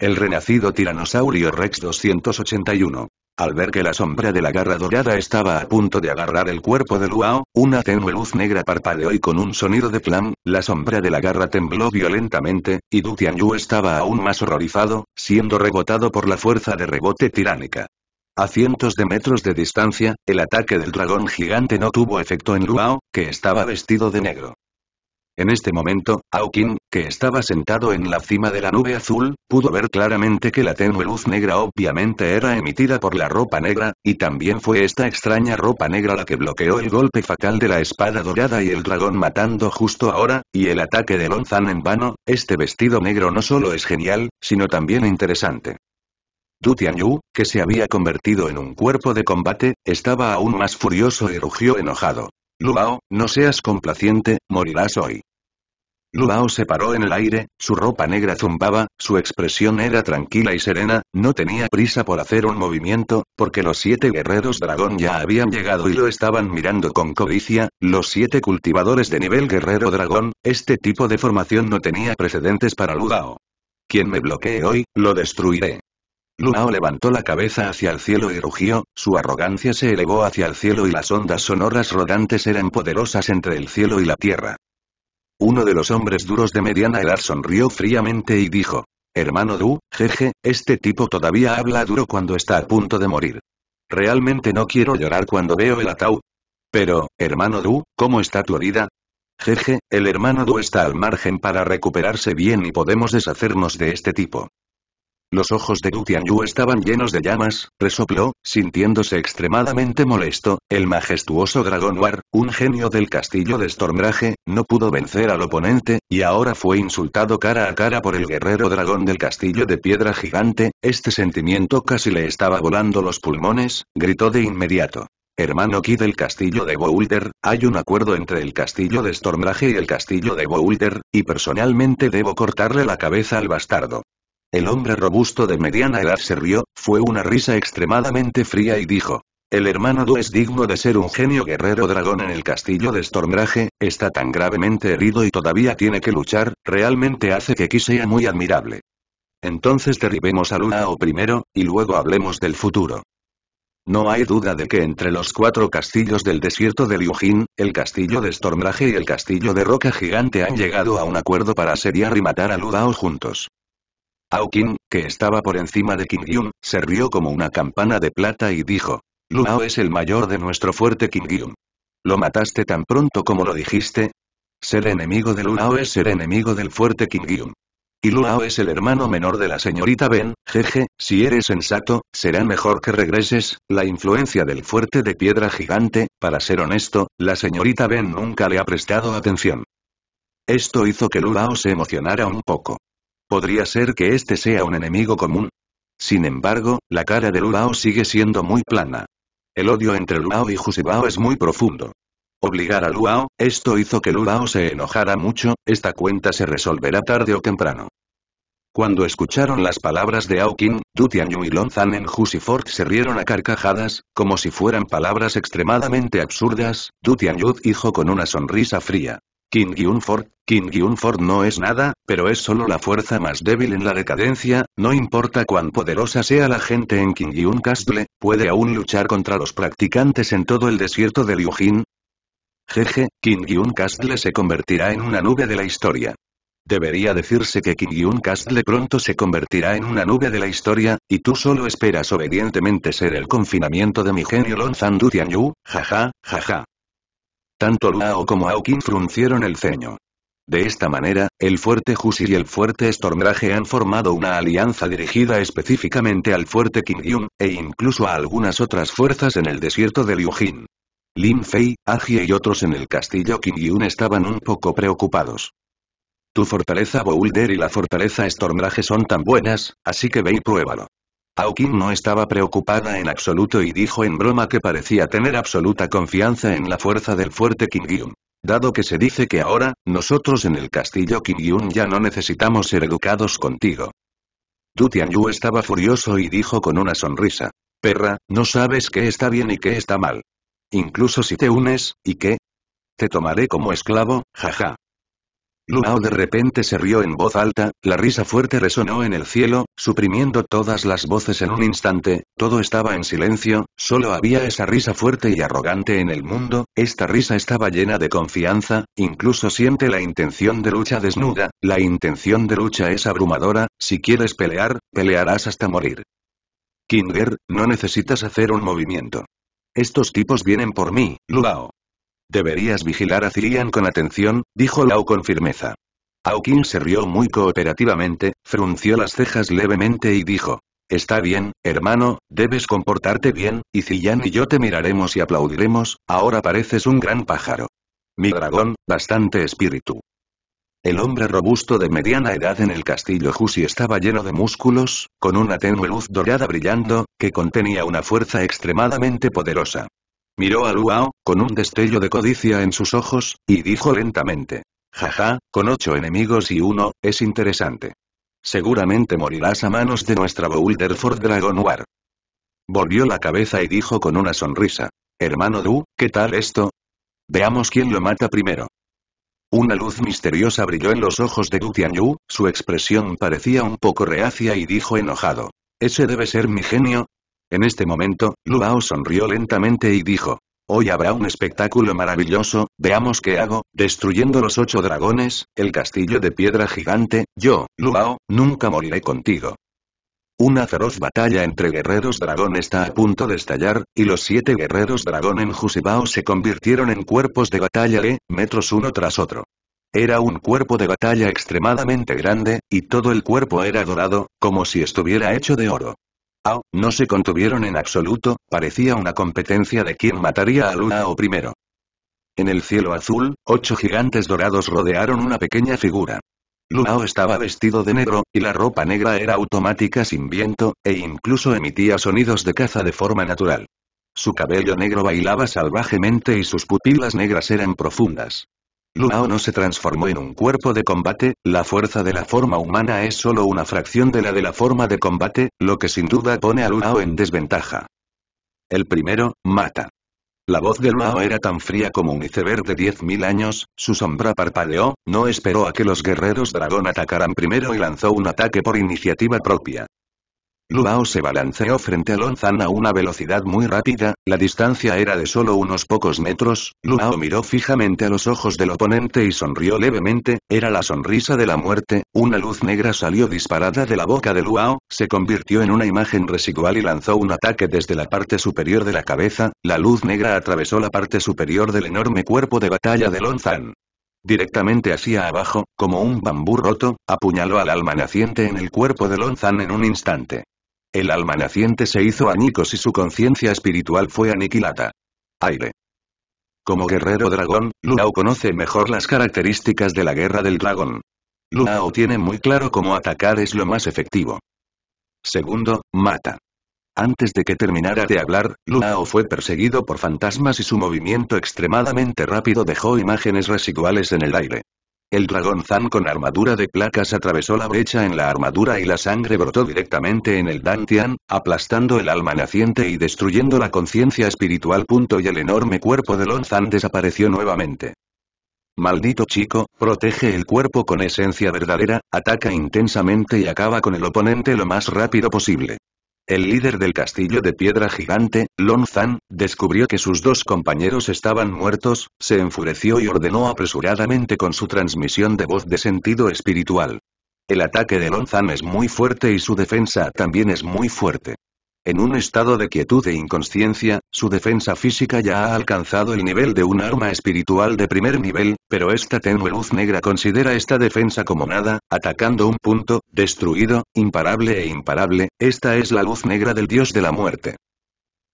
El renacido Tiranosaurio Rex 281. Al ver que la sombra de la garra dorada estaba a punto de agarrar el cuerpo de Luao, una tenue luz negra parpadeó y con un sonido de flam, la sombra de la garra tembló violentamente, y Du Yu estaba aún más horrorizado, siendo rebotado por la fuerza de rebote tiránica. A cientos de metros de distancia, el ataque del dragón gigante no tuvo efecto en Luao, que estaba vestido de negro. En este momento, Aokin, que estaba sentado en la cima de la nube azul, pudo ver claramente que la tenue luz negra obviamente era emitida por la ropa negra, y también fue esta extraña ropa negra la que bloqueó el golpe fatal de la espada dorada y el dragón matando justo ahora, y el ataque de Lonzan en vano, este vestido negro no solo es genial, sino también interesante. Du Tianyu, que se había convertido en un cuerpo de combate, estaba aún más furioso y rugió enojado. Luao, no seas complaciente, morirás hoy. Lulao se paró en el aire, su ropa negra zumbaba, su expresión era tranquila y serena, no tenía prisa por hacer un movimiento, porque los siete guerreros dragón ya habían llegado y lo estaban mirando con codicia, los siete cultivadores de nivel guerrero dragón, este tipo de formación no tenía precedentes para Ludao. Quien me bloquee hoy, lo destruiré. Lulao levantó la cabeza hacia el cielo y rugió, su arrogancia se elevó hacia el cielo y las ondas sonoras rodantes eran poderosas entre el cielo y la tierra. Uno de los hombres duros de mediana edad sonrió fríamente y dijo. Hermano Du, jeje, este tipo todavía habla duro cuando está a punto de morir. Realmente no quiero llorar cuando veo el ataúd. Pero, hermano Du, ¿cómo está tu herida? Jeje, el hermano Du está al margen para recuperarse bien y podemos deshacernos de este tipo. Los ojos de gutian Yu estaban llenos de llamas, resopló, sintiéndose extremadamente molesto, el majestuoso Dragón War, un genio del castillo de Stormrage, no pudo vencer al oponente, y ahora fue insultado cara a cara por el guerrero dragón del castillo de piedra gigante, este sentimiento casi le estaba volando los pulmones, gritó de inmediato. Hermano Ki del castillo de Boulder, hay un acuerdo entre el castillo de Stormrage y el castillo de Boulder, y personalmente debo cortarle la cabeza al bastardo. El hombre robusto de mediana edad se rió, fue una risa extremadamente fría y dijo, el hermano Du es digno de ser un genio guerrero dragón en el castillo de Stormrage, está tan gravemente herido y todavía tiene que luchar, realmente hace que Ki sea muy admirable. Entonces derribemos a Ludao primero, y luego hablemos del futuro. No hay duda de que entre los cuatro castillos del desierto de Liujin, el castillo de Stormrage y el castillo de Roca Gigante han llegado a un acuerdo para asediar y matar a Ludao juntos. Aukin, que estaba por encima de Yun, se rió como una campana de plata y dijo, Luao es el mayor de nuestro fuerte Yun. ¿Lo mataste tan pronto como lo dijiste? Ser enemigo de Luao es ser enemigo del fuerte Yun. Y Luao es el hermano menor de la señorita Ben, jeje, si eres sensato, será mejor que regreses, la influencia del fuerte de piedra gigante, para ser honesto, la señorita Ben nunca le ha prestado atención. Esto hizo que Luao se emocionara un poco. Podría ser que este sea un enemigo común. Sin embargo, la cara de Lulao sigue siendo muy plana. El odio entre Luao y Jusibao es muy profundo. Obligar a Luao, esto hizo que Luao se enojara mucho, esta cuenta se resolverá tarde o temprano. Cuando escucharon las palabras de Aokin, Du Tianyu y Lonzan en Jusifort se rieron a carcajadas, como si fueran palabras extremadamente absurdas, Du Tianyu dijo con una sonrisa fría. King-Ford, King-Ford no es nada, pero es solo la fuerza más débil en la decadencia, no importa cuán poderosa sea la gente en King Castle, ¿puede aún luchar contra los practicantes en todo el desierto de Liujin? Jeje, King Castle se convertirá en una nube de la historia. Debería decirse que King Castle pronto se convertirá en una nube de la historia, y tú solo esperas obedientemente ser el confinamiento de mi genio Lonzan Yu, jaja, jaja. Tanto Luao como Aokin fruncieron el ceño. De esta manera, el fuerte Husir y el fuerte Stormraje han formado una alianza dirigida específicamente al fuerte Kingyun, e incluso a algunas otras fuerzas en el desierto de Liujin. Lin Fei, Aji y otros en el castillo Yun estaban un poco preocupados. Tu fortaleza Boulder y la fortaleza Stormrage son tan buenas, así que ve y pruébalo. Hawking no estaba preocupada en absoluto y dijo en broma que parecía tener absoluta confianza en la fuerza del fuerte Kim Dado que se dice que ahora, nosotros en el castillo Kim Yun ya no necesitamos ser educados contigo. Du Tianyu estaba furioso y dijo con una sonrisa. Perra, no sabes qué está bien y qué está mal. Incluso si te unes, ¿y qué? Te tomaré como esclavo, jaja. Luao de repente se rió en voz alta, la risa fuerte resonó en el cielo, suprimiendo todas las voces en un instante, todo estaba en silencio, solo había esa risa fuerte y arrogante en el mundo, esta risa estaba llena de confianza, incluso siente la intención de lucha desnuda, la intención de lucha es abrumadora, si quieres pelear, pelearás hasta morir. Kinder, no necesitas hacer un movimiento. Estos tipos vienen por mí, Lulao. Deberías vigilar a Cirian con atención, dijo Lao con firmeza. Aukin se rió muy cooperativamente, frunció las cejas levemente y dijo. Está bien, hermano, debes comportarte bien, y Cillian y yo te miraremos y aplaudiremos, ahora pareces un gran pájaro. Mi dragón, bastante espíritu. El hombre robusto de mediana edad en el castillo Husi estaba lleno de músculos, con una tenue luz dorada brillando, que contenía una fuerza extremadamente poderosa. Miró a Luao, con un destello de codicia en sus ojos, y dijo lentamente. Jaja, con ocho enemigos y uno, es interesante. Seguramente morirás a manos de nuestra Boulderford Dragon War. Volvió la cabeza y dijo con una sonrisa. Hermano Du, ¿qué tal esto? Veamos quién lo mata primero. Una luz misteriosa brilló en los ojos de Du Tianyu, su expresión parecía un poco reacia y dijo enojado. Ese debe ser mi genio, en este momento, Lubao sonrió lentamente y dijo. Hoy habrá un espectáculo maravilloso, veamos qué hago, destruyendo los ocho dragones, el castillo de piedra gigante, yo, Lubao, nunca moriré contigo. Una feroz batalla entre guerreros dragón está a punto de estallar, y los siete guerreros dragón en Jusebao se convirtieron en cuerpos de batalla de metros uno tras otro. Era un cuerpo de batalla extremadamente grande, y todo el cuerpo era dorado, como si estuviera hecho de oro no se contuvieron en absoluto, parecía una competencia de quién mataría a Luna o primero. En el cielo azul, ocho gigantes dorados rodearon una pequeña figura. Lunao estaba vestido de negro, y la ropa negra era automática sin viento, e incluso emitía sonidos de caza de forma natural. Su cabello negro bailaba salvajemente y sus pupilas negras eran profundas. Luao no se transformó en un cuerpo de combate, la fuerza de la forma humana es solo una fracción de la de la forma de combate, lo que sin duda pone a Luao en desventaja. El primero, mata. La voz de Luao era tan fría como un iceberg de 10.000 años, su sombra parpadeó, no esperó a que los guerreros dragón atacaran primero y lanzó un ataque por iniciativa propia. Luao se balanceó frente a Lonzan a una velocidad muy rápida, la distancia era de solo unos pocos metros, Luao miró fijamente a los ojos del oponente y sonrió levemente, era la sonrisa de la muerte, una luz negra salió disparada de la boca de Luao, se convirtió en una imagen residual y lanzó un ataque desde la parte superior de la cabeza, la luz negra atravesó la parte superior del enorme cuerpo de batalla de Lonzan directamente hacia abajo, como un bambú roto, apuñaló al alma naciente en el cuerpo de Lonzan en un instante. El alma naciente se hizo añicos y su conciencia espiritual fue aniquilada. Aire. Como guerrero dragón, Luao conoce mejor las características de la guerra del dragón. Luao tiene muy claro cómo atacar es lo más efectivo. Segundo, mata. Antes de que terminara de hablar, Luao fue perseguido por fantasmas y su movimiento extremadamente rápido dejó imágenes residuales en el aire. El dragón Zan con armadura de placas atravesó la brecha en la armadura y la sangre brotó directamente en el Dantian, aplastando el alma naciente y destruyendo la conciencia espiritual. y el enorme cuerpo de Lon Zan desapareció nuevamente. Maldito chico, protege el cuerpo con esencia verdadera, ataca intensamente y acaba con el oponente lo más rápido posible. El líder del castillo de piedra gigante, Lon Zan, descubrió que sus dos compañeros estaban muertos, se enfureció y ordenó apresuradamente con su transmisión de voz de sentido espiritual. El ataque de Lon Zan es muy fuerte y su defensa también es muy fuerte. En un estado de quietud e inconsciencia, su defensa física ya ha alcanzado el nivel de un arma espiritual de primer nivel, pero esta tenue luz negra considera esta defensa como nada, atacando un punto, destruido, imparable e imparable, esta es la luz negra del dios de la muerte.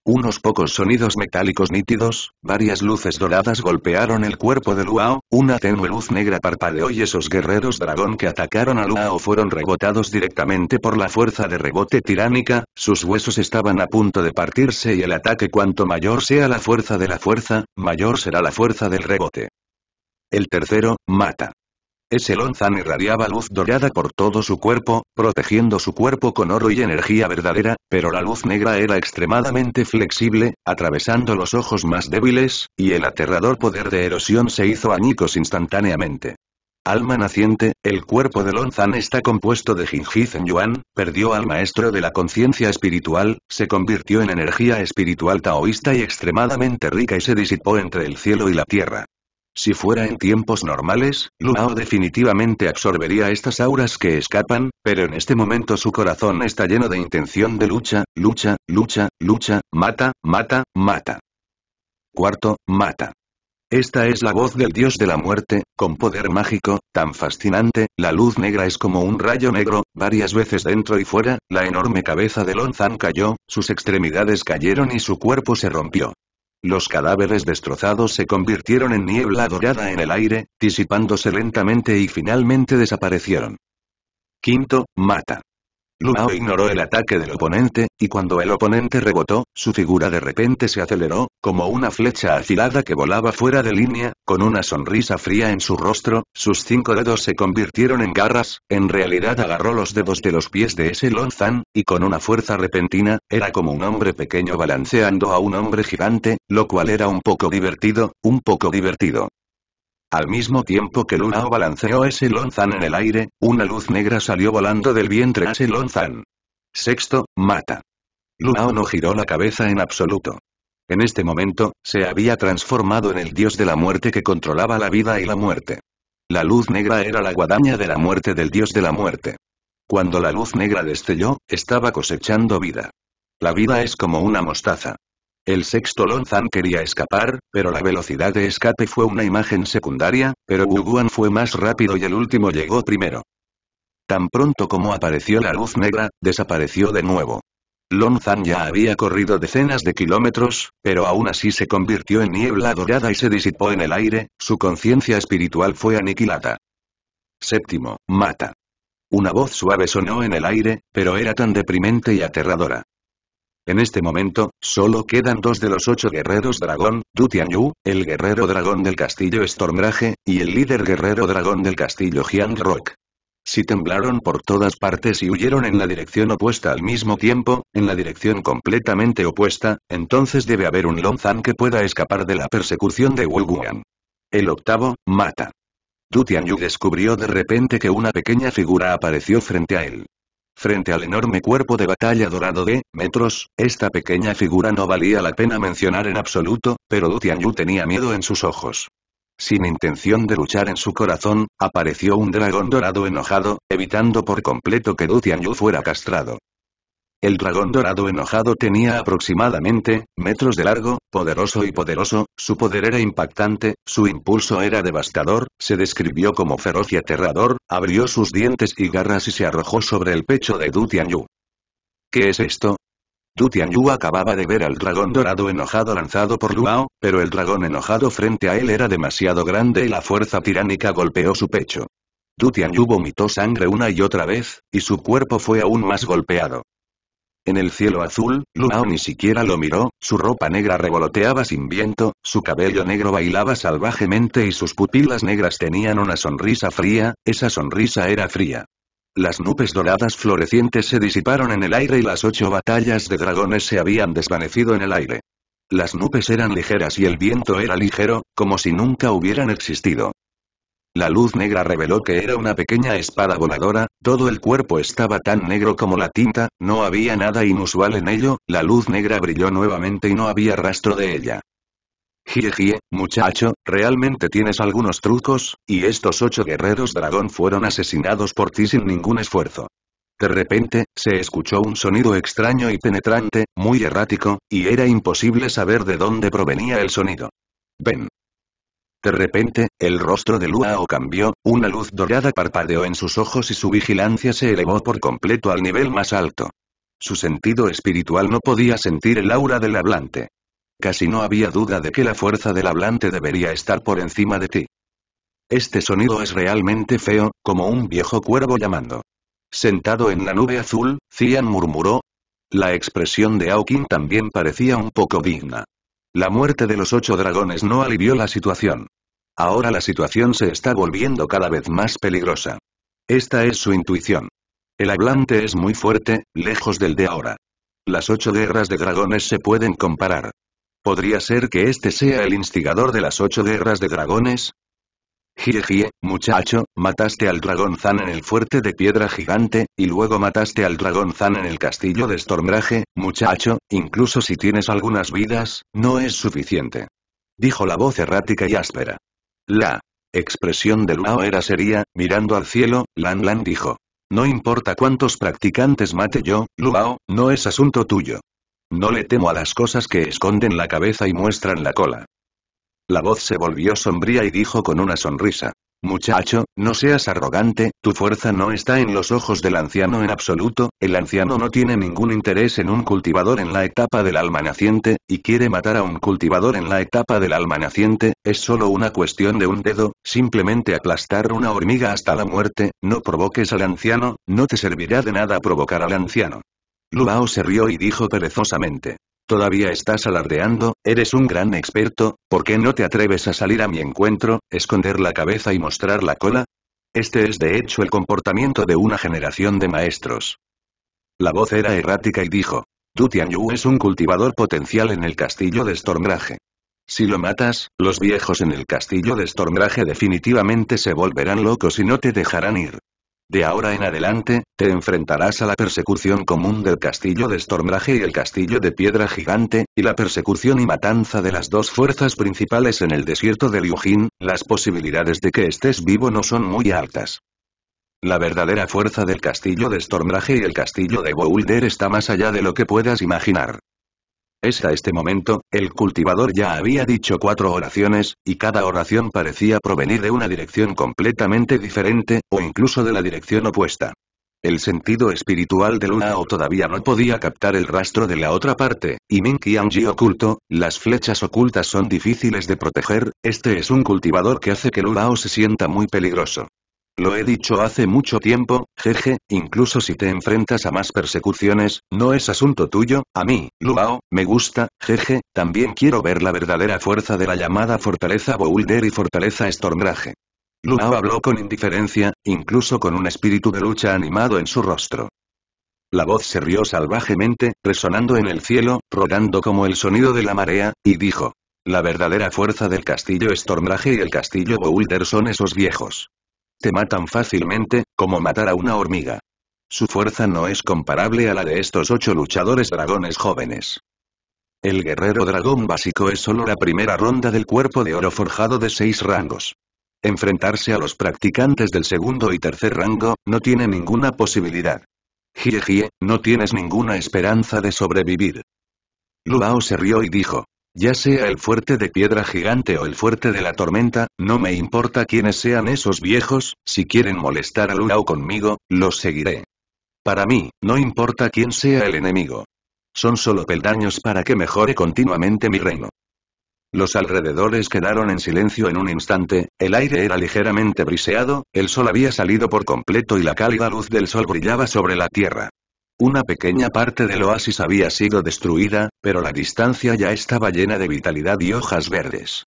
Unos pocos sonidos metálicos nítidos, varias luces doradas golpearon el cuerpo de Luao, una tenue luz negra parpadeó y esos guerreros dragón que atacaron a Luao fueron rebotados directamente por la fuerza de rebote tiránica, sus huesos estaban a punto de partirse y el ataque cuanto mayor sea la fuerza de la fuerza, mayor será la fuerza del rebote. El tercero, mata. Ese Lonzan irradiaba luz dorada por todo su cuerpo, protegiendo su cuerpo con oro y energía verdadera, pero la luz negra era extremadamente flexible, atravesando los ojos más débiles, y el aterrador poder de erosión se hizo añicos instantáneamente. Alma naciente, el cuerpo de Lonzan está compuesto de Jinji Zen Yuan, perdió al maestro de la conciencia espiritual, se convirtió en energía espiritual taoísta y extremadamente rica y se disipó entre el cielo y la tierra. Si fuera en tiempos normales, Luao definitivamente absorbería estas auras que escapan, pero en este momento su corazón está lleno de intención de lucha, lucha, lucha, lucha, mata, mata, mata. Cuarto, mata. Esta es la voz del dios de la muerte, con poder mágico, tan fascinante, la luz negra es como un rayo negro, varias veces dentro y fuera, la enorme cabeza de Lonzan cayó, sus extremidades cayeron y su cuerpo se rompió. Los cadáveres destrozados se convirtieron en niebla dorada en el aire, disipándose lentamente y finalmente desaparecieron. Quinto, mata. Lunao ignoró el ataque del oponente, y cuando el oponente rebotó, su figura de repente se aceleró, como una flecha afilada que volaba fuera de línea, con una sonrisa fría en su rostro, sus cinco dedos se convirtieron en garras, en realidad agarró los dedos de los pies de ese Lonzan, y con una fuerza repentina, era como un hombre pequeño balanceando a un hombre gigante, lo cual era un poco divertido, un poco divertido. Al mismo tiempo que Lunao balanceó ese Lonzan en el aire, una luz negra salió volando del vientre a ese Lonzan. Sexto, mata. Lunao no giró la cabeza en absoluto. En este momento, se había transformado en el dios de la muerte que controlaba la vida y la muerte. La luz negra era la guadaña de la muerte del dios de la muerte. Cuando la luz negra destelló, estaba cosechando vida. La vida es como una mostaza. El sexto Lonzan quería escapar, pero la velocidad de escape fue una imagen secundaria, pero Guan fue más rápido y el último llegó primero. Tan pronto como apareció la luz negra, desapareció de nuevo. Lonzan ya había corrido decenas de kilómetros, pero aún así se convirtió en niebla dorada y se disipó en el aire, su conciencia espiritual fue aniquilada. Séptimo, mata. Una voz suave sonó en el aire, pero era tan deprimente y aterradora. En este momento, solo quedan dos de los ocho guerreros dragón, Du Yu, el guerrero dragón del castillo Stormrage, y el líder guerrero dragón del castillo Jiang Rock. Si temblaron por todas partes y huyeron en la dirección opuesta al mismo tiempo, en la dirección completamente opuesta, entonces debe haber un Lonzan que pueda escapar de la persecución de Wu El octavo, mata. Du Yu descubrió de repente que una pequeña figura apareció frente a él. Frente al enorme cuerpo de batalla dorado de metros, esta pequeña figura no valía la pena mencionar en absoluto, pero Du tenía miedo en sus ojos. Sin intención de luchar en su corazón, apareció un dragón dorado enojado, evitando por completo que Du fuera castrado. El dragón dorado enojado tenía aproximadamente, metros de largo, poderoso y poderoso, su poder era impactante, su impulso era devastador, se describió como feroz y aterrador, abrió sus dientes y garras y se arrojó sobre el pecho de Du Tianyu. ¿Qué es esto? Du acababa de ver al dragón dorado enojado lanzado por Luao, pero el dragón enojado frente a él era demasiado grande y la fuerza tiránica golpeó su pecho. Du Tianyu vomitó sangre una y otra vez, y su cuerpo fue aún más golpeado. En el cielo azul, Lunao ni siquiera lo miró, su ropa negra revoloteaba sin viento, su cabello negro bailaba salvajemente y sus pupilas negras tenían una sonrisa fría, esa sonrisa era fría. Las nubes doradas florecientes se disiparon en el aire y las ocho batallas de dragones se habían desvanecido en el aire. Las nubes eran ligeras y el viento era ligero, como si nunca hubieran existido. La luz negra reveló que era una pequeña espada voladora, todo el cuerpo estaba tan negro como la tinta, no había nada inusual en ello, la luz negra brilló nuevamente y no había rastro de ella. Jie, muchacho, realmente tienes algunos trucos, y estos ocho guerreros dragón fueron asesinados por ti sin ningún esfuerzo. De repente, se escuchó un sonido extraño y penetrante, muy errático, y era imposible saber de dónde provenía el sonido. Ven. De repente, el rostro de Luao cambió, una luz dorada parpadeó en sus ojos y su vigilancia se elevó por completo al nivel más alto. Su sentido espiritual no podía sentir el aura del hablante. Casi no había duda de que la fuerza del hablante debería estar por encima de ti. Este sonido es realmente feo, como un viejo cuervo llamando. Sentado en la nube azul, Cian murmuró. La expresión de Aokin también parecía un poco digna. La muerte de los ocho dragones no alivió la situación. Ahora la situación se está volviendo cada vez más peligrosa. Esta es su intuición. El hablante es muy fuerte, lejos del de ahora. Las ocho guerras de dragones se pueden comparar. ¿Podría ser que este sea el instigador de las ocho guerras de dragones? Jie, muchacho, mataste al dragón Zan en el fuerte de piedra gigante, y luego mataste al dragón Zan en el castillo de Stormrage, muchacho, incluso si tienes algunas vidas, no es suficiente. Dijo la voz errática y áspera. La expresión de Luao era seria, mirando al cielo, Lan Lan dijo. No importa cuántos practicantes mate yo, Luao, no es asunto tuyo. No le temo a las cosas que esconden la cabeza y muestran la cola. La voz se volvió sombría y dijo con una sonrisa. Muchacho, no seas arrogante, tu fuerza no está en los ojos del anciano en absoluto, el anciano no tiene ningún interés en un cultivador en la etapa del alma naciente, y quiere matar a un cultivador en la etapa del alma naciente, es solo una cuestión de un dedo, simplemente aplastar una hormiga hasta la muerte, no provoques al anciano, no te servirá de nada provocar al anciano. Luao se rió y dijo perezosamente. Todavía estás alardeando, eres un gran experto, ¿por qué no te atreves a salir a mi encuentro, esconder la cabeza y mostrar la cola? Este es de hecho el comportamiento de una generación de maestros. La voz era errática y dijo, "Tu Tianyu es un cultivador potencial en el castillo de Stormrage. Si lo matas, los viejos en el castillo de Stormrage definitivamente se volverán locos y no te dejarán ir. De ahora en adelante, te enfrentarás a la persecución común del castillo de Stormrage y el castillo de Piedra Gigante, y la persecución y matanza de las dos fuerzas principales en el desierto de Liujin, las posibilidades de que estés vivo no son muy altas. La verdadera fuerza del castillo de Stormrage y el castillo de Boulder está más allá de lo que puedas imaginar a este momento, el cultivador ya había dicho cuatro oraciones, y cada oración parecía provenir de una dirección completamente diferente, o incluso de la dirección opuesta. El sentido espiritual de o todavía no podía captar el rastro de la otra parte, y Ming Qiangji oculto, las flechas ocultas son difíciles de proteger, este es un cultivador que hace que Lulao se sienta muy peligroso. Lo he dicho hace mucho tiempo, jeje, incluso si te enfrentas a más persecuciones, no es asunto tuyo, a mí, Luao, me gusta, jeje, también quiero ver la verdadera fuerza de la llamada Fortaleza Boulder y Fortaleza Stormrage. Luao habló con indiferencia, incluso con un espíritu de lucha animado en su rostro. La voz se rió salvajemente, resonando en el cielo, rodando como el sonido de la marea, y dijo. La verdadera fuerza del castillo Stormdrage y el castillo Boulder son esos viejos te matan fácilmente, como matar a una hormiga. Su fuerza no es comparable a la de estos ocho luchadores dragones jóvenes. El guerrero dragón básico es solo la primera ronda del cuerpo de oro forjado de seis rangos. Enfrentarse a los practicantes del segundo y tercer rango, no tiene ninguna posibilidad. Jiejie, no tienes ninguna esperanza de sobrevivir. Lubao se rió y dijo, ya sea el fuerte de piedra gigante o el fuerte de la tormenta, no me importa quiénes sean esos viejos, si quieren molestar a Luna o conmigo, los seguiré. Para mí, no importa quién sea el enemigo. Son solo peldaños para que mejore continuamente mi reino. Los alrededores quedaron en silencio en un instante, el aire era ligeramente briseado, el sol había salido por completo y la cálida luz del sol brillaba sobre la tierra. Una pequeña parte del oasis había sido destruida, pero la distancia ya estaba llena de vitalidad y hojas verdes.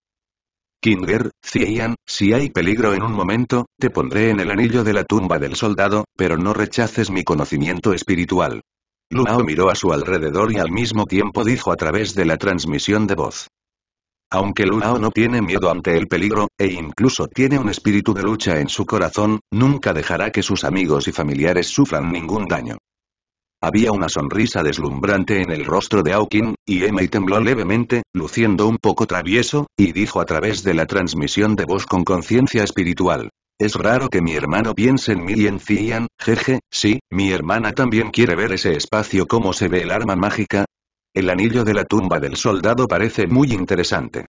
kinder Cian, si hay peligro en un momento, te pondré en el anillo de la tumba del soldado, pero no rechaces mi conocimiento espiritual. Luao miró a su alrededor y al mismo tiempo dijo a través de la transmisión de voz. Aunque Luao no tiene miedo ante el peligro, e incluso tiene un espíritu de lucha en su corazón, nunca dejará que sus amigos y familiares sufran ningún daño. Había una sonrisa deslumbrante en el rostro de Hawking, y y tembló levemente, luciendo un poco travieso, y dijo a través de la transmisión de voz con conciencia espiritual. Es raro que mi hermano piense en mí y en Cian, jeje, sí, mi hermana también quiere ver ese espacio como se ve el arma mágica. El anillo de la tumba del soldado parece muy interesante.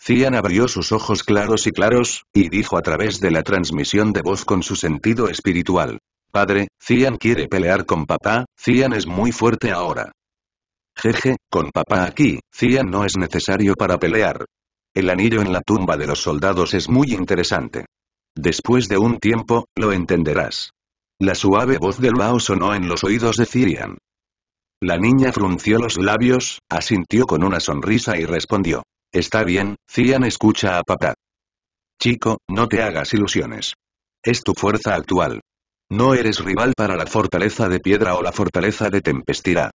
Cian abrió sus ojos claros y claros, y dijo a través de la transmisión de voz con su sentido espiritual. Padre, Cian quiere pelear con papá, Cian es muy fuerte ahora. Jeje, con papá aquí, Cian no es necesario para pelear. El anillo en la tumba de los soldados es muy interesante. Después de un tiempo, lo entenderás. La suave voz de Mao sonó en los oídos de Cian. La niña frunció los labios, asintió con una sonrisa y respondió. Está bien, Cian escucha a papá. Chico, no te hagas ilusiones. Es tu fuerza actual. No eres rival para la fortaleza de piedra o la fortaleza de tempestira.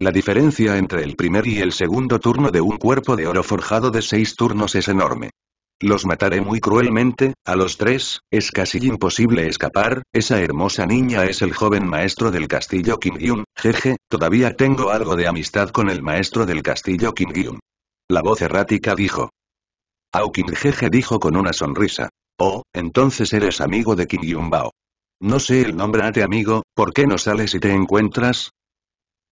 La diferencia entre el primer y el segundo turno de un cuerpo de oro forjado de seis turnos es enorme. Los mataré muy cruelmente, a los tres, es casi imposible escapar, esa hermosa niña es el joven maestro del castillo Kim jeje, todavía tengo algo de amistad con el maestro del castillo Kim La voz errática dijo. Au Kim jeje dijo con una sonrisa. Oh, entonces eres amigo de Kim Yun Bao. No sé el nombre ate amigo, ¿por qué no sales y te encuentras?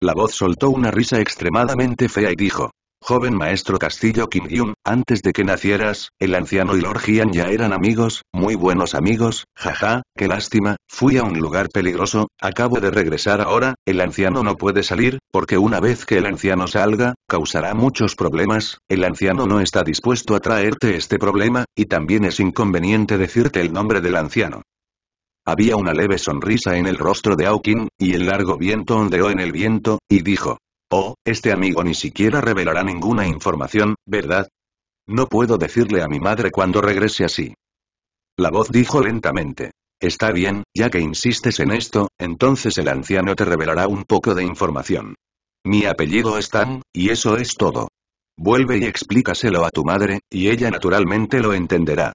La voz soltó una risa extremadamente fea y dijo. Joven maestro Castillo Kim Hyun, antes de que nacieras, el anciano y Lord ya eran amigos, muy buenos amigos, jaja, qué lástima, fui a un lugar peligroso, acabo de regresar ahora, el anciano no puede salir, porque una vez que el anciano salga, causará muchos problemas, el anciano no está dispuesto a traerte este problema, y también es inconveniente decirte el nombre del anciano. Había una leve sonrisa en el rostro de Hawking, y el largo viento ondeó en el viento, y dijo. Oh, este amigo ni siquiera revelará ninguna información, ¿verdad? No puedo decirle a mi madre cuando regrese así. La voz dijo lentamente. Está bien, ya que insistes en esto, entonces el anciano te revelará un poco de información. Mi apellido es Tan, y eso es todo. Vuelve y explícaselo a tu madre, y ella naturalmente lo entenderá.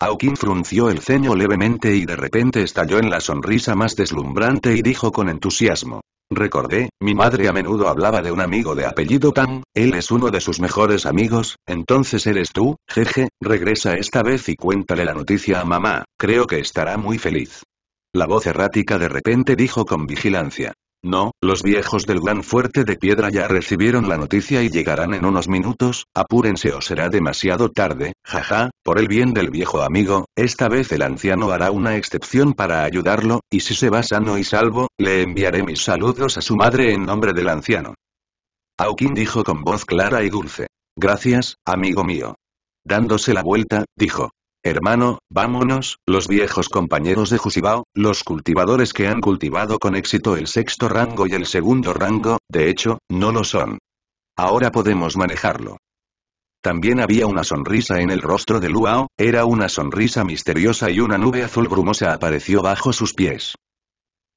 Hawking frunció el ceño levemente y de repente estalló en la sonrisa más deslumbrante y dijo con entusiasmo. Recordé, mi madre a menudo hablaba de un amigo de apellido Tan, él es uno de sus mejores amigos, entonces eres tú, jeje, regresa esta vez y cuéntale la noticia a mamá, creo que estará muy feliz. La voz errática de repente dijo con vigilancia. No, los viejos del gran fuerte de piedra ya recibieron la noticia y llegarán en unos minutos, apúrense o será demasiado tarde, jaja, por el bien del viejo amigo, esta vez el anciano hará una excepción para ayudarlo, y si se va sano y salvo, le enviaré mis saludos a su madre en nombre del anciano. Hawking dijo con voz clara y dulce. Gracias, amigo mío. Dándose la vuelta, dijo. Hermano, vámonos, los viejos compañeros de Jusibao, los cultivadores que han cultivado con éxito el sexto rango y el segundo rango, de hecho, no lo son. Ahora podemos manejarlo. También había una sonrisa en el rostro de Luao, era una sonrisa misteriosa y una nube azul brumosa apareció bajo sus pies.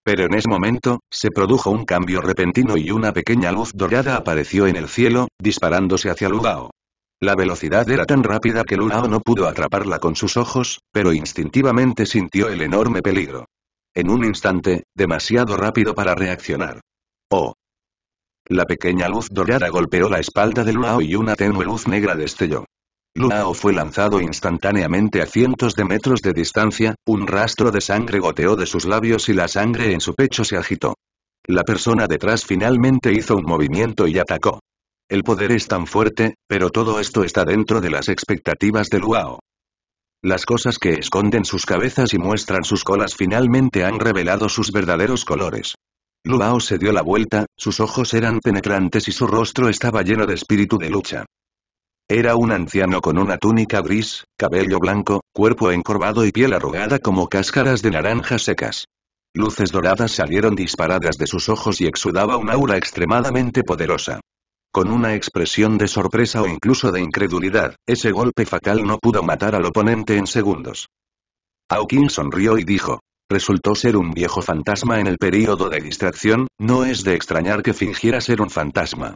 Pero en ese momento, se produjo un cambio repentino y una pequeña luz dorada apareció en el cielo, disparándose hacia Luao. La velocidad era tan rápida que Lulao no pudo atraparla con sus ojos, pero instintivamente sintió el enorme peligro. En un instante, demasiado rápido para reaccionar. ¡Oh! La pequeña luz dorada golpeó la espalda de Luao y una tenue luz negra destelló. Luao fue lanzado instantáneamente a cientos de metros de distancia, un rastro de sangre goteó de sus labios y la sangre en su pecho se agitó. La persona detrás finalmente hizo un movimiento y atacó. El poder es tan fuerte, pero todo esto está dentro de las expectativas de Luao. Las cosas que esconden sus cabezas y muestran sus colas finalmente han revelado sus verdaderos colores. Luao se dio la vuelta, sus ojos eran penetrantes y su rostro estaba lleno de espíritu de lucha. Era un anciano con una túnica gris, cabello blanco, cuerpo encorvado y piel arrugada como cáscaras de naranjas secas. Luces doradas salieron disparadas de sus ojos y exudaba un aura extremadamente poderosa. Con una expresión de sorpresa o incluso de incredulidad, ese golpe fatal no pudo matar al oponente en segundos. Hawkins sonrió y dijo. Resultó ser un viejo fantasma en el período de distracción, no es de extrañar que fingiera ser un fantasma.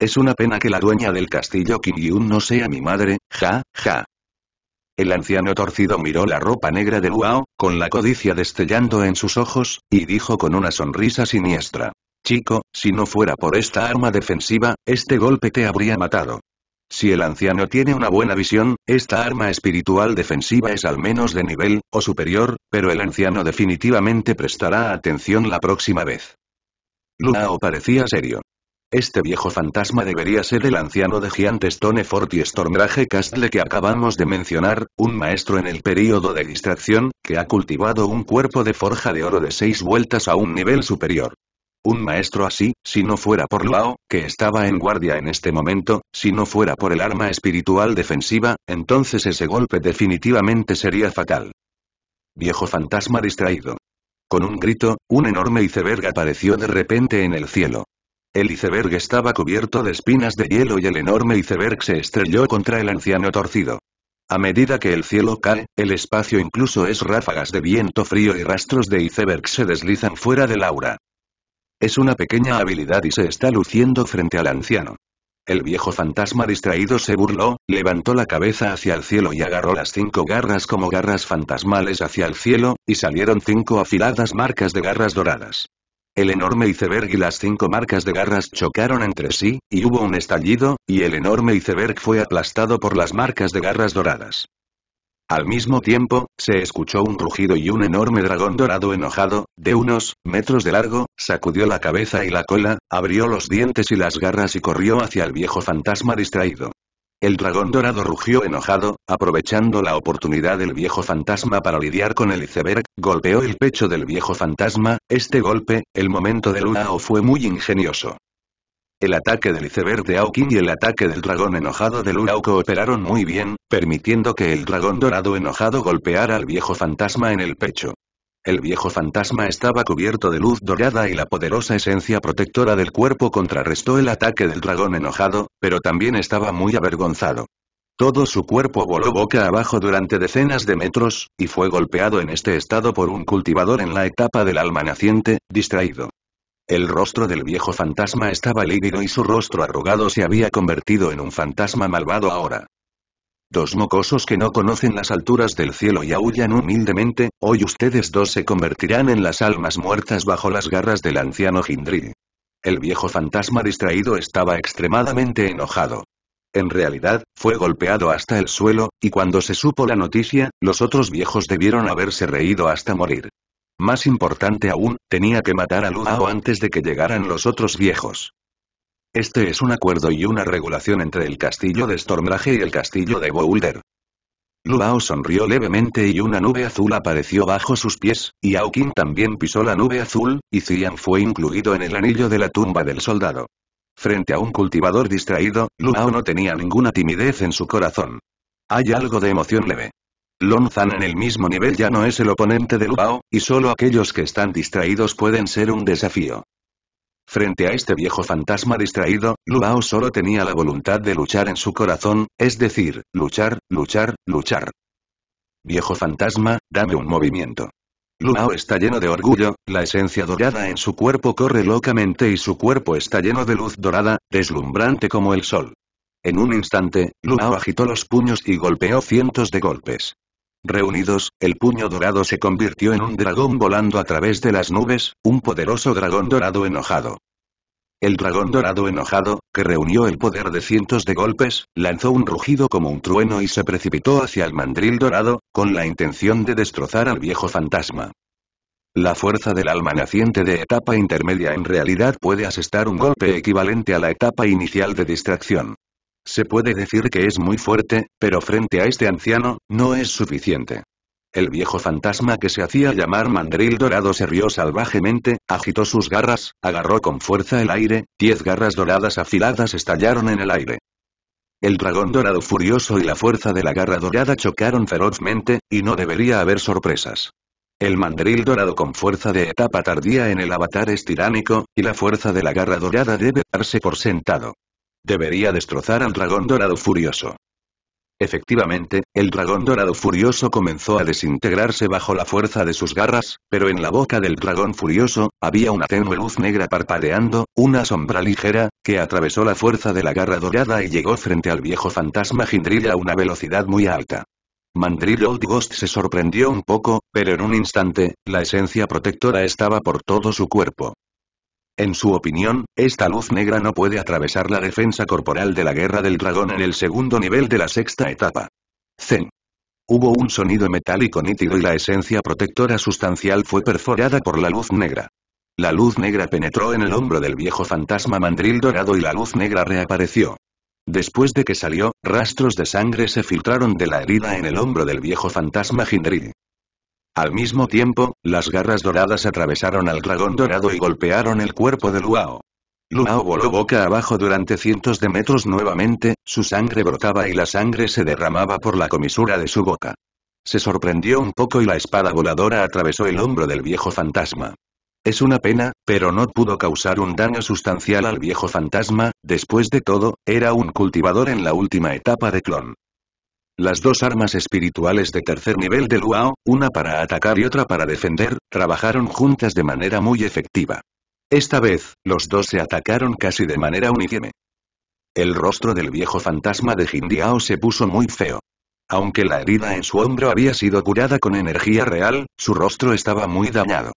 Es una pena que la dueña del castillo Kim Yun no sea mi madre, ja, ja. El anciano torcido miró la ropa negra de Wao, con la codicia destellando en sus ojos, y dijo con una sonrisa siniestra. Chico, si no fuera por esta arma defensiva, este golpe te habría matado. Si el anciano tiene una buena visión, esta arma espiritual defensiva es al menos de nivel, o superior, pero el anciano definitivamente prestará atención la próxima vez. Luao parecía serio. Este viejo fantasma debería ser el anciano de Giant Fort y Stormrage Castle que acabamos de mencionar, un maestro en el período de distracción, que ha cultivado un cuerpo de forja de oro de seis vueltas a un nivel superior. Un maestro así, si no fuera por Lao, que estaba en guardia en este momento, si no fuera por el arma espiritual defensiva, entonces ese golpe definitivamente sería fatal. Viejo fantasma distraído. Con un grito, un enorme iceberg apareció de repente en el cielo. El iceberg estaba cubierto de espinas de hielo y el enorme iceberg se estrelló contra el anciano torcido. A medida que el cielo cae, el espacio incluso es ráfagas de viento frío y rastros de iceberg se deslizan fuera del aura. Es una pequeña habilidad y se está luciendo frente al anciano. El viejo fantasma distraído se burló, levantó la cabeza hacia el cielo y agarró las cinco garras como garras fantasmales hacia el cielo, y salieron cinco afiladas marcas de garras doradas. El enorme iceberg y las cinco marcas de garras chocaron entre sí, y hubo un estallido, y el enorme iceberg fue aplastado por las marcas de garras doradas. Al mismo tiempo, se escuchó un rugido y un enorme dragón dorado enojado, de unos metros de largo, sacudió la cabeza y la cola, abrió los dientes y las garras y corrió hacia el viejo fantasma distraído. El dragón dorado rugió enojado, aprovechando la oportunidad del viejo fantasma para lidiar con el iceberg, golpeó el pecho del viejo fantasma, este golpe, el momento de o fue muy ingenioso. El ataque del iceberg de Aoki y el ataque del dragón enojado de Lulao cooperaron muy bien, permitiendo que el dragón dorado enojado golpeara al viejo fantasma en el pecho. El viejo fantasma estaba cubierto de luz dorada y la poderosa esencia protectora del cuerpo contrarrestó el ataque del dragón enojado, pero también estaba muy avergonzado. Todo su cuerpo voló boca abajo durante decenas de metros, y fue golpeado en este estado por un cultivador en la etapa del alma naciente, distraído. El rostro del viejo fantasma estaba lívido y su rostro arrugado se había convertido en un fantasma malvado ahora. Dos mocosos que no conocen las alturas del cielo y aullan humildemente, hoy ustedes dos se convertirán en las almas muertas bajo las garras del anciano Hindri. El viejo fantasma distraído estaba extremadamente enojado. En realidad, fue golpeado hasta el suelo, y cuando se supo la noticia, los otros viejos debieron haberse reído hasta morir. Más importante aún, tenía que matar a Luao antes de que llegaran los otros viejos. Este es un acuerdo y una regulación entre el castillo de Stormrage y el castillo de Boulder. Luao sonrió levemente y una nube azul apareció bajo sus pies, y Aokin también pisó la nube azul, y Cian fue incluido en el anillo de la tumba del soldado. Frente a un cultivador distraído, Luao no tenía ninguna timidez en su corazón. Hay algo de emoción leve. Lonzan en el mismo nivel ya no es el oponente de Luao, y solo aquellos que están distraídos pueden ser un desafío. Frente a este viejo fantasma distraído, Luao solo tenía la voluntad de luchar en su corazón, es decir, luchar, luchar, luchar. Viejo fantasma, dame un movimiento. Luao está lleno de orgullo, la esencia dorada en su cuerpo corre locamente y su cuerpo está lleno de luz dorada, deslumbrante como el sol. En un instante, Luao agitó los puños y golpeó cientos de golpes. Reunidos, el puño dorado se convirtió en un dragón volando a través de las nubes, un poderoso dragón dorado enojado. El dragón dorado enojado, que reunió el poder de cientos de golpes, lanzó un rugido como un trueno y se precipitó hacia el mandril dorado, con la intención de destrozar al viejo fantasma. La fuerza del alma naciente de etapa intermedia en realidad puede asestar un golpe equivalente a la etapa inicial de distracción. Se puede decir que es muy fuerte, pero frente a este anciano, no es suficiente. El viejo fantasma que se hacía llamar Mandril Dorado se rió salvajemente, agitó sus garras, agarró con fuerza el aire, diez garras doradas afiladas estallaron en el aire. El dragón dorado furioso y la fuerza de la garra dorada chocaron ferozmente, y no debería haber sorpresas. El mandril dorado con fuerza de etapa tardía en el avatar es tiránico, y la fuerza de la garra dorada debe darse por sentado. Debería destrozar al dragón dorado furioso. Efectivamente, el dragón dorado furioso comenzó a desintegrarse bajo la fuerza de sus garras, pero en la boca del dragón furioso, había una tenue luz negra parpadeando, una sombra ligera, que atravesó la fuerza de la garra dorada y llegó frente al viejo fantasma Hindril a una velocidad muy alta. Mandrill Old Ghost se sorprendió un poco, pero en un instante, la esencia protectora estaba por todo su cuerpo. En su opinión, esta luz negra no puede atravesar la defensa corporal de la guerra del dragón en el segundo nivel de la sexta etapa. Zen. Hubo un sonido metálico nítido y la esencia protectora sustancial fue perforada por la luz negra. La luz negra penetró en el hombro del viejo fantasma mandril dorado y la luz negra reapareció. Después de que salió, rastros de sangre se filtraron de la herida en el hombro del viejo fantasma Jindril. Al mismo tiempo, las garras doradas atravesaron al dragón dorado y golpearon el cuerpo de Luao. Luao voló boca abajo durante cientos de metros nuevamente, su sangre brotaba y la sangre se derramaba por la comisura de su boca. Se sorprendió un poco y la espada voladora atravesó el hombro del viejo fantasma. Es una pena, pero no pudo causar un daño sustancial al viejo fantasma, después de todo, era un cultivador en la última etapa de clon. Las dos armas espirituales de tercer nivel de Luao, una para atacar y otra para defender, trabajaron juntas de manera muy efectiva. Esta vez, los dos se atacaron casi de manera unífeme. El rostro del viejo fantasma de Hindiao se puso muy feo. Aunque la herida en su hombro había sido curada con energía real, su rostro estaba muy dañado.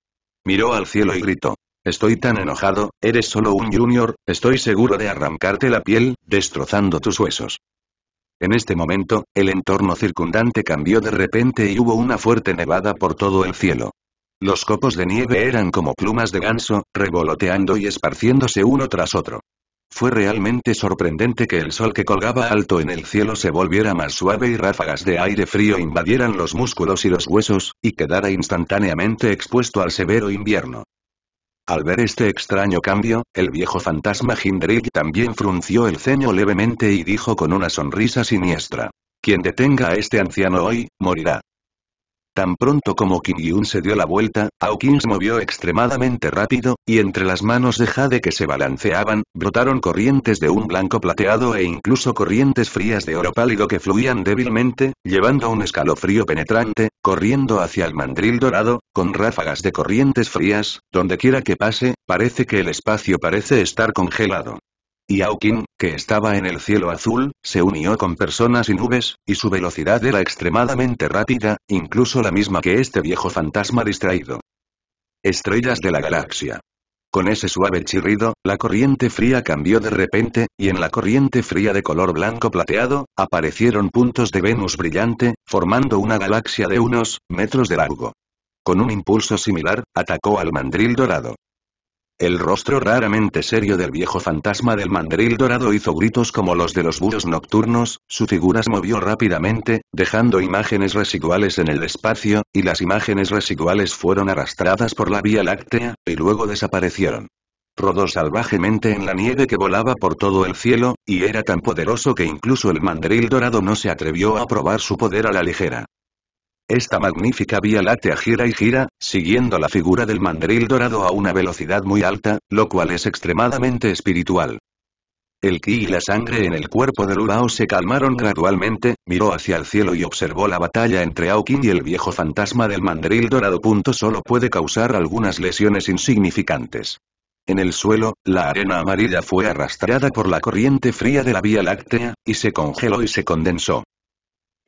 Miró al cielo y gritó. Estoy tan enojado, eres solo un junior, estoy seguro de arrancarte la piel, destrozando tus huesos. En este momento, el entorno circundante cambió de repente y hubo una fuerte nevada por todo el cielo. Los copos de nieve eran como plumas de ganso, revoloteando y esparciéndose uno tras otro. Fue realmente sorprendente que el sol que colgaba alto en el cielo se volviera más suave y ráfagas de aire frío invadieran los músculos y los huesos, y quedara instantáneamente expuesto al severo invierno. Al ver este extraño cambio, el viejo fantasma Hindrik también frunció el ceño levemente y dijo con una sonrisa siniestra. Quien detenga a este anciano hoy, morirá. Tan pronto como Kim Yun se dio la vuelta, se movió extremadamente rápido, y entre las manos de Jade que se balanceaban, brotaron corrientes de un blanco plateado e incluso corrientes frías de oro pálido que fluían débilmente, llevando un escalofrío penetrante, corriendo hacia el mandril dorado, con ráfagas de corrientes frías, donde quiera que pase, parece que el espacio parece estar congelado. Y Hawking, que estaba en el cielo azul, se unió con personas y nubes, y su velocidad era extremadamente rápida, incluso la misma que este viejo fantasma distraído. Estrellas de la galaxia. Con ese suave chirrido, la corriente fría cambió de repente, y en la corriente fría de color blanco plateado, aparecieron puntos de Venus brillante, formando una galaxia de unos metros de largo. Con un impulso similar, atacó al mandril dorado. El rostro raramente serio del viejo fantasma del mandril dorado hizo gritos como los de los búhos nocturnos, su figura se movió rápidamente, dejando imágenes residuales en el espacio, y las imágenes residuales fueron arrastradas por la Vía Láctea, y luego desaparecieron. Rodó salvajemente en la nieve que volaba por todo el cielo, y era tan poderoso que incluso el mandril dorado no se atrevió a probar su poder a la ligera. Esta magnífica vía láctea gira y gira, siguiendo la figura del mandril dorado a una velocidad muy alta, lo cual es extremadamente espiritual. El ki y la sangre en el cuerpo de Lulao se calmaron gradualmente, miró hacia el cielo y observó la batalla entre Aokin y el viejo fantasma del mandril dorado. Punto solo puede causar algunas lesiones insignificantes. En el suelo, la arena amarilla fue arrastrada por la corriente fría de la Vía Láctea, y se congeló y se condensó.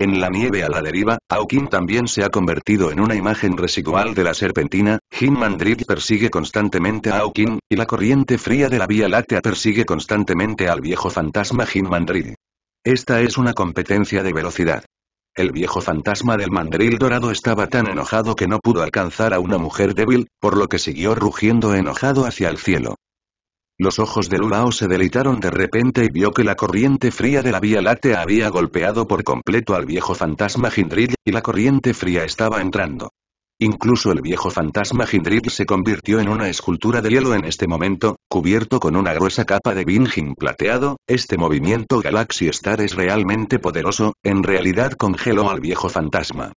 En la nieve a la deriva, Hawking también se ha convertido en una imagen residual de la serpentina, Jim Mandrill persigue constantemente a Hawking, y la corriente fría de la Vía Láctea persigue constantemente al viejo fantasma Jim Mandrill. Esta es una competencia de velocidad. El viejo fantasma del mandril dorado estaba tan enojado que no pudo alcanzar a una mujer débil, por lo que siguió rugiendo enojado hacia el cielo. Los ojos de Lulao se deleitaron de repente y vio que la corriente fría de la Vía Láctea había golpeado por completo al viejo fantasma Hindril, y la corriente fría estaba entrando. Incluso el viejo fantasma Hindril se convirtió en una escultura de hielo en este momento, cubierto con una gruesa capa de Bingin plateado, este movimiento Galaxy Star es realmente poderoso, en realidad congeló al viejo fantasma.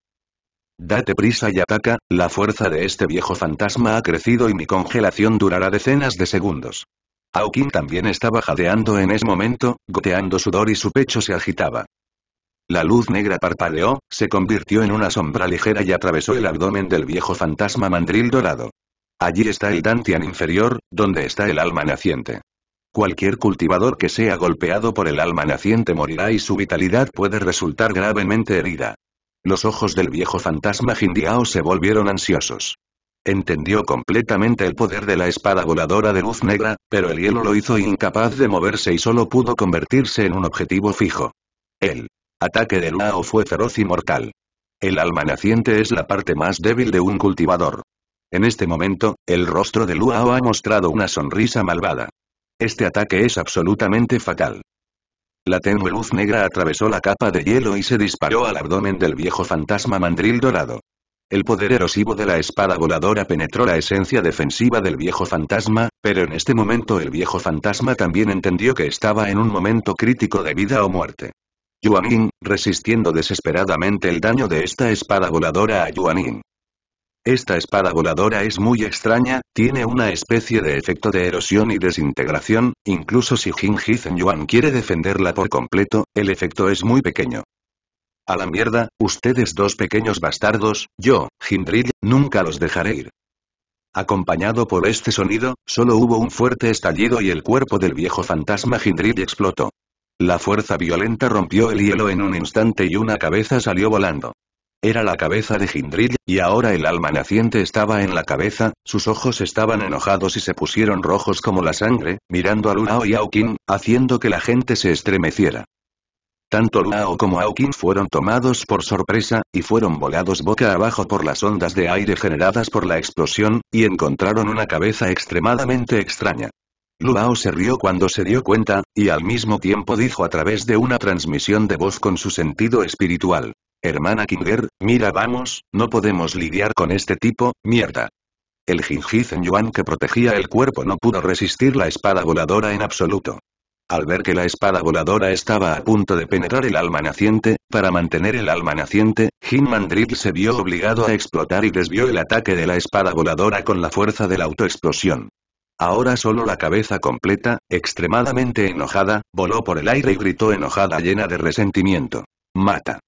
Date prisa y ataca, la fuerza de este viejo fantasma ha crecido y mi congelación durará decenas de segundos. Hawking también estaba jadeando en ese momento, goteando sudor y su pecho se agitaba. La luz negra parpadeó, se convirtió en una sombra ligera y atravesó el abdomen del viejo fantasma mandril dorado. Allí está el Dantian inferior, donde está el alma naciente. Cualquier cultivador que sea golpeado por el alma naciente morirá y su vitalidad puede resultar gravemente herida. Los ojos del viejo fantasma hindiao se volvieron ansiosos. Entendió completamente el poder de la espada voladora de luz negra, pero el hielo lo hizo incapaz de moverse y solo pudo convertirse en un objetivo fijo. El ataque de Lao fue feroz y mortal. El alma naciente es la parte más débil de un cultivador. En este momento, el rostro de Luao ha mostrado una sonrisa malvada. Este ataque es absolutamente fatal. La tenue luz negra atravesó la capa de hielo y se disparó al abdomen del viejo fantasma mandril dorado. El poder erosivo de la espada voladora penetró la esencia defensiva del viejo fantasma, pero en este momento el viejo fantasma también entendió que estaba en un momento crítico de vida o muerte. Yuanin, resistiendo desesperadamente el daño de esta espada voladora a Yuanin. Esta espada voladora es muy extraña, tiene una especie de efecto de erosión y desintegración, incluso si Jin Yuan quiere defenderla por completo, el efecto es muy pequeño. A la mierda, ustedes dos pequeños bastardos, yo, Hindrid, nunca los dejaré ir. Acompañado por este sonido, solo hubo un fuerte estallido y el cuerpo del viejo fantasma Hindrid explotó. La fuerza violenta rompió el hielo en un instante y una cabeza salió volando. Era la cabeza de Hindrid, y ahora el alma naciente estaba en la cabeza, sus ojos estaban enojados y se pusieron rojos como la sangre, mirando a Lunao y a haciendo que la gente se estremeciera. Tanto Luao como Aokin fueron tomados por sorpresa, y fueron volados boca abajo por las ondas de aire generadas por la explosión, y encontraron una cabeza extremadamente extraña. Luao se rió cuando se dio cuenta, y al mismo tiempo dijo a través de una transmisión de voz con su sentido espiritual. Hermana Kinger, mira vamos, no podemos lidiar con este tipo, mierda. El en Yuan que protegía el cuerpo no pudo resistir la espada voladora en absoluto al ver que la espada voladora estaba a punto de penetrar el alma naciente, para mantener el alma naciente, Hinman se vio obligado a explotar y desvió el ataque de la espada voladora con la fuerza de la autoexplosión. Ahora solo la cabeza completa, extremadamente enojada, voló por el aire y gritó enojada llena de resentimiento. Mata.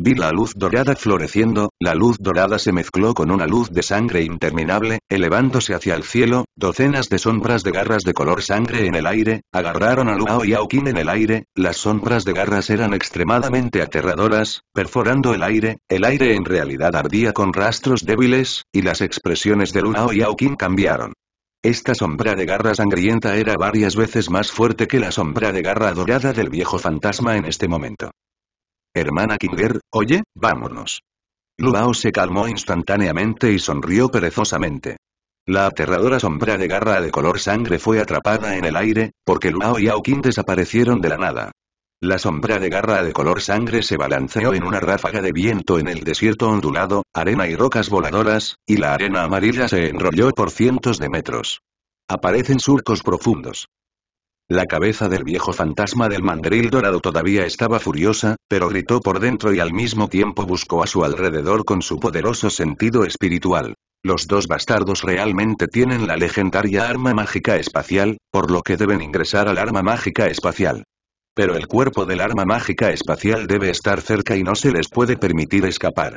Vi la luz dorada floreciendo, la luz dorada se mezcló con una luz de sangre interminable, elevándose hacia el cielo, docenas de sombras de garras de color sangre en el aire, agarraron a Luao y Aokin en el aire, las sombras de garras eran extremadamente aterradoras, perforando el aire, el aire en realidad ardía con rastros débiles, y las expresiones de Luao y Aokin cambiaron. Esta sombra de garra sangrienta era varias veces más fuerte que la sombra de garra dorada del viejo fantasma en este momento. Hermana Kinger, oye, vámonos. Luao se calmó instantáneamente y sonrió perezosamente. La aterradora sombra de garra de color sangre fue atrapada en el aire, porque Luao y Aokin desaparecieron de la nada. La sombra de garra de color sangre se balanceó en una ráfaga de viento en el desierto ondulado, arena y rocas voladoras, y la arena amarilla se enrolló por cientos de metros. Aparecen surcos profundos. La cabeza del viejo fantasma del mandril dorado todavía estaba furiosa, pero gritó por dentro y al mismo tiempo buscó a su alrededor con su poderoso sentido espiritual. Los dos bastardos realmente tienen la legendaria arma mágica espacial, por lo que deben ingresar al arma mágica espacial. Pero el cuerpo del arma mágica espacial debe estar cerca y no se les puede permitir escapar.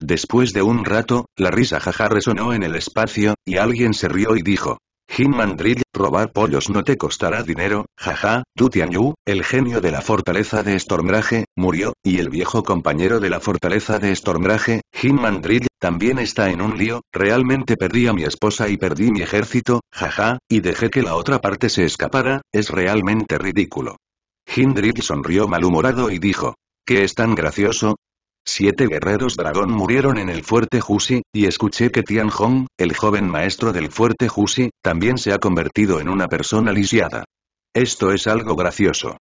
Después de un rato, la risa jaja resonó en el espacio, y alguien se rió y dijo, Hitman Mandrill, robar pollos no te costará dinero, jaja, Tutianyu, el genio de la fortaleza de Stormraje, murió, y el viejo compañero de la fortaleza de Stormrage, Hitman también está en un lío, realmente perdí a mi esposa y perdí mi ejército, jaja, y dejé que la otra parte se escapara, es realmente ridículo. Hindrid sonrió malhumorado y dijo, ¿qué es tan gracioso? Siete guerreros dragón murieron en el fuerte Jusi, y escuché que Tian Hong, el joven maestro del fuerte Jusi, también se ha convertido en una persona lisiada. Esto es algo gracioso.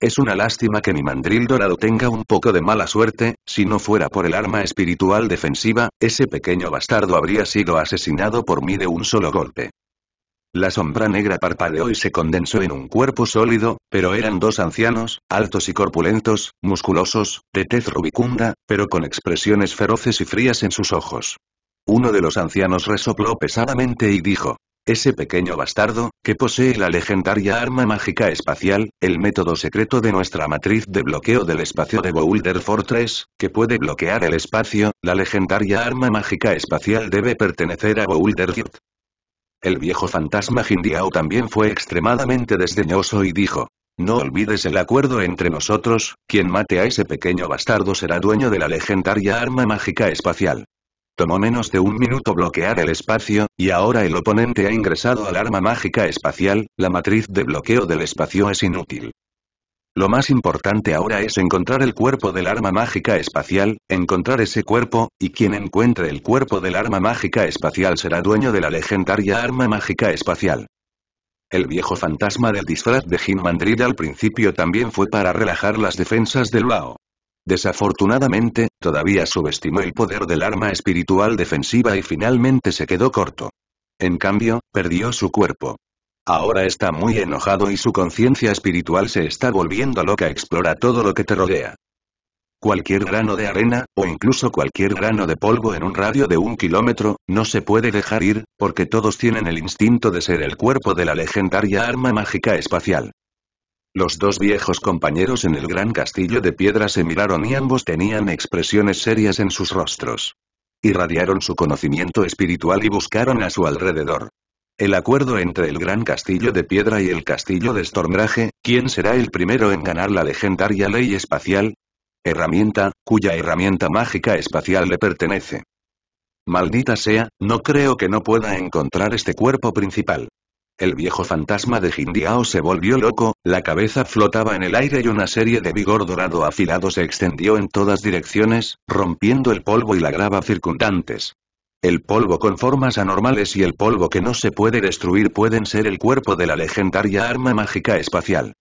Es una lástima que mi mandril dorado tenga un poco de mala suerte, si no fuera por el arma espiritual defensiva, ese pequeño bastardo habría sido asesinado por mí de un solo golpe. La sombra negra parpadeó y se condensó en un cuerpo sólido, pero eran dos ancianos, altos y corpulentos, musculosos, de tez rubicunda, pero con expresiones feroces y frías en sus ojos. Uno de los ancianos resopló pesadamente y dijo, ese pequeño bastardo, que posee la legendaria arma mágica espacial, el método secreto de nuestra matriz de bloqueo del espacio de Boulder Fortress, que puede bloquear el espacio, la legendaria arma mágica espacial debe pertenecer a Boulder el viejo fantasma Jindiao también fue extremadamente desdeñoso y dijo. No olvides el acuerdo entre nosotros, quien mate a ese pequeño bastardo será dueño de la legendaria arma mágica espacial. Tomó menos de un minuto bloquear el espacio, y ahora el oponente ha ingresado al arma mágica espacial, la matriz de bloqueo del espacio es inútil. Lo más importante ahora es encontrar el cuerpo del arma mágica espacial, encontrar ese cuerpo, y quien encuentre el cuerpo del arma mágica espacial será dueño de la legendaria arma mágica espacial. El viejo fantasma del disfraz de Jim Mandrid al principio también fue para relajar las defensas del Lao. Desafortunadamente, todavía subestimó el poder del arma espiritual defensiva y finalmente se quedó corto. En cambio, perdió su cuerpo. Ahora está muy enojado y su conciencia espiritual se está volviendo loca. Explora todo lo que te rodea. Cualquier grano de arena, o incluso cualquier grano de polvo en un radio de un kilómetro, no se puede dejar ir, porque todos tienen el instinto de ser el cuerpo de la legendaria arma mágica espacial. Los dos viejos compañeros en el gran castillo de piedra se miraron y ambos tenían expresiones serias en sus rostros. Irradiaron su conocimiento espiritual y buscaron a su alrededor el acuerdo entre el Gran Castillo de Piedra y el Castillo de Stormrage, ¿quién será el primero en ganar la legendaria ley espacial? Herramienta, cuya herramienta mágica espacial le pertenece. Maldita sea, no creo que no pueda encontrar este cuerpo principal. El viejo fantasma de Hindiao se volvió loco, la cabeza flotaba en el aire y una serie de vigor dorado afilado se extendió en todas direcciones, rompiendo el polvo y la grava circundantes. El polvo con formas anormales y el polvo que no se puede destruir pueden ser el cuerpo de la legendaria arma mágica espacial.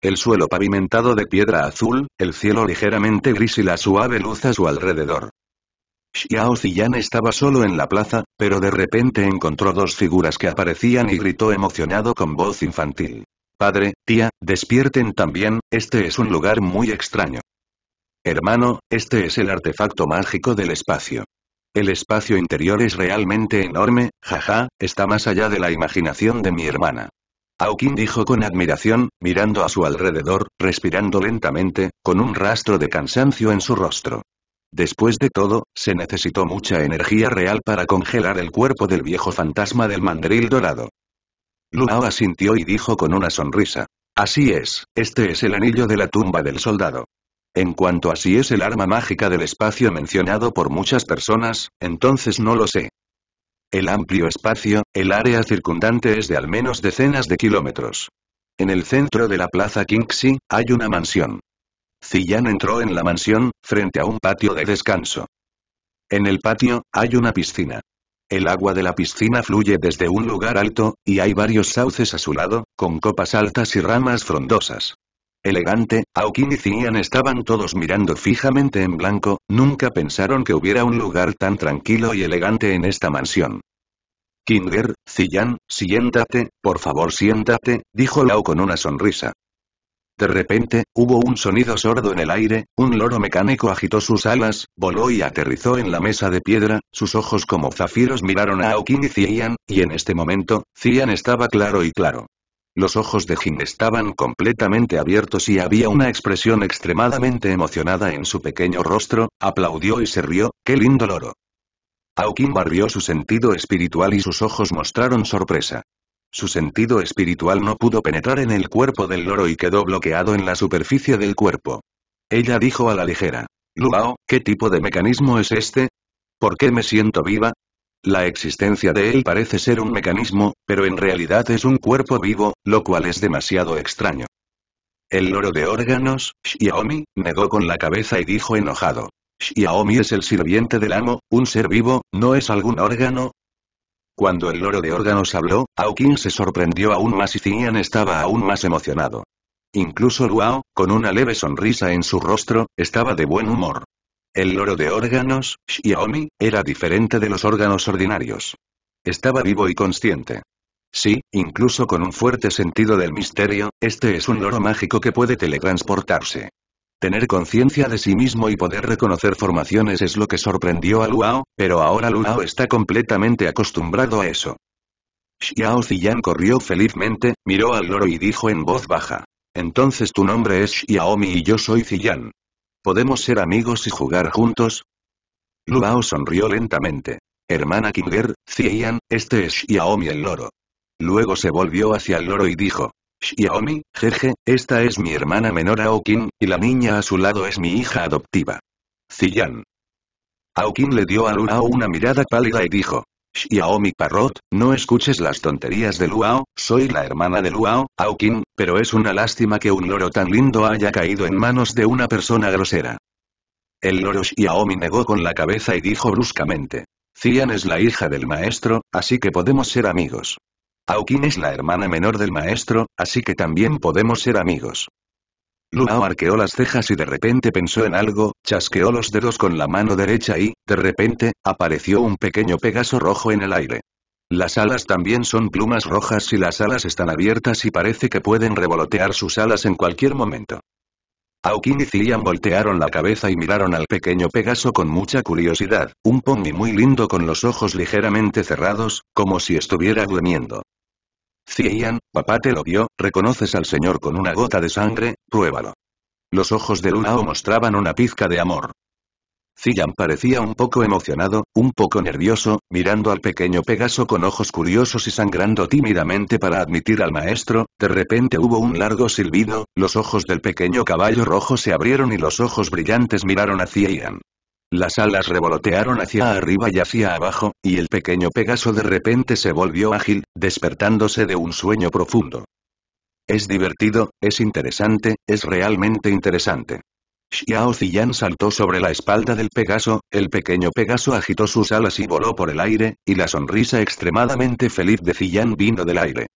El suelo pavimentado de piedra azul, el cielo ligeramente gris y la suave luz a su alrededor. Xiao Ziyan estaba solo en la plaza, pero de repente encontró dos figuras que aparecían y gritó emocionado con voz infantil. Padre, tía, despierten también, este es un lugar muy extraño. Hermano, este es el artefacto mágico del espacio. El espacio interior es realmente enorme, jaja, está más allá de la imaginación de mi hermana. Aukin dijo con admiración, mirando a su alrededor, respirando lentamente, con un rastro de cansancio en su rostro. Después de todo, se necesitó mucha energía real para congelar el cuerpo del viejo fantasma del mandril dorado. Luao asintió y dijo con una sonrisa. Así es, este es el anillo de la tumba del soldado. En cuanto a si es el arma mágica del espacio mencionado por muchas personas, entonces no lo sé. El amplio espacio, el área circundante es de al menos decenas de kilómetros. En el centro de la plaza Kingsi, hay una mansión. Ziyan entró en la mansión, frente a un patio de descanso. En el patio, hay una piscina. El agua de la piscina fluye desde un lugar alto, y hay varios sauces a su lado, con copas altas y ramas frondosas elegante, Aokin y Cian estaban todos mirando fijamente en blanco, nunca pensaron que hubiera un lugar tan tranquilo y elegante en esta mansión. Kinder, Cian, siéntate, por favor siéntate, dijo Lao con una sonrisa. De repente, hubo un sonido sordo en el aire, un loro mecánico agitó sus alas, voló y aterrizó en la mesa de piedra, sus ojos como zafiros miraron a Aokin y Cian, y en este momento, Cian estaba claro y claro. Los ojos de Jim estaban completamente abiertos y había una expresión extremadamente emocionada en su pequeño rostro, aplaudió y se rió, ¡qué lindo loro! Hawking barrió su sentido espiritual y sus ojos mostraron sorpresa. Su sentido espiritual no pudo penetrar en el cuerpo del loro y quedó bloqueado en la superficie del cuerpo. Ella dijo a la ligera. Luao, ¿qué tipo de mecanismo es este? ¿Por qué me siento viva? La existencia de él parece ser un mecanismo, pero en realidad es un cuerpo vivo, lo cual es demasiado extraño. El loro de órganos, Xiaomi, negó con la cabeza y dijo enojado. Xiaomi es el sirviente del amo, un ser vivo, no es algún órgano, cuando el loro de órganos habló, Aokin se sorprendió aún más y Xian estaba aún más emocionado. Incluso Luao, con una leve sonrisa en su rostro, estaba de buen humor. El loro de órganos, Xiaomi, era diferente de los órganos ordinarios. Estaba vivo y consciente. Sí, incluso con un fuerte sentido del misterio, este es un loro mágico que puede teletransportarse. Tener conciencia de sí mismo y poder reconocer formaciones es lo que sorprendió a Luao, pero ahora Luao está completamente acostumbrado a eso. Xiao Ziyan corrió felizmente, miró al loro y dijo en voz baja. Entonces tu nombre es Xiaomi y yo soy Ziyan. ¿Podemos ser amigos y jugar juntos? Luao sonrió lentamente. Hermana Kinger, Cian, este es Xiaomi el loro. Luego se volvió hacia el loro y dijo. Xiaomi, jeje, esta es mi hermana menor Aokin, y la niña a su lado es mi hija adoptiva. Cian. Aokin le dio a Luao una mirada pálida y dijo. Xiaomi Parrot, no escuches las tonterías de Luao, soy la hermana de Luao, Aukin, pero es una lástima que un loro tan lindo haya caído en manos de una persona grosera. El loro Xiaomi negó con la cabeza y dijo bruscamente. Cian es la hija del maestro, así que podemos ser amigos. Aokin es la hermana menor del maestro, así que también podemos ser amigos. Luao arqueó las cejas y de repente pensó en algo, chasqueó los dedos con la mano derecha y, de repente, apareció un pequeño Pegaso rojo en el aire. Las alas también son plumas rojas y las alas están abiertas y parece que pueden revolotear sus alas en cualquier momento. Aokin y Cillian voltearon la cabeza y miraron al pequeño Pegaso con mucha curiosidad, un pony muy lindo con los ojos ligeramente cerrados, como si estuviera durmiendo. Ziyan, papá te lo vio. reconoces al Señor con una gota de sangre, pruébalo. Los ojos de Lunao mostraban una pizca de amor. Cian parecía un poco emocionado, un poco nervioso, mirando al pequeño Pegaso con ojos curiosos y sangrando tímidamente para admitir al maestro, de repente hubo un largo silbido, los ojos del pequeño caballo rojo se abrieron y los ojos brillantes miraron a Cian. Las alas revolotearon hacia arriba y hacia abajo, y el pequeño Pegaso de repente se volvió ágil, despertándose de un sueño profundo. Es divertido, es interesante, es realmente interesante. Xiao Ziyan saltó sobre la espalda del Pegaso, el pequeño Pegaso agitó sus alas y voló por el aire, y la sonrisa extremadamente feliz de Ziyan vino del aire.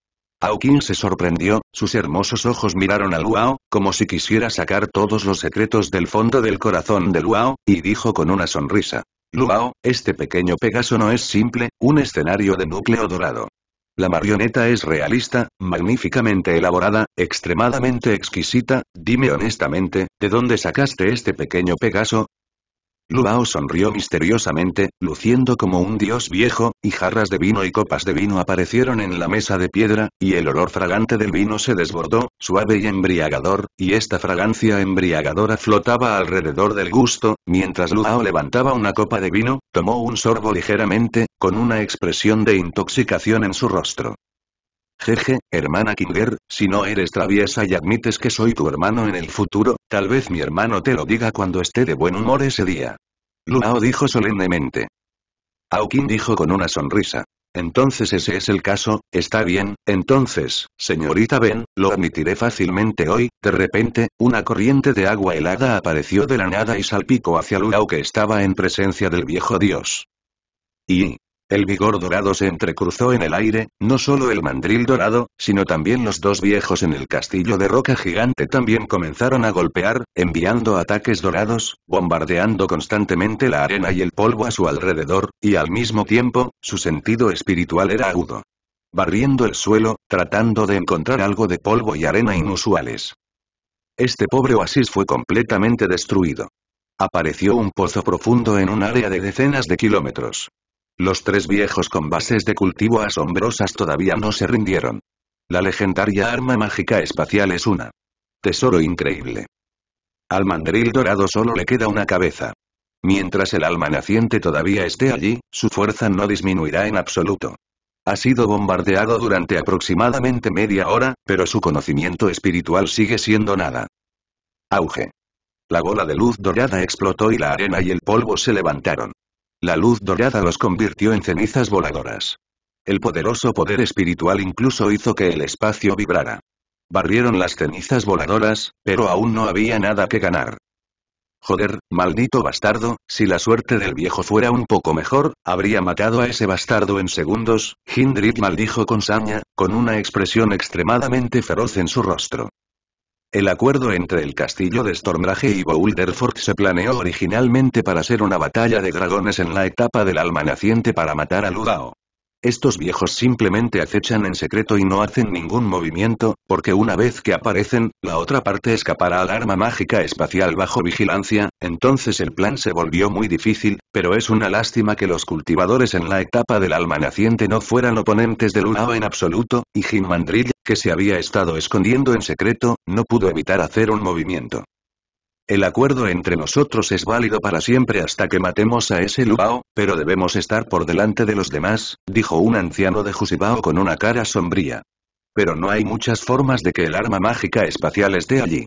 Hawking se sorprendió, sus hermosos ojos miraron a Luao, como si quisiera sacar todos los secretos del fondo del corazón de Luao, y dijo con una sonrisa. Luao, este pequeño Pegaso no es simple, un escenario de núcleo dorado. La marioneta es realista, magníficamente elaborada, extremadamente exquisita, dime honestamente, ¿de dónde sacaste este pequeño Pegaso? Luao sonrió misteriosamente, luciendo como un dios viejo, y jarras de vino y copas de vino aparecieron en la mesa de piedra, y el olor fragante del vino se desbordó, suave y embriagador, y esta fragancia embriagadora flotaba alrededor del gusto, mientras Luao levantaba una copa de vino, tomó un sorbo ligeramente, con una expresión de intoxicación en su rostro. Jeje, hermana Kinger, si no eres traviesa y admites que soy tu hermano en el futuro, tal vez mi hermano te lo diga cuando esté de buen humor ese día. Lunao dijo solemnemente. Aokin dijo con una sonrisa. Entonces ese es el caso, está bien, entonces, señorita Ben, lo admitiré fácilmente hoy, de repente, una corriente de agua helada apareció de la nada y salpicó hacia Lunao que estaba en presencia del viejo dios. Y, el vigor dorado se entrecruzó en el aire, no solo el mandril dorado, sino también los dos viejos en el castillo de roca gigante también comenzaron a golpear, enviando ataques dorados, bombardeando constantemente la arena y el polvo a su alrededor, y al mismo tiempo, su sentido espiritual era agudo. Barriendo el suelo, tratando de encontrar algo de polvo y arena inusuales. Este pobre oasis fue completamente destruido. Apareció un pozo profundo en un área de decenas de kilómetros. Los tres viejos con bases de cultivo asombrosas todavía no se rindieron. La legendaria arma mágica espacial es una. Tesoro increíble. Al mandril dorado solo le queda una cabeza. Mientras el alma naciente todavía esté allí, su fuerza no disminuirá en absoluto. Ha sido bombardeado durante aproximadamente media hora, pero su conocimiento espiritual sigue siendo nada. Auge. La bola de luz dorada explotó y la arena y el polvo se levantaron. La luz dorada los convirtió en cenizas voladoras. El poderoso poder espiritual incluso hizo que el espacio vibrara. Barrieron las cenizas voladoras, pero aún no había nada que ganar. Joder, maldito bastardo, si la suerte del viejo fuera un poco mejor, habría matado a ese bastardo en segundos, Hindrid maldijo con saña, con una expresión extremadamente feroz en su rostro. El acuerdo entre el castillo de Stormrage y Boulderford se planeó originalmente para ser una batalla de dragones en la etapa del alma naciente para matar a Ludao. Estos viejos simplemente acechan en secreto y no hacen ningún movimiento, porque una vez que aparecen, la otra parte escapará al arma mágica espacial bajo vigilancia, entonces el plan se volvió muy difícil, pero es una lástima que los cultivadores en la etapa del alma naciente no fueran oponentes del UNAO en absoluto, y Jim Mandrill, que se había estado escondiendo en secreto, no pudo evitar hacer un movimiento. El acuerdo entre nosotros es válido para siempre hasta que matemos a ese Lubao, pero debemos estar por delante de los demás, dijo un anciano de Jusibao con una cara sombría. Pero no hay muchas formas de que el arma mágica espacial esté allí.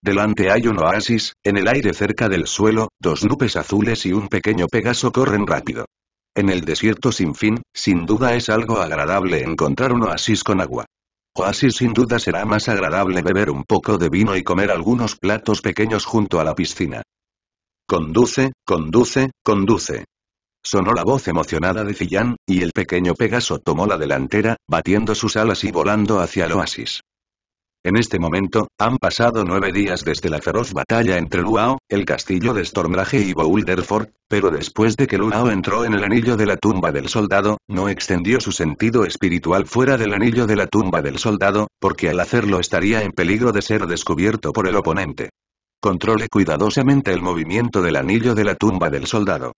Delante hay un oasis, en el aire cerca del suelo, dos nubes azules y un pequeño Pegaso corren rápido. En el desierto sin fin, sin duda es algo agradable encontrar un oasis con agua oasis sin duda será más agradable beber un poco de vino y comer algunos platos pequeños junto a la piscina. Conduce, conduce, conduce. Sonó la voz emocionada de Fillán, y el pequeño Pegaso tomó la delantera, batiendo sus alas y volando hacia el oasis. En este momento, han pasado nueve días desde la feroz batalla entre Luao, el castillo de Stormrage y Boulderford, pero después de que Luao entró en el anillo de la tumba del soldado, no extendió su sentido espiritual fuera del anillo de la tumba del soldado, porque al hacerlo estaría en peligro de ser descubierto por el oponente. Controle cuidadosamente el movimiento del anillo de la tumba del soldado.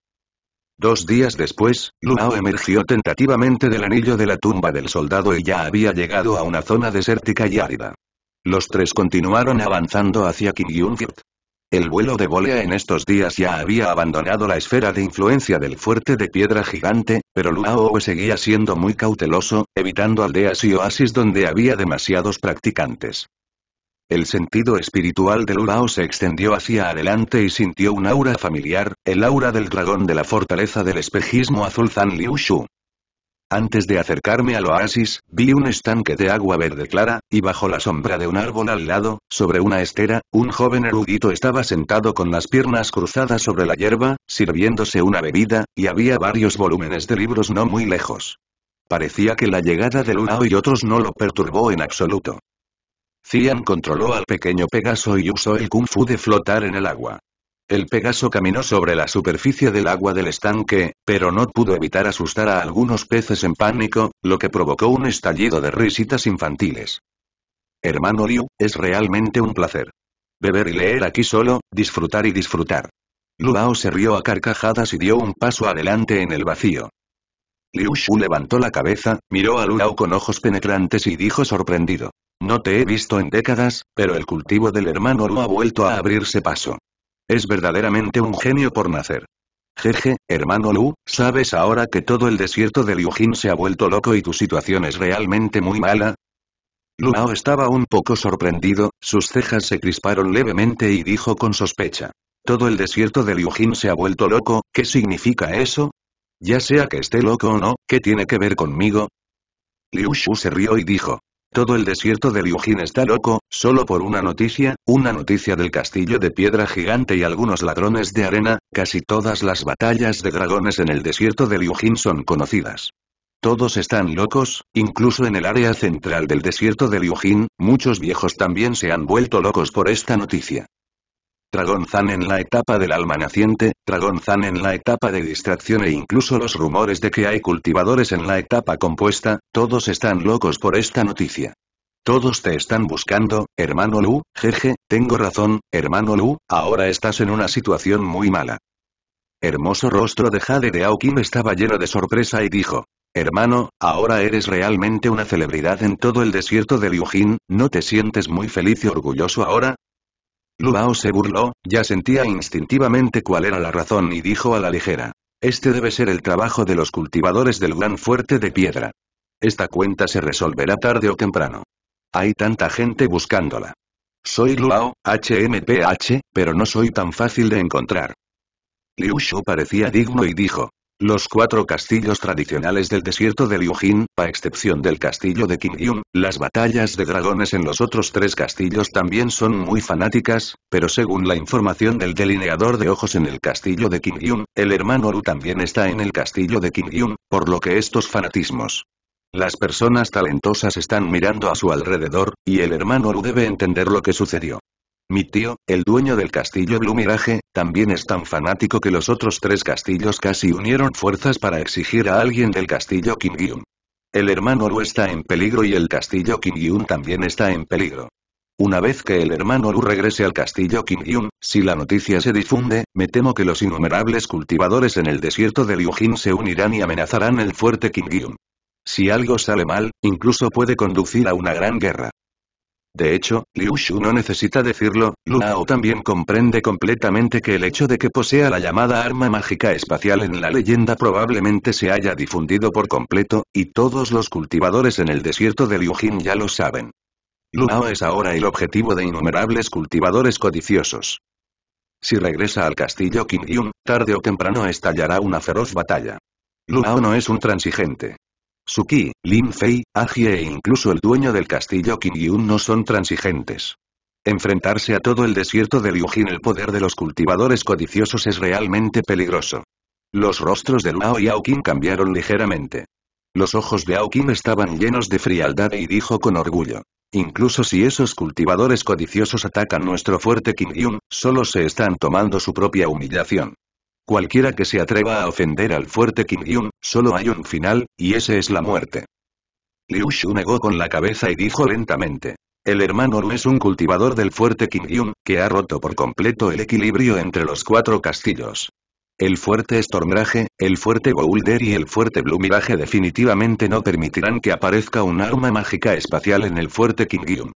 Dos días después, Luao emergió tentativamente del anillo de la tumba del soldado y ya había llegado a una zona desértica y árida. Los tres continuaron avanzando hacia Kigyungkyuk. El vuelo de Bolea en estos días ya había abandonado la esfera de influencia del fuerte de piedra gigante, pero Lulao seguía siendo muy cauteloso, evitando aldeas y oasis donde había demasiados practicantes. El sentido espiritual de Lulao se extendió hacia adelante y sintió un aura familiar, el aura del dragón de la fortaleza del espejismo azul Zan Liu antes de acercarme al oasis, vi un estanque de agua verde clara, y bajo la sombra de un árbol al lado, sobre una estera, un joven erudito estaba sentado con las piernas cruzadas sobre la hierba, sirviéndose una bebida, y había varios volúmenes de libros no muy lejos. Parecía que la llegada de Lunao y otros no lo perturbó en absoluto. Cian controló al pequeño Pegaso y usó el kung fu de flotar en el agua. El Pegaso caminó sobre la superficie del agua del estanque, pero no pudo evitar asustar a algunos peces en pánico, lo que provocó un estallido de risitas infantiles. Hermano Liu, es realmente un placer. Beber y leer aquí solo, disfrutar y disfrutar. Luao se rió a carcajadas y dio un paso adelante en el vacío. Liu Shu levantó la cabeza, miró a Luao con ojos penetrantes y dijo sorprendido. No te he visto en décadas, pero el cultivo del hermano no ha vuelto a abrirse paso. Es verdaderamente un genio por nacer. Jeje, hermano Lu, ¿sabes ahora que todo el desierto de Liujin se ha vuelto loco y tu situación es realmente muy mala? Lu Mao estaba un poco sorprendido, sus cejas se crisparon levemente y dijo con sospecha. Todo el desierto de Liujin se ha vuelto loco, ¿qué significa eso? Ya sea que esté loco o no, ¿qué tiene que ver conmigo? Liu Shu se rió y dijo. Todo el desierto de Liujin está loco, solo por una noticia, una noticia del castillo de piedra gigante y algunos ladrones de arena, casi todas las batallas de dragones en el desierto de Liujin son conocidas. Todos están locos, incluso en el área central del desierto de Liujin, muchos viejos también se han vuelto locos por esta noticia. Dragonzan en la etapa del alma naciente, Dragonzan en la etapa de distracción e incluso los rumores de que hay cultivadores en la etapa compuesta, todos están locos por esta noticia. Todos te están buscando, hermano Lu, jeje, tengo razón, hermano Lu, ahora estás en una situación muy mala. Hermoso rostro de Jade de Aokim estaba lleno de sorpresa y dijo, Hermano, ahora eres realmente una celebridad en todo el desierto de Liujin, ¿no te sientes muy feliz y orgulloso ahora? Luao se burló, ya sentía instintivamente cuál era la razón y dijo a la ligera. Este debe ser el trabajo de los cultivadores del gran fuerte de piedra. Esta cuenta se resolverá tarde o temprano. Hay tanta gente buscándola. Soy Luao, HMPH, pero no soy tan fácil de encontrar. Liu Shu parecía digno y dijo, los cuatro castillos tradicionales del desierto de Liujin, a excepción del castillo de Qingyun, las batallas de dragones en los otros tres castillos también son muy fanáticas, pero según la información del delineador de ojos en el castillo de Qingyun, el hermano Lu también está en el castillo de Qingyun, por lo que estos fanatismos. Las personas talentosas están mirando a su alrededor, y el hermano Lu debe entender lo que sucedió. Mi tío, el dueño del castillo Blumiraje, también es tan fanático que los otros tres castillos casi unieron fuerzas para exigir a alguien del castillo Kingyun. El hermano Lu está en peligro y el castillo Kingyun también está en peligro. Una vez que el hermano Lu regrese al castillo Kingyun, si la noticia se difunde, me temo que los innumerables cultivadores en el desierto de Liujin se unirán y amenazarán el fuerte Kingyun. Si algo sale mal, incluso puede conducir a una gran guerra. De hecho, Liu Shu no necesita decirlo, Luao también comprende completamente que el hecho de que posea la llamada arma mágica espacial en la leyenda probablemente se haya difundido por completo, y todos los cultivadores en el desierto de Liujin ya lo saben. Luao es ahora el objetivo de innumerables cultivadores codiciosos. Si regresa al castillo Kim Yun, tarde o temprano estallará una feroz batalla. Luao no es un transigente. Suki, Lin Fei, Agie e incluso el dueño del castillo Yun no son transigentes. Enfrentarse a todo el desierto de Liujin el poder de los cultivadores codiciosos es realmente peligroso. Los rostros de Mao y Aokin cambiaron ligeramente. Los ojos de Aokin estaban llenos de frialdad y dijo con orgullo. Incluso si esos cultivadores codiciosos atacan nuestro fuerte Yun, solo se están tomando su propia humillación. Cualquiera que se atreva a ofender al fuerte Kim Yun, solo hay un final, y ese es la muerte. Liu Shu negó con la cabeza y dijo lentamente. El hermano Lu es un cultivador del fuerte Kim Yun, que ha roto por completo el equilibrio entre los cuatro castillos. El fuerte Stormrage, el fuerte Boulder y el fuerte Blumiraje definitivamente no permitirán que aparezca un arma mágica espacial en el fuerte Kim Yun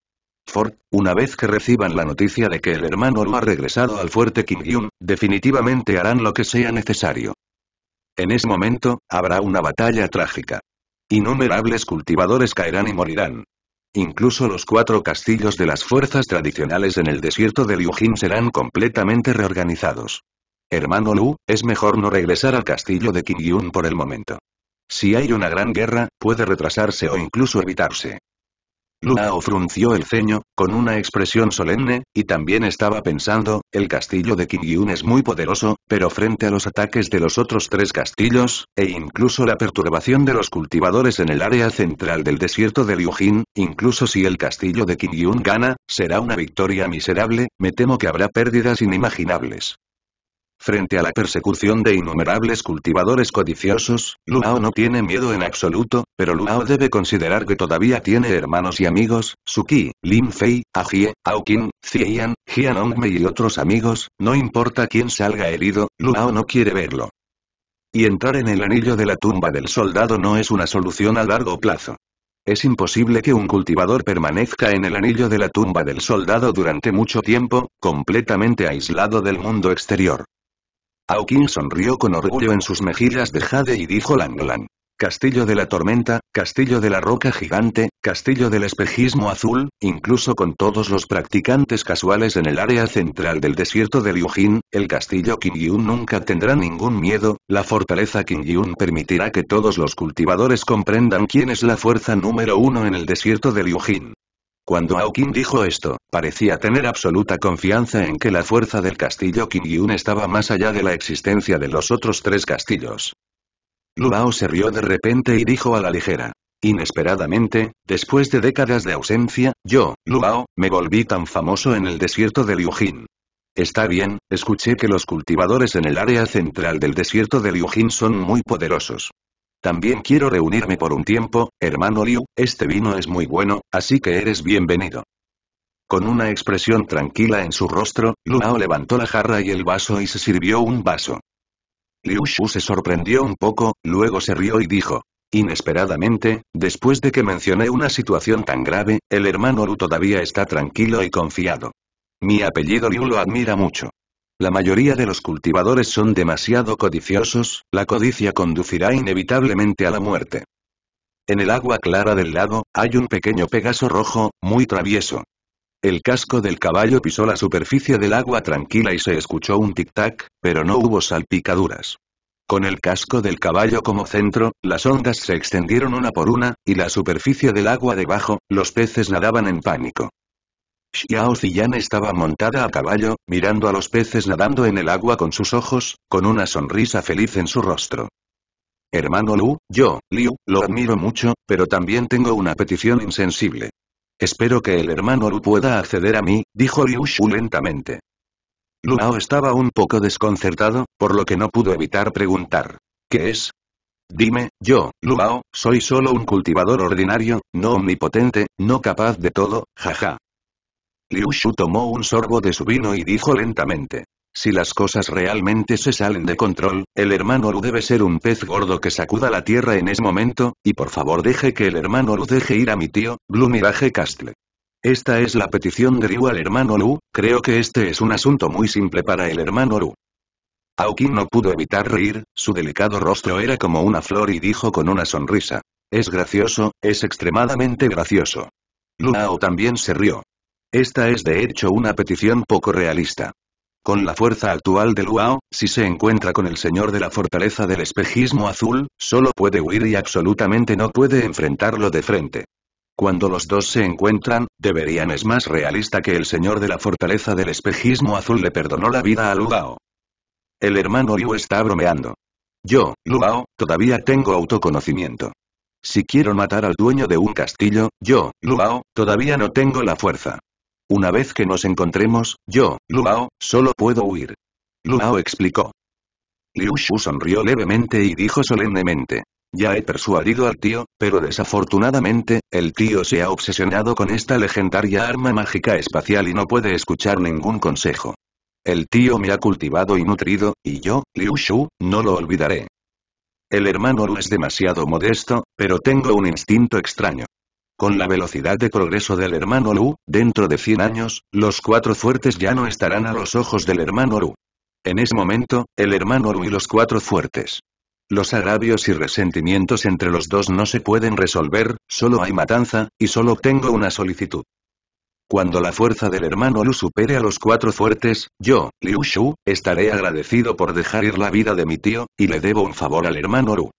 una vez que reciban la noticia de que el hermano Lu ha regresado al fuerte Kim definitivamente harán lo que sea necesario. En ese momento, habrá una batalla trágica. Innumerables cultivadores caerán y morirán. Incluso los cuatro castillos de las fuerzas tradicionales en el desierto de Liujin serán completamente reorganizados. Hermano Lu, es mejor no regresar al castillo de Kim por el momento. Si hay una gran guerra, puede retrasarse o incluso evitarse. Luao frunció el ceño, con una expresión solemne, y también estaba pensando, el castillo de Kingyun es muy poderoso, pero frente a los ataques de los otros tres castillos, e incluso la perturbación de los cultivadores en el área central del desierto de Liujin, incluso si el castillo de Kingyun gana, será una victoria miserable, me temo que habrá pérdidas inimaginables. Frente a la persecución de innumerables cultivadores codiciosos, Luao no tiene miedo en absoluto, pero Luao debe considerar que todavía tiene hermanos y amigos, Suki, Lin Fei, Ajie, Aokin, yan Jianongme y otros amigos, no importa quién salga herido, Luao no quiere verlo. Y entrar en el anillo de la tumba del soldado no es una solución a largo plazo. Es imposible que un cultivador permanezca en el anillo de la tumba del soldado durante mucho tiempo, completamente aislado del mundo exterior. Hawking sonrió con orgullo en sus mejillas de jade y dijo Langlan. Castillo de la tormenta, castillo de la roca gigante, castillo del espejismo azul, incluso con todos los practicantes casuales en el área central del desierto de Liujin, el castillo Yun nunca tendrá ningún miedo, la fortaleza Yun permitirá que todos los cultivadores comprendan quién es la fuerza número uno en el desierto de Liujin. Cuando Aokin dijo esto, parecía tener absoluta confianza en que la fuerza del castillo Kingyun estaba más allá de la existencia de los otros tres castillos. Lubao se rió de repente y dijo a la ligera. Inesperadamente, después de décadas de ausencia, yo, Lubao, me volví tan famoso en el desierto de Liujin. Está bien, escuché que los cultivadores en el área central del desierto de Liujin son muy poderosos. También quiero reunirme por un tiempo, hermano Liu, este vino es muy bueno, así que eres bienvenido. Con una expresión tranquila en su rostro, Luao levantó la jarra y el vaso y se sirvió un vaso. Liu Shu se sorprendió un poco, luego se rió y dijo. Inesperadamente, después de que mencioné una situación tan grave, el hermano Lu todavía está tranquilo y confiado. Mi apellido Liu lo admira mucho. La mayoría de los cultivadores son demasiado codiciosos, la codicia conducirá inevitablemente a la muerte. En el agua clara del lago, hay un pequeño pegaso rojo, muy travieso. El casco del caballo pisó la superficie del agua tranquila y se escuchó un tic-tac, pero no hubo salpicaduras. Con el casco del caballo como centro, las ondas se extendieron una por una, y la superficie del agua debajo, los peces nadaban en pánico. Xiao Ziyan estaba montada a caballo, mirando a los peces nadando en el agua con sus ojos, con una sonrisa feliz en su rostro. Hermano Lu, yo, Liu, lo admiro mucho, pero también tengo una petición insensible. Espero que el hermano Lu pueda acceder a mí, dijo Liu Shu lentamente. Mao estaba un poco desconcertado, por lo que no pudo evitar preguntar. ¿Qué es? Dime, yo, Mao, soy solo un cultivador ordinario, no omnipotente, no capaz de todo, jaja. Liu Shu tomó un sorbo de su vino y dijo lentamente. Si las cosas realmente se salen de control, el hermano Lu debe ser un pez gordo que sacuda la tierra en ese momento, y por favor deje que el hermano Lu deje ir a mi tío, Blue Mirage Castle. Esta es la petición de Liu al hermano Lu, creo que este es un asunto muy simple para el hermano Lu. Aokin no pudo evitar reír, su delicado rostro era como una flor y dijo con una sonrisa. Es gracioso, es extremadamente gracioso. Luao también se rió. Esta es de hecho una petición poco realista. Con la fuerza actual de Luao, si se encuentra con el señor de la fortaleza del espejismo azul, solo puede huir y absolutamente no puede enfrentarlo de frente. Cuando los dos se encuentran, deberían es más realista que el señor de la fortaleza del espejismo azul le perdonó la vida a Luao. El hermano Liu está bromeando. Yo, Luao, todavía tengo autoconocimiento. Si quiero matar al dueño de un castillo, yo, Luao, todavía no tengo la fuerza. Una vez que nos encontremos, yo, Luao, solo puedo huir. Luao explicó. Liu Shu sonrió levemente y dijo solemnemente. Ya he persuadido al tío, pero desafortunadamente, el tío se ha obsesionado con esta legendaria arma mágica espacial y no puede escuchar ningún consejo. El tío me ha cultivado y nutrido, y yo, Liu Shu, no lo olvidaré. El hermano Lu es demasiado modesto, pero tengo un instinto extraño. Con la velocidad de progreso del hermano Lu, dentro de 100 años, los cuatro fuertes ya no estarán a los ojos del hermano Lu. En ese momento, el hermano Lu y los cuatro fuertes. Los agravios y resentimientos entre los dos no se pueden resolver, solo hay matanza, y solo tengo una solicitud. Cuando la fuerza del hermano Lu supere a los cuatro fuertes, yo, Liu Shu, estaré agradecido por dejar ir la vida de mi tío, y le debo un favor al hermano Lu.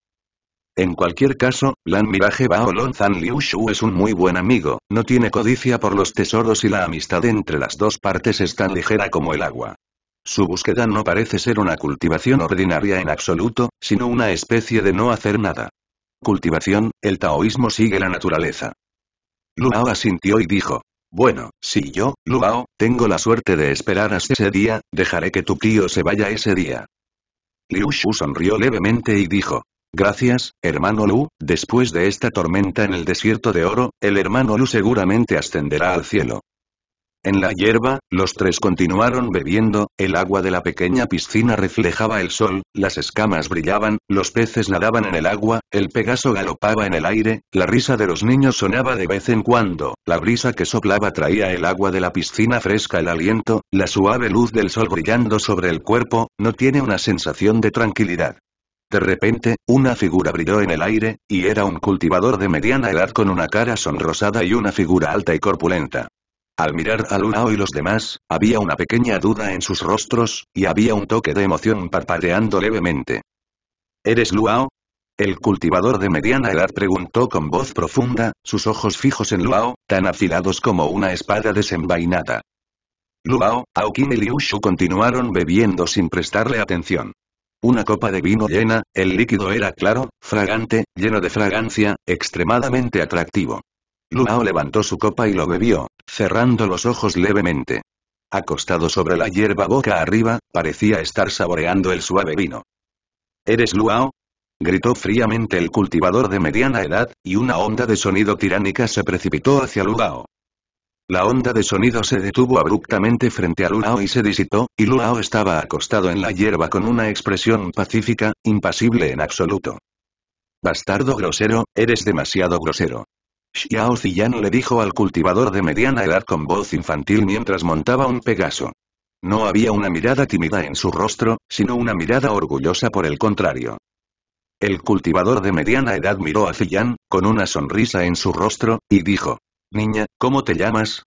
En cualquier caso, Lan Mirage Bao Lon Liu Shu es un muy buen amigo, no tiene codicia por los tesoros y la amistad entre las dos partes es tan ligera como el agua. Su búsqueda no parece ser una cultivación ordinaria en absoluto, sino una especie de no hacer nada. Cultivación, el taoísmo sigue la naturaleza. Luao asintió y dijo, bueno, si yo, Luao, tengo la suerte de esperar hasta ese día, dejaré que tu tío se vaya ese día. Liu Shu sonrió levemente y dijo, Gracias, hermano Lu, después de esta tormenta en el desierto de oro, el hermano Lu seguramente ascenderá al cielo. En la hierba, los tres continuaron bebiendo, el agua de la pequeña piscina reflejaba el sol, las escamas brillaban, los peces nadaban en el agua, el Pegaso galopaba en el aire, la risa de los niños sonaba de vez en cuando, la brisa que soplaba traía el agua de la piscina fresca el aliento, la suave luz del sol brillando sobre el cuerpo, no tiene una sensación de tranquilidad. De repente, una figura brilló en el aire, y era un cultivador de mediana edad con una cara sonrosada y una figura alta y corpulenta. Al mirar a Luao y los demás, había una pequeña duda en sus rostros, y había un toque de emoción parpadeando levemente. ¿Eres Luao? El cultivador de mediana edad preguntó con voz profunda, sus ojos fijos en Luao, tan afilados como una espada desenvainada. Luao, Aokin y Liu continuaron bebiendo sin prestarle atención. Una copa de vino llena, el líquido era claro, fragante, lleno de fragancia, extremadamente atractivo. Luao levantó su copa y lo bebió, cerrando los ojos levemente. Acostado sobre la hierba boca arriba, parecía estar saboreando el suave vino. ¿Eres Luao? gritó fríamente el cultivador de mediana edad, y una onda de sonido tiránica se precipitó hacia Luao. La onda de sonido se detuvo abruptamente frente a Luao y se disitó, y Luao estaba acostado en la hierba con una expresión pacífica, impasible en absoluto. Bastardo grosero, eres demasiado grosero. Xiao Ziyan le dijo al cultivador de mediana edad con voz infantil mientras montaba un Pegaso. No había una mirada tímida en su rostro, sino una mirada orgullosa por el contrario. El cultivador de mediana edad miró a Ziyan, con una sonrisa en su rostro, y dijo, Niña, ¿cómo te llamas?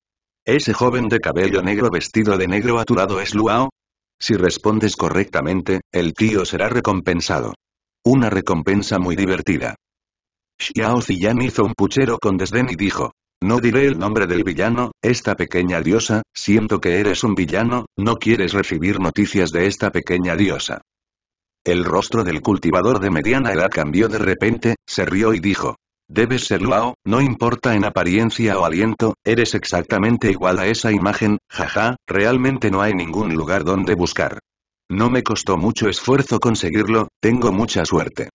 Ese joven de cabello negro vestido de negro aturado es Luao. Si respondes correctamente, el tío será recompensado. Una recompensa muy divertida. Xiao Ziyan hizo un puchero con desdén y dijo. No diré el nombre del villano, esta pequeña diosa, siento que eres un villano, no quieres recibir noticias de esta pequeña diosa. El rostro del cultivador de mediana edad cambió de repente, se rió y dijo. Debes ser Luao, no importa en apariencia o aliento, eres exactamente igual a esa imagen, jaja, realmente no hay ningún lugar donde buscar. No me costó mucho esfuerzo conseguirlo, tengo mucha suerte.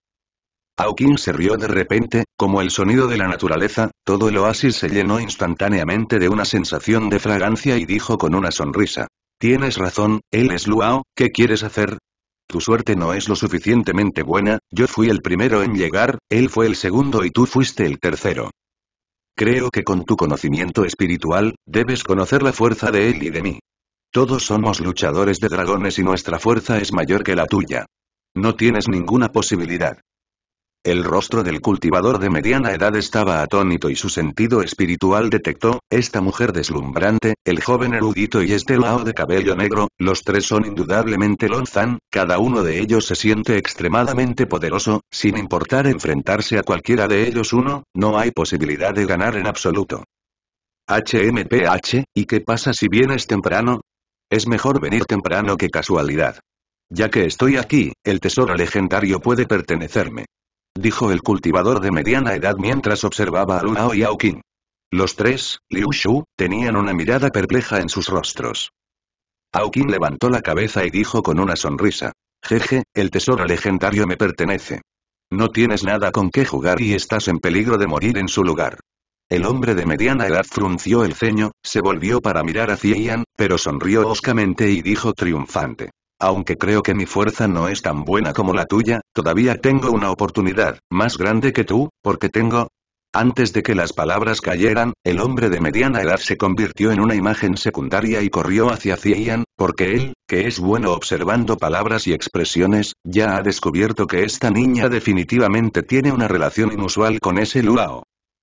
Hawking se rió de repente, como el sonido de la naturaleza, todo el oasis se llenó instantáneamente de una sensación de fragancia y dijo con una sonrisa. Tienes razón, él es Luao, ¿qué quieres hacer? Tu suerte no es lo suficientemente buena, yo fui el primero en llegar, él fue el segundo y tú fuiste el tercero. Creo que con tu conocimiento espiritual, debes conocer la fuerza de él y de mí. Todos somos luchadores de dragones y nuestra fuerza es mayor que la tuya. No tienes ninguna posibilidad. El rostro del cultivador de mediana edad estaba atónito y su sentido espiritual detectó, esta mujer deslumbrante, el joven erudito y este lao de cabello negro, los tres son indudablemente Lonzan, cada uno de ellos se siente extremadamente poderoso, sin importar enfrentarse a cualquiera de ellos uno, no hay posibilidad de ganar en absoluto. HMPH, ¿y qué pasa si vienes temprano? Es mejor venir temprano que casualidad. Ya que estoy aquí, el tesoro legendario puede pertenecerme dijo el cultivador de mediana edad mientras observaba a Lunao y a Los tres, Liu Shu, tenían una mirada perpleja en sus rostros. Aokin levantó la cabeza y dijo con una sonrisa. Jeje, el tesoro legendario me pertenece. No tienes nada con qué jugar y estás en peligro de morir en su lugar. El hombre de mediana edad frunció el ceño, se volvió para mirar hacia Ian, pero sonrió hoscamente y dijo triunfante. Aunque creo que mi fuerza no es tan buena como la tuya, todavía tengo una oportunidad, más grande que tú, porque tengo... Antes de que las palabras cayeran, el hombre de mediana edad se convirtió en una imagen secundaria y corrió hacia Cian, porque él, que es bueno observando palabras y expresiones, ya ha descubierto que esta niña definitivamente tiene una relación inusual con ese Luao.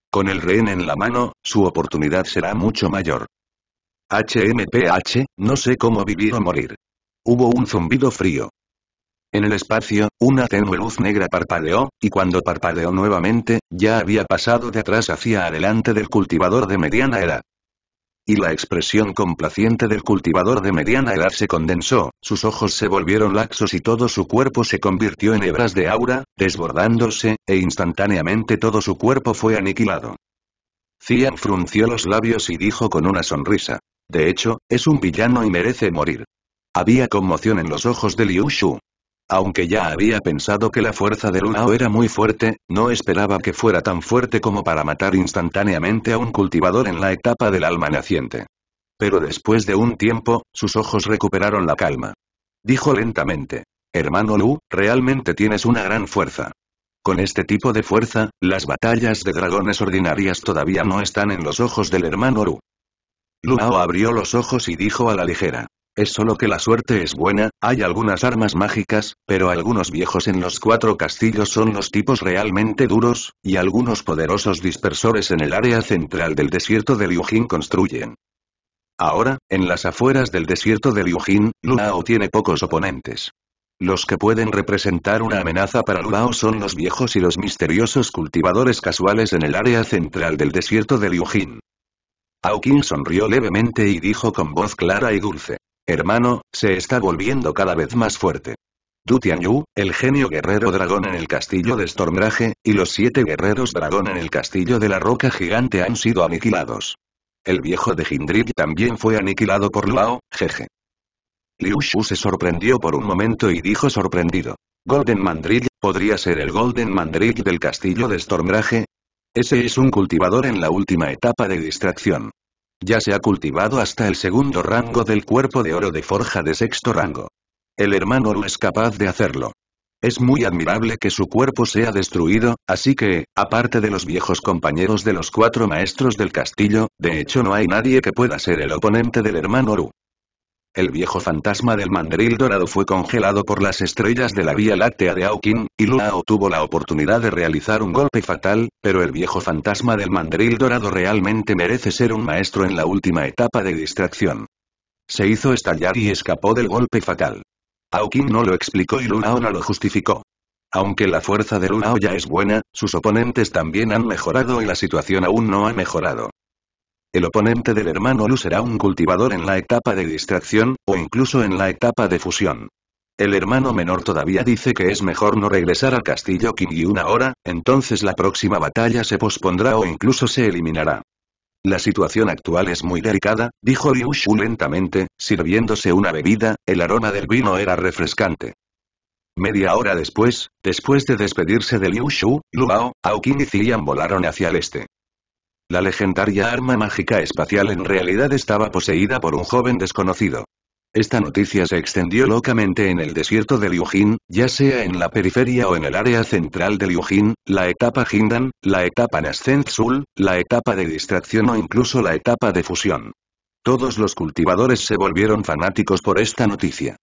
Con el rehén en la mano, su oportunidad será mucho mayor. HMPH, no sé cómo vivir o morir. Hubo un zumbido frío. En el espacio, una tenue luz negra parpadeó, y cuando parpadeó nuevamente, ya había pasado de atrás hacia adelante del cultivador de mediana edad. Y la expresión complaciente del cultivador de mediana edad se condensó, sus ojos se volvieron laxos y todo su cuerpo se convirtió en hebras de aura, desbordándose, e instantáneamente todo su cuerpo fue aniquilado. Cian frunció los labios y dijo con una sonrisa. De hecho, es un villano y merece morir. Había conmoción en los ojos de Liu Shu. Aunque ya había pensado que la fuerza de Lunao era muy fuerte, no esperaba que fuera tan fuerte como para matar instantáneamente a un cultivador en la etapa del alma naciente. Pero después de un tiempo, sus ojos recuperaron la calma. Dijo lentamente. Hermano Lu, realmente tienes una gran fuerza. Con este tipo de fuerza, las batallas de dragones ordinarias todavía no están en los ojos del hermano Lu. Lunao abrió los ojos y dijo a la ligera. Es solo que la suerte es buena, hay algunas armas mágicas, pero algunos viejos en los cuatro castillos son los tipos realmente duros, y algunos poderosos dispersores en el área central del desierto de Liujin construyen. Ahora, en las afueras del desierto de Liujin, Lulao tiene pocos oponentes. Los que pueden representar una amenaza para Lulao son los viejos y los misteriosos cultivadores casuales en el área central del desierto de Liujin. Aokin sonrió levemente y dijo con voz clara y dulce. Hermano, se está volviendo cada vez más fuerte. Du Tianyu, el genio guerrero dragón en el castillo de Stormrage, y los siete guerreros dragón en el castillo de la roca gigante han sido aniquilados. El viejo de Hindrig también fue aniquilado por Luo jeje. Liu Shu se sorprendió por un momento y dijo sorprendido. Golden Mandrill, ¿podría ser el Golden Mandrill del castillo de Stormrage? Ese es un cultivador en la última etapa de distracción. Ya se ha cultivado hasta el segundo rango del cuerpo de oro de forja de sexto rango. El hermano Oru es capaz de hacerlo. Es muy admirable que su cuerpo sea destruido, así que, aparte de los viejos compañeros de los cuatro maestros del castillo, de hecho no hay nadie que pueda ser el oponente del hermano Oru. El viejo fantasma del mandril dorado fue congelado por las estrellas de la Vía Láctea de Aokin, y Lunao tuvo la oportunidad de realizar un golpe fatal, pero el viejo fantasma del mandril dorado realmente merece ser un maestro en la última etapa de distracción. Se hizo estallar y escapó del golpe fatal. Aokin no lo explicó y Lunao no lo justificó. Aunque la fuerza de Lunao ya es buena, sus oponentes también han mejorado y la situación aún no ha mejorado. El oponente del hermano Lu será un cultivador en la etapa de distracción, o incluso en la etapa de fusión. El hermano menor todavía dice que es mejor no regresar al castillo una hora, entonces la próxima batalla se pospondrá o incluso se eliminará. La situación actual es muy delicada, dijo Liu Shu lentamente, sirviéndose una bebida, el aroma del vino era refrescante. Media hora después, después de despedirse de Liu Shu, Luo, Aoki y Ziyan volaron hacia el este. La legendaria arma mágica espacial en realidad estaba poseída por un joven desconocido. Esta noticia se extendió locamente en el desierto de Liujin, ya sea en la periferia o en el área central de Liujin, la etapa Hindan, la etapa nascent la etapa de distracción o incluso la etapa de fusión. Todos los cultivadores se volvieron fanáticos por esta noticia.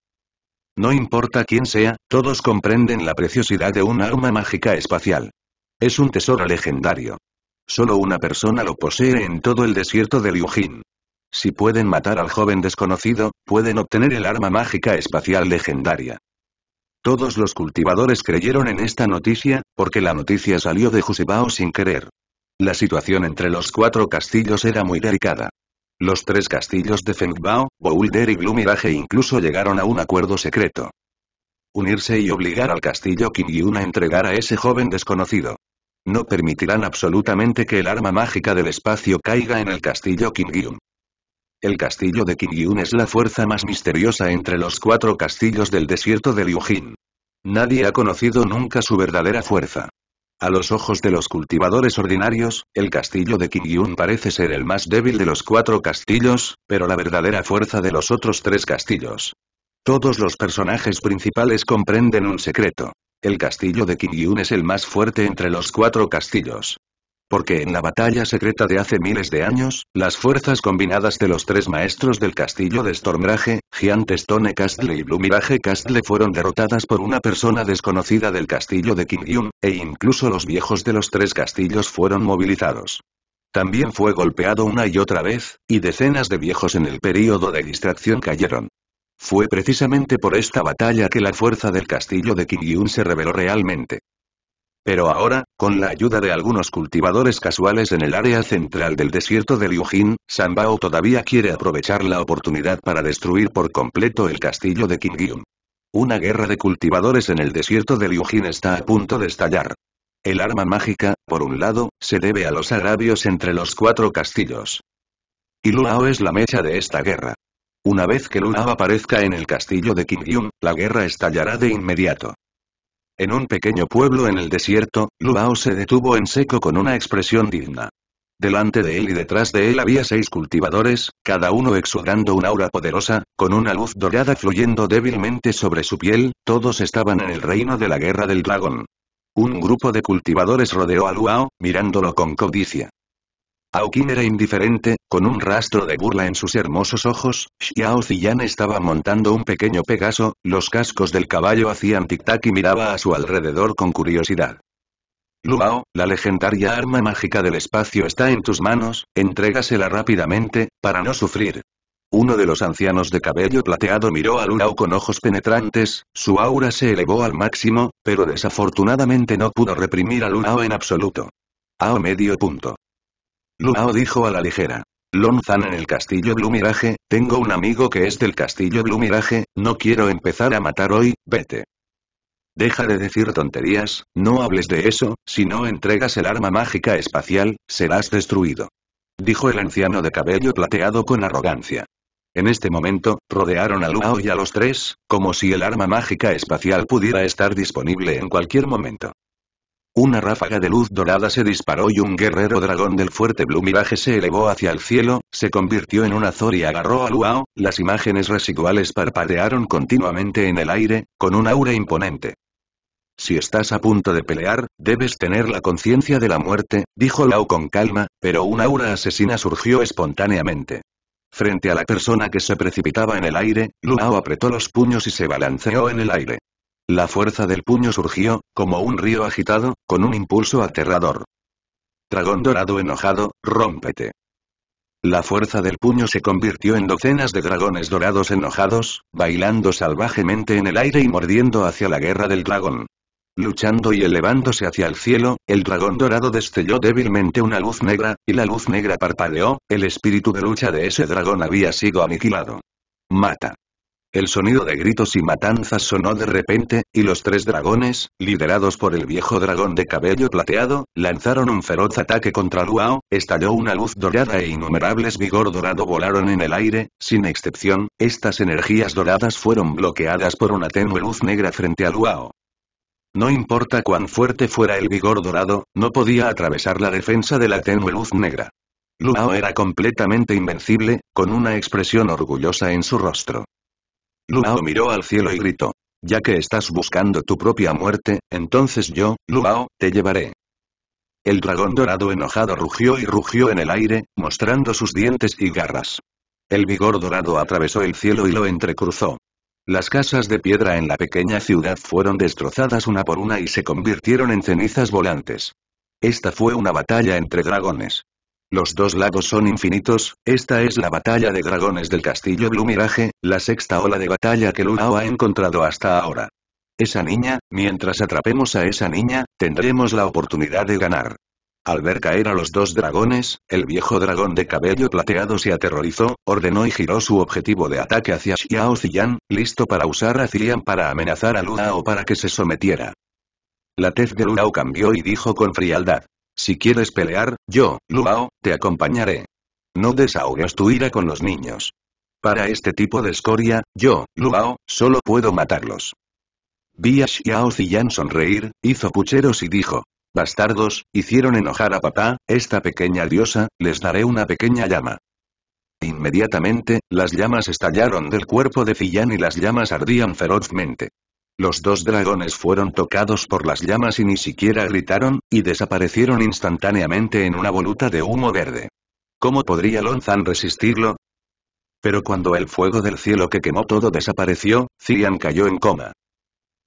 No importa quién sea, todos comprenden la preciosidad de un arma mágica espacial. Es un tesoro legendario. Solo una persona lo posee en todo el desierto de Liujin. Si pueden matar al joven desconocido, pueden obtener el arma mágica espacial legendaria. Todos los cultivadores creyeron en esta noticia, porque la noticia salió de Jusebao sin querer. La situación entre los cuatro castillos era muy delicada. Los tres castillos de Fengbao, Boulder y Blumirage incluso llegaron a un acuerdo secreto. Unirse y obligar al castillo Yun a entregar a ese joven desconocido. No permitirán absolutamente que el arma mágica del espacio caiga en el castillo Kingyun. El castillo de Kingyun es la fuerza más misteriosa entre los cuatro castillos del desierto de Liujin. Nadie ha conocido nunca su verdadera fuerza. A los ojos de los cultivadores ordinarios, el castillo de Kingyun parece ser el más débil de los cuatro castillos, pero la verdadera fuerza de los otros tres castillos. Todos los personajes principales comprenden un secreto. El castillo de Yun es el más fuerte entre los cuatro castillos. Porque en la batalla secreta de hace miles de años, las fuerzas combinadas de los tres maestros del castillo de Stormrage, Giant Stone Castle y Blue Castle fueron derrotadas por una persona desconocida del castillo de Yun, e incluso los viejos de los tres castillos fueron movilizados. También fue golpeado una y otra vez, y decenas de viejos en el período de distracción cayeron. Fue precisamente por esta batalla que la fuerza del castillo de Kigyun se reveló realmente. Pero ahora, con la ayuda de algunos cultivadores casuales en el área central del desierto de Liujin, Sanbao todavía quiere aprovechar la oportunidad para destruir por completo el castillo de Kigyun. Una guerra de cultivadores en el desierto de Liujin está a punto de estallar. El arma mágica, por un lado, se debe a los agravios entre los cuatro castillos. Y Luao es la mecha de esta guerra. Una vez que Luna aparezca en el castillo de Kimgyun, la guerra estallará de inmediato. En un pequeño pueblo en el desierto, Luao se detuvo en seco con una expresión digna. Delante de él y detrás de él había seis cultivadores, cada uno exudando un aura poderosa, con una luz dorada fluyendo débilmente sobre su piel, todos estaban en el reino de la guerra del dragón. Un grupo de cultivadores rodeó a Luao, mirándolo con codicia. Qin era indiferente, con un rastro de burla en sus hermosos ojos, Xiao Ziyan estaba montando un pequeño Pegaso, los cascos del caballo hacían tic-tac y miraba a su alrededor con curiosidad. Luao, la legendaria arma mágica del espacio está en tus manos, entrégasela rápidamente, para no sufrir. Uno de los ancianos de cabello plateado miró a Luao con ojos penetrantes, su aura se elevó al máximo, pero desafortunadamente no pudo reprimir a Luao en absoluto. Ao medio punto. Luao dijo a la ligera. Lonzan en el castillo Blumiraje, tengo un amigo que es del castillo Blumiraje, no quiero empezar a matar hoy, vete. Deja de decir tonterías, no hables de eso, si no entregas el arma mágica espacial, serás destruido. Dijo el anciano de cabello plateado con arrogancia. En este momento, rodearon a Luao y a los tres, como si el arma mágica espacial pudiera estar disponible en cualquier momento. Una ráfaga de luz dorada se disparó y un guerrero dragón del fuerte Blue Mirage se elevó hacia el cielo, se convirtió en un azor y agarró a Luao, las imágenes residuales parpadearon continuamente en el aire, con un aura imponente. Si estás a punto de pelear, debes tener la conciencia de la muerte, dijo Lao con calma, pero un aura asesina surgió espontáneamente. Frente a la persona que se precipitaba en el aire, Luao apretó los puños y se balanceó en el aire. La fuerza del puño surgió, como un río agitado, con un impulso aterrador. Dragón dorado enojado, rómpete. La fuerza del puño se convirtió en docenas de dragones dorados enojados, bailando salvajemente en el aire y mordiendo hacia la guerra del dragón. Luchando y elevándose hacia el cielo, el dragón dorado destelló débilmente una luz negra, y la luz negra parpadeó, el espíritu de lucha de ese dragón había sido aniquilado. Mata. El sonido de gritos y matanzas sonó de repente, y los tres dragones, liderados por el viejo dragón de cabello plateado, lanzaron un feroz ataque contra Luao, estalló una luz dorada e innumerables vigor dorado volaron en el aire, sin excepción, estas energías doradas fueron bloqueadas por una tenue luz negra frente a Luao. No importa cuán fuerte fuera el vigor dorado, no podía atravesar la defensa de la tenue luz negra. Luao era completamente invencible, con una expresión orgullosa en su rostro. Luao miró al cielo y gritó. Ya que estás buscando tu propia muerte, entonces yo, Luao, te llevaré. El dragón dorado enojado rugió y rugió en el aire, mostrando sus dientes y garras. El vigor dorado atravesó el cielo y lo entrecruzó. Las casas de piedra en la pequeña ciudad fueron destrozadas una por una y se convirtieron en cenizas volantes. Esta fue una batalla entre dragones. Los dos lagos son infinitos, esta es la batalla de dragones del castillo Blue la sexta ola de batalla que Lulao ha encontrado hasta ahora. Esa niña, mientras atrapemos a esa niña, tendremos la oportunidad de ganar. Al ver caer a los dos dragones, el viejo dragón de cabello plateado se aterrorizó, ordenó y giró su objetivo de ataque hacia Xiao Ziyan, listo para usar a Ziyan para amenazar a o para que se sometiera. La tez de lunao cambió y dijo con frialdad. Si quieres pelear, yo, Lubao, te acompañaré. No desahogues tu ira con los niños. Para este tipo de escoria, yo, Lubao, solo puedo matarlos. Vi a Xiao Ziyan sonreír, hizo pucheros y dijo. Bastardos, hicieron enojar a papá, esta pequeña diosa, les daré una pequeña llama. Inmediatamente, las llamas estallaron del cuerpo de Ziyan y las llamas ardían ferozmente. Los dos dragones fueron tocados por las llamas y ni siquiera gritaron, y desaparecieron instantáneamente en una voluta de humo verde. ¿Cómo podría Lonzan resistirlo? Pero cuando el fuego del cielo que quemó todo desapareció, Cian cayó en coma.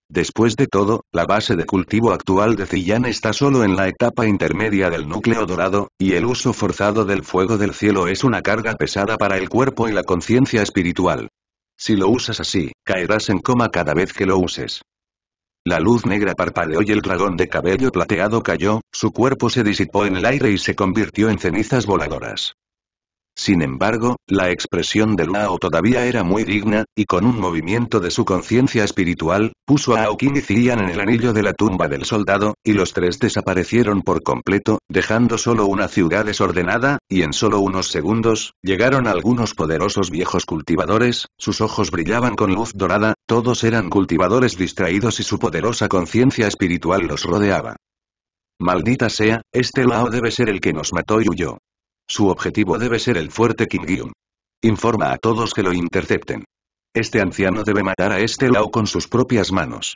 Después de todo, la base de cultivo actual de Ziyan está solo en la etapa intermedia del núcleo dorado, y el uso forzado del fuego del cielo es una carga pesada para el cuerpo y la conciencia espiritual. Si lo usas así, caerás en coma cada vez que lo uses. La luz negra parpadeó y el dragón de cabello plateado cayó, su cuerpo se disipó en el aire y se convirtió en cenizas voladoras. Sin embargo, la expresión de Lao todavía era muy digna, y con un movimiento de su conciencia espiritual, puso a Aokin y Zian en el anillo de la tumba del soldado, y los tres desaparecieron por completo, dejando solo una ciudad desordenada, y en solo unos segundos, llegaron algunos poderosos viejos cultivadores, sus ojos brillaban con luz dorada, todos eran cultivadores distraídos y su poderosa conciencia espiritual los rodeaba. Maldita sea, este Lao debe ser el que nos mató y huyó. Su objetivo debe ser el fuerte Yun. Informa a todos que lo intercepten. Este anciano debe matar a este Lao con sus propias manos.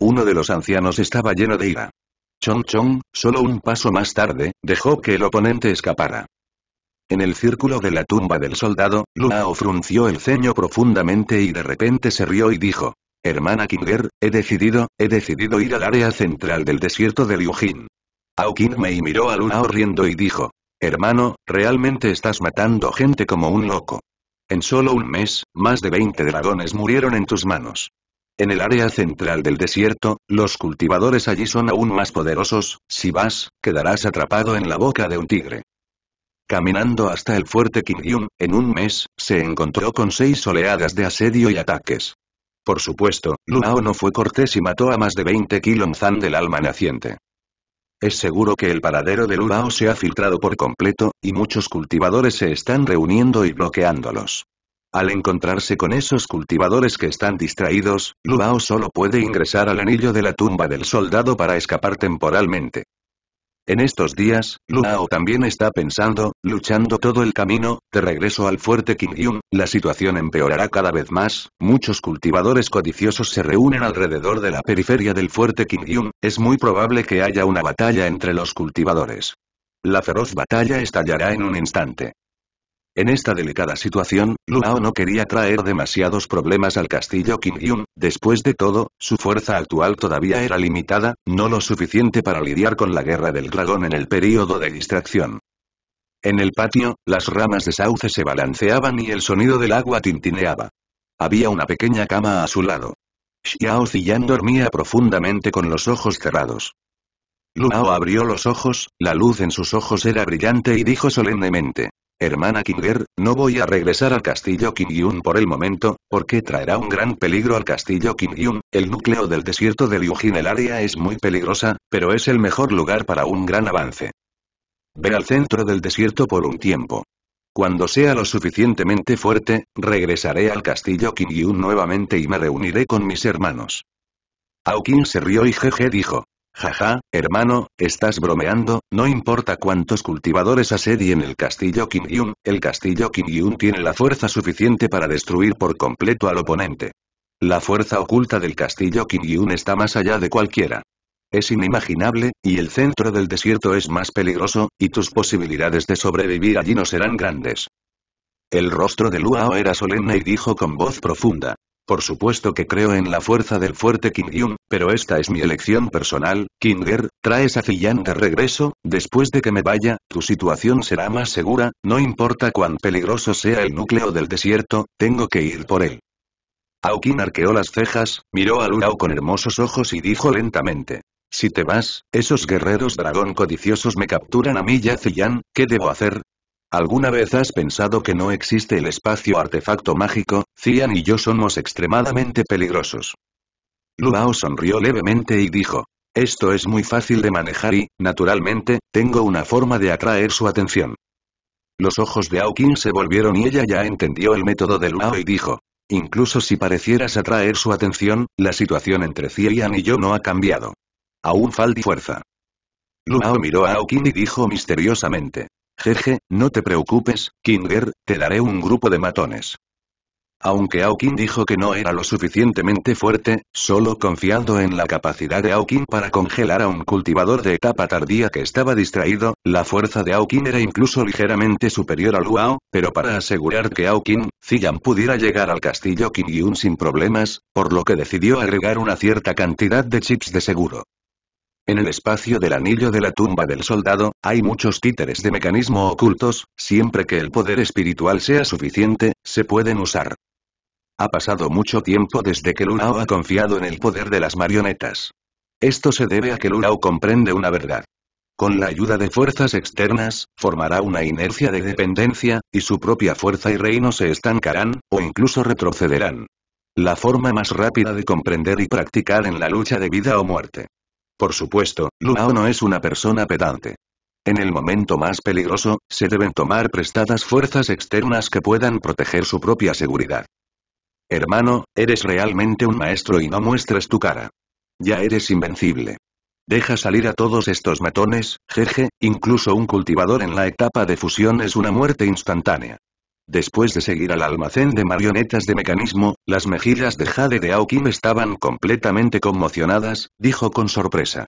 Uno de los ancianos estaba lleno de ira. Chong Chong, solo un paso más tarde, dejó que el oponente escapara. En el círculo de la tumba del soldado, Luao frunció el ceño profundamente y de repente se rió y dijo, Hermana Kinger, he decidido, he decidido ir al área central del desierto de Liujin. Ao Mei miró a Lunao riendo y dijo, Hermano, realmente estás matando gente como un loco. En solo un mes, más de 20 dragones murieron en tus manos. En el área central del desierto, los cultivadores allí son aún más poderosos, si vas, quedarás atrapado en la boca de un tigre. Caminando hasta el fuerte Kingyun, en un mes, se encontró con seis oleadas de asedio y ataques. Por supuesto, Luao no fue cortés y mató a más de 20 Kilonzan del alma naciente. Es seguro que el paradero de Lulao se ha filtrado por completo, y muchos cultivadores se están reuniendo y bloqueándolos. Al encontrarse con esos cultivadores que están distraídos, Lulao solo puede ingresar al anillo de la tumba del soldado para escapar temporalmente. En estos días, Luao también está pensando, luchando todo el camino, de regreso al fuerte Kingyun, la situación empeorará cada vez más, muchos cultivadores codiciosos se reúnen alrededor de la periferia del fuerte Kingyun, es muy probable que haya una batalla entre los cultivadores. La feroz batalla estallará en un instante. En esta delicada situación, Luao no quería traer demasiados problemas al castillo Yun. después de todo, su fuerza actual todavía era limitada, no lo suficiente para lidiar con la guerra del dragón en el período de distracción. En el patio, las ramas de sauce se balanceaban y el sonido del agua tintineaba. Había una pequeña cama a su lado. Xiao Ziyan dormía profundamente con los ojos cerrados. Luao abrió los ojos, la luz en sus ojos era brillante y dijo solemnemente. Hermana Kinger, no voy a regresar al castillo Kingyun por el momento, porque traerá un gran peligro al castillo Kingyun, el núcleo del desierto de Liujin el área es muy peligrosa, pero es el mejor lugar para un gran avance. Ve al centro del desierto por un tiempo. Cuando sea lo suficientemente fuerte, regresaré al castillo Kingyun nuevamente y me reuniré con mis hermanos. Aokin se rió y Jeje dijo. Jaja, hermano, estás bromeando, no importa cuántos cultivadores en el castillo Kim Yun, el castillo Kim Yun tiene la fuerza suficiente para destruir por completo al oponente. La fuerza oculta del castillo Kim Yun está más allá de cualquiera. Es inimaginable, y el centro del desierto es más peligroso, y tus posibilidades de sobrevivir allí no serán grandes. El rostro de Luao era solemne y dijo con voz profunda, por supuesto que creo en la fuerza del fuerte Kim Yun, pero esta es mi elección personal, Kinder, traes a Ziyan de regreso, después de que me vaya, tu situación será más segura, no importa cuán peligroso sea el núcleo del desierto, tengo que ir por él. Aokin arqueó las cejas, miró a Lunao con hermosos ojos y dijo lentamente. Si te vas, esos guerreros dragón codiciosos me capturan a mí y a ¿qué debo hacer? ¿Alguna vez has pensado que no existe el espacio artefacto mágico? Cian y yo somos extremadamente peligrosos. Luao sonrió levemente y dijo. Esto es muy fácil de manejar y, naturalmente, tengo una forma de atraer su atención. Los ojos de Aokin se volvieron y ella ya entendió el método de Luao y dijo. Incluso si parecieras atraer su atención, la situación entre Cian y yo no ha cambiado. Aún falta fuerza. Luao miró a Aokin y dijo misteriosamente. Jeje, no te preocupes, Kinger, te daré un grupo de matones. Aunque Aokin dijo que no era lo suficientemente fuerte, solo confiando en la capacidad de Aokin para congelar a un cultivador de etapa tardía que estaba distraído, la fuerza de Aokin era incluso ligeramente superior al Luao, pero para asegurar que Aokin, Ziyan pudiera llegar al castillo Yun sin problemas, por lo que decidió agregar una cierta cantidad de chips de seguro. En el espacio del anillo de la tumba del soldado, hay muchos títeres de mecanismo ocultos, siempre que el poder espiritual sea suficiente, se pueden usar. Ha pasado mucho tiempo desde que Lunao ha confiado en el poder de las marionetas. Esto se debe a que Lunao comprende una verdad. Con la ayuda de fuerzas externas, formará una inercia de dependencia, y su propia fuerza y reino se estancarán, o incluso retrocederán. La forma más rápida de comprender y practicar en la lucha de vida o muerte. Por supuesto, Luao no es una persona pedante. En el momento más peligroso, se deben tomar prestadas fuerzas externas que puedan proteger su propia seguridad. Hermano, eres realmente un maestro y no muestres tu cara. Ya eres invencible. Deja salir a todos estos matones, jeje, incluso un cultivador en la etapa de fusión es una muerte instantánea. Después de seguir al almacén de marionetas de mecanismo, las mejillas de Jade de Aokim estaban completamente conmocionadas, dijo con sorpresa.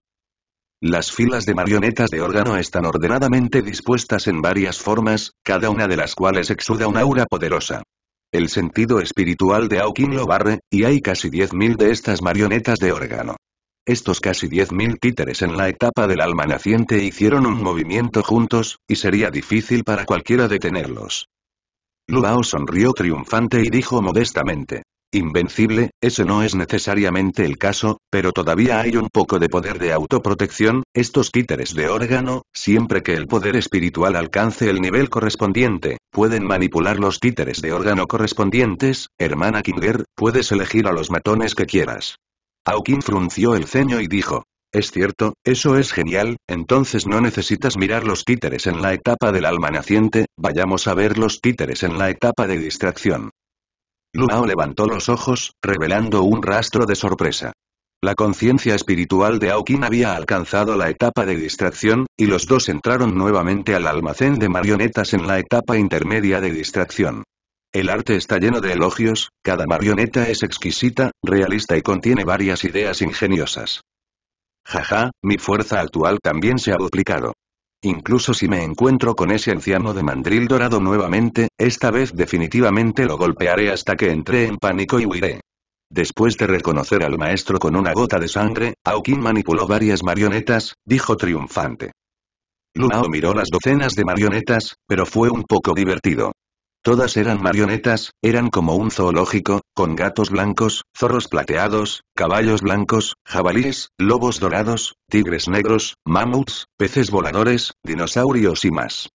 Las filas de marionetas de órgano están ordenadamente dispuestas en varias formas, cada una de las cuales exuda un aura poderosa. El sentido espiritual de Aokim lo barre, y hay casi 10.000 de estas marionetas de órgano. Estos casi 10.000 títeres en la etapa del alma naciente hicieron un movimiento juntos, y sería difícil para cualquiera detenerlos. Luao sonrió triunfante y dijo modestamente. Invencible, ese no es necesariamente el caso, pero todavía hay un poco de poder de autoprotección, estos títeres de órgano, siempre que el poder espiritual alcance el nivel correspondiente, pueden manipular los títeres de órgano correspondientes, hermana Kinger, puedes elegir a los matones que quieras. Hawking frunció el ceño y dijo, es cierto, eso es genial, entonces no necesitas mirar los títeres en la etapa del alma naciente, vayamos a ver los títeres en la etapa de distracción. Luao levantó los ojos, revelando un rastro de sorpresa. La conciencia espiritual de Aokin había alcanzado la etapa de distracción, y los dos entraron nuevamente al almacén de marionetas en la etapa intermedia de distracción. El arte está lleno de elogios, cada marioneta es exquisita, realista y contiene varias ideas ingeniosas. Jaja, mi fuerza actual también se ha duplicado. Incluso si me encuentro con ese anciano de mandril dorado nuevamente, esta vez definitivamente lo golpearé hasta que entre en pánico y huiré. Después de reconocer al maestro con una gota de sangre, Aokin manipuló varias marionetas, dijo triunfante. Lunao miró las docenas de marionetas, pero fue un poco divertido. Todas eran marionetas, eran como un zoológico, con gatos blancos, zorros plateados, caballos blancos, jabalíes, lobos dorados, tigres negros, mamuts, peces voladores, dinosaurios y más.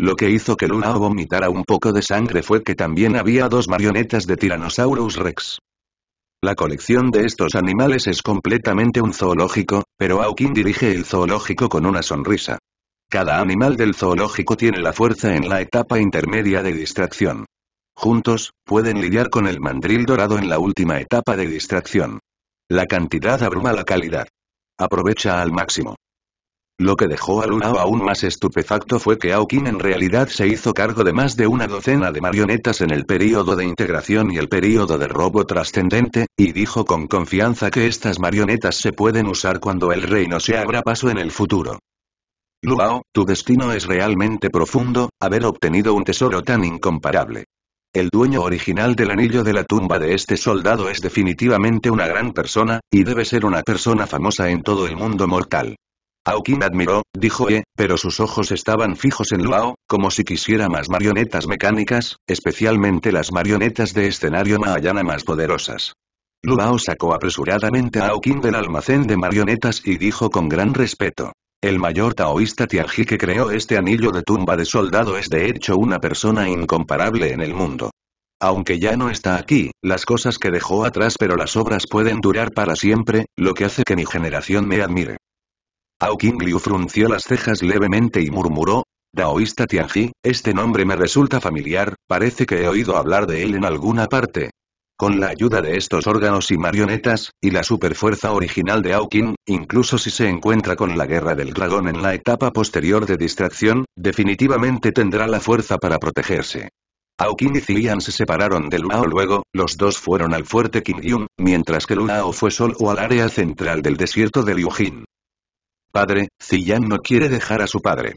Lo que hizo que Luna vomitara un poco de sangre fue que también había dos marionetas de Tyrannosaurus Rex. La colección de estos animales es completamente un zoológico, pero Hawking dirige el zoológico con una sonrisa. Cada animal del zoológico tiene la fuerza en la etapa intermedia de distracción. Juntos, pueden lidiar con el mandril dorado en la última etapa de distracción. La cantidad abruma la calidad. Aprovecha al máximo. Lo que dejó a Luna aún más estupefacto fue que Aokin en realidad se hizo cargo de más de una docena de marionetas en el período de integración y el período de robo trascendente, y dijo con confianza que estas marionetas se pueden usar cuando el reino se abra paso en el futuro. Luao, tu destino es realmente profundo, haber obtenido un tesoro tan incomparable. El dueño original del anillo de la tumba de este soldado es definitivamente una gran persona, y debe ser una persona famosa en todo el mundo mortal. Aokin admiró, dijo E, pero sus ojos estaban fijos en Luao, como si quisiera más marionetas mecánicas, especialmente las marionetas de escenario Mahayana más poderosas. Luao sacó apresuradamente a Aokin del almacén de marionetas y dijo con gran respeto. El mayor taoísta Tianji que creó este anillo de tumba de soldado es de hecho una persona incomparable en el mundo. Aunque ya no está aquí, las cosas que dejó atrás pero las obras pueden durar para siempre, lo que hace que mi generación me admire. Ao Liu frunció las cejas levemente y murmuró, Taoísta Tianji, este nombre me resulta familiar, parece que he oído hablar de él en alguna parte, con la ayuda de estos órganos y marionetas, y la superfuerza original de Aukin, incluso si se encuentra con la guerra del dragón en la etapa posterior de distracción, definitivamente tendrá la fuerza para protegerse. Aukin y Ziyan se separaron del Mao luego, los dos fueron al fuerte Qingyun, mientras que Lunao fue solo al área central del desierto de Liujin. Padre, Ziyan no quiere dejar a su padre.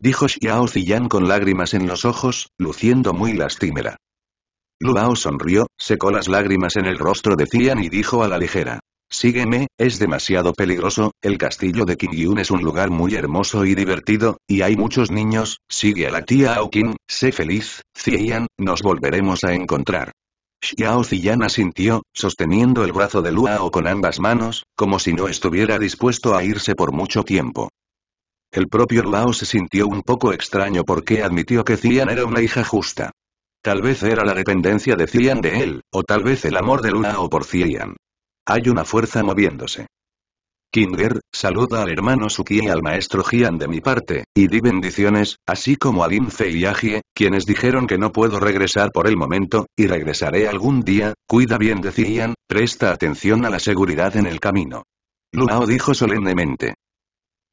Dijo Xiao Ziyan con lágrimas en los ojos, luciendo muy lastimera. Luao sonrió, secó las lágrimas en el rostro de Cian y dijo a la ligera. Sígueme, es demasiado peligroso, el castillo de Qingyun es un lugar muy hermoso y divertido, y hay muchos niños, sigue a la tía Aokin, sé feliz, Cian, nos volveremos a encontrar. Xiao Ziyan asintió, sosteniendo el brazo de Luao con ambas manos, como si no estuviera dispuesto a irse por mucho tiempo. El propio Luao se sintió un poco extraño porque admitió que Cian era una hija justa. Tal vez era la dependencia de Cian de él, o tal vez el amor de Luna o por Cian. Hay una fuerza moviéndose. Kinder, saluda al hermano Suki y al maestro Gian de mi parte, y di bendiciones, así como a Linfei y Agie, quienes dijeron que no puedo regresar por el momento, y regresaré algún día, cuida bien de presta atención a la seguridad en el camino. Lunao dijo solemnemente.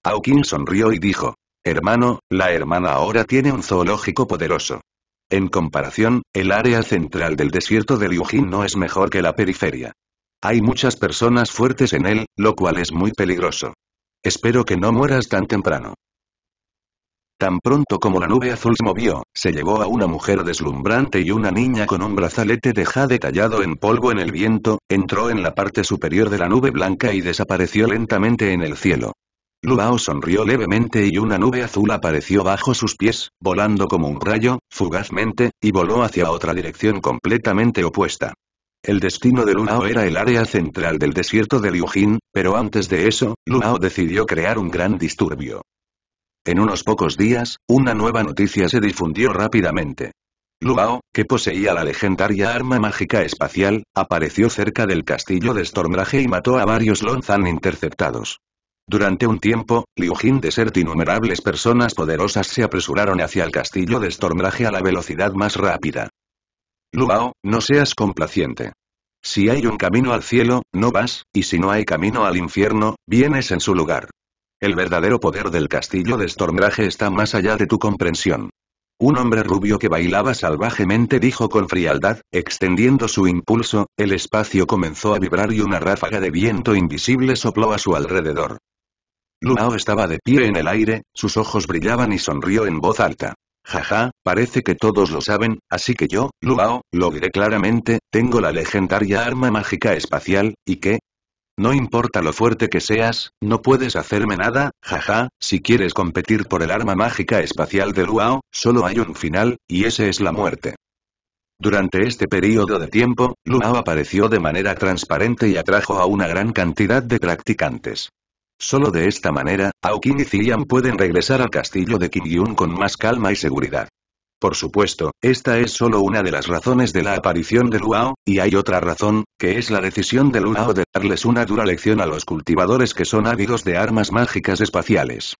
Aokin sonrió y dijo, Hermano, la hermana ahora tiene un zoológico poderoso. En comparación, el área central del desierto de Liujin no es mejor que la periferia. Hay muchas personas fuertes en él, lo cual es muy peligroso. Espero que no mueras tan temprano. Tan pronto como la nube azul se movió, se llevó a una mujer deslumbrante y una niña con un brazalete de jade tallado en polvo en el viento, entró en la parte superior de la nube blanca y desapareció lentamente en el cielo. Luao sonrió levemente y una nube azul apareció bajo sus pies, volando como un rayo, fugazmente, y voló hacia otra dirección completamente opuesta. El destino de Luao era el área central del desierto de Liujin, pero antes de eso, Luao decidió crear un gran disturbio. En unos pocos días, una nueva noticia se difundió rápidamente. Luao, que poseía la legendaria arma mágica espacial, apareció cerca del castillo de Stormrage y mató a varios Lonzan interceptados. Durante un tiempo, Liu Jin Desert innumerables personas poderosas se apresuraron hacia el castillo de Stormrage a la velocidad más rápida. Luao, no seas complaciente. Si hay un camino al cielo, no vas, y si no hay camino al infierno, vienes en su lugar. El verdadero poder del castillo de Stormrage está más allá de tu comprensión. Un hombre rubio que bailaba salvajemente dijo con frialdad, extendiendo su impulso, el espacio comenzó a vibrar y una ráfaga de viento invisible sopló a su alrededor. Luao estaba de pie en el aire, sus ojos brillaban y sonrió en voz alta. Jaja, parece que todos lo saben, así que yo, Luao, lo diré claramente, tengo la legendaria arma mágica espacial, ¿y qué? No importa lo fuerte que seas, no puedes hacerme nada, jaja, si quieres competir por el arma mágica espacial de Luao, solo hay un final, y ese es la muerte. Durante este período de tiempo, Luao apareció de manera transparente y atrajo a una gran cantidad de practicantes. Solo de esta manera, Aokin y Cillian pueden regresar al castillo de Kiyun con más calma y seguridad. Por supuesto, esta es solo una de las razones de la aparición de Luao, y hay otra razón, que es la decisión de Luao de darles una dura lección a los cultivadores que son ávidos de armas mágicas espaciales.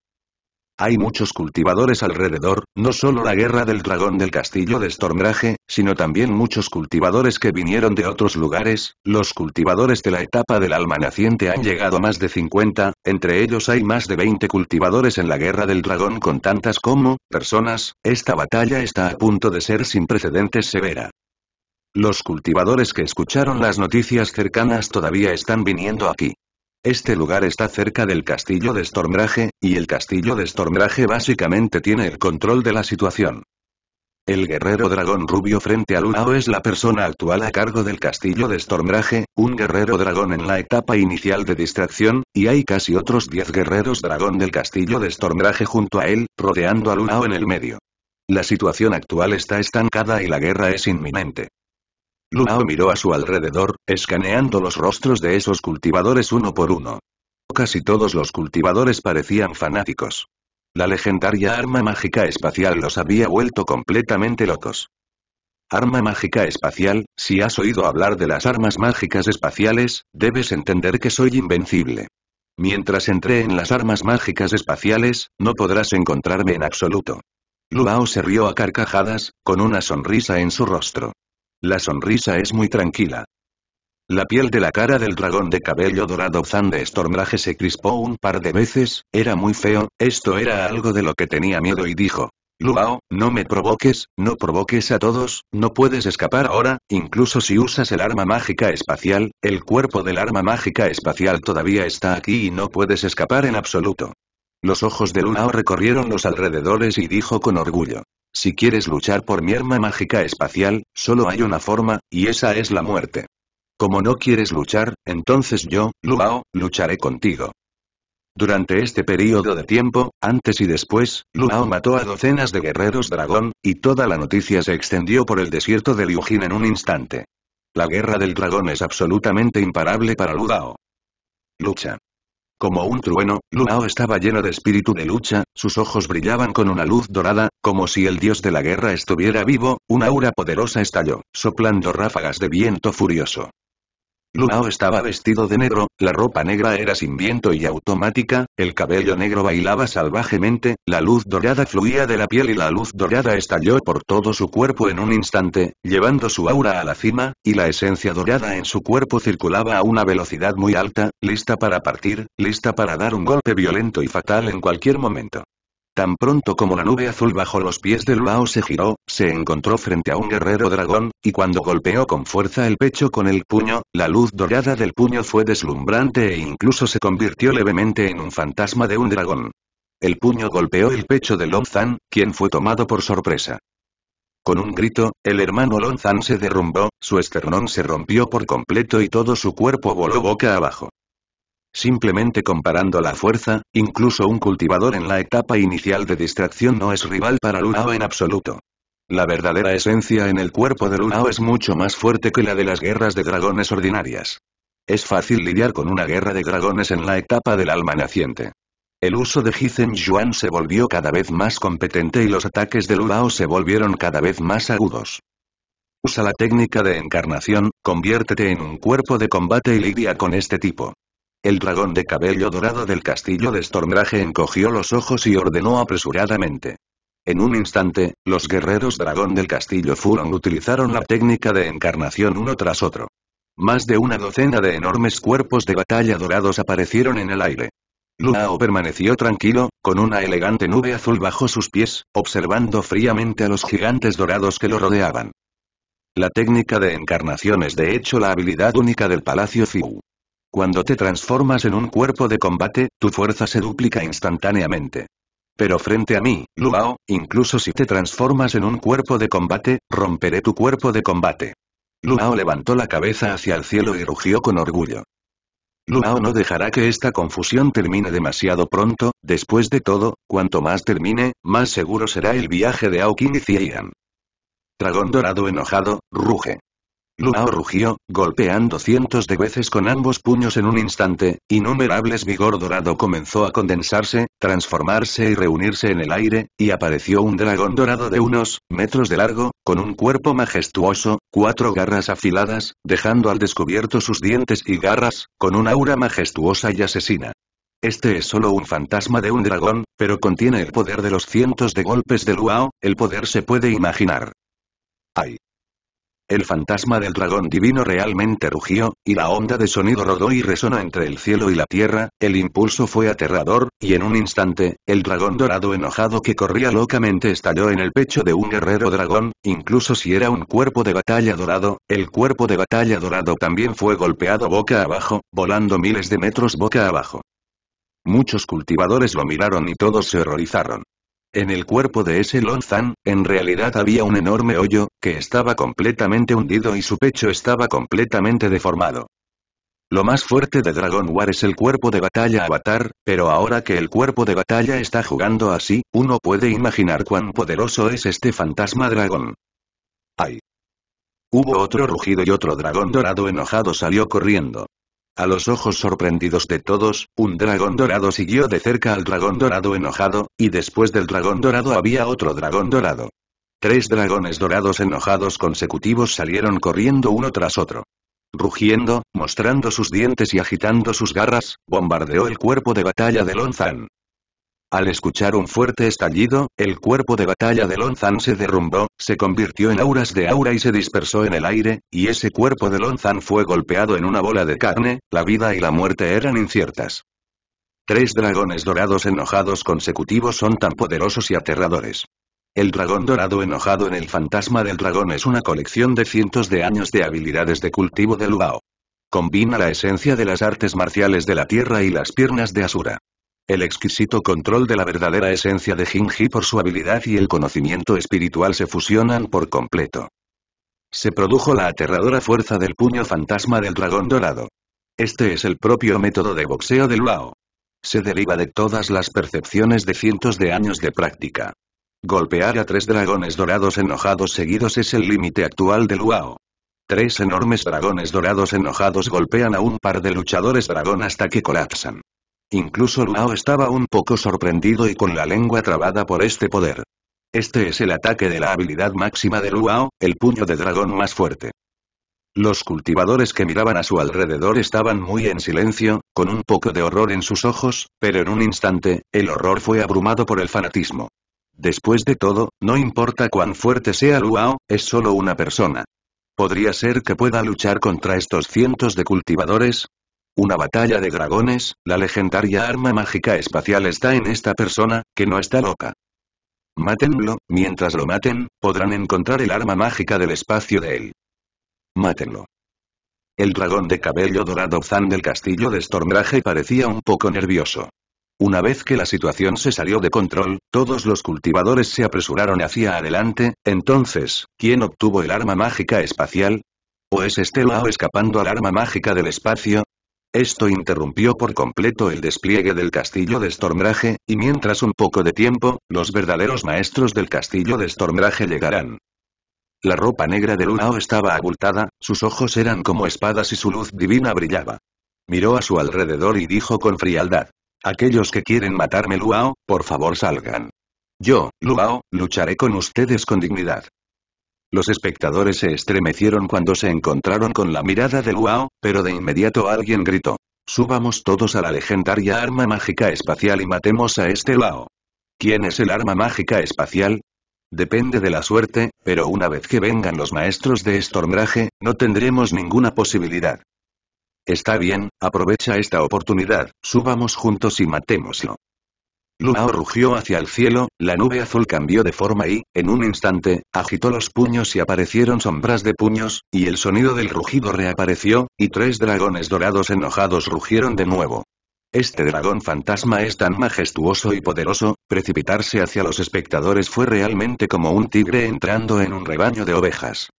Hay muchos cultivadores alrededor, no solo la guerra del dragón del castillo de Stormrage, sino también muchos cultivadores que vinieron de otros lugares, los cultivadores de la etapa del alma naciente han llegado a más de 50, entre ellos hay más de 20 cultivadores en la guerra del dragón con tantas como, personas, esta batalla está a punto de ser sin precedentes severa. Los cultivadores que escucharon las noticias cercanas todavía están viniendo aquí. Este lugar está cerca del castillo de Stormrage, y el castillo de Stormrage básicamente tiene el control de la situación. El guerrero dragón rubio frente a Lunao es la persona actual a cargo del castillo de Stormrage, un guerrero dragón en la etapa inicial de distracción, y hay casi otros 10 guerreros dragón del castillo de Stormrage junto a él, rodeando a Lunao en el medio. La situación actual está estancada y la guerra es inminente. Luao miró a su alrededor, escaneando los rostros de esos cultivadores uno por uno. Casi todos los cultivadores parecían fanáticos. La legendaria arma mágica espacial los había vuelto completamente locos. Arma mágica espacial, si has oído hablar de las armas mágicas espaciales, debes entender que soy invencible. Mientras entré en las armas mágicas espaciales, no podrás encontrarme en absoluto. Luao se rió a carcajadas, con una sonrisa en su rostro. La sonrisa es muy tranquila. La piel de la cara del dragón de cabello dorado de Stormrage se crispó un par de veces, era muy feo, esto era algo de lo que tenía miedo y dijo. Luao, no me provoques, no provoques a todos, no puedes escapar ahora, incluso si usas el arma mágica espacial, el cuerpo del arma mágica espacial todavía está aquí y no puedes escapar en absoluto. Los ojos de Lunao recorrieron los alrededores y dijo con orgullo. Si quieres luchar por mi arma mágica espacial, solo hay una forma, y esa es la muerte. Como no quieres luchar, entonces yo, Luao, lucharé contigo. Durante este periodo de tiempo, antes y después, Luao mató a docenas de guerreros dragón, y toda la noticia se extendió por el desierto de Liujin en un instante. La guerra del dragón es absolutamente imparable para Luao. Lucha. Como un trueno, Lunao estaba lleno de espíritu de lucha, sus ojos brillaban con una luz dorada, como si el dios de la guerra estuviera vivo, Una aura poderosa estalló, soplando ráfagas de viento furioso. Lunao estaba vestido de negro, la ropa negra era sin viento y automática, el cabello negro bailaba salvajemente, la luz dorada fluía de la piel y la luz dorada estalló por todo su cuerpo en un instante, llevando su aura a la cima, y la esencia dorada en su cuerpo circulaba a una velocidad muy alta, lista para partir, lista para dar un golpe violento y fatal en cualquier momento. Tan pronto como la nube azul bajo los pies del Luao se giró, se encontró frente a un guerrero dragón, y cuando golpeó con fuerza el pecho con el puño, la luz dorada del puño fue deslumbrante e incluso se convirtió levemente en un fantasma de un dragón. El puño golpeó el pecho de Lonzan, quien fue tomado por sorpresa. Con un grito, el hermano Lonzan se derrumbó, su esternón se rompió por completo y todo su cuerpo voló boca abajo. Simplemente comparando la fuerza, incluso un cultivador en la etapa inicial de distracción no es rival para Lunao en absoluto. La verdadera esencia en el cuerpo de Lunao es mucho más fuerte que la de las guerras de dragones ordinarias. Es fácil lidiar con una guerra de dragones en la etapa del alma naciente. El uso de Hizen Yuan se volvió cada vez más competente y los ataques de Lulao se volvieron cada vez más agudos. Usa la técnica de encarnación, conviértete en un cuerpo de combate y lidia con este tipo. El dragón de cabello dorado del castillo de Stormrage encogió los ojos y ordenó apresuradamente. En un instante, los guerreros dragón del castillo Furon utilizaron la técnica de encarnación uno tras otro. Más de una docena de enormes cuerpos de batalla dorados aparecieron en el aire. Luao permaneció tranquilo, con una elegante nube azul bajo sus pies, observando fríamente a los gigantes dorados que lo rodeaban. La técnica de encarnación es de hecho la habilidad única del Palacio Fiu. Cuando te transformas en un cuerpo de combate, tu fuerza se duplica instantáneamente. Pero frente a mí, Luao, incluso si te transformas en un cuerpo de combate, romperé tu cuerpo de combate. Luao levantó la cabeza hacia el cielo y rugió con orgullo. Luao no dejará que esta confusión termine demasiado pronto, después de todo, cuanto más termine, más seguro será el viaje de Aokin y Cian. Dragón dorado enojado, ruge. Luao rugió, golpeando cientos de veces con ambos puños en un instante, innumerables vigor dorado comenzó a condensarse, transformarse y reunirse en el aire, y apareció un dragón dorado de unos metros de largo, con un cuerpo majestuoso, cuatro garras afiladas, dejando al descubierto sus dientes y garras, con un aura majestuosa y asesina. Este es solo un fantasma de un dragón, pero contiene el poder de los cientos de golpes de Luao, el poder se puede imaginar. ¡Ay! El fantasma del dragón divino realmente rugió, y la onda de sonido rodó y resonó entre el cielo y la tierra, el impulso fue aterrador, y en un instante, el dragón dorado enojado que corría locamente estalló en el pecho de un guerrero dragón, incluso si era un cuerpo de batalla dorado, el cuerpo de batalla dorado también fue golpeado boca abajo, volando miles de metros boca abajo. Muchos cultivadores lo miraron y todos se horrorizaron. En el cuerpo de ese Lonzan, en realidad había un enorme hoyo, que estaba completamente hundido y su pecho estaba completamente deformado. Lo más fuerte de Dragon War es el cuerpo de batalla Avatar, pero ahora que el cuerpo de batalla está jugando así, uno puede imaginar cuán poderoso es este fantasma dragón. ¡Ay! Hubo otro rugido y otro dragón dorado enojado salió corriendo. A los ojos sorprendidos de todos, un dragón dorado siguió de cerca al dragón dorado enojado, y después del dragón dorado había otro dragón dorado. Tres dragones dorados enojados consecutivos salieron corriendo uno tras otro. Rugiendo, mostrando sus dientes y agitando sus garras, bombardeó el cuerpo de batalla de Lonzan. Al escuchar un fuerte estallido, el cuerpo de batalla de Lonzan se derrumbó, se convirtió en auras de aura y se dispersó en el aire, y ese cuerpo de Lonzan fue golpeado en una bola de carne, la vida y la muerte eran inciertas. Tres dragones dorados enojados consecutivos son tan poderosos y aterradores. El dragón dorado enojado en el fantasma del dragón es una colección de cientos de años de habilidades de cultivo de Luao. Combina la esencia de las artes marciales de la tierra y las piernas de Asura. El exquisito control de la verdadera esencia de Jinji por su habilidad y el conocimiento espiritual se fusionan por completo. Se produjo la aterradora fuerza del puño fantasma del dragón dorado. Este es el propio método de boxeo del Luao. Se deriva de todas las percepciones de cientos de años de práctica. Golpear a tres dragones dorados enojados seguidos es el límite actual del Luao. Tres enormes dragones dorados enojados golpean a un par de luchadores dragón hasta que colapsan. Incluso Luao estaba un poco sorprendido y con la lengua trabada por este poder. Este es el ataque de la habilidad máxima de Luao, el puño de dragón más fuerte. Los cultivadores que miraban a su alrededor estaban muy en silencio, con un poco de horror en sus ojos, pero en un instante, el horror fue abrumado por el fanatismo. Después de todo, no importa cuán fuerte sea Luao, es solo una persona. Podría ser que pueda luchar contra estos cientos de cultivadores, una batalla de dragones, la legendaria arma mágica espacial está en esta persona, que no está loca. Mátenlo, mientras lo maten, podrán encontrar el arma mágica del espacio de él. Mátenlo. El dragón de cabello dorado Zan del castillo de Stormrage parecía un poco nervioso. Una vez que la situación se salió de control, todos los cultivadores se apresuraron hacia adelante, entonces, ¿quién obtuvo el arma mágica espacial? ¿O es este escapando al arma mágica del espacio? Esto interrumpió por completo el despliegue del castillo de Stormrage, y mientras un poco de tiempo, los verdaderos maestros del castillo de Stormrage llegarán. La ropa negra de Luao estaba abultada, sus ojos eran como espadas y su luz divina brillaba. Miró a su alrededor y dijo con frialdad. Aquellos que quieren matarme Luao, por favor salgan. Yo, Luao, lucharé con ustedes con dignidad. Los espectadores se estremecieron cuando se encontraron con la mirada del Wao, pero de inmediato alguien gritó. Subamos todos a la legendaria arma mágica espacial y matemos a este Lao. ¿Quién es el arma mágica espacial? Depende de la suerte, pero una vez que vengan los maestros de Stormrage, no tendremos ninguna posibilidad. Está bien, aprovecha esta oportunidad, subamos juntos y matémoslo. Luao rugió hacia el cielo, la nube azul cambió de forma y, en un instante, agitó los puños y aparecieron sombras de puños, y el sonido del rugido reapareció, y tres dragones dorados enojados rugieron de nuevo. Este dragón fantasma es tan majestuoso y poderoso, precipitarse hacia los espectadores fue realmente como un tigre entrando en un rebaño de ovejas.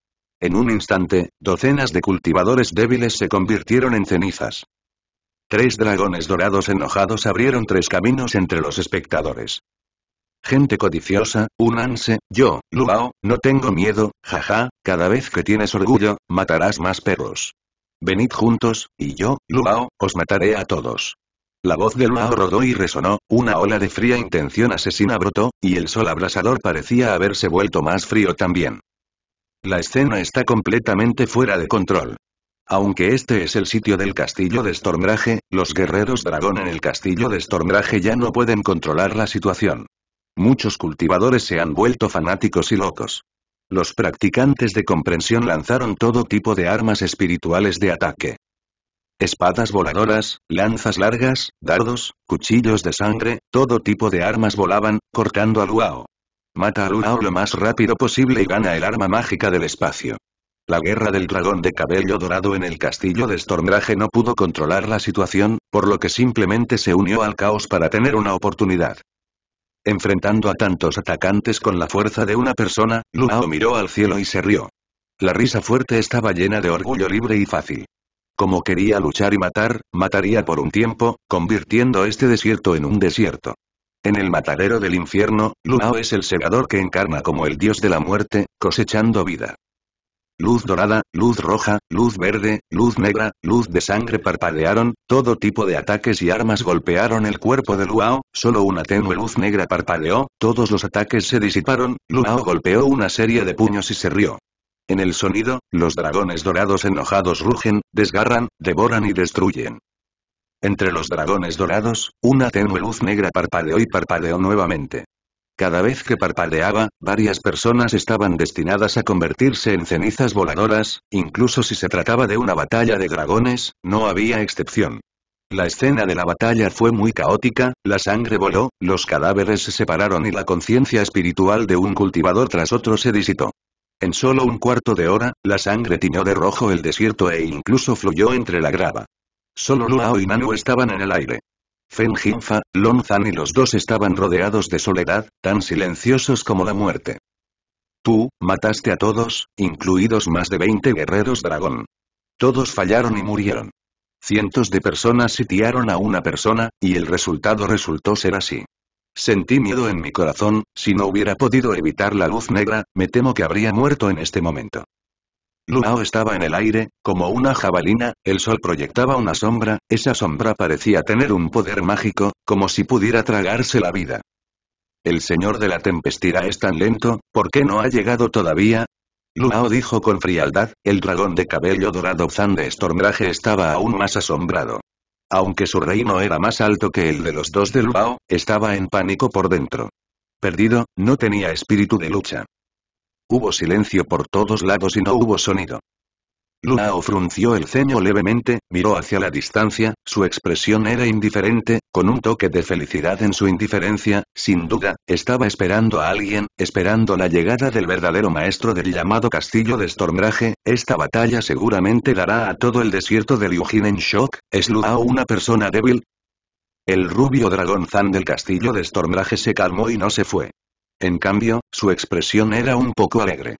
En un instante, docenas de cultivadores débiles se convirtieron en cenizas. Tres dragones dorados enojados abrieron tres caminos entre los espectadores. Gente codiciosa, únanse, yo, Luao, no tengo miedo, jaja, cada vez que tienes orgullo, matarás más perros. Venid juntos, y yo, Luao, os mataré a todos. La voz de Luao rodó y resonó, una ola de fría intención asesina brotó, y el sol abrasador parecía haberse vuelto más frío también. La escena está completamente fuera de control. Aunque este es el sitio del castillo de Stormrage, los guerreros dragón en el castillo de Stormrage ya no pueden controlar la situación. Muchos cultivadores se han vuelto fanáticos y locos. Los practicantes de comprensión lanzaron todo tipo de armas espirituales de ataque. Espadas voladoras, lanzas largas, dardos, cuchillos de sangre, todo tipo de armas volaban, cortando a Luao. Mata a Luao lo más rápido posible y gana el arma mágica del espacio. La guerra del dragón de cabello dorado en el castillo de Stormrage no pudo controlar la situación, por lo que simplemente se unió al caos para tener una oportunidad. Enfrentando a tantos atacantes con la fuerza de una persona, Luao miró al cielo y se rió. La risa fuerte estaba llena de orgullo libre y fácil. Como quería luchar y matar, mataría por un tiempo, convirtiendo este desierto en un desierto. En el matadero del infierno, Luao es el segador que encarna como el dios de la muerte, cosechando vida luz dorada, luz roja, luz verde, luz negra, luz de sangre parpadearon, todo tipo de ataques y armas golpearon el cuerpo de Luao, solo una tenue luz negra parpadeó, todos los ataques se disiparon, Luao golpeó una serie de puños y se rió. En el sonido, los dragones dorados enojados rugen, desgarran, devoran y destruyen. Entre los dragones dorados, una tenue luz negra parpadeó y parpadeó nuevamente. Cada vez que parpadeaba, varias personas estaban destinadas a convertirse en cenizas voladoras, incluso si se trataba de una batalla de dragones, no había excepción. La escena de la batalla fue muy caótica, la sangre voló, los cadáveres se separaron y la conciencia espiritual de un cultivador tras otro se disitó. En solo un cuarto de hora, la sangre tiñó de rojo el desierto e incluso fluyó entre la grava. Solo Luao y Manu estaban en el aire. Fen Jinfa, y los dos estaban rodeados de soledad, tan silenciosos como la muerte. Tú, mataste a todos, incluidos más de 20 guerreros dragón. Todos fallaron y murieron. Cientos de personas sitiaron a una persona, y el resultado resultó ser así. Sentí miedo en mi corazón, si no hubiera podido evitar la luz negra, me temo que habría muerto en este momento. Luao estaba en el aire, como una jabalina, el sol proyectaba una sombra, esa sombra parecía tener un poder mágico, como si pudiera tragarse la vida. El señor de la tempestad es tan lento, ¿por qué no ha llegado todavía? Luao dijo con frialdad, el dragón de cabello dorado Zan de Stormrage estaba aún más asombrado. Aunque su reino era más alto que el de los dos de Luao, estaba en pánico por dentro. Perdido, no tenía espíritu de lucha. Hubo silencio por todos lados y no hubo sonido. Lunao frunció el ceño levemente, miró hacia la distancia, su expresión era indiferente, con un toque de felicidad en su indiferencia, sin duda, estaba esperando a alguien, esperando la llegada del verdadero maestro del llamado castillo de Stormrage, esta batalla seguramente dará a todo el desierto de Liujin en shock, ¿es Lunao una persona débil? El rubio dragón Zan del castillo de Stormrage se calmó y no se fue. En cambio, su expresión era un poco alegre.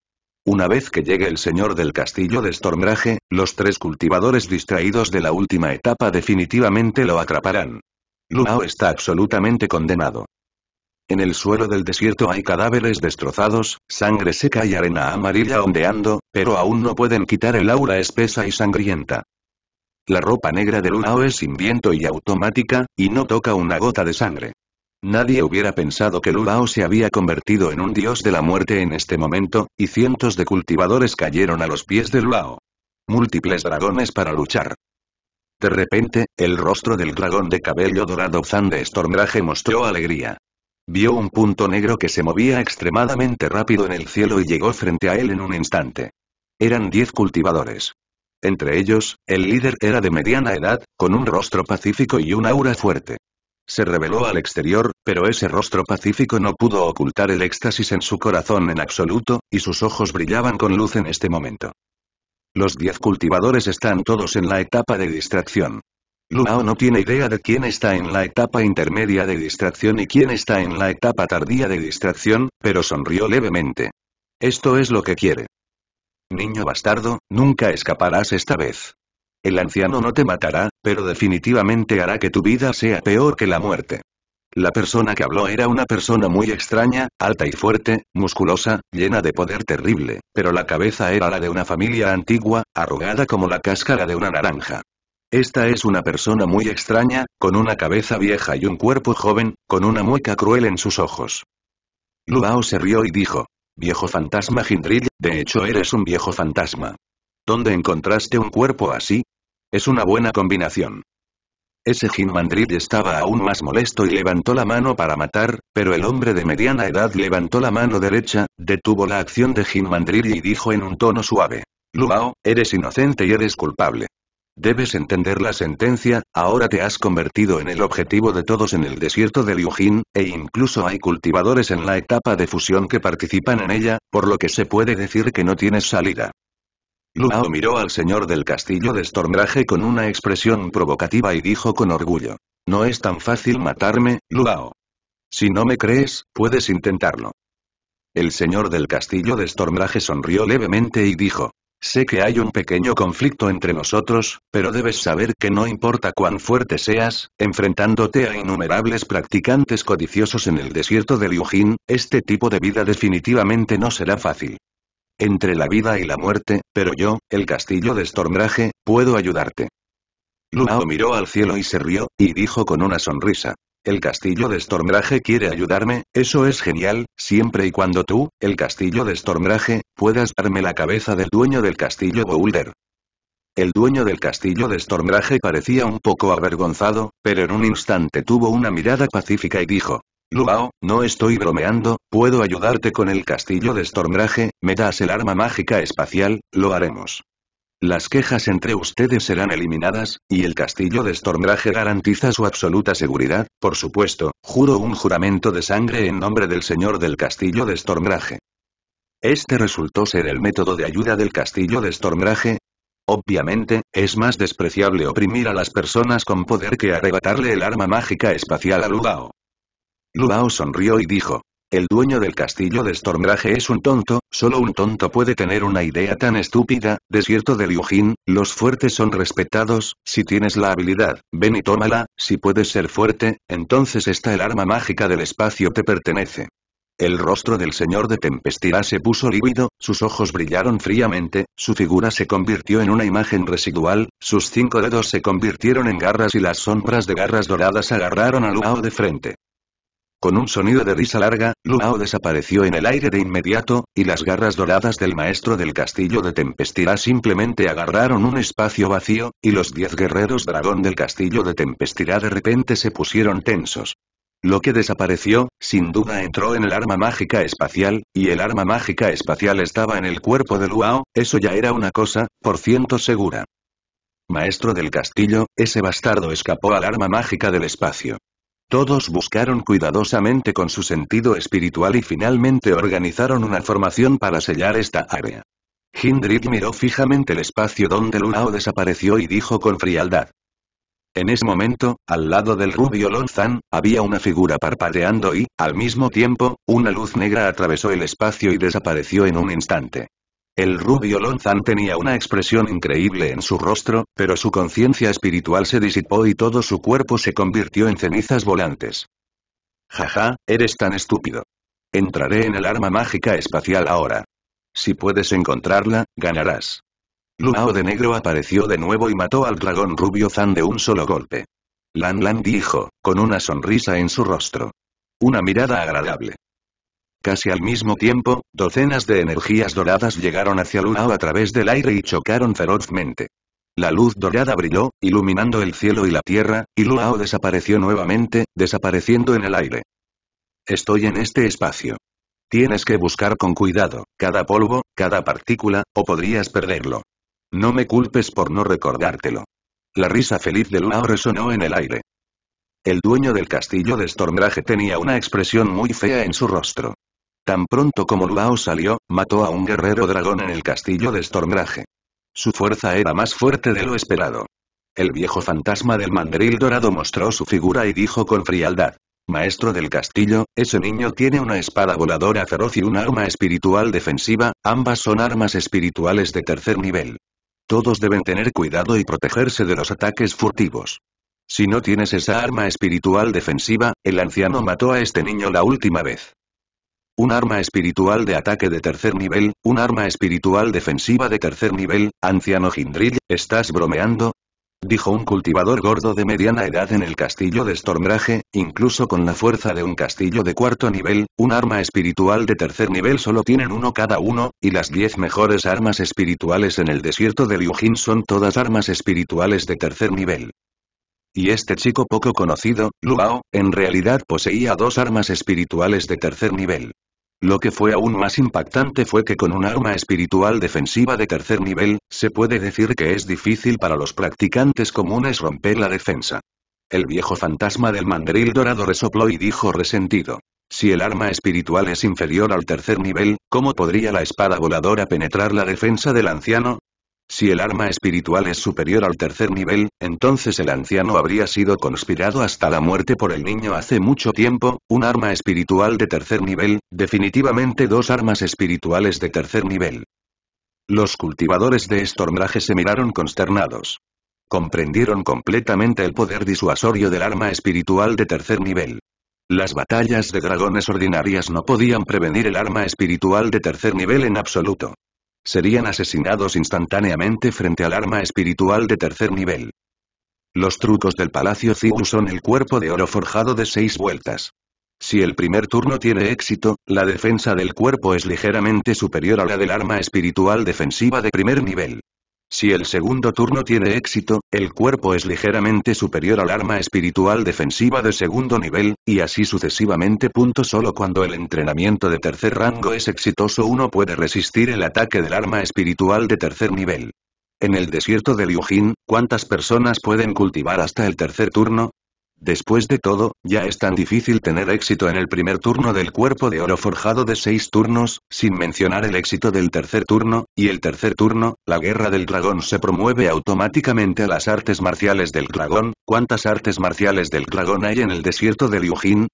Una vez que llegue el señor del castillo de Stormrage, los tres cultivadores distraídos de la última etapa definitivamente lo atraparán. Luao está absolutamente condenado. En el suelo del desierto hay cadáveres destrozados, sangre seca y arena amarilla ondeando, pero aún no pueden quitar el aura espesa y sangrienta. La ropa negra de Lunao es sin viento y automática, y no toca una gota de sangre. Nadie hubiera pensado que Lulao se había convertido en un dios de la muerte en este momento, y cientos de cultivadores cayeron a los pies de Lulao. Múltiples dragones para luchar. De repente, el rostro del dragón de cabello dorado Zan de Stormdrage mostró alegría. Vio un punto negro que se movía extremadamente rápido en el cielo y llegó frente a él en un instante. Eran diez cultivadores. Entre ellos, el líder era de mediana edad, con un rostro pacífico y un aura fuerte se reveló al exterior, pero ese rostro pacífico no pudo ocultar el éxtasis en su corazón en absoluto, y sus ojos brillaban con luz en este momento. Los diez cultivadores están todos en la etapa de distracción. Luao no tiene idea de quién está en la etapa intermedia de distracción y quién está en la etapa tardía de distracción, pero sonrió levemente. Esto es lo que quiere. Niño bastardo, nunca escaparás esta vez. El anciano no te matará, pero definitivamente hará que tu vida sea peor que la muerte. La persona que habló era una persona muy extraña, alta y fuerte, musculosa, llena de poder terrible, pero la cabeza era la de una familia antigua, arrugada como la cáscara de una naranja. Esta es una persona muy extraña, con una cabeza vieja y un cuerpo joven, con una mueca cruel en sus ojos. Luao se rió y dijo, Viejo fantasma Jindril, de hecho eres un viejo fantasma. ¿Dónde encontraste un cuerpo así? Es una buena combinación. Ese Jimandrid estaba aún más molesto y levantó la mano para matar, pero el hombre de mediana edad levantó la mano derecha, detuvo la acción de mandri y dijo en un tono suave. "Luao, eres inocente y eres culpable. Debes entender la sentencia, ahora te has convertido en el objetivo de todos en el desierto de Liujin, e incluso hay cultivadores en la etapa de fusión que participan en ella, por lo que se puede decir que no tienes salida. Luao miró al señor del castillo de Stormrage con una expresión provocativa y dijo con orgullo. No es tan fácil matarme, Luao. Si no me crees, puedes intentarlo. El señor del castillo de Stormrage sonrió levemente y dijo. Sé que hay un pequeño conflicto entre nosotros, pero debes saber que no importa cuán fuerte seas, enfrentándote a innumerables practicantes codiciosos en el desierto de Liujin, este tipo de vida definitivamente no será fácil entre la vida y la muerte, pero yo, el castillo de Stormrage, puedo ayudarte. Luao miró al cielo y se rió, y dijo con una sonrisa. El castillo de Stormrage quiere ayudarme, eso es genial, siempre y cuando tú, el castillo de Stormrage, puedas darme la cabeza del dueño del castillo Boulder. El dueño del castillo de Stormrage parecía un poco avergonzado, pero en un instante tuvo una mirada pacífica y dijo, Luao, no estoy bromeando, puedo ayudarte con el castillo de Stormrage, me das el arma mágica espacial, lo haremos. Las quejas entre ustedes serán eliminadas, y el castillo de Stormrage garantiza su absoluta seguridad, por supuesto, juro un juramento de sangre en nombre del señor del castillo de Stormrage. Este resultó ser el método de ayuda del castillo de Stormrage, Obviamente, es más despreciable oprimir a las personas con poder que arrebatarle el arma mágica espacial a Lubao. Lubao sonrió y dijo. El dueño del castillo de Stormbrage es un tonto, solo un tonto puede tener una idea tan estúpida, desierto de Liujin, los fuertes son respetados, si tienes la habilidad, ven y tómala, si puedes ser fuerte, entonces está el arma mágica del espacio te pertenece. El rostro del señor de Tempestirá se puso lívido, sus ojos brillaron fríamente, su figura se convirtió en una imagen residual, sus cinco dedos se convirtieron en garras y las sombras de garras doradas agarraron a Luao de frente. Con un sonido de risa larga, Luao desapareció en el aire de inmediato, y las garras doradas del maestro del castillo de Tempestirá simplemente agarraron un espacio vacío, y los diez guerreros dragón del castillo de Tempestirá de repente se pusieron tensos. Lo que desapareció, sin duda entró en el arma mágica espacial, y el arma mágica espacial estaba en el cuerpo de Luao, eso ya era una cosa, por ciento segura. Maestro del castillo, ese bastardo escapó al arma mágica del espacio. Todos buscaron cuidadosamente con su sentido espiritual y finalmente organizaron una formación para sellar esta área. Hindrid miró fijamente el espacio donde Luao desapareció y dijo con frialdad. En ese momento, al lado del rubio Lonzan, había una figura parpadeando y, al mismo tiempo, una luz negra atravesó el espacio y desapareció en un instante. El rubio Lonzan tenía una expresión increíble en su rostro, pero su conciencia espiritual se disipó y todo su cuerpo se convirtió en cenizas volantes. Jaja, eres tan estúpido. Entraré en el arma mágica espacial ahora. Si puedes encontrarla, ganarás. Luao de Negro apareció de nuevo y mató al dragón rubio Zan de un solo golpe. Lan Lan dijo, con una sonrisa en su rostro. Una mirada agradable. Casi al mismo tiempo, docenas de energías doradas llegaron hacia Lunao a través del aire y chocaron ferozmente. La luz dorada brilló, iluminando el cielo y la tierra, y Luao desapareció nuevamente, desapareciendo en el aire. Estoy en este espacio. Tienes que buscar con cuidado, cada polvo, cada partícula, o podrías perderlo. No me culpes por no recordártelo. La risa feliz de Lao resonó en el aire. El dueño del castillo de Stormrage tenía una expresión muy fea en su rostro. Tan pronto como lao salió, mató a un guerrero dragón en el castillo de Stormrage. Su fuerza era más fuerte de lo esperado. El viejo fantasma del mandril dorado mostró su figura y dijo con frialdad. Maestro del castillo, ese niño tiene una espada voladora feroz y un arma espiritual defensiva, ambas son armas espirituales de tercer nivel. Todos deben tener cuidado y protegerse de los ataques furtivos. Si no tienes esa arma espiritual defensiva, el anciano mató a este niño la última vez. Un arma espiritual de ataque de tercer nivel, un arma espiritual defensiva de tercer nivel, anciano Hindril, ¿estás bromeando? dijo un cultivador gordo de mediana edad en el castillo de Stormbrage, incluso con la fuerza de un castillo de cuarto nivel, un arma espiritual de tercer nivel solo tienen uno cada uno, y las diez mejores armas espirituales en el desierto de Liujin son todas armas espirituales de tercer nivel. Y este chico poco conocido, Luao, en realidad poseía dos armas espirituales de tercer nivel. Lo que fue aún más impactante fue que con un arma espiritual defensiva de tercer nivel, se puede decir que es difícil para los practicantes comunes romper la defensa. El viejo fantasma del mandril dorado resopló y dijo resentido. Si el arma espiritual es inferior al tercer nivel, ¿cómo podría la espada voladora penetrar la defensa del anciano? Si el arma espiritual es superior al tercer nivel, entonces el anciano habría sido conspirado hasta la muerte por el niño hace mucho tiempo, un arma espiritual de tercer nivel, definitivamente dos armas espirituales de tercer nivel. Los cultivadores de Stormrage se miraron consternados. Comprendieron completamente el poder disuasorio del arma espiritual de tercer nivel. Las batallas de dragones ordinarias no podían prevenir el arma espiritual de tercer nivel en absoluto. Serían asesinados instantáneamente frente al arma espiritual de tercer nivel. Los trucos del Palacio Ziu son el cuerpo de oro forjado de seis vueltas. Si el primer turno tiene éxito, la defensa del cuerpo es ligeramente superior a la del arma espiritual defensiva de primer nivel. Si el segundo turno tiene éxito, el cuerpo es ligeramente superior al arma espiritual defensiva de segundo nivel, y así sucesivamente. Punto solo cuando el entrenamiento de tercer rango es exitoso uno puede resistir el ataque del arma espiritual de tercer nivel. En el desierto de Liujin, ¿cuántas personas pueden cultivar hasta el tercer turno? Después de todo, ya es tan difícil tener éxito en el primer turno del cuerpo de oro forjado de seis turnos, sin mencionar el éxito del tercer turno, y el tercer turno, la guerra del dragón se promueve automáticamente a las artes marciales del dragón, ¿cuántas artes marciales del dragón hay en el desierto de Liujin?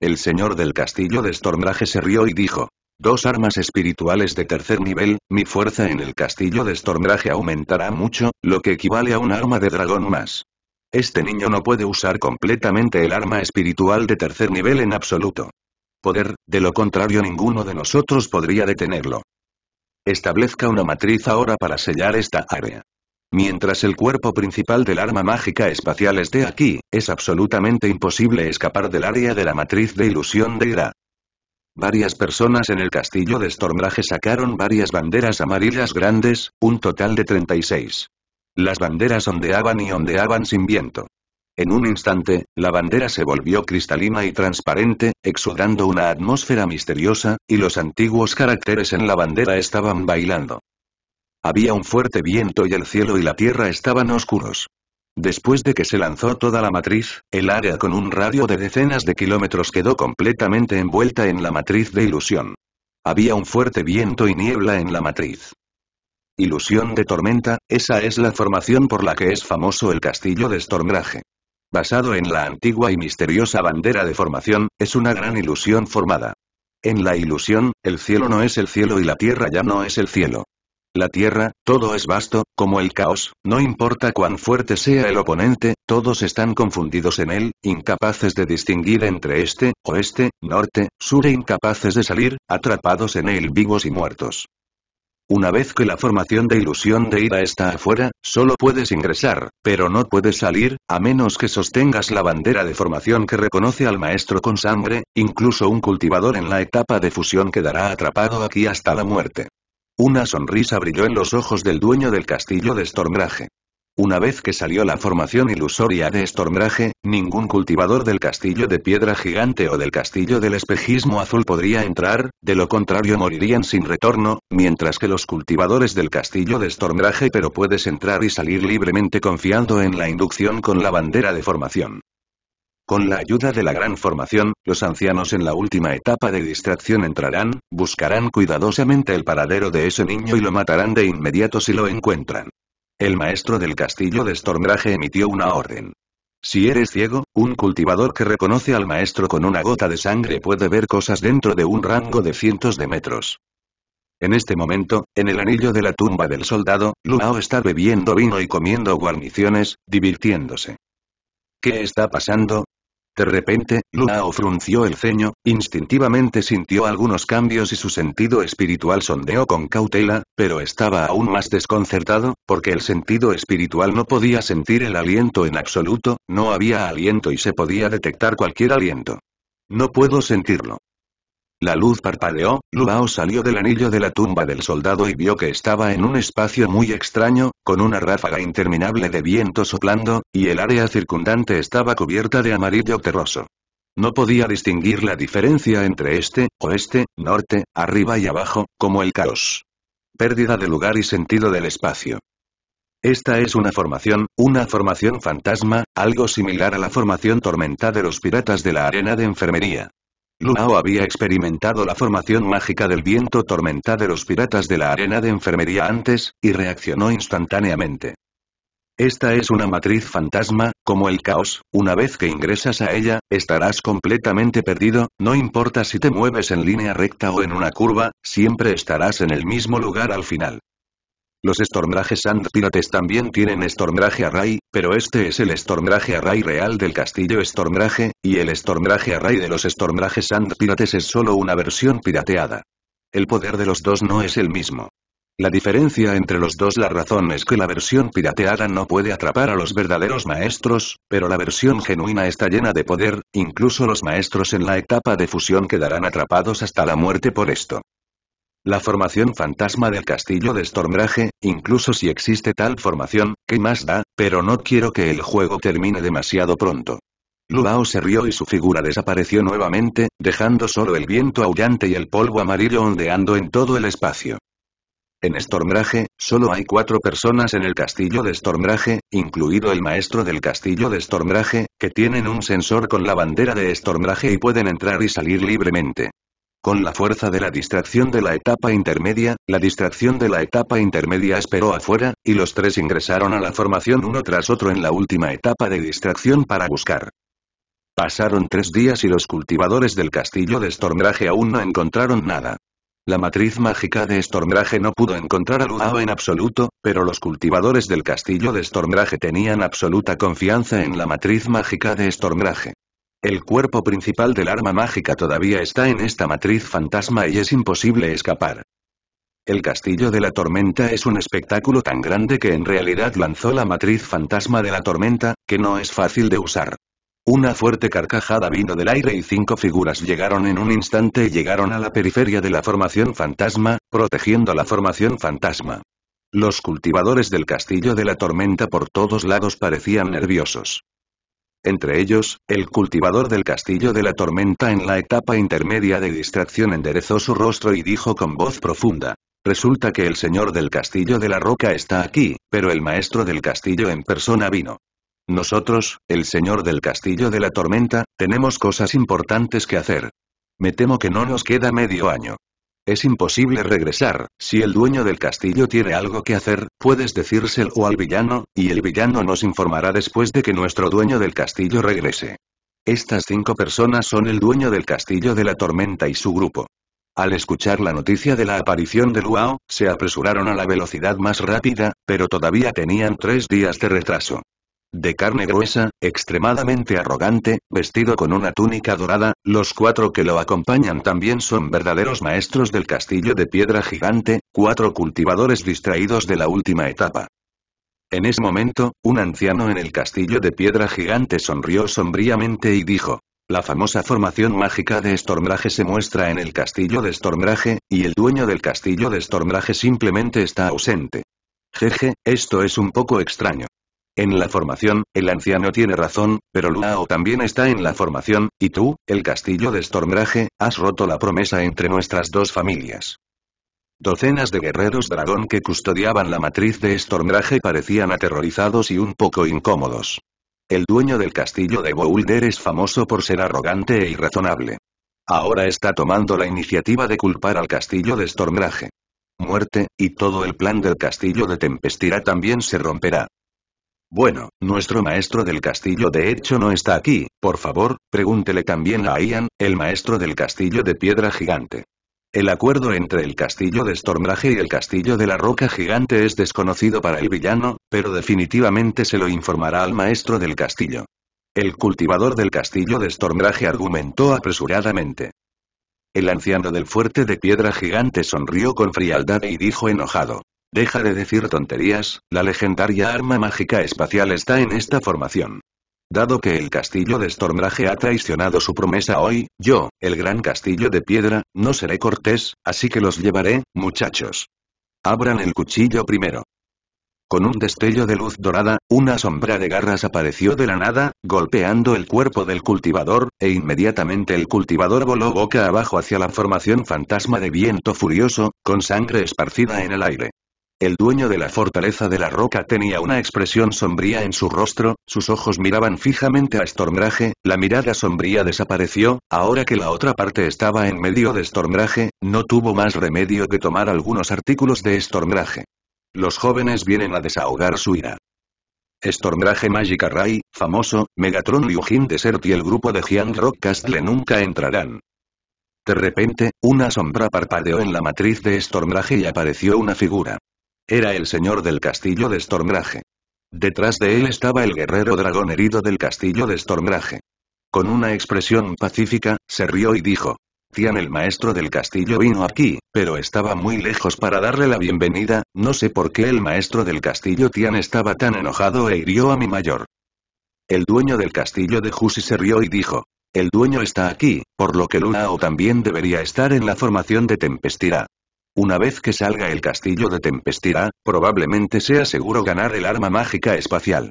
El señor del castillo de Stormrage se rió y dijo. Dos armas espirituales de tercer nivel, mi fuerza en el castillo de Stormrage aumentará mucho, lo que equivale a un arma de dragón más. Este niño no puede usar completamente el arma espiritual de tercer nivel en absoluto. Poder, de lo contrario ninguno de nosotros podría detenerlo. Establezca una matriz ahora para sellar esta área. Mientras el cuerpo principal del arma mágica espacial esté aquí, es absolutamente imposible escapar del área de la matriz de ilusión de Ira. Varias personas en el castillo de Stormrage sacaron varias banderas amarillas grandes, un total de 36. Las banderas ondeaban y ondeaban sin viento. En un instante, la bandera se volvió cristalina y transparente, exudando una atmósfera misteriosa, y los antiguos caracteres en la bandera estaban bailando. Había un fuerte viento y el cielo y la tierra estaban oscuros. Después de que se lanzó toda la matriz, el área con un radio de decenas de kilómetros quedó completamente envuelta en la matriz de ilusión. Había un fuerte viento y niebla en la matriz. Ilusión de tormenta, esa es la formación por la que es famoso el castillo de Stormrage. Basado en la antigua y misteriosa bandera de formación, es una gran ilusión formada. En la ilusión, el cielo no es el cielo y la tierra ya no es el cielo. La tierra, todo es vasto, como el caos, no importa cuán fuerte sea el oponente, todos están confundidos en él, incapaces de distinguir entre este, oeste, norte, sur e incapaces de salir, atrapados en él vivos y muertos. Una vez que la formación de ilusión de ida está afuera, solo puedes ingresar, pero no puedes salir, a menos que sostengas la bandera de formación que reconoce al maestro con sangre, incluso un cultivador en la etapa de fusión quedará atrapado aquí hasta la muerte. Una sonrisa brilló en los ojos del dueño del castillo de Stormgrage. Una vez que salió la formación ilusoria de Stormrage, ningún cultivador del castillo de piedra gigante o del castillo del espejismo azul podría entrar, de lo contrario morirían sin retorno, mientras que los cultivadores del castillo de Stormrage pero puedes entrar y salir libremente confiando en la inducción con la bandera de formación. Con la ayuda de la gran formación, los ancianos en la última etapa de distracción entrarán, buscarán cuidadosamente el paradero de ese niño y lo matarán de inmediato si lo encuentran. El maestro del castillo de Stormbrage emitió una orden. Si eres ciego, un cultivador que reconoce al maestro con una gota de sangre puede ver cosas dentro de un rango de cientos de metros. En este momento, en el anillo de la tumba del soldado, Luao está bebiendo vino y comiendo guarniciones, divirtiéndose. ¿Qué está pasando? De repente, Luao frunció el ceño, instintivamente sintió algunos cambios y su sentido espiritual sondeó con cautela, pero estaba aún más desconcertado, porque el sentido espiritual no podía sentir el aliento en absoluto, no había aliento y se podía detectar cualquier aliento. No puedo sentirlo. La luz parpadeó, Lubao salió del anillo de la tumba del soldado y vio que estaba en un espacio muy extraño, con una ráfaga interminable de viento soplando, y el área circundante estaba cubierta de amarillo terroso. No podía distinguir la diferencia entre este, oeste, norte, arriba y abajo, como el caos. Pérdida de lugar y sentido del espacio. Esta es una formación, una formación fantasma, algo similar a la formación tormenta de los piratas de la arena de enfermería. Lunao había experimentado la formación mágica del viento tormenta de los piratas de la arena de enfermería antes, y reaccionó instantáneamente. Esta es una matriz fantasma, como el caos, una vez que ingresas a ella, estarás completamente perdido, no importa si te mueves en línea recta o en una curva, siempre estarás en el mismo lugar al final. Los Stormrage Sand Pirates también tienen Stormrage Array, pero este es el Stormrage Array real del castillo Stormrage, y el Stormrage Array de los Stormrage Sand Pirates es solo una versión pirateada. El poder de los dos no es el mismo. La diferencia entre los dos la razón es que la versión pirateada no puede atrapar a los verdaderos maestros, pero la versión genuina está llena de poder, incluso los maestros en la etapa de fusión quedarán atrapados hasta la muerte por esto. La formación fantasma del castillo de Stormrage, incluso si existe tal formación, ¿qué más da? Pero no quiero que el juego termine demasiado pronto. Luao se rió y su figura desapareció nuevamente, dejando solo el viento aullante y el polvo amarillo ondeando en todo el espacio. En Stormrage, solo hay cuatro personas en el castillo de Stormrage, incluido el maestro del castillo de Stormrage, que tienen un sensor con la bandera de Stormrage y pueden entrar y salir libremente. Con la fuerza de la distracción de la etapa intermedia, la distracción de la etapa intermedia esperó afuera, y los tres ingresaron a la formación uno tras otro en la última etapa de distracción para buscar. Pasaron tres días y los cultivadores del castillo de Stormdraje aún no encontraron nada. La matriz mágica de Stormdraje no pudo encontrar a Luao en absoluto, pero los cultivadores del castillo de Stormdraje tenían absoluta confianza en la matriz mágica de Stormdraje. El cuerpo principal del arma mágica todavía está en esta matriz fantasma y es imposible escapar. El castillo de la tormenta es un espectáculo tan grande que en realidad lanzó la matriz fantasma de la tormenta, que no es fácil de usar. Una fuerte carcajada vino del aire y cinco figuras llegaron en un instante y llegaron a la periferia de la formación fantasma, protegiendo la formación fantasma. Los cultivadores del castillo de la tormenta por todos lados parecían nerviosos. Entre ellos, el cultivador del castillo de la tormenta en la etapa intermedia de distracción enderezó su rostro y dijo con voz profunda. Resulta que el señor del castillo de la roca está aquí, pero el maestro del castillo en persona vino. Nosotros, el señor del castillo de la tormenta, tenemos cosas importantes que hacer. Me temo que no nos queda medio año. Es imposible regresar, si el dueño del castillo tiene algo que hacer, puedes decírselo al villano, y el villano nos informará después de que nuestro dueño del castillo regrese. Estas cinco personas son el dueño del castillo de la tormenta y su grupo. Al escuchar la noticia de la aparición de Luao, se apresuraron a la velocidad más rápida, pero todavía tenían tres días de retraso de carne gruesa, extremadamente arrogante, vestido con una túnica dorada, los cuatro que lo acompañan también son verdaderos maestros del castillo de piedra gigante, cuatro cultivadores distraídos de la última etapa. En ese momento, un anciano en el castillo de piedra gigante sonrió sombríamente y dijo, la famosa formación mágica de Stormrage se muestra en el castillo de Stormrage, y el dueño del castillo de Stormrage simplemente está ausente. Jeje, esto es un poco extraño. En la formación, el anciano tiene razón, pero Luao también está en la formación, y tú, el castillo de Stormrage, has roto la promesa entre nuestras dos familias. Docenas de guerreros dragón que custodiaban la matriz de Stormrage parecían aterrorizados y un poco incómodos. El dueño del castillo de Boulder es famoso por ser arrogante e irrazonable. Ahora está tomando la iniciativa de culpar al castillo de Stormrage. Muerte, y todo el plan del castillo de Tempestirá también se romperá. Bueno, nuestro maestro del castillo de hecho no está aquí, por favor, pregúntele también a Ian, el maestro del castillo de piedra gigante. El acuerdo entre el castillo de Stormrage y el castillo de la roca gigante es desconocido para el villano, pero definitivamente se lo informará al maestro del castillo. El cultivador del castillo de Stormrage argumentó apresuradamente. El anciano del fuerte de piedra gigante sonrió con frialdad y dijo enojado. Deja de decir tonterías, la legendaria arma mágica espacial está en esta formación. Dado que el castillo de Stormrage ha traicionado su promesa hoy, yo, el gran castillo de piedra, no seré cortés, así que los llevaré, muchachos. Abran el cuchillo primero. Con un destello de luz dorada, una sombra de garras apareció de la nada, golpeando el cuerpo del cultivador, e inmediatamente el cultivador voló boca abajo hacia la formación fantasma de viento furioso, con sangre esparcida en el aire. El dueño de la fortaleza de la roca tenía una expresión sombría en su rostro, sus ojos miraban fijamente a Stormrage, la mirada sombría desapareció, ahora que la otra parte estaba en medio de Stormrage, no tuvo más remedio que tomar algunos artículos de Stormrage. Los jóvenes vienen a desahogar su ira. Stormrage Magica Ray, famoso, Megatron Liujin Desert y el grupo de Giant Rock Castle nunca entrarán. De repente, una sombra parpadeó en la matriz de Stormrage y apareció una figura. Era el señor del castillo de Stormrage. Detrás de él estaba el guerrero dragón herido del castillo de Stormrage. Con una expresión pacífica, se rió y dijo. Tian el maestro del castillo vino aquí, pero estaba muy lejos para darle la bienvenida, no sé por qué el maestro del castillo Tian estaba tan enojado e hirió a mi mayor. El dueño del castillo de Jusi se rió y dijo. El dueño está aquí, por lo que o también debería estar en la formación de Tempestira. Una vez que salga el castillo de Tempestira, probablemente sea seguro ganar el arma mágica espacial.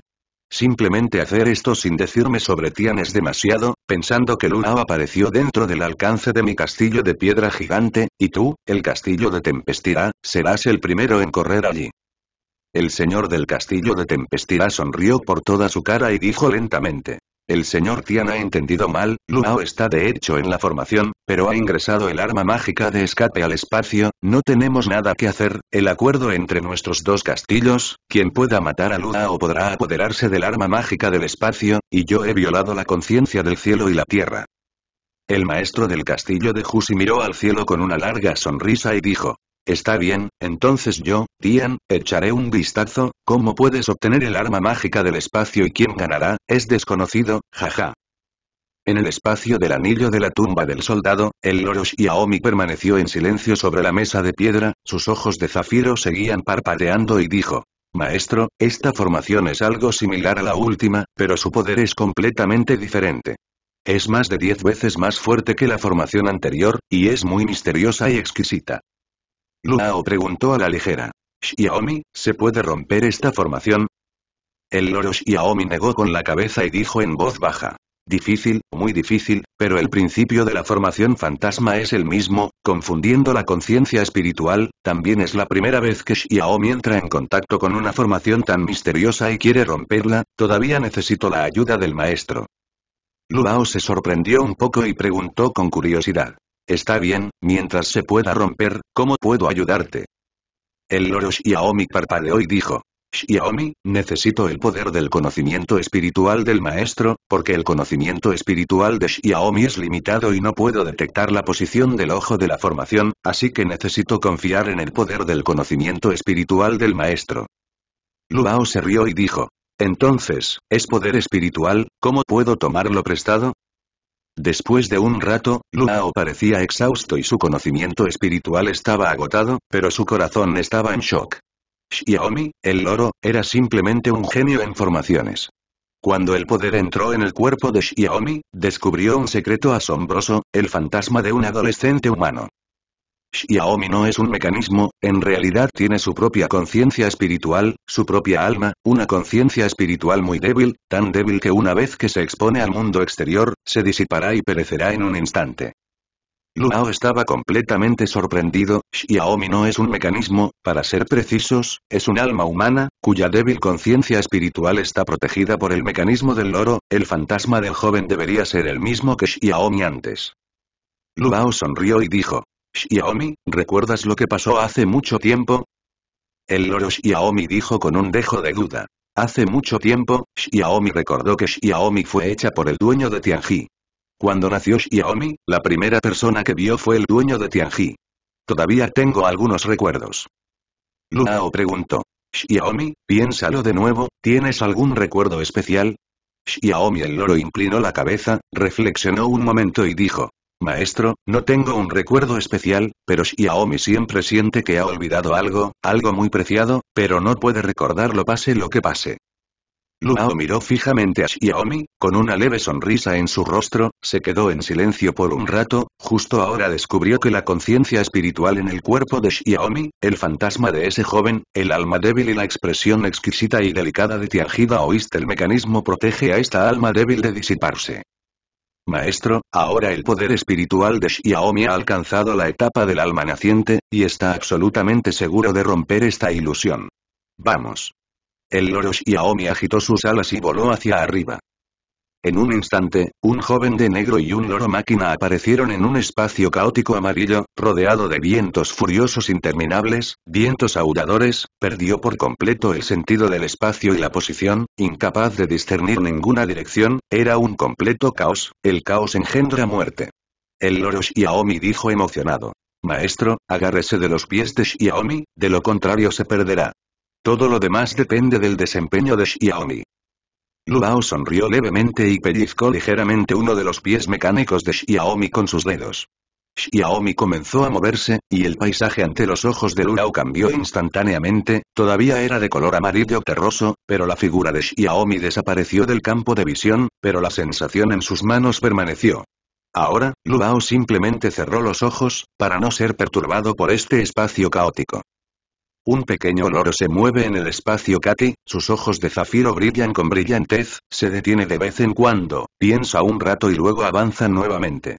Simplemente hacer esto sin decirme sobre Tian es demasiado, pensando que Luna apareció dentro del alcance de mi castillo de piedra gigante, y tú, el castillo de Tempestira, serás el primero en correr allí. El señor del castillo de Tempestira sonrió por toda su cara y dijo lentamente. El señor Tian ha entendido mal, Luao está de hecho en la formación, pero ha ingresado el arma mágica de escape al espacio, no tenemos nada que hacer, el acuerdo entre nuestros dos castillos, quien pueda matar a Luao podrá apoderarse del arma mágica del espacio, y yo he violado la conciencia del cielo y la tierra. El maestro del castillo de Jusi miró al cielo con una larga sonrisa y dijo, Está bien, entonces yo, Tian, echaré un vistazo, cómo puedes obtener el arma mágica del espacio y quién ganará, es desconocido, jaja. En el espacio del anillo de la tumba del soldado, el loro Aomi permaneció en silencio sobre la mesa de piedra, sus ojos de zafiro seguían parpadeando y dijo. Maestro, esta formación es algo similar a la última, pero su poder es completamente diferente. Es más de diez veces más fuerte que la formación anterior, y es muy misteriosa y exquisita. Luao preguntó a la ligera. «Shiaomi, ¿se puede romper esta formación? El loro Xiaomi negó con la cabeza y dijo en voz baja. Difícil, muy difícil, pero el principio de la formación fantasma es el mismo, confundiendo la conciencia espiritual, también es la primera vez que Xiaomi entra en contacto con una formación tan misteriosa y quiere romperla, todavía necesito la ayuda del maestro. Luao se sorprendió un poco y preguntó con curiosidad. Está bien, mientras se pueda romper, ¿cómo puedo ayudarte? El loro Xiaomi parpadeó y dijo. Xiaomi, necesito el poder del conocimiento espiritual del maestro, porque el conocimiento espiritual de Xiaomi es limitado y no puedo detectar la posición del ojo de la formación, así que necesito confiar en el poder del conocimiento espiritual del maestro. Luao se rió y dijo. Entonces, ¿es poder espiritual? ¿Cómo puedo tomarlo prestado? Después de un rato, Luao parecía exhausto y su conocimiento espiritual estaba agotado, pero su corazón estaba en shock. Xiaomi, el loro, era simplemente un genio en formaciones. Cuando el poder entró en el cuerpo de Xiaomi, descubrió un secreto asombroso, el fantasma de un adolescente humano. Xiaomi no es un mecanismo, en realidad tiene su propia conciencia espiritual, su propia alma, una conciencia espiritual muy débil, tan débil que una vez que se expone al mundo exterior, se disipará y perecerá en un instante. Luao estaba completamente sorprendido, Xiaomi no es un mecanismo, para ser precisos, es un alma humana, cuya débil conciencia espiritual está protegida por el mecanismo del loro, el fantasma del joven debería ser el mismo que Xiaomi antes. Luao sonrió y dijo, «Shiaomi, ¿recuerdas lo que pasó hace mucho tiempo? El loro Shiaomi dijo con un dejo de duda. Hace mucho tiempo, Shiaomi recordó que Shiaomi fue hecha por el dueño de Tianji. Cuando nació Shiaomi, la primera persona que vio fue el dueño de Tianji. Todavía tengo algunos recuerdos. Luao preguntó. «Shiaomi, piénsalo de nuevo, ¿tienes algún recuerdo especial? Shiaomi el loro inclinó la cabeza, reflexionó un momento y dijo. Maestro, no tengo un recuerdo especial, pero Xiaomi siempre siente que ha olvidado algo, algo muy preciado, pero no puede recordarlo pase lo que pase. Luao miró fijamente a Xiaomi, con una leve sonrisa en su rostro, se quedó en silencio por un rato, justo ahora descubrió que la conciencia espiritual en el cuerpo de Xiaomi, el fantasma de ese joven, el alma débil y la expresión exquisita y delicada de Tianjida oíste el mecanismo protege a esta alma débil de disiparse. Maestro, ahora el poder espiritual de Xiaomi ha alcanzado la etapa del alma naciente, y está absolutamente seguro de romper esta ilusión. Vamos. El loro Xiaomi agitó sus alas y voló hacia arriba. En un instante, un joven de negro y un loro máquina aparecieron en un espacio caótico amarillo, rodeado de vientos furiosos interminables, vientos aulladores, perdió por completo el sentido del espacio y la posición, incapaz de discernir ninguna dirección, era un completo caos, el caos engendra muerte. El loro Xiaomi dijo emocionado. Maestro, agárrese de los pies de Xiaomi, de lo contrario se perderá. Todo lo demás depende del desempeño de Xiaomi. Lubao sonrió levemente y pellizcó ligeramente uno de los pies mecánicos de Xiaomi con sus dedos. Xiaomi comenzó a moverse, y el paisaje ante los ojos de Lubao cambió instantáneamente, todavía era de color amarillo terroso, pero la figura de Xiaomi desapareció del campo de visión, pero la sensación en sus manos permaneció. Ahora, Lubao simplemente cerró los ojos, para no ser perturbado por este espacio caótico. Un pequeño loro se mueve en el espacio kaki, sus ojos de zafiro brillan con brillantez, se detiene de vez en cuando, piensa un rato y luego avanza nuevamente.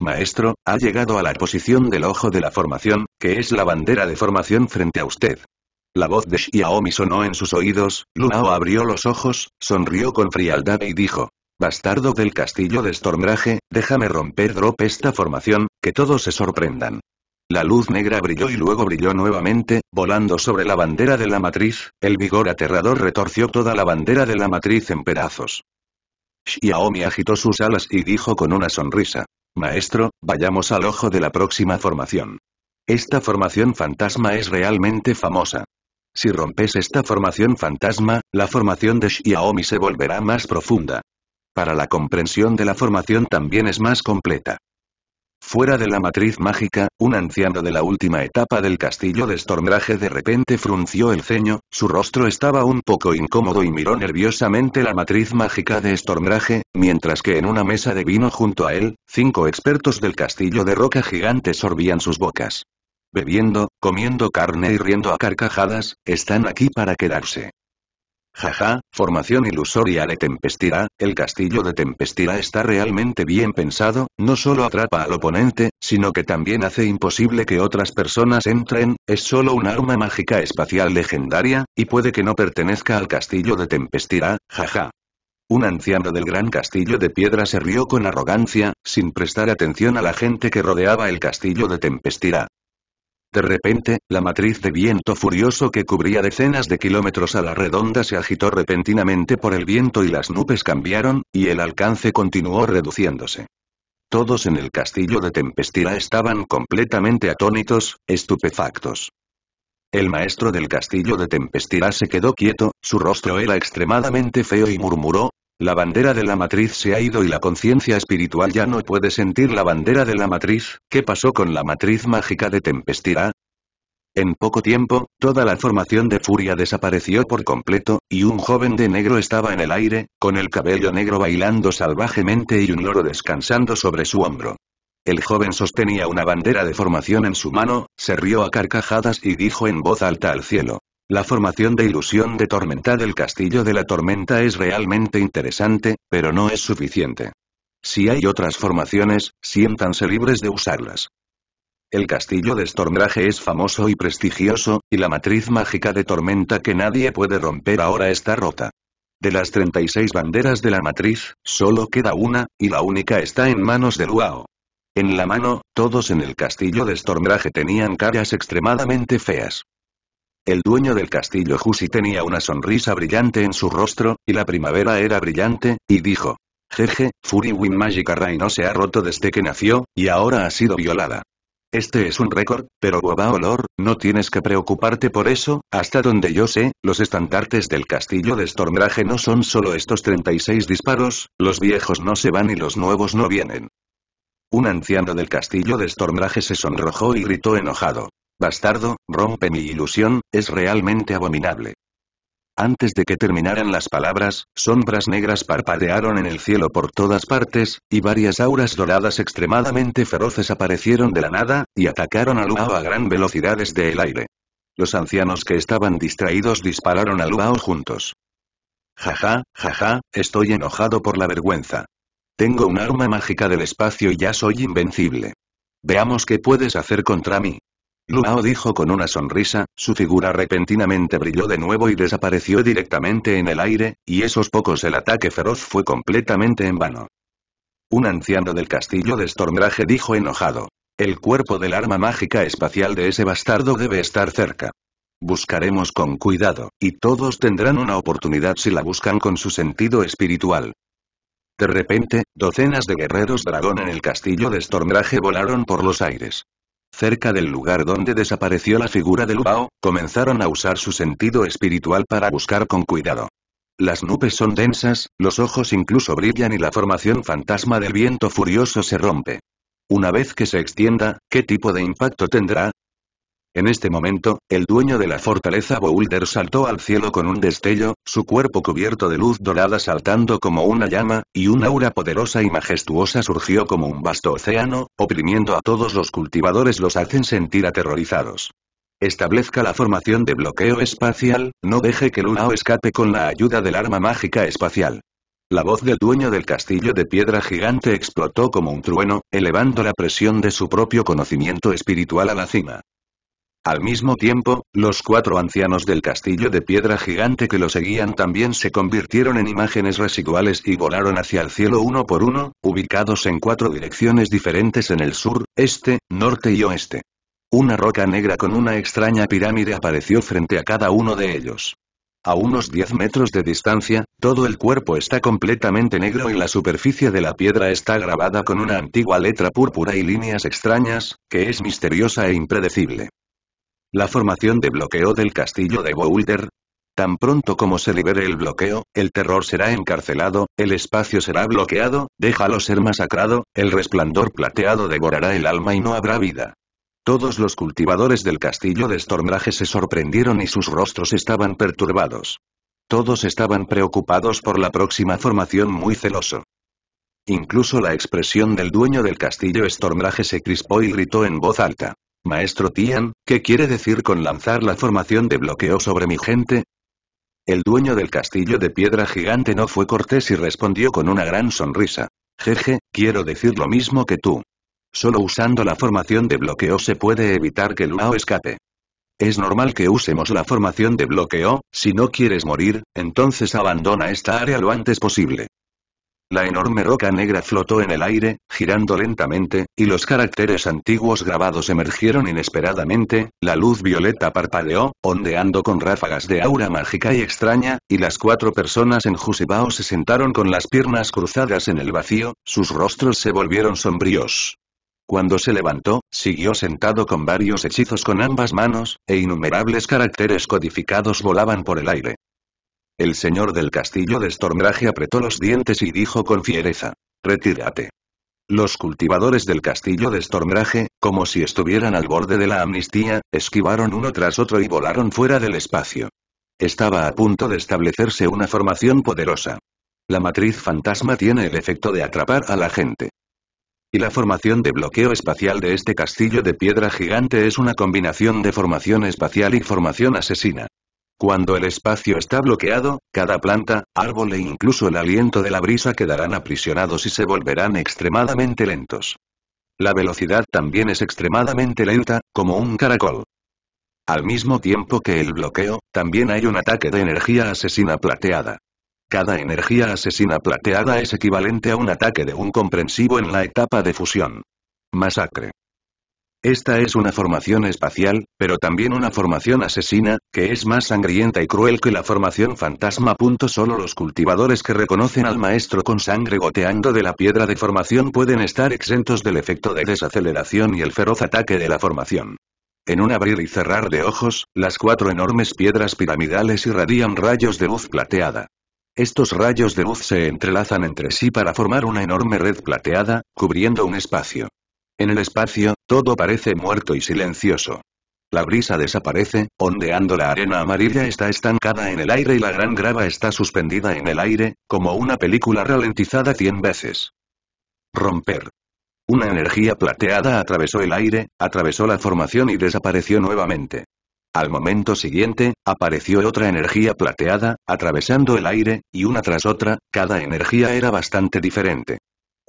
Maestro, ha llegado a la posición del ojo de la formación, que es la bandera de formación frente a usted. La voz de Xiaomi sonó en sus oídos, Lunao abrió los ojos, sonrió con frialdad y dijo. Bastardo del castillo de Stormrage, déjame romper drop esta formación, que todos se sorprendan. La luz negra brilló y luego brilló nuevamente, volando sobre la bandera de la matriz, el vigor aterrador retorció toda la bandera de la matriz en pedazos. Xiaomi agitó sus alas y dijo con una sonrisa. Maestro, vayamos al ojo de la próxima formación. Esta formación fantasma es realmente famosa. Si rompes esta formación fantasma, la formación de Xiaomi se volverá más profunda. Para la comprensión de la formación también es más completa. Fuera de la matriz mágica, un anciano de la última etapa del castillo de Stormrage de repente frunció el ceño, su rostro estaba un poco incómodo y miró nerviosamente la matriz mágica de Stormrage, mientras que en una mesa de vino junto a él, cinco expertos del castillo de roca gigante sorbían sus bocas. Bebiendo, comiendo carne y riendo a carcajadas, están aquí para quedarse. Jaja, formación ilusoria de Tempestira, el castillo de Tempestira está realmente bien pensado, no solo atrapa al oponente, sino que también hace imposible que otras personas entren, es solo un arma mágica espacial legendaria, y puede que no pertenezca al castillo de Tempestira, jaja. Un anciano del gran castillo de piedra se rió con arrogancia, sin prestar atención a la gente que rodeaba el castillo de Tempestira. De repente, la matriz de viento furioso que cubría decenas de kilómetros a la redonda se agitó repentinamente por el viento y las nubes cambiaron, y el alcance continuó reduciéndose. Todos en el castillo de Tempestira estaban completamente atónitos, estupefactos. El maestro del castillo de Tempestira se quedó quieto, su rostro era extremadamente feo y murmuró, la bandera de la matriz se ha ido y la conciencia espiritual ya no puede sentir la bandera de la matriz, ¿qué pasó con la matriz mágica de Tempestira? En poco tiempo, toda la formación de furia desapareció por completo, y un joven de negro estaba en el aire, con el cabello negro bailando salvajemente y un loro descansando sobre su hombro. El joven sostenía una bandera de formación en su mano, se rió a carcajadas y dijo en voz alta al cielo. La formación de ilusión de tormenta del castillo de la tormenta es realmente interesante, pero no es suficiente. Si hay otras formaciones, siéntanse libres de usarlas. El castillo de Stormdrage es famoso y prestigioso, y la matriz mágica de tormenta que nadie puede romper ahora está rota. De las 36 banderas de la matriz, solo queda una, y la única está en manos de Luao. En la mano, todos en el castillo de Stormdrage tenían caras extremadamente feas. El dueño del castillo Jussi tenía una sonrisa brillante en su rostro, y la primavera era brillante, y dijo. Jeje, Fury Win Magic no se ha roto desde que nació, y ahora ha sido violada. Este es un récord, pero Boba Olor, no tienes que preocuparte por eso, hasta donde yo sé, los estandartes del castillo de Stormrage no son solo estos 36 disparos, los viejos no se van y los nuevos no vienen. Un anciano del castillo de Stormrage se sonrojó y gritó enojado. Bastardo, rompe mi ilusión, es realmente abominable. Antes de que terminaran las palabras, sombras negras parpadearon en el cielo por todas partes, y varias auras doradas extremadamente feroces aparecieron de la nada, y atacaron a Luao a gran velocidad desde el aire. Los ancianos que estaban distraídos dispararon a Luao juntos. Jaja, jaja, estoy enojado por la vergüenza. Tengo un arma mágica del espacio y ya soy invencible. Veamos qué puedes hacer contra mí. Luao dijo con una sonrisa, su figura repentinamente brilló de nuevo y desapareció directamente en el aire, y esos pocos el ataque feroz fue completamente en vano. Un anciano del castillo de Stormrage dijo enojado. El cuerpo del arma mágica espacial de ese bastardo debe estar cerca. Buscaremos con cuidado, y todos tendrán una oportunidad si la buscan con su sentido espiritual. De repente, docenas de guerreros dragón en el castillo de Stormrage volaron por los aires. Cerca del lugar donde desapareció la figura de Lubao, comenzaron a usar su sentido espiritual para buscar con cuidado. Las nubes son densas, los ojos incluso brillan y la formación fantasma del viento furioso se rompe. Una vez que se extienda, ¿qué tipo de impacto tendrá? En este momento, el dueño de la fortaleza Boulder saltó al cielo con un destello, su cuerpo cubierto de luz dorada saltando como una llama, y un aura poderosa y majestuosa surgió como un vasto océano, oprimiendo a todos los cultivadores los hacen sentir aterrorizados. Establezca la formación de bloqueo espacial, no deje que Lunao escape con la ayuda del arma mágica espacial. La voz del dueño del castillo de piedra gigante explotó como un trueno, elevando la presión de su propio conocimiento espiritual a la cima. Al mismo tiempo, los cuatro ancianos del castillo de piedra gigante que lo seguían también se convirtieron en imágenes residuales y volaron hacia el cielo uno por uno, ubicados en cuatro direcciones diferentes en el sur, este, norte y oeste. Una roca negra con una extraña pirámide apareció frente a cada uno de ellos. A unos 10 metros de distancia, todo el cuerpo está completamente negro y la superficie de la piedra está grabada con una antigua letra púrpura y líneas extrañas, que es misteriosa e impredecible. La formación de bloqueo del castillo de Boulder. Tan pronto como se libere el bloqueo, el terror será encarcelado, el espacio será bloqueado, déjalo ser masacrado, el resplandor plateado devorará el alma y no habrá vida. Todos los cultivadores del castillo de Stormrage se sorprendieron y sus rostros estaban perturbados. Todos estaban preocupados por la próxima formación muy celoso. Incluso la expresión del dueño del castillo Stormrage se crispó y gritó en voz alta. Maestro Tian, ¿qué quiere decir con lanzar la formación de bloqueo sobre mi gente? El dueño del castillo de piedra gigante no fue cortés y respondió con una gran sonrisa. Jeje, quiero decir lo mismo que tú. Solo usando la formación de bloqueo se puede evitar que Luao escape. Es normal que usemos la formación de bloqueo, si no quieres morir, entonces abandona esta área lo antes posible. La enorme roca negra flotó en el aire, girando lentamente, y los caracteres antiguos grabados emergieron inesperadamente, la luz violeta parpadeó, ondeando con ráfagas de aura mágica y extraña, y las cuatro personas en Jusibao se sentaron con las piernas cruzadas en el vacío, sus rostros se volvieron sombríos. Cuando se levantó, siguió sentado con varios hechizos con ambas manos, e innumerables caracteres codificados volaban por el aire. El señor del castillo de Stormrage apretó los dientes y dijo con fiereza. Retírate. Los cultivadores del castillo de Stormrage, como si estuvieran al borde de la amnistía, esquivaron uno tras otro y volaron fuera del espacio. Estaba a punto de establecerse una formación poderosa. La matriz fantasma tiene el efecto de atrapar a la gente. Y la formación de bloqueo espacial de este castillo de piedra gigante es una combinación de formación espacial y formación asesina. Cuando el espacio está bloqueado, cada planta, árbol e incluso el aliento de la brisa quedarán aprisionados y se volverán extremadamente lentos. La velocidad también es extremadamente lenta, como un caracol. Al mismo tiempo que el bloqueo, también hay un ataque de energía asesina plateada. Cada energía asesina plateada es equivalente a un ataque de un comprensivo en la etapa de fusión. Masacre. Esta es una formación espacial, pero también una formación asesina, que es más sangrienta y cruel que la formación fantasma. Solo los cultivadores que reconocen al maestro con sangre goteando de la piedra de formación pueden estar exentos del efecto de desaceleración y el feroz ataque de la formación. En un abrir y cerrar de ojos, las cuatro enormes piedras piramidales irradian rayos de luz plateada. Estos rayos de luz se entrelazan entre sí para formar una enorme red plateada, cubriendo un espacio. En el espacio, todo parece muerto y silencioso. La brisa desaparece, ondeando la arena amarilla está estancada en el aire y la gran grava está suspendida en el aire, como una película ralentizada cien veces. Romper. Una energía plateada atravesó el aire, atravesó la formación y desapareció nuevamente. Al momento siguiente, apareció otra energía plateada, atravesando el aire, y una tras otra, cada energía era bastante diferente.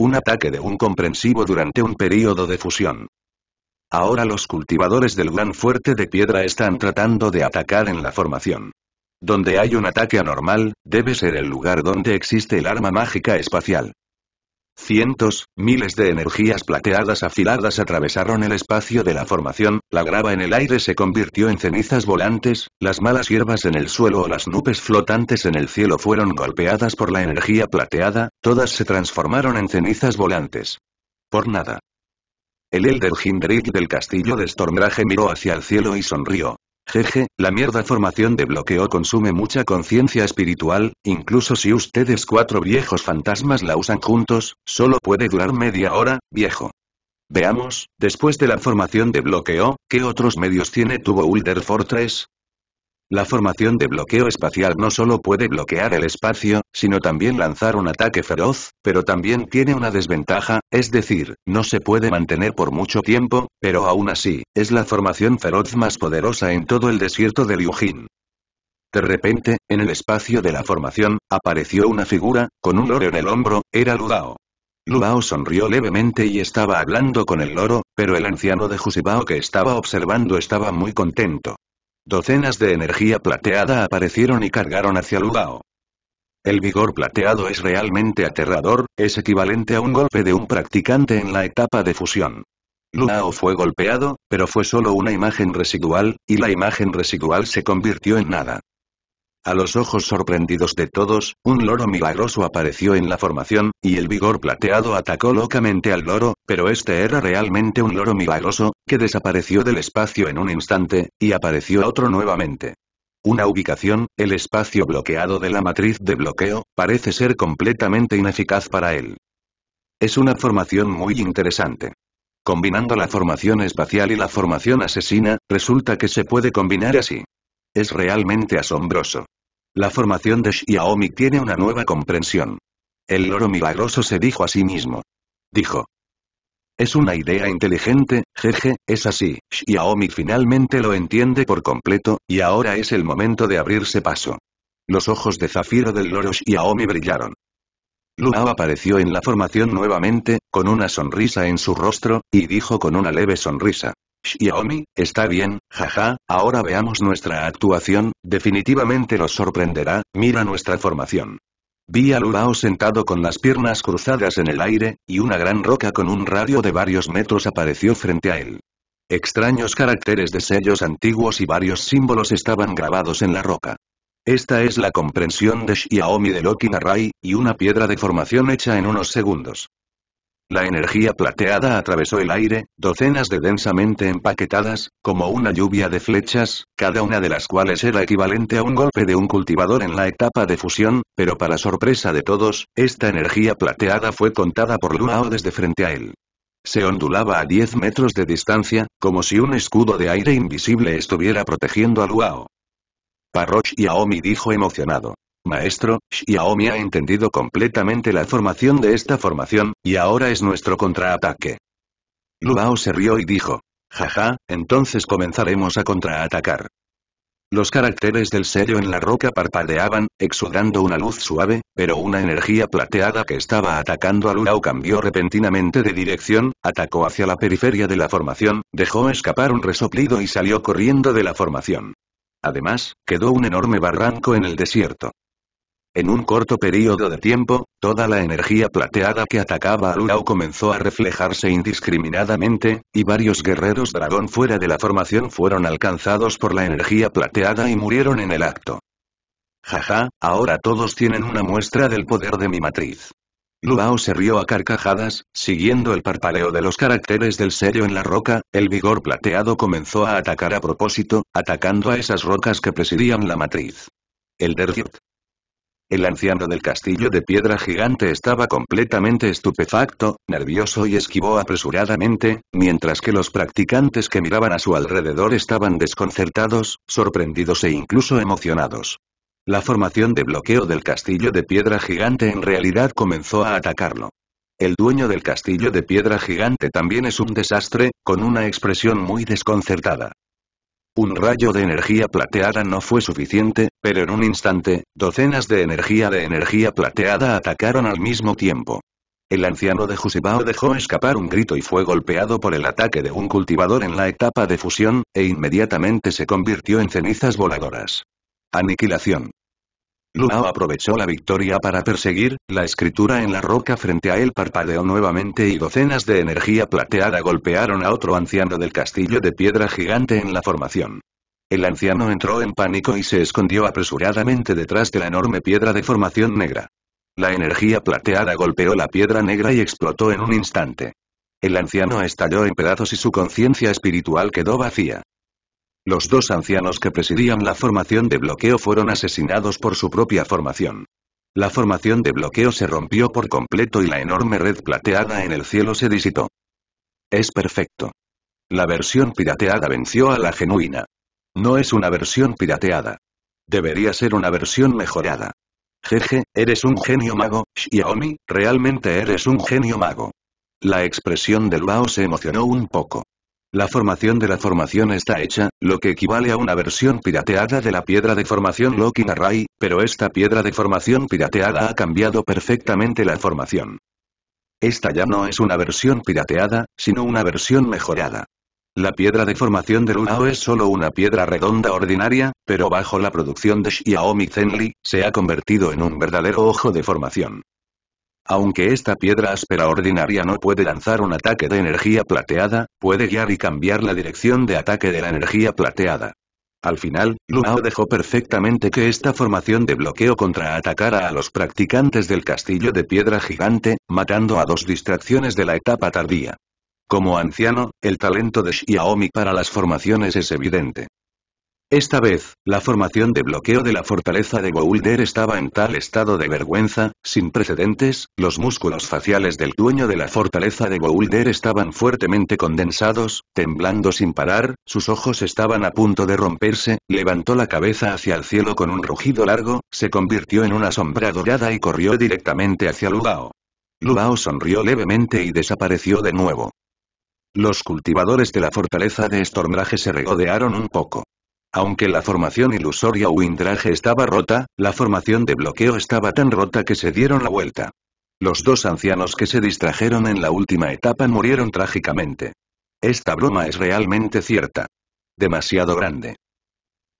Un ataque de un comprensivo durante un período de fusión. Ahora los cultivadores del gran fuerte de piedra están tratando de atacar en la formación. Donde hay un ataque anormal, debe ser el lugar donde existe el arma mágica espacial. Cientos, miles de energías plateadas afiladas atravesaron el espacio de la formación, la grava en el aire se convirtió en cenizas volantes, las malas hierbas en el suelo o las nubes flotantes en el cielo fueron golpeadas por la energía plateada, todas se transformaron en cenizas volantes. Por nada. El Elder Hindrik del castillo de Stormrage miró hacia el cielo y sonrió. Jeje, la mierda formación de bloqueo consume mucha conciencia espiritual, incluso si ustedes cuatro viejos fantasmas la usan juntos, solo puede durar media hora, viejo. Veamos, después de la formación de bloqueo, ¿qué otros medios tiene Tuvo boulder Fortress? La formación de bloqueo espacial no solo puede bloquear el espacio, sino también lanzar un ataque feroz, pero también tiene una desventaja, es decir, no se puede mantener por mucho tiempo, pero aún así, es la formación feroz más poderosa en todo el desierto de Liujin. De repente, en el espacio de la formación, apareció una figura, con un loro en el hombro, era Ludao. Luao sonrió levemente y estaba hablando con el loro, pero el anciano de Jusibao que estaba observando estaba muy contento. Docenas de energía plateada aparecieron y cargaron hacia Lugao. El vigor plateado es realmente aterrador, es equivalente a un golpe de un practicante en la etapa de fusión. Luao fue golpeado, pero fue solo una imagen residual, y la imagen residual se convirtió en nada. A los ojos sorprendidos de todos, un loro milagroso apareció en la formación, y el vigor plateado atacó locamente al loro, pero este era realmente un loro milagroso, que desapareció del espacio en un instante, y apareció otro nuevamente. Una ubicación, el espacio bloqueado de la matriz de bloqueo, parece ser completamente ineficaz para él. Es una formación muy interesante. Combinando la formación espacial y la formación asesina, resulta que se puede combinar así. Es realmente asombroso. La formación de Xiaomi tiene una nueva comprensión. El loro milagroso se dijo a sí mismo. Dijo. Es una idea inteligente, jeje, es así, Xiaomi finalmente lo entiende por completo, y ahora es el momento de abrirse paso. Los ojos de zafiro del loro Xiaomi brillaron. Luao apareció en la formación nuevamente, con una sonrisa en su rostro, y dijo con una leve sonrisa. Xiaomi, está bien, jaja, ahora veamos nuestra actuación, definitivamente nos sorprenderá, mira nuestra formación. Vi a Lulao sentado con las piernas cruzadas en el aire, y una gran roca con un radio de varios metros apareció frente a él. Extraños caracteres de sellos antiguos y varios símbolos estaban grabados en la roca. Esta es la comprensión de Xiaomi de Loki Narai, y una piedra de formación hecha en unos segundos. La energía plateada atravesó el aire, docenas de densamente empaquetadas, como una lluvia de flechas, cada una de las cuales era equivalente a un golpe de un cultivador en la etapa de fusión, pero para sorpresa de todos, esta energía plateada fue contada por Luao desde frente a él. Se ondulaba a 10 metros de distancia, como si un escudo de aire invisible estuviera protegiendo a Luao. Parroch y Aomi dijo emocionado. Maestro, Xiaomi ha entendido completamente la formación de esta formación, y ahora es nuestro contraataque. Luao se rió y dijo. Jaja, entonces comenzaremos a contraatacar. Los caracteres del sello en la roca parpadeaban, exudando una luz suave, pero una energía plateada que estaba atacando a Lulao cambió repentinamente de dirección, atacó hacia la periferia de la formación, dejó escapar un resoplido y salió corriendo de la formación. Además, quedó un enorme barranco en el desierto. En un corto periodo de tiempo, toda la energía plateada que atacaba a Lulao comenzó a reflejarse indiscriminadamente, y varios guerreros dragón fuera de la formación fueron alcanzados por la energía plateada y murieron en el acto. Jaja, ahora todos tienen una muestra del poder de mi matriz. Luao se rió a carcajadas, siguiendo el parpaleo de los caracteres del sello en la roca, el vigor plateado comenzó a atacar a propósito, atacando a esas rocas que presidían la matriz. El Dergirt, el anciano del castillo de piedra gigante estaba completamente estupefacto, nervioso y esquivó apresuradamente, mientras que los practicantes que miraban a su alrededor estaban desconcertados, sorprendidos e incluso emocionados. La formación de bloqueo del castillo de piedra gigante en realidad comenzó a atacarlo. El dueño del castillo de piedra gigante también es un desastre, con una expresión muy desconcertada. Un rayo de energía plateada no fue suficiente, pero en un instante, docenas de energía de energía plateada atacaron al mismo tiempo. El anciano de Jusibao dejó escapar un grito y fue golpeado por el ataque de un cultivador en la etapa de fusión, e inmediatamente se convirtió en cenizas voladoras. Aniquilación. Luao aprovechó la victoria para perseguir, la escritura en la roca frente a él parpadeó nuevamente y docenas de energía plateada golpearon a otro anciano del castillo de piedra gigante en la formación. El anciano entró en pánico y se escondió apresuradamente detrás de la enorme piedra de formación negra. La energía plateada golpeó la piedra negra y explotó en un instante. El anciano estalló en pedazos y su conciencia espiritual quedó vacía. Los dos ancianos que presidían la formación de bloqueo fueron asesinados por su propia formación. La formación de bloqueo se rompió por completo y la enorme red plateada en el cielo se disipó. Es perfecto. La versión pirateada venció a la genuina. No es una versión pirateada. Debería ser una versión mejorada. Jeje, eres un genio mago, Xiaomi, realmente eres un genio mago. La expresión del Bao se emocionó un poco. La formación de la formación está hecha, lo que equivale a una versión pirateada de la piedra de formación Loki Array, pero esta piedra de formación pirateada ha cambiado perfectamente la formación. Esta ya no es una versión pirateada, sino una versión mejorada. La piedra de formación de Lunao es solo una piedra redonda ordinaria, pero bajo la producción de Xiaomi Zenli, se ha convertido en un verdadero ojo de formación. Aunque esta piedra áspera ordinaria no puede lanzar un ataque de energía plateada, puede guiar y cambiar la dirección de ataque de la energía plateada. Al final, Luao dejó perfectamente que esta formación de bloqueo contraatacara a los practicantes del castillo de piedra gigante, matando a dos distracciones de la etapa tardía. Como anciano, el talento de Xiaomi para las formaciones es evidente. Esta vez, la formación de bloqueo de la fortaleza de Boulder estaba en tal estado de vergüenza, sin precedentes, los músculos faciales del dueño de la fortaleza de Boulder estaban fuertemente condensados, temblando sin parar, sus ojos estaban a punto de romperse, levantó la cabeza hacia el cielo con un rugido largo, se convirtió en una sombra dorada y corrió directamente hacia Lugao. Lugao sonrió levemente y desapareció de nuevo. Los cultivadores de la fortaleza de Stormrage se regodearon un poco. Aunque la formación ilusoria Windrage estaba rota, la formación de bloqueo estaba tan rota que se dieron la vuelta. Los dos ancianos que se distrajeron en la última etapa murieron trágicamente. Esta broma es realmente cierta. Demasiado grande.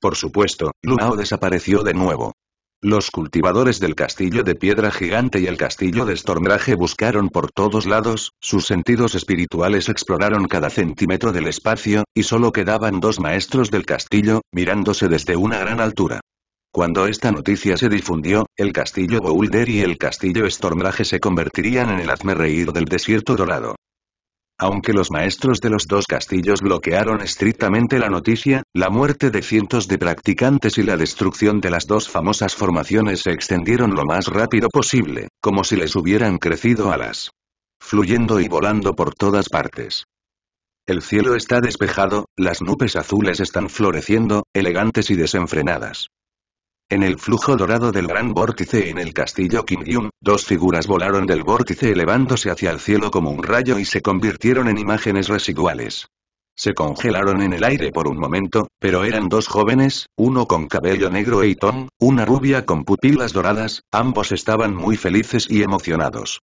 Por supuesto, Lunao desapareció de nuevo. Los cultivadores del castillo de piedra gigante y el castillo de Stormrage buscaron por todos lados, sus sentidos espirituales exploraron cada centímetro del espacio, y solo quedaban dos maestros del castillo, mirándose desde una gran altura. Cuando esta noticia se difundió, el castillo Boulder y el castillo Stormrage se convertirían en el hazme del desierto dorado. Aunque los maestros de los dos castillos bloquearon estrictamente la noticia, la muerte de cientos de practicantes y la destrucción de las dos famosas formaciones se extendieron lo más rápido posible, como si les hubieran crecido alas. Fluyendo y volando por todas partes. El cielo está despejado, las nubes azules están floreciendo, elegantes y desenfrenadas. En el flujo dorado del gran vórtice en el castillo Kim dos figuras volaron del vórtice elevándose hacia el cielo como un rayo y se convirtieron en imágenes residuales. Se congelaron en el aire por un momento, pero eran dos jóvenes, uno con cabello negro e Tom, una rubia con pupilas doradas, ambos estaban muy felices y emocionados.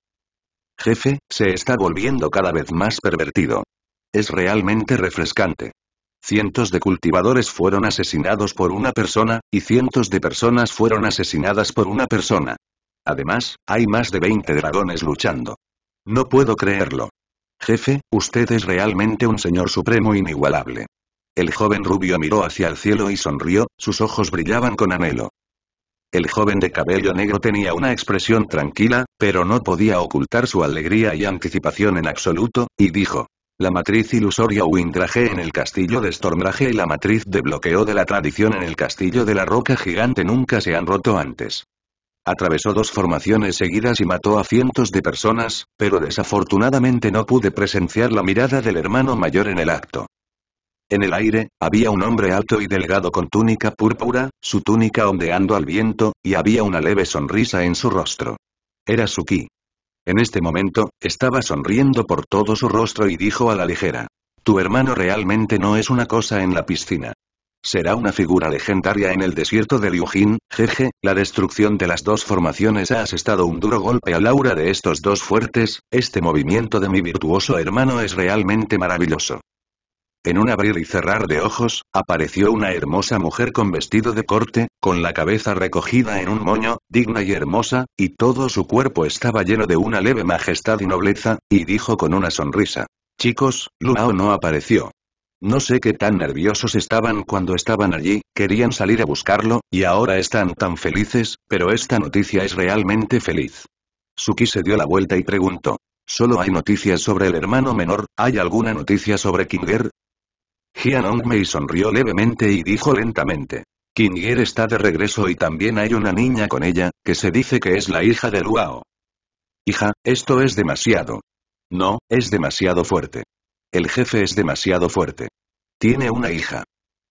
Jefe, se está volviendo cada vez más pervertido. Es realmente refrescante. Cientos de cultivadores fueron asesinados por una persona, y cientos de personas fueron asesinadas por una persona. Además, hay más de 20 dragones luchando. No puedo creerlo. Jefe, usted es realmente un señor supremo inigualable. El joven rubio miró hacia el cielo y sonrió, sus ojos brillaban con anhelo. El joven de cabello negro tenía una expresión tranquila, pero no podía ocultar su alegría y anticipación en absoluto, y dijo, la matriz ilusoria Windraje en el castillo de Stormrage y la matriz de bloqueo de la tradición en el castillo de la roca gigante nunca se han roto antes. Atravesó dos formaciones seguidas y mató a cientos de personas, pero desafortunadamente no pude presenciar la mirada del hermano mayor en el acto. En el aire, había un hombre alto y delgado con túnica púrpura, su túnica ondeando al viento, y había una leve sonrisa en su rostro. Era Suki. En este momento, estaba sonriendo por todo su rostro y dijo a la ligera. Tu hermano realmente no es una cosa en la piscina. Será una figura legendaria en el desierto de Liujin, jeje, la destrucción de las dos formaciones ha asestado un duro golpe al aura de estos dos fuertes, este movimiento de mi virtuoso hermano es realmente maravilloso. En un abrir y cerrar de ojos, apareció una hermosa mujer con vestido de corte, con la cabeza recogida en un moño, digna y hermosa, y todo su cuerpo estaba lleno de una leve majestad y nobleza, y dijo con una sonrisa. Chicos, Luao no apareció. No sé qué tan nerviosos estaban cuando estaban allí, querían salir a buscarlo, y ahora están tan felices, pero esta noticia es realmente feliz. Suki se dio la vuelta y preguntó. Solo hay noticias sobre el hermano menor, ¿hay alguna noticia sobre Kinger? Mei sonrió levemente y dijo lentamente. Kingier está de regreso y también hay una niña con ella, que se dice que es la hija de Luao. Hija, esto es demasiado. No, es demasiado fuerte. El jefe es demasiado fuerte. Tiene una hija.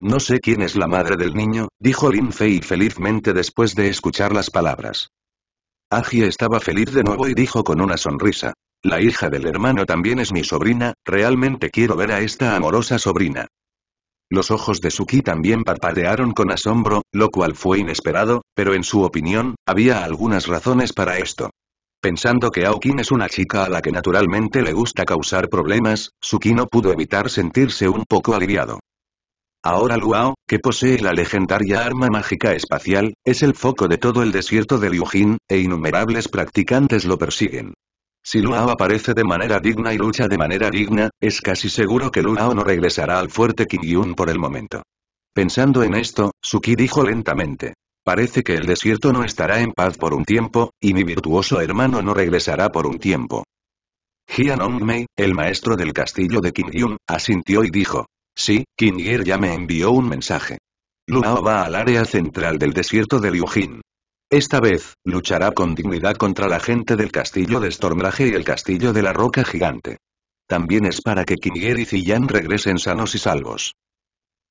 No sé quién es la madre del niño, dijo Lin Fei felizmente después de escuchar las palabras. Agi estaba feliz de nuevo y dijo con una sonrisa. La hija del hermano también es mi sobrina, realmente quiero ver a esta amorosa sobrina. Los ojos de Suki también parpadearon con asombro, lo cual fue inesperado, pero en su opinión, había algunas razones para esto. Pensando que Aokin es una chica a la que naturalmente le gusta causar problemas, Suki no pudo evitar sentirse un poco aliviado. Ahora Luao, que posee la legendaria arma mágica espacial, es el foco de todo el desierto de Liujin, e innumerables practicantes lo persiguen. Si Luao aparece de manera digna y lucha de manera digna, es casi seguro que Luao no regresará al fuerte hyun por el momento. Pensando en esto, Suki dijo lentamente. Parece que el desierto no estará en paz por un tiempo, y mi virtuoso hermano no regresará por un tiempo. Mei, el maestro del castillo de Kingyun, asintió y dijo. Sí, Kingir ya me envió un mensaje. Luao va al área central del desierto de Liujin. Esta vez, luchará con dignidad contra la gente del castillo de Stormrage y el castillo de la roca gigante. También es para que Kinger y Zillan regresen sanos y salvos.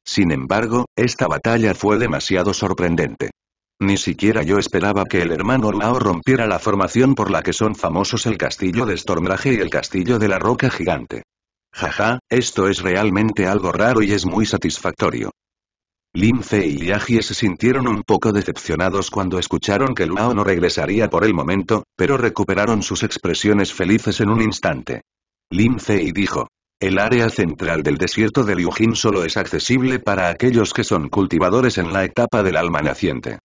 Sin embargo, esta batalla fue demasiado sorprendente. Ni siquiera yo esperaba que el hermano Mao rompiera la formación por la que son famosos el castillo de Stormrage y el castillo de la roca gigante. Jaja, esto es realmente algo raro y es muy satisfactorio. Fei y Yagie se sintieron un poco decepcionados cuando escucharon que Luao no regresaría por el momento, pero recuperaron sus expresiones felices en un instante. Fei dijo. El área central del desierto de Liujin solo es accesible para aquellos que son cultivadores en la etapa del alma naciente.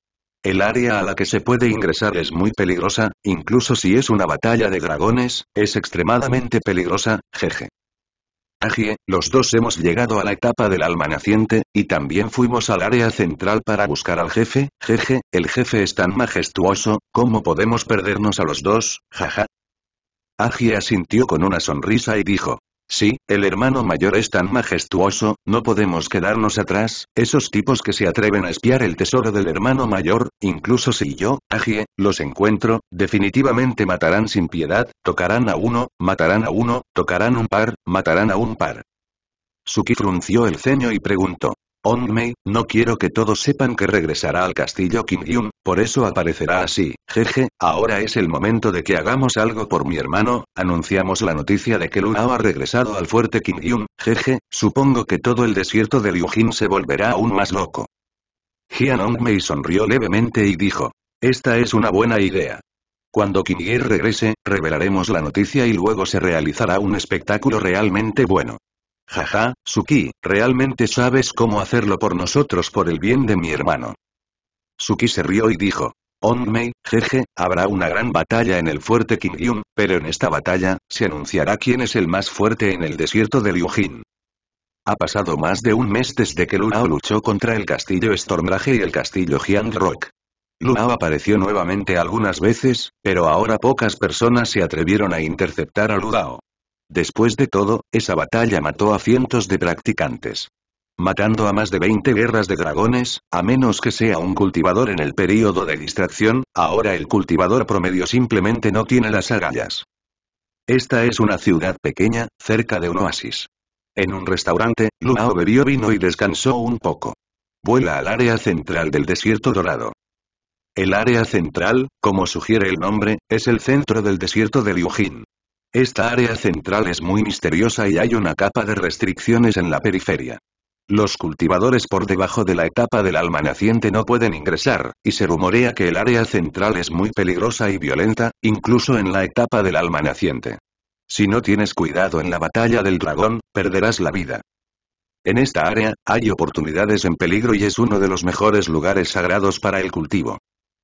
El área a la que se puede ingresar es muy peligrosa, incluso si es una batalla de dragones, es extremadamente peligrosa, jeje. Agie, los dos hemos llegado a la etapa del alma naciente, y también fuimos al área central para buscar al jefe, jeje, el jefe es tan majestuoso, ¿cómo podemos perdernos a los dos, jaja? Agie asintió con una sonrisa y dijo, Sí, el hermano mayor es tan majestuoso, no podemos quedarnos atrás, esos tipos que se atreven a espiar el tesoro del hermano mayor, incluso si yo, Agie, los encuentro, definitivamente matarán sin piedad, tocarán a uno, matarán a uno, tocarán un par, matarán a un par. Suki frunció el ceño y preguntó. Onmei, no quiero que todos sepan que regresará al castillo Kim Yun, por eso aparecerá así, jeje, ahora es el momento de que hagamos algo por mi hermano, anunciamos la noticia de que Lunao ha regresado al fuerte Kim Yun, jeje, supongo que todo el desierto de Liu Jin se volverá aún más loco. Jian Mei sonrió levemente y dijo, esta es una buena idea. Cuando Kim regrese, revelaremos la noticia y luego se realizará un espectáculo realmente bueno. Jaja, Suki, realmente sabes cómo hacerlo por nosotros por el bien de mi hermano. Suki se rió y dijo. Onmei, jeje, habrá una gran batalla en el fuerte Kingyun, pero en esta batalla, se anunciará quién es el más fuerte en el desierto de Liujin». Ha pasado más de un mes desde que Lunao luchó contra el castillo Stormrage y el castillo Giant Rock. Lunao apareció nuevamente algunas veces, pero ahora pocas personas se atrevieron a interceptar a Lunao. Después de todo, esa batalla mató a cientos de practicantes. Matando a más de 20 guerras de dragones, a menos que sea un cultivador en el período de distracción, ahora el cultivador promedio simplemente no tiene las agallas. Esta es una ciudad pequeña, cerca de un oasis. En un restaurante, Luna bebió vino y descansó un poco. Vuela al área central del desierto dorado. El área central, como sugiere el nombre, es el centro del desierto de Liujin. Esta área central es muy misteriosa y hay una capa de restricciones en la periferia. Los cultivadores por debajo de la etapa del alma naciente no pueden ingresar, y se rumorea que el área central es muy peligrosa y violenta, incluso en la etapa del alma naciente. Si no tienes cuidado en la batalla del dragón, perderás la vida. En esta área, hay oportunidades en peligro y es uno de los mejores lugares sagrados para el cultivo.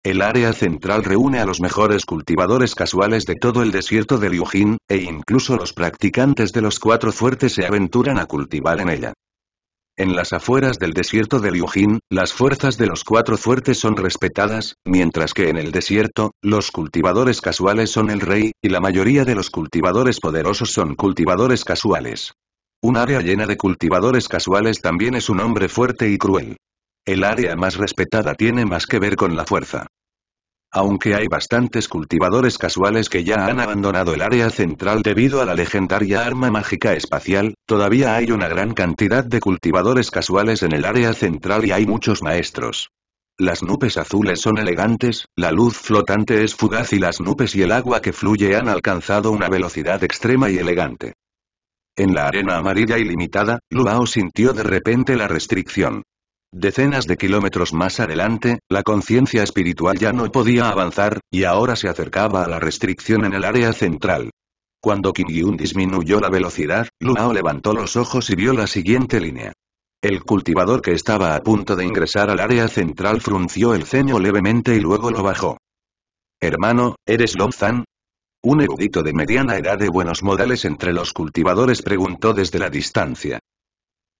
El área central reúne a los mejores cultivadores casuales de todo el desierto de Liujin, e incluso los practicantes de los cuatro fuertes se aventuran a cultivar en ella. En las afueras del desierto de Liujin, las fuerzas de los cuatro fuertes son respetadas, mientras que en el desierto, los cultivadores casuales son el rey, y la mayoría de los cultivadores poderosos son cultivadores casuales. Un área llena de cultivadores casuales también es un hombre fuerte y cruel. El área más respetada tiene más que ver con la fuerza. Aunque hay bastantes cultivadores casuales que ya han abandonado el área central debido a la legendaria arma mágica espacial, todavía hay una gran cantidad de cultivadores casuales en el área central y hay muchos maestros. Las nubes azules son elegantes, la luz flotante es fugaz y las nubes y el agua que fluye han alcanzado una velocidad extrema y elegante. En la arena amarilla ilimitada, Luao sintió de repente la restricción. Decenas de kilómetros más adelante, la conciencia espiritual ya no podía avanzar, y ahora se acercaba a la restricción en el área central. Cuando Kim Yun disminuyó la velocidad, Luao levantó los ojos y vio la siguiente línea. El cultivador que estaba a punto de ingresar al área central frunció el ceño levemente y luego lo bajó. Hermano, ¿eres Longzan? Un erudito de mediana edad de buenos modales entre los cultivadores preguntó desde la distancia.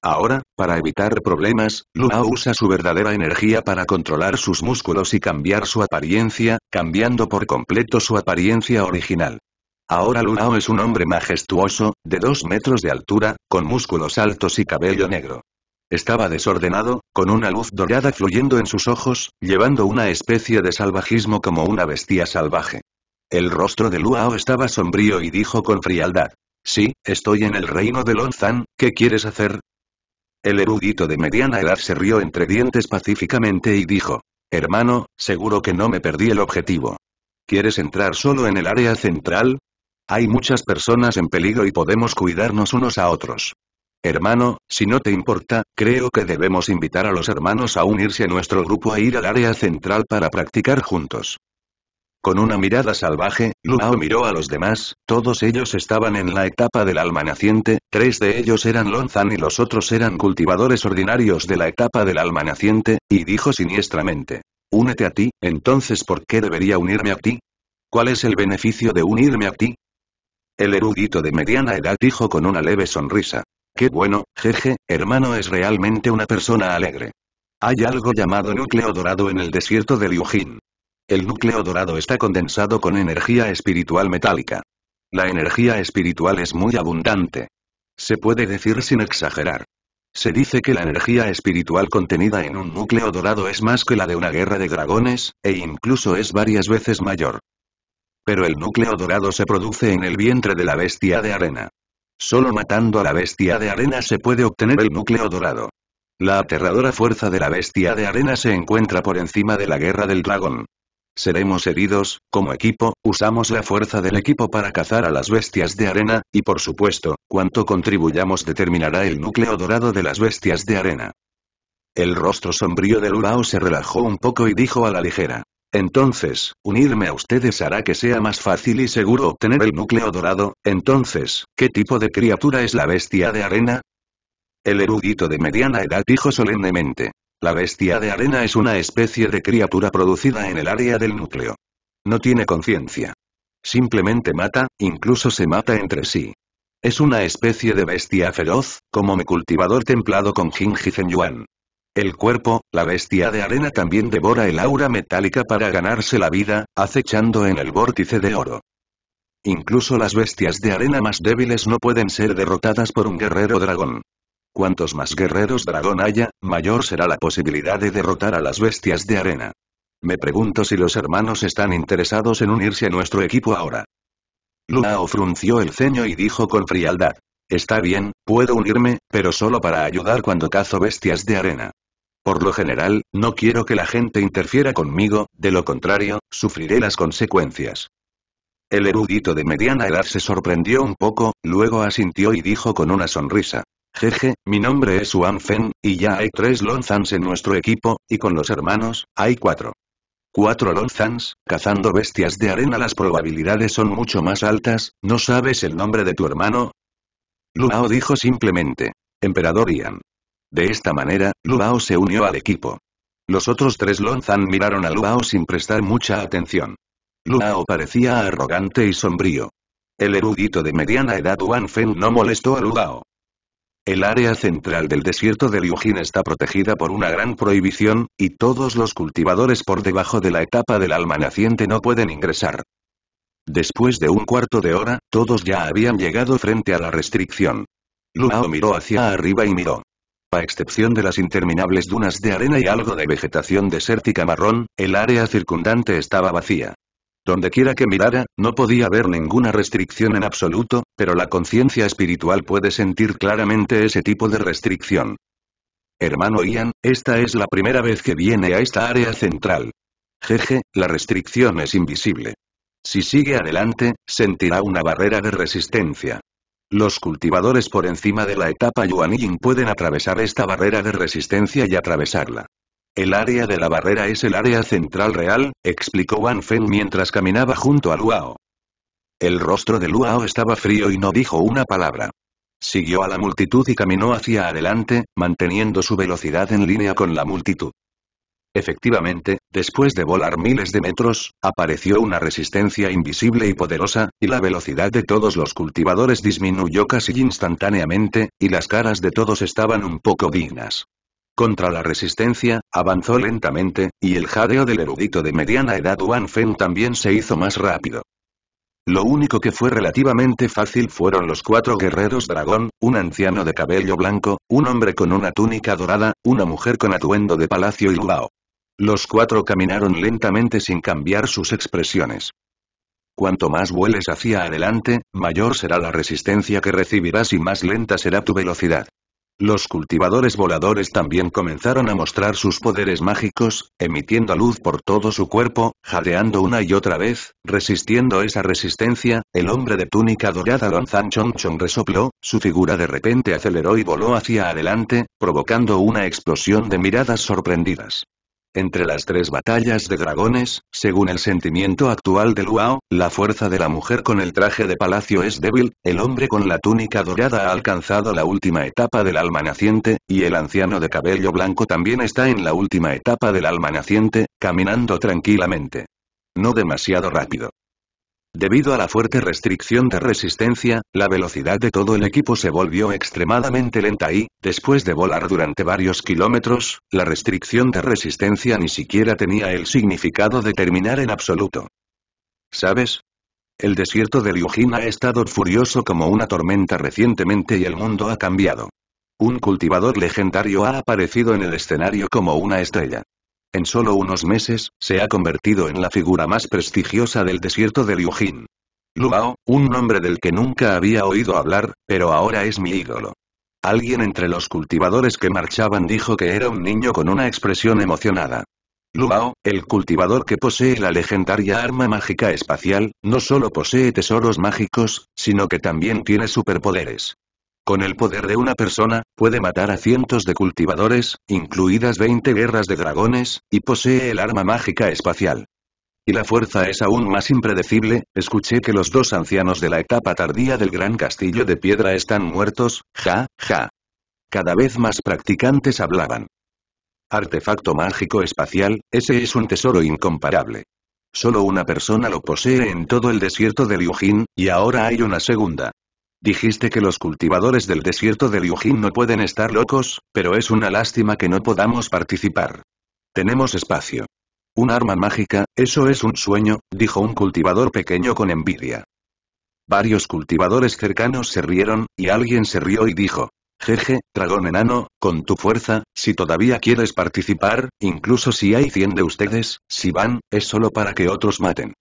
Ahora, para evitar problemas, Lua usa su verdadera energía para controlar sus músculos y cambiar su apariencia, cambiando por completo su apariencia original. Ahora Luao es un hombre majestuoso, de dos metros de altura, con músculos altos y cabello negro. Estaba desordenado, con una luz dorada fluyendo en sus ojos, llevando una especie de salvajismo como una bestia salvaje. El rostro de Luao estaba sombrío y dijo con frialdad. Sí, estoy en el reino de Lonzan, ¿qué quieres hacer? El erudito de mediana edad se rió entre dientes pacíficamente y dijo. Hermano, seguro que no me perdí el objetivo. ¿Quieres entrar solo en el área central? Hay muchas personas en peligro y podemos cuidarnos unos a otros. Hermano, si no te importa, creo que debemos invitar a los hermanos a unirse a nuestro grupo a e ir al área central para practicar juntos. Con una mirada salvaje, Lunao miró a los demás, todos ellos estaban en la etapa del alma naciente, tres de ellos eran Lonzan y los otros eran cultivadores ordinarios de la etapa del alma naciente, y dijo siniestramente. Únete a ti, entonces ¿por qué debería unirme a ti? ¿Cuál es el beneficio de unirme a ti? El erudito de mediana edad dijo con una leve sonrisa. Qué bueno, jeje, hermano es realmente una persona alegre. Hay algo llamado núcleo dorado en el desierto de Liujin. El núcleo dorado está condensado con energía espiritual metálica. La energía espiritual es muy abundante. Se puede decir sin exagerar. Se dice que la energía espiritual contenida en un núcleo dorado es más que la de una guerra de dragones, e incluso es varias veces mayor. Pero el núcleo dorado se produce en el vientre de la bestia de arena. Solo matando a la bestia de arena se puede obtener el núcleo dorado. La aterradora fuerza de la bestia de arena se encuentra por encima de la guerra del dragón. Seremos heridos, como equipo, usamos la fuerza del equipo para cazar a las bestias de arena, y por supuesto, cuanto contribuyamos determinará el núcleo dorado de las bestias de arena. El rostro sombrío de urao se relajó un poco y dijo a la ligera. Entonces, unirme a ustedes hará que sea más fácil y seguro obtener el núcleo dorado, entonces, ¿qué tipo de criatura es la bestia de arena? El erudito de mediana edad dijo solemnemente. La bestia de arena es una especie de criatura producida en el área del núcleo. No tiene conciencia. Simplemente mata, incluso se mata entre sí. Es una especie de bestia feroz, como mi cultivador templado con Zen Yuan. El cuerpo, la bestia de arena también devora el aura metálica para ganarse la vida, acechando en el vórtice de oro. Incluso las bestias de arena más débiles no pueden ser derrotadas por un guerrero dragón. Cuantos más guerreros dragón haya, mayor será la posibilidad de derrotar a las bestias de arena. Me pregunto si los hermanos están interesados en unirse a nuestro equipo ahora. Luna frunció el ceño y dijo con frialdad. Está bien, puedo unirme, pero solo para ayudar cuando cazo bestias de arena. Por lo general, no quiero que la gente interfiera conmigo, de lo contrario, sufriré las consecuencias. El erudito de mediana edad se sorprendió un poco, luego asintió y dijo con una sonrisa. Jeje, mi nombre es Wanfen, y ya hay tres Lonzans en nuestro equipo, y con los hermanos, hay cuatro. Cuatro Lonzans, cazando bestias de arena las probabilidades son mucho más altas, ¿no sabes el nombre de tu hermano? Luao dijo simplemente. Emperador Ian. De esta manera, Luao se unió al equipo. Los otros tres Lonzan miraron a Luao sin prestar mucha atención. Luao parecía arrogante y sombrío. El erudito de mediana edad Wan Feng no molestó a Luao. El área central del desierto de Liujin está protegida por una gran prohibición, y todos los cultivadores por debajo de la etapa del alma naciente no pueden ingresar. Después de un cuarto de hora, todos ya habían llegado frente a la restricción. Luao miró hacia arriba y miró. A excepción de las interminables dunas de arena y algo de vegetación desértica marrón, el área circundante estaba vacía. Donde quiera que mirara, no podía haber ninguna restricción en absoluto, pero la conciencia espiritual puede sentir claramente ese tipo de restricción. Hermano Ian, esta es la primera vez que viene a esta área central. Jeje, la restricción es invisible. Si sigue adelante, sentirá una barrera de resistencia. Los cultivadores por encima de la etapa Yuan Yin pueden atravesar esta barrera de resistencia y atravesarla. El área de la barrera es el área central real, explicó Wan Feng mientras caminaba junto a Luao. El rostro de Luao estaba frío y no dijo una palabra. Siguió a la multitud y caminó hacia adelante, manteniendo su velocidad en línea con la multitud. Efectivamente, después de volar miles de metros, apareció una resistencia invisible y poderosa, y la velocidad de todos los cultivadores disminuyó casi instantáneamente, y las caras de todos estaban un poco dignas contra la resistencia, avanzó lentamente, y el jadeo del erudito de mediana edad Wan Feng también se hizo más rápido. Lo único que fue relativamente fácil fueron los cuatro guerreros dragón, un anciano de cabello blanco, un hombre con una túnica dorada, una mujer con atuendo de palacio y luao. Los cuatro caminaron lentamente sin cambiar sus expresiones. Cuanto más vueles hacia adelante, mayor será la resistencia que recibirás y más lenta será tu velocidad. Los cultivadores voladores también comenzaron a mostrar sus poderes mágicos, emitiendo luz por todo su cuerpo, jadeando una y otra vez, resistiendo esa resistencia, el hombre de túnica dorada Zan Chong Chong resopló, su figura de repente aceleró y voló hacia adelante, provocando una explosión de miradas sorprendidas. Entre las tres batallas de dragones, según el sentimiento actual de Luao, la fuerza de la mujer con el traje de palacio es débil, el hombre con la túnica dorada ha alcanzado la última etapa del alma naciente, y el anciano de cabello blanco también está en la última etapa del alma naciente, caminando tranquilamente. No demasiado rápido. Debido a la fuerte restricción de resistencia, la velocidad de todo el equipo se volvió extremadamente lenta y, después de volar durante varios kilómetros, la restricción de resistencia ni siquiera tenía el significado de terminar en absoluto. ¿Sabes? El desierto de Liujin ha estado furioso como una tormenta recientemente y el mundo ha cambiado. Un cultivador legendario ha aparecido en el escenario como una estrella. En solo unos meses, se ha convertido en la figura más prestigiosa del desierto de Liujin. Luao, un nombre del que nunca había oído hablar, pero ahora es mi ídolo. Alguien entre los cultivadores que marchaban dijo que era un niño con una expresión emocionada. Luao, el cultivador que posee la legendaria arma mágica espacial, no solo posee tesoros mágicos, sino que también tiene superpoderes. Con el poder de una persona, puede matar a cientos de cultivadores, incluidas 20 guerras de dragones, y posee el arma mágica espacial. Y la fuerza es aún más impredecible, escuché que los dos ancianos de la etapa tardía del gran castillo de piedra están muertos, ja, ja. Cada vez más practicantes hablaban. Artefacto mágico espacial, ese es un tesoro incomparable. Solo una persona lo posee en todo el desierto de Liujin, y ahora hay una segunda. Dijiste que los cultivadores del desierto de Liujin no pueden estar locos, pero es una lástima que no podamos participar. Tenemos espacio. Un arma mágica, eso es un sueño, dijo un cultivador pequeño con envidia. Varios cultivadores cercanos se rieron, y alguien se rió y dijo, Jeje, dragón enano, con tu fuerza, si todavía quieres participar, incluso si hay cien de ustedes, si van, es solo para que otros maten.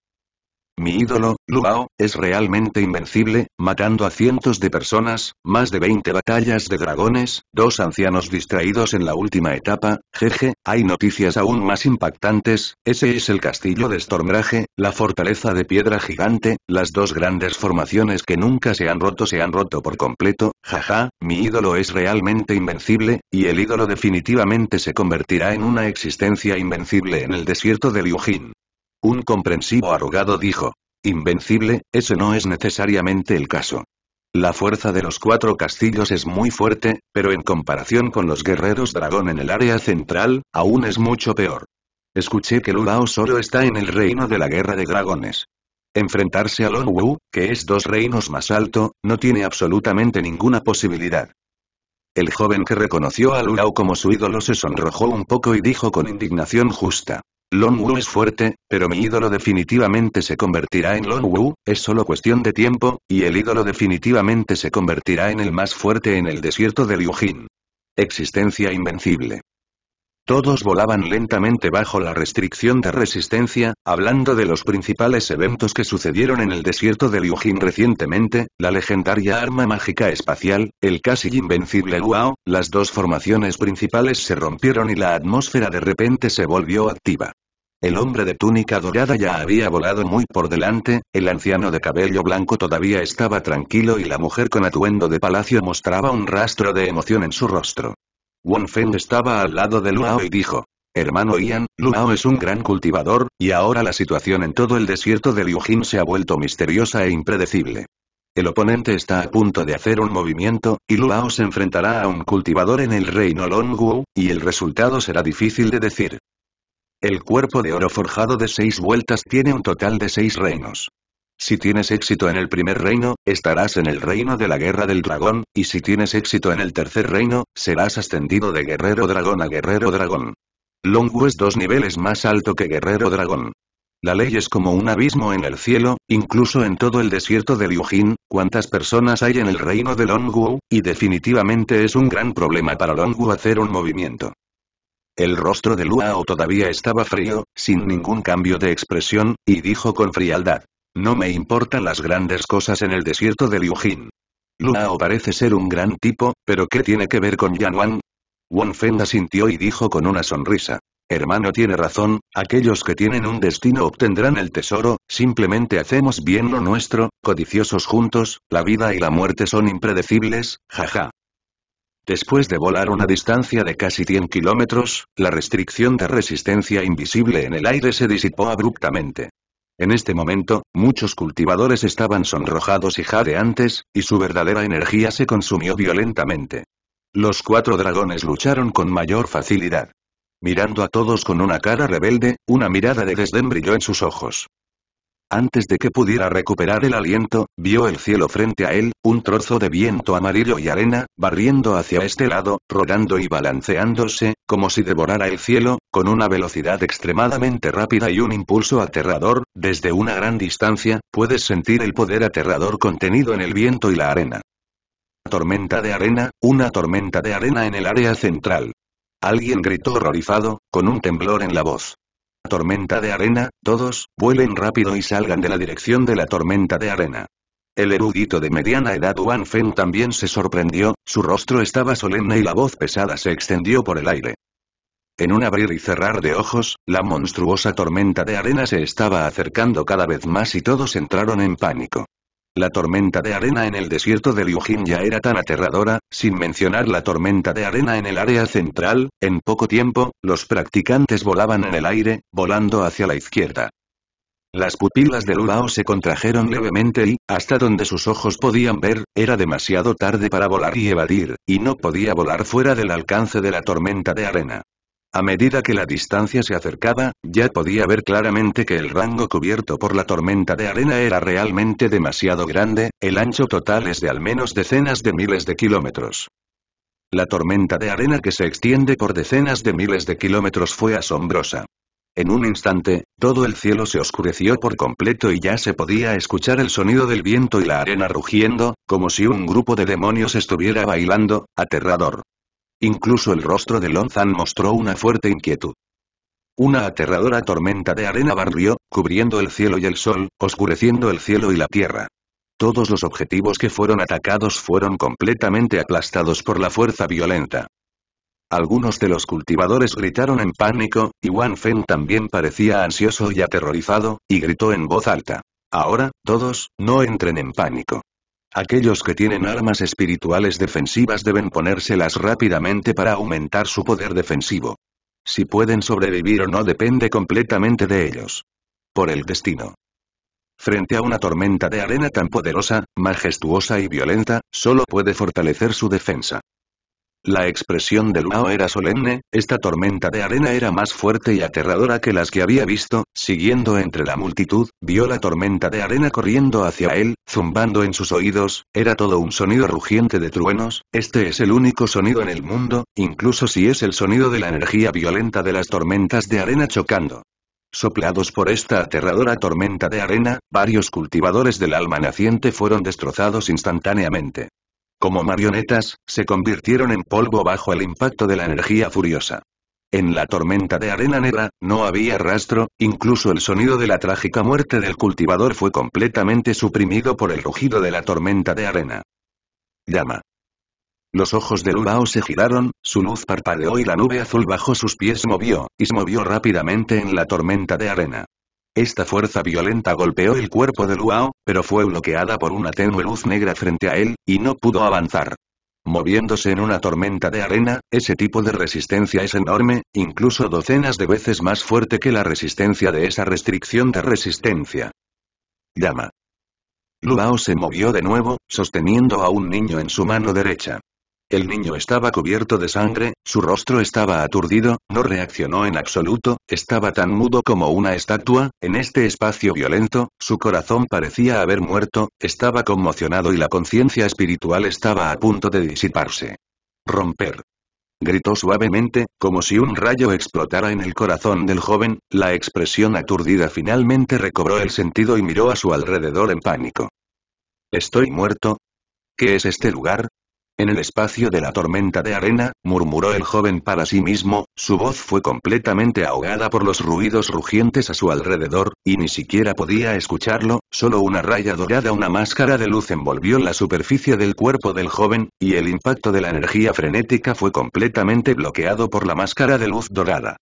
Mi ídolo, Lubao, es realmente invencible, matando a cientos de personas, más de 20 batallas de dragones, dos ancianos distraídos en la última etapa, jeje, hay noticias aún más impactantes, ese es el castillo de Stormrage, la fortaleza de piedra gigante, las dos grandes formaciones que nunca se han roto se han roto por completo, jaja, mi ídolo es realmente invencible, y el ídolo definitivamente se convertirá en una existencia invencible en el desierto de Liujin. Un comprensivo arrogado dijo. Invencible, ese no es necesariamente el caso. La fuerza de los cuatro castillos es muy fuerte, pero en comparación con los guerreros dragón en el área central, aún es mucho peor. Escuché que Lulao solo está en el reino de la guerra de dragones. Enfrentarse a Lon que es dos reinos más alto, no tiene absolutamente ninguna posibilidad. El joven que reconoció a Lulao como su ídolo se sonrojó un poco y dijo con indignación justa. Long Wu es fuerte, pero mi ídolo definitivamente se convertirá en Long Wu, es solo cuestión de tiempo, y el ídolo definitivamente se convertirá en el más fuerte en el desierto de Jin. Existencia invencible. Todos volaban lentamente bajo la restricción de resistencia, hablando de los principales eventos que sucedieron en el desierto de Jin recientemente, la legendaria arma mágica espacial, el casi invencible Luao, las dos formaciones principales se rompieron y la atmósfera de repente se volvió activa. El hombre de túnica dorada ya había volado muy por delante, el anciano de cabello blanco todavía estaba tranquilo y la mujer con atuendo de palacio mostraba un rastro de emoción en su rostro. Won Feng estaba al lado de Luao y dijo, Hermano Ian, Luao es un gran cultivador, y ahora la situación en todo el desierto de Liujin se ha vuelto misteriosa e impredecible. El oponente está a punto de hacer un movimiento, y Luao se enfrentará a un cultivador en el reino Longwu, y el resultado será difícil de decir. El cuerpo de oro forjado de seis vueltas tiene un total de seis reinos. Si tienes éxito en el primer reino, estarás en el reino de la guerra del dragón, y si tienes éxito en el tercer reino, serás ascendido de guerrero dragón a guerrero dragón. Longu es dos niveles más alto que guerrero dragón. La ley es como un abismo en el cielo, incluso en todo el desierto de Liujin, cuántas personas hay en el reino de Longu, y definitivamente es un gran problema para Longu hacer un movimiento. El rostro de Luao todavía estaba frío, sin ningún cambio de expresión, y dijo con frialdad. No me importan las grandes cosas en el desierto de Liujin. Luao parece ser un gran tipo, pero ¿qué tiene que ver con Yan Wang? Wang Feng asintió y dijo con una sonrisa. Hermano tiene razón, aquellos que tienen un destino obtendrán el tesoro, simplemente hacemos bien lo nuestro, codiciosos juntos, la vida y la muerte son impredecibles, jaja. Después de volar una distancia de casi 100 kilómetros, la restricción de resistencia invisible en el aire se disipó abruptamente. En este momento, muchos cultivadores estaban sonrojados y jadeantes, y su verdadera energía se consumió violentamente. Los cuatro dragones lucharon con mayor facilidad. Mirando a todos con una cara rebelde, una mirada de desdén brilló en sus ojos. Antes de que pudiera recuperar el aliento, vio el cielo frente a él, un trozo de viento amarillo y arena, barriendo hacia este lado, rodando y balanceándose, como si devorara el cielo, con una velocidad extremadamente rápida y un impulso aterrador, desde una gran distancia, puedes sentir el poder aterrador contenido en el viento y la arena. Tormenta de arena, una tormenta de arena en el área central. Alguien gritó horrorizado, con un temblor en la voz tormenta de arena, todos, vuelen rápido y salgan de la dirección de la tormenta de arena. El erudito de mediana edad Wan Fen también se sorprendió, su rostro estaba solemne y la voz pesada se extendió por el aire. En un abrir y cerrar de ojos, la monstruosa tormenta de arena se estaba acercando cada vez más y todos entraron en pánico. La tormenta de arena en el desierto de Liujin ya era tan aterradora, sin mencionar la tormenta de arena en el área central, en poco tiempo, los practicantes volaban en el aire, volando hacia la izquierda. Las pupilas de Lulao se contrajeron levemente y, hasta donde sus ojos podían ver, era demasiado tarde para volar y evadir, y no podía volar fuera del alcance de la tormenta de arena. A medida que la distancia se acercaba, ya podía ver claramente que el rango cubierto por la tormenta de arena era realmente demasiado grande, el ancho total es de al menos decenas de miles de kilómetros. La tormenta de arena que se extiende por decenas de miles de kilómetros fue asombrosa. En un instante, todo el cielo se oscureció por completo y ya se podía escuchar el sonido del viento y la arena rugiendo, como si un grupo de demonios estuviera bailando, aterrador. Incluso el rostro de Lonzan mostró una fuerte inquietud. Una aterradora tormenta de arena barrió, cubriendo el cielo y el sol, oscureciendo el cielo y la tierra. Todos los objetivos que fueron atacados fueron completamente aplastados por la fuerza violenta. Algunos de los cultivadores gritaron en pánico, y Wan Feng también parecía ansioso y aterrorizado, y gritó en voz alta. Ahora, todos, no entren en pánico. Aquellos que tienen armas espirituales defensivas deben ponérselas rápidamente para aumentar su poder defensivo. Si pueden sobrevivir o no depende completamente de ellos. Por el destino. Frente a una tormenta de arena tan poderosa, majestuosa y violenta, solo puede fortalecer su defensa. La expresión de mao era solemne, esta tormenta de arena era más fuerte y aterradora que las que había visto, siguiendo entre la multitud, vio la tormenta de arena corriendo hacia él, zumbando en sus oídos, era todo un sonido rugiente de truenos, este es el único sonido en el mundo, incluso si es el sonido de la energía violenta de las tormentas de arena chocando. Soplados por esta aterradora tormenta de arena, varios cultivadores del alma naciente fueron destrozados instantáneamente. Como marionetas, se convirtieron en polvo bajo el impacto de la energía furiosa. En la tormenta de arena negra, no había rastro, incluso el sonido de la trágica muerte del cultivador fue completamente suprimido por el rugido de la tormenta de arena. Llama. Los ojos de Lubao se giraron, su luz parpadeó y la nube azul bajo sus pies movió, y se movió rápidamente en la tormenta de arena. Esta fuerza violenta golpeó el cuerpo de Luao, pero fue bloqueada por una tenue luz negra frente a él, y no pudo avanzar. Moviéndose en una tormenta de arena, ese tipo de resistencia es enorme, incluso docenas de veces más fuerte que la resistencia de esa restricción de resistencia. Llama. Luao se movió de nuevo, sosteniendo a un niño en su mano derecha. El niño estaba cubierto de sangre, su rostro estaba aturdido, no reaccionó en absoluto, estaba tan mudo como una estatua, en este espacio violento, su corazón parecía haber muerto, estaba conmocionado y la conciencia espiritual estaba a punto de disiparse. Romper gritó suavemente, como si un rayo explotara en el corazón del joven, la expresión aturdida finalmente recobró el sentido y miró a su alrededor en pánico. ¿Estoy muerto? ¿Qué es este lugar? En el espacio de la tormenta de arena, murmuró el joven para sí mismo, su voz fue completamente ahogada por los ruidos rugientes a su alrededor, y ni siquiera podía escucharlo, solo una raya dorada, una máscara de luz envolvió la superficie del cuerpo del joven, y el impacto de la energía frenética fue completamente bloqueado por la máscara de luz dorada.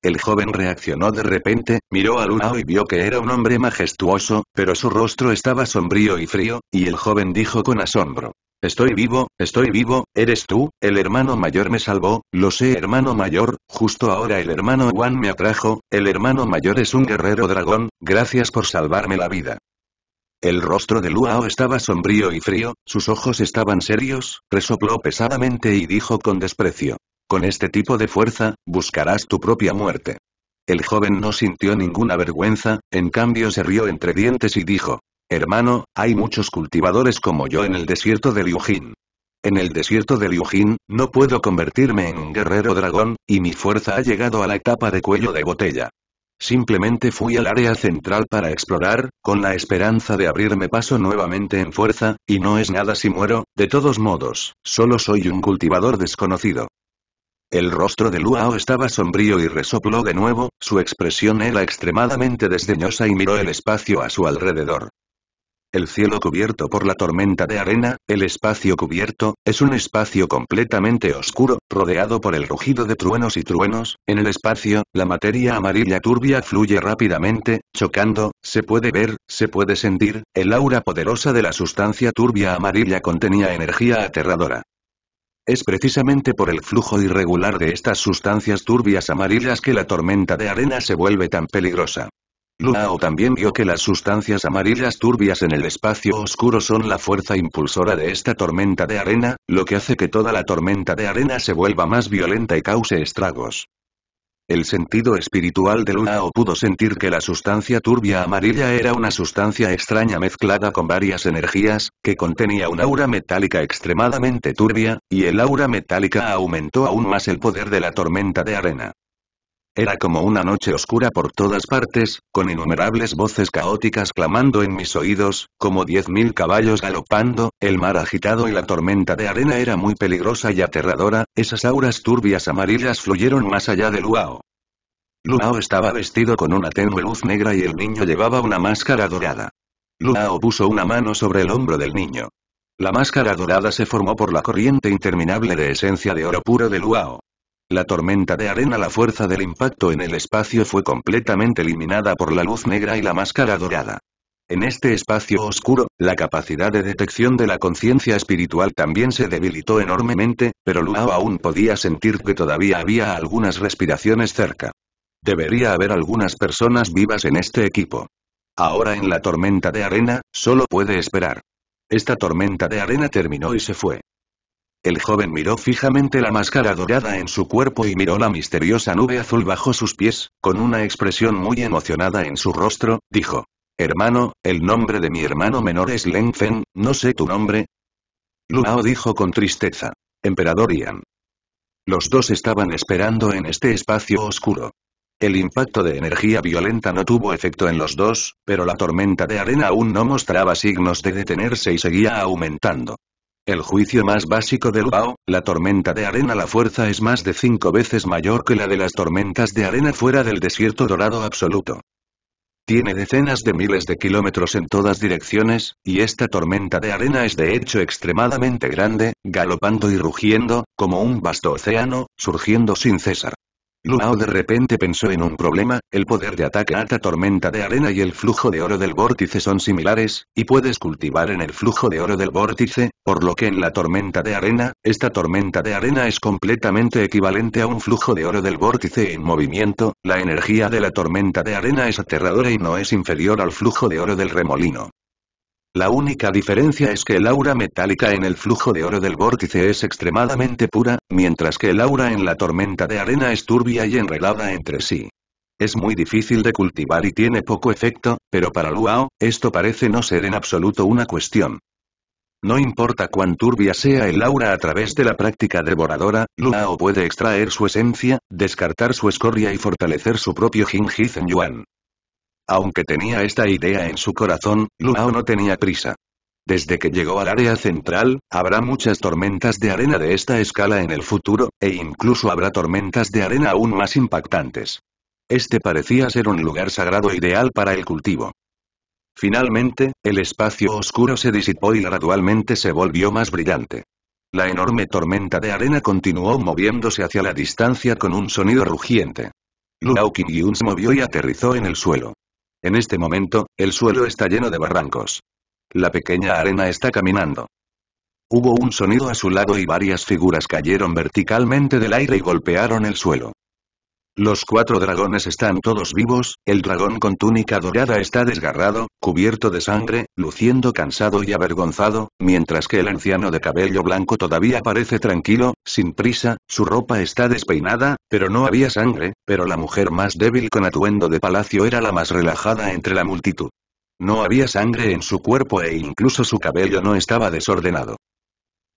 El joven reaccionó de repente, miró a Lunao y vio que era un hombre majestuoso, pero su rostro estaba sombrío y frío, y el joven dijo con asombro. Estoy vivo, estoy vivo, eres tú, el hermano mayor me salvó, lo sé hermano mayor, justo ahora el hermano Juan me atrajo, el hermano mayor es un guerrero dragón, gracias por salvarme la vida. El rostro de Luao estaba sombrío y frío, sus ojos estaban serios, resopló pesadamente y dijo con desprecio. Con este tipo de fuerza, buscarás tu propia muerte. El joven no sintió ninguna vergüenza, en cambio se rió entre dientes y dijo, Hermano, hay muchos cultivadores como yo en el desierto de Liujin. En el desierto de Liujin, no puedo convertirme en un guerrero dragón, y mi fuerza ha llegado a la etapa de cuello de botella. Simplemente fui al área central para explorar, con la esperanza de abrirme paso nuevamente en fuerza, y no es nada si muero, de todos modos, solo soy un cultivador desconocido. El rostro de Luao estaba sombrío y resopló de nuevo, su expresión era extremadamente desdeñosa y miró el espacio a su alrededor el cielo cubierto por la tormenta de arena, el espacio cubierto, es un espacio completamente oscuro, rodeado por el rugido de truenos y truenos, en el espacio, la materia amarilla turbia fluye rápidamente, chocando, se puede ver, se puede sentir, el aura poderosa de la sustancia turbia amarilla contenía energía aterradora. Es precisamente por el flujo irregular de estas sustancias turbias amarillas que la tormenta de arena se vuelve tan peligrosa. Lunao también vio que las sustancias amarillas turbias en el espacio oscuro son la fuerza impulsora de esta tormenta de arena, lo que hace que toda la tormenta de arena se vuelva más violenta y cause estragos. El sentido espiritual de Lunao pudo sentir que la sustancia turbia amarilla era una sustancia extraña mezclada con varias energías, que contenía un aura metálica extremadamente turbia, y el aura metálica aumentó aún más el poder de la tormenta de arena. Era como una noche oscura por todas partes, con innumerables voces caóticas clamando en mis oídos, como diez mil caballos galopando, el mar agitado y la tormenta de arena era muy peligrosa y aterradora, esas auras turbias amarillas fluyeron más allá de Luao. Luao estaba vestido con una tenue luz negra y el niño llevaba una máscara dorada. Luao puso una mano sobre el hombro del niño. La máscara dorada se formó por la corriente interminable de esencia de oro puro de Luao. La tormenta de arena La fuerza del impacto en el espacio fue completamente eliminada por la luz negra y la máscara dorada. En este espacio oscuro, la capacidad de detección de la conciencia espiritual también se debilitó enormemente, pero Luao aún podía sentir que todavía había algunas respiraciones cerca. Debería haber algunas personas vivas en este equipo. Ahora en la tormenta de arena, solo puede esperar. Esta tormenta de arena terminó y se fue. El joven miró fijamente la máscara dorada en su cuerpo y miró la misteriosa nube azul bajo sus pies, con una expresión muy emocionada en su rostro, dijo. Hermano, el nombre de mi hermano menor es Len Feng, no sé tu nombre. Luao dijo con tristeza. Emperador Ian. Los dos estaban esperando en este espacio oscuro. El impacto de energía violenta no tuvo efecto en los dos, pero la tormenta de arena aún no mostraba signos de detenerse y seguía aumentando. El juicio más básico del Bao, la tormenta de arena La fuerza es más de cinco veces mayor que la de las tormentas de arena fuera del desierto dorado absoluto. Tiene decenas de miles de kilómetros en todas direcciones, y esta tormenta de arena es de hecho extremadamente grande, galopando y rugiendo, como un vasto océano, surgiendo sin cesar. Luao de repente pensó en un problema, el poder de ataque Ata Tormenta de Arena y el flujo de oro del vórtice son similares, y puedes cultivar en el flujo de oro del vórtice, por lo que en la Tormenta de Arena, esta Tormenta de Arena es completamente equivalente a un flujo de oro del vórtice en movimiento, la energía de la Tormenta de Arena es aterradora y no es inferior al flujo de oro del remolino. La única diferencia es que el aura metálica en el flujo de oro del vórtice es extremadamente pura, mientras que el aura en la tormenta de arena es turbia y enredada entre sí. Es muy difícil de cultivar y tiene poco efecto, pero para Luao, esto parece no ser en absoluto una cuestión. No importa cuán turbia sea el aura a través de la práctica devoradora, Luao puede extraer su esencia, descartar su escoria y fortalecer su propio en Yuan. Aunque tenía esta idea en su corazón, Luao no tenía prisa. Desde que llegó al área central, habrá muchas tormentas de arena de esta escala en el futuro, e incluso habrá tormentas de arena aún más impactantes. Este parecía ser un lugar sagrado ideal para el cultivo. Finalmente, el espacio oscuro se disipó y gradualmente se volvió más brillante. La enorme tormenta de arena continuó moviéndose hacia la distancia con un sonido rugiente. Luao Qingyun se movió y aterrizó en el suelo. En este momento, el suelo está lleno de barrancos. La pequeña arena está caminando. Hubo un sonido a su lado y varias figuras cayeron verticalmente del aire y golpearon el suelo. Los cuatro dragones están todos vivos, el dragón con túnica dorada está desgarrado, cubierto de sangre, luciendo cansado y avergonzado, mientras que el anciano de cabello blanco todavía parece tranquilo, sin prisa, su ropa está despeinada, pero no había sangre, pero la mujer más débil con atuendo de palacio era la más relajada entre la multitud. No había sangre en su cuerpo e incluso su cabello no estaba desordenado.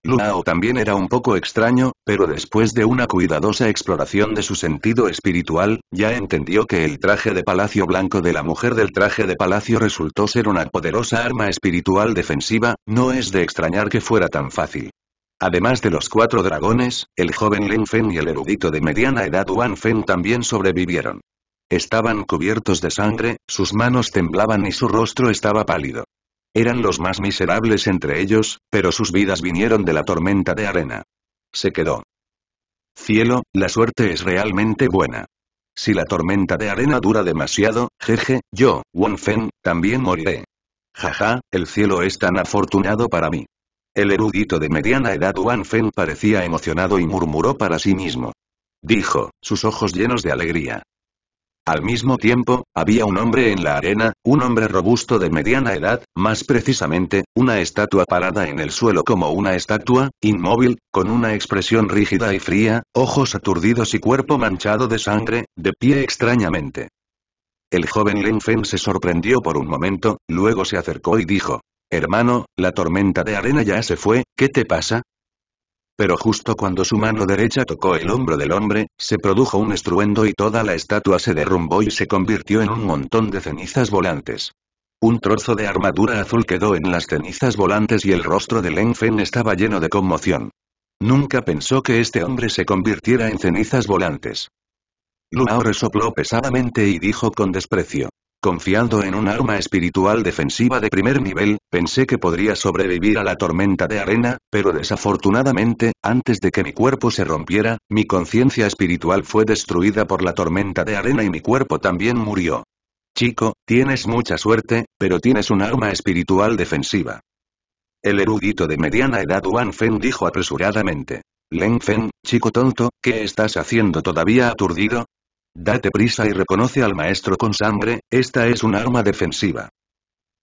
Lunao también era un poco extraño, pero después de una cuidadosa exploración de su sentido espiritual, ya entendió que el traje de palacio blanco de la mujer del traje de palacio resultó ser una poderosa arma espiritual defensiva, no es de extrañar que fuera tan fácil. Además de los cuatro dragones, el joven Lin Fen y el erudito de mediana edad Wan Fen también sobrevivieron. Estaban cubiertos de sangre, sus manos temblaban y su rostro estaba pálido. Eran los más miserables entre ellos, pero sus vidas vinieron de la tormenta de arena. Se quedó. Cielo, la suerte es realmente buena. Si la tormenta de arena dura demasiado, jeje, yo, Feng, también moriré. Jaja, el cielo es tan afortunado para mí. El erudito de mediana edad Feng parecía emocionado y murmuró para sí mismo. Dijo, sus ojos llenos de alegría. Al mismo tiempo, había un hombre en la arena, un hombre robusto de mediana edad, más precisamente, una estatua parada en el suelo como una estatua, inmóvil, con una expresión rígida y fría, ojos aturdidos y cuerpo manchado de sangre, de pie extrañamente. El joven Len se sorprendió por un momento, luego se acercó y dijo, Hermano, la tormenta de arena ya se fue, ¿qué te pasa? Pero justo cuando su mano derecha tocó el hombro del hombre, se produjo un estruendo y toda la estatua se derrumbó y se convirtió en un montón de cenizas volantes. Un trozo de armadura azul quedó en las cenizas volantes y el rostro de Len Fen estaba lleno de conmoción. Nunca pensó que este hombre se convirtiera en cenizas volantes. Luao resopló pesadamente y dijo con desprecio. Confiando en un arma espiritual defensiva de primer nivel, pensé que podría sobrevivir a la tormenta de arena, pero desafortunadamente, antes de que mi cuerpo se rompiera, mi conciencia espiritual fue destruida por la tormenta de arena y mi cuerpo también murió. Chico, tienes mucha suerte, pero tienes un arma espiritual defensiva. El erudito de mediana edad Wan Feng dijo apresuradamente. Leng Fen, chico tonto, ¿qué estás haciendo todavía aturdido? Date prisa y reconoce al maestro con sangre, esta es un arma defensiva.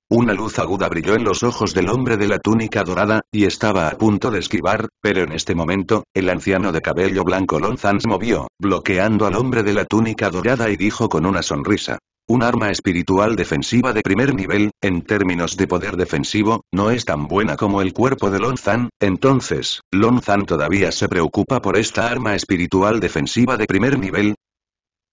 Una luz aguda brilló en los ojos del hombre de la túnica dorada, y estaba a punto de esquivar, pero en este momento, el anciano de cabello blanco se movió, bloqueando al hombre de la túnica dorada y dijo con una sonrisa. Un arma espiritual defensiva de primer nivel, en términos de poder defensivo, no es tan buena como el cuerpo de Lonzan, entonces, Lonzan todavía se preocupa por esta arma espiritual defensiva de primer nivel,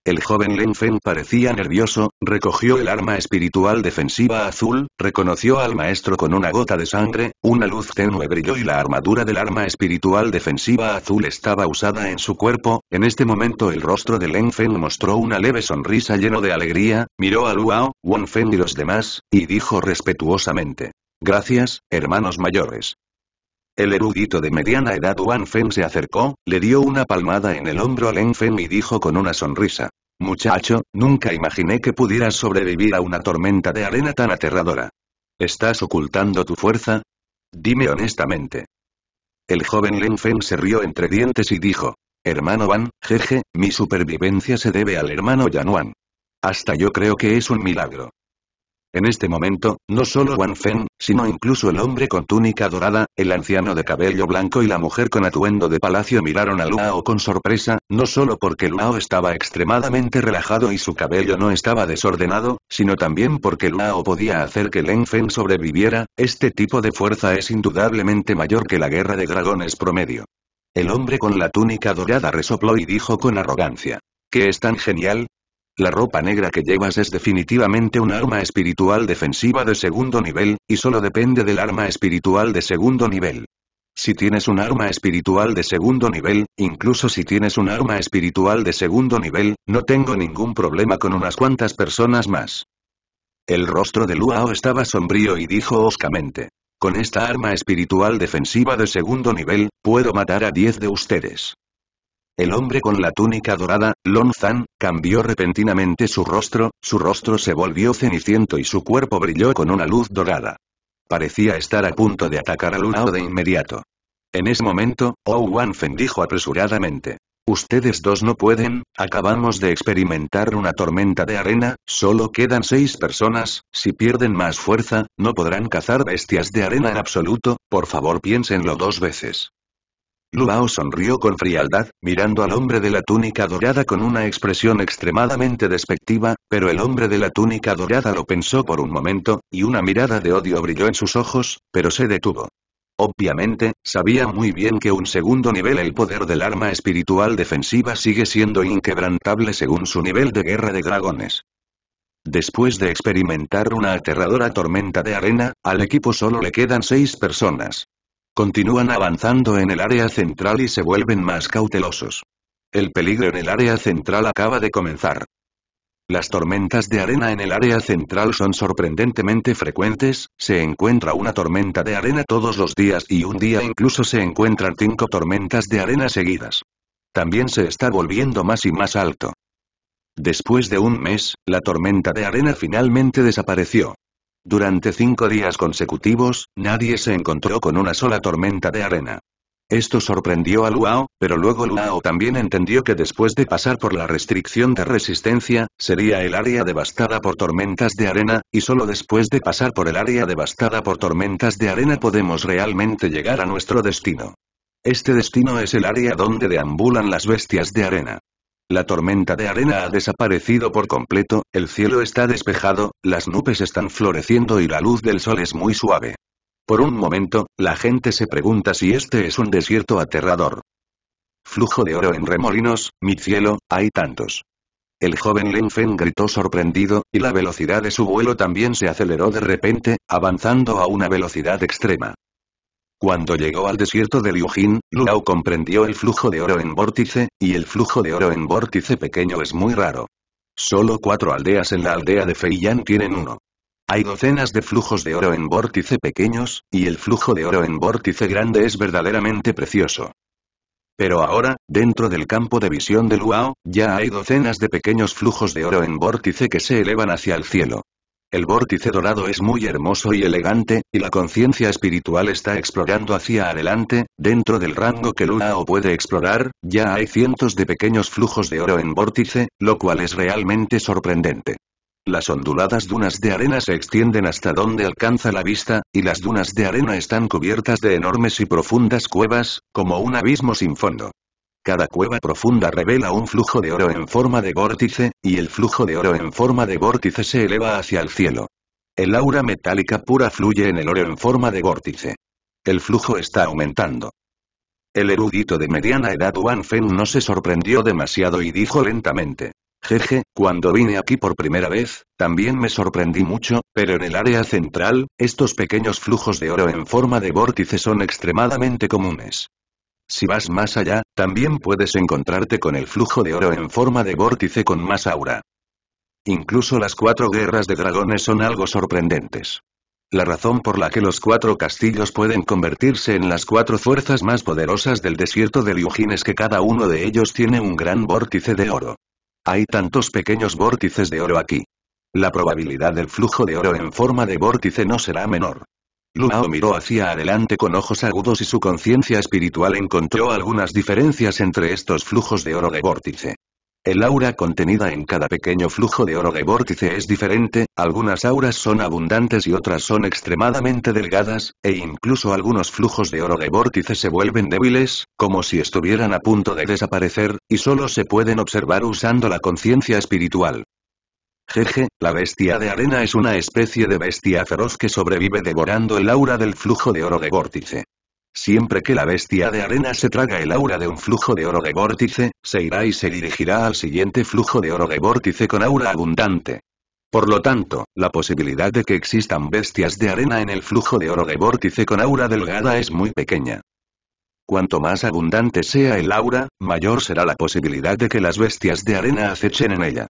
el joven Len parecía nervioso, recogió el arma espiritual defensiva azul, reconoció al maestro con una gota de sangre, una luz tenue brilló y la armadura del arma espiritual defensiva azul estaba usada en su cuerpo, en este momento el rostro de Len Fen mostró una leve sonrisa lleno de alegría, miró a Luao, Wan Feng y los demás, y dijo respetuosamente. Gracias, hermanos mayores. El erudito de mediana edad Wan Feng se acercó, le dio una palmada en el hombro a Len y dijo con una sonrisa. Muchacho, nunca imaginé que pudieras sobrevivir a una tormenta de arena tan aterradora. ¿Estás ocultando tu fuerza? Dime honestamente. El joven Len Feng se rió entre dientes y dijo, Hermano Van, jeje, mi supervivencia se debe al hermano Wan. Hasta yo creo que es un milagro. En este momento, no solo Wan Feng, sino incluso el hombre con túnica dorada, el anciano de cabello blanco y la mujer con atuendo de palacio miraron a Luao con sorpresa, no solo porque Luao estaba extremadamente relajado y su cabello no estaba desordenado, sino también porque Luao podía hacer que Leng Feng sobreviviera, este tipo de fuerza es indudablemente mayor que la guerra de dragones promedio. El hombre con la túnica dorada resopló y dijo con arrogancia. ¿Qué es tan genial? La ropa negra que llevas es definitivamente un arma espiritual defensiva de segundo nivel, y solo depende del arma espiritual de segundo nivel. Si tienes un arma espiritual de segundo nivel, incluso si tienes un arma espiritual de segundo nivel, no tengo ningún problema con unas cuantas personas más. El rostro de Luao estaba sombrío y dijo oscamente. Con esta arma espiritual defensiva de segundo nivel, puedo matar a diez de ustedes. El hombre con la túnica dorada, Long Zan, cambió repentinamente su rostro, su rostro se volvió ceniciento y su cuerpo brilló con una luz dorada. Parecía estar a punto de atacar a o de inmediato. En ese momento, Ou Wanfen dijo apresuradamente. Ustedes dos no pueden, acabamos de experimentar una tormenta de arena, solo quedan seis personas, si pierden más fuerza, no podrán cazar bestias de arena en absoluto, por favor piénsenlo dos veces. Luao sonrió con frialdad, mirando al hombre de la túnica dorada con una expresión extremadamente despectiva, pero el hombre de la túnica dorada lo pensó por un momento, y una mirada de odio brilló en sus ojos, pero se detuvo. Obviamente, sabía muy bien que un segundo nivel el poder del arma espiritual defensiva sigue siendo inquebrantable según su nivel de guerra de dragones. Después de experimentar una aterradora tormenta de arena, al equipo solo le quedan seis personas. Continúan avanzando en el área central y se vuelven más cautelosos. El peligro en el área central acaba de comenzar. Las tormentas de arena en el área central son sorprendentemente frecuentes, se encuentra una tormenta de arena todos los días y un día incluso se encuentran cinco tormentas de arena seguidas. También se está volviendo más y más alto. Después de un mes, la tormenta de arena finalmente desapareció. Durante cinco días consecutivos, nadie se encontró con una sola tormenta de arena. Esto sorprendió a Luao, pero luego Luao también entendió que después de pasar por la restricción de resistencia, sería el área devastada por tormentas de arena, y solo después de pasar por el área devastada por tormentas de arena podemos realmente llegar a nuestro destino. Este destino es el área donde deambulan las bestias de arena. La tormenta de arena ha desaparecido por completo, el cielo está despejado, las nubes están floreciendo y la luz del sol es muy suave. Por un momento, la gente se pregunta si este es un desierto aterrador. Flujo de oro en remolinos, mi cielo, hay tantos. El joven Len Feng gritó sorprendido, y la velocidad de su vuelo también se aceleró de repente, avanzando a una velocidad extrema. Cuando llegó al desierto de Liujin, Luao comprendió el flujo de oro en vórtice, y el flujo de oro en vórtice pequeño es muy raro. Solo cuatro aldeas en la aldea de Feiyan tienen uno. Hay docenas de flujos de oro en vórtice pequeños, y el flujo de oro en vórtice grande es verdaderamente precioso. Pero ahora, dentro del campo de visión de Luao, ya hay docenas de pequeños flujos de oro en vórtice que se elevan hacia el cielo. El vórtice dorado es muy hermoso y elegante, y la conciencia espiritual está explorando hacia adelante, dentro del rango que o puede explorar, ya hay cientos de pequeños flujos de oro en vórtice, lo cual es realmente sorprendente. Las onduladas dunas de arena se extienden hasta donde alcanza la vista, y las dunas de arena están cubiertas de enormes y profundas cuevas, como un abismo sin fondo. Cada cueva profunda revela un flujo de oro en forma de vórtice, y el flujo de oro en forma de vórtice se eleva hacia el cielo. El aura metálica pura fluye en el oro en forma de vórtice. El flujo está aumentando. El erudito de mediana edad Wan no se sorprendió demasiado y dijo lentamente. Jeje, cuando vine aquí por primera vez, también me sorprendí mucho, pero en el área central, estos pequeños flujos de oro en forma de vórtice son extremadamente comunes. Si vas más allá, también puedes encontrarte con el flujo de oro en forma de vórtice con más aura. Incluso las cuatro guerras de dragones son algo sorprendentes. La razón por la que los cuatro castillos pueden convertirse en las cuatro fuerzas más poderosas del desierto de Liujin es que cada uno de ellos tiene un gran vórtice de oro. Hay tantos pequeños vórtices de oro aquí. La probabilidad del flujo de oro en forma de vórtice no será menor. Luna miró hacia adelante con ojos agudos y su conciencia espiritual encontró algunas diferencias entre estos flujos de oro de vórtice. El aura contenida en cada pequeño flujo de oro de vórtice es diferente, algunas auras son abundantes y otras son extremadamente delgadas, e incluso algunos flujos de oro de vórtice se vuelven débiles, como si estuvieran a punto de desaparecer, y solo se pueden observar usando la conciencia espiritual. Jeje, la bestia de arena es una especie de bestia feroz que sobrevive devorando el aura del flujo de oro de vórtice. Siempre que la bestia de arena se traga el aura de un flujo de oro de vórtice, se irá y se dirigirá al siguiente flujo de oro de vórtice con aura abundante. Por lo tanto, la posibilidad de que existan bestias de arena en el flujo de oro de vórtice con aura delgada es muy pequeña. Cuanto más abundante sea el aura, mayor será la posibilidad de que las bestias de arena acechen en ella.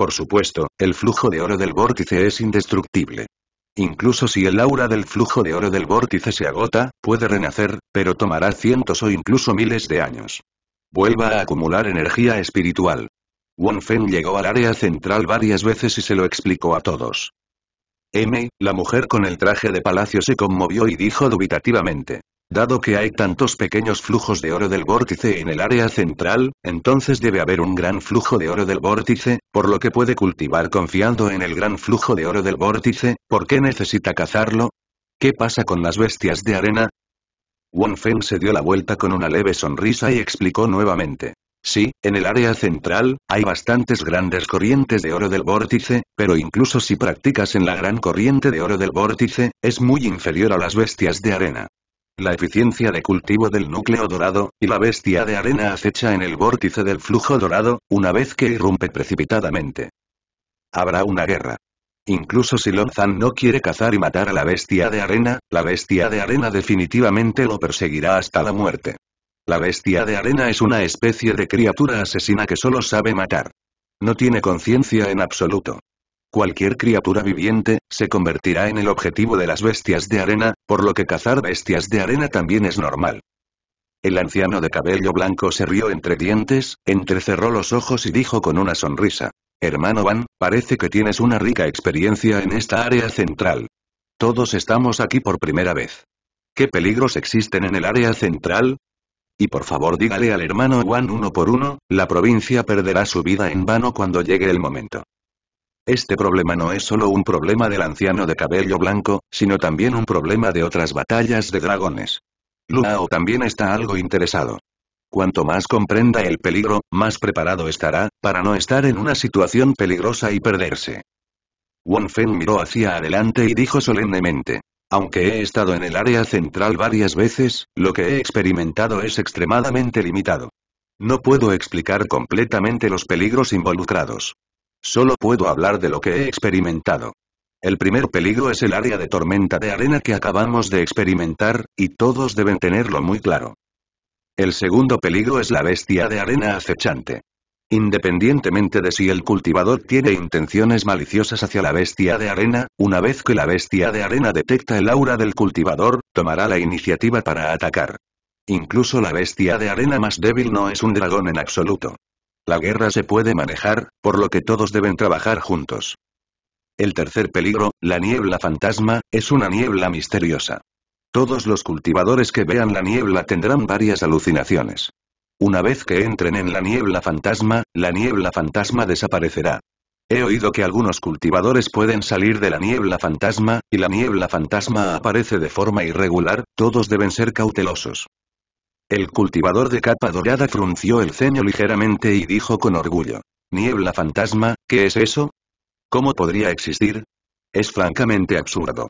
Por supuesto, el flujo de oro del vórtice es indestructible. Incluso si el aura del flujo de oro del vórtice se agota, puede renacer, pero tomará cientos o incluso miles de años. Vuelva a acumular energía espiritual. Won llegó al área central varias veces y se lo explicó a todos. M, la mujer con el traje de palacio se conmovió y dijo dubitativamente. Dado que hay tantos pequeños flujos de oro del vórtice en el área central, entonces debe haber un gran flujo de oro del vórtice, por lo que puede cultivar confiando en el gran flujo de oro del vórtice, ¿por qué necesita cazarlo? ¿Qué pasa con las bestias de arena? Won se dio la vuelta con una leve sonrisa y explicó nuevamente. Sí, en el área central, hay bastantes grandes corrientes de oro del vórtice, pero incluso si practicas en la gran corriente de oro del vórtice, es muy inferior a las bestias de arena la eficiencia de cultivo del núcleo dorado, y la bestia de arena acecha en el vórtice del flujo dorado, una vez que irrumpe precipitadamente. Habrá una guerra. Incluso si Lonzan no quiere cazar y matar a la bestia de arena, la bestia de arena definitivamente lo perseguirá hasta la muerte. La bestia de arena es una especie de criatura asesina que solo sabe matar. No tiene conciencia en absoluto. Cualquier criatura viviente, se convertirá en el objetivo de las bestias de arena, por lo que cazar bestias de arena también es normal. El anciano de cabello blanco se rió entre dientes, entrecerró los ojos y dijo con una sonrisa. Hermano Wan, parece que tienes una rica experiencia en esta área central. Todos estamos aquí por primera vez. ¿Qué peligros existen en el área central? Y por favor dígale al hermano Wan uno por uno, la provincia perderá su vida en vano cuando llegue el momento. Este problema no es solo un problema del anciano de cabello blanco, sino también un problema de otras batallas de dragones. Luao también está algo interesado. Cuanto más comprenda el peligro, más preparado estará, para no estar en una situación peligrosa y perderse. Wang miró hacia adelante y dijo solemnemente. Aunque he estado en el área central varias veces, lo que he experimentado es extremadamente limitado. No puedo explicar completamente los peligros involucrados. Solo puedo hablar de lo que he experimentado. El primer peligro es el área de tormenta de arena que acabamos de experimentar, y todos deben tenerlo muy claro. El segundo peligro es la bestia de arena acechante. Independientemente de si el cultivador tiene intenciones maliciosas hacia la bestia de arena, una vez que la bestia de arena detecta el aura del cultivador, tomará la iniciativa para atacar. Incluso la bestia de arena más débil no es un dragón en absoluto. La guerra se puede manejar, por lo que todos deben trabajar juntos. El tercer peligro, la niebla fantasma, es una niebla misteriosa. Todos los cultivadores que vean la niebla tendrán varias alucinaciones. Una vez que entren en la niebla fantasma, la niebla fantasma desaparecerá. He oído que algunos cultivadores pueden salir de la niebla fantasma, y la niebla fantasma aparece de forma irregular, todos deben ser cautelosos. El cultivador de capa dorada frunció el ceño ligeramente y dijo con orgullo. Niebla fantasma, ¿qué es eso? ¿Cómo podría existir? Es francamente absurdo.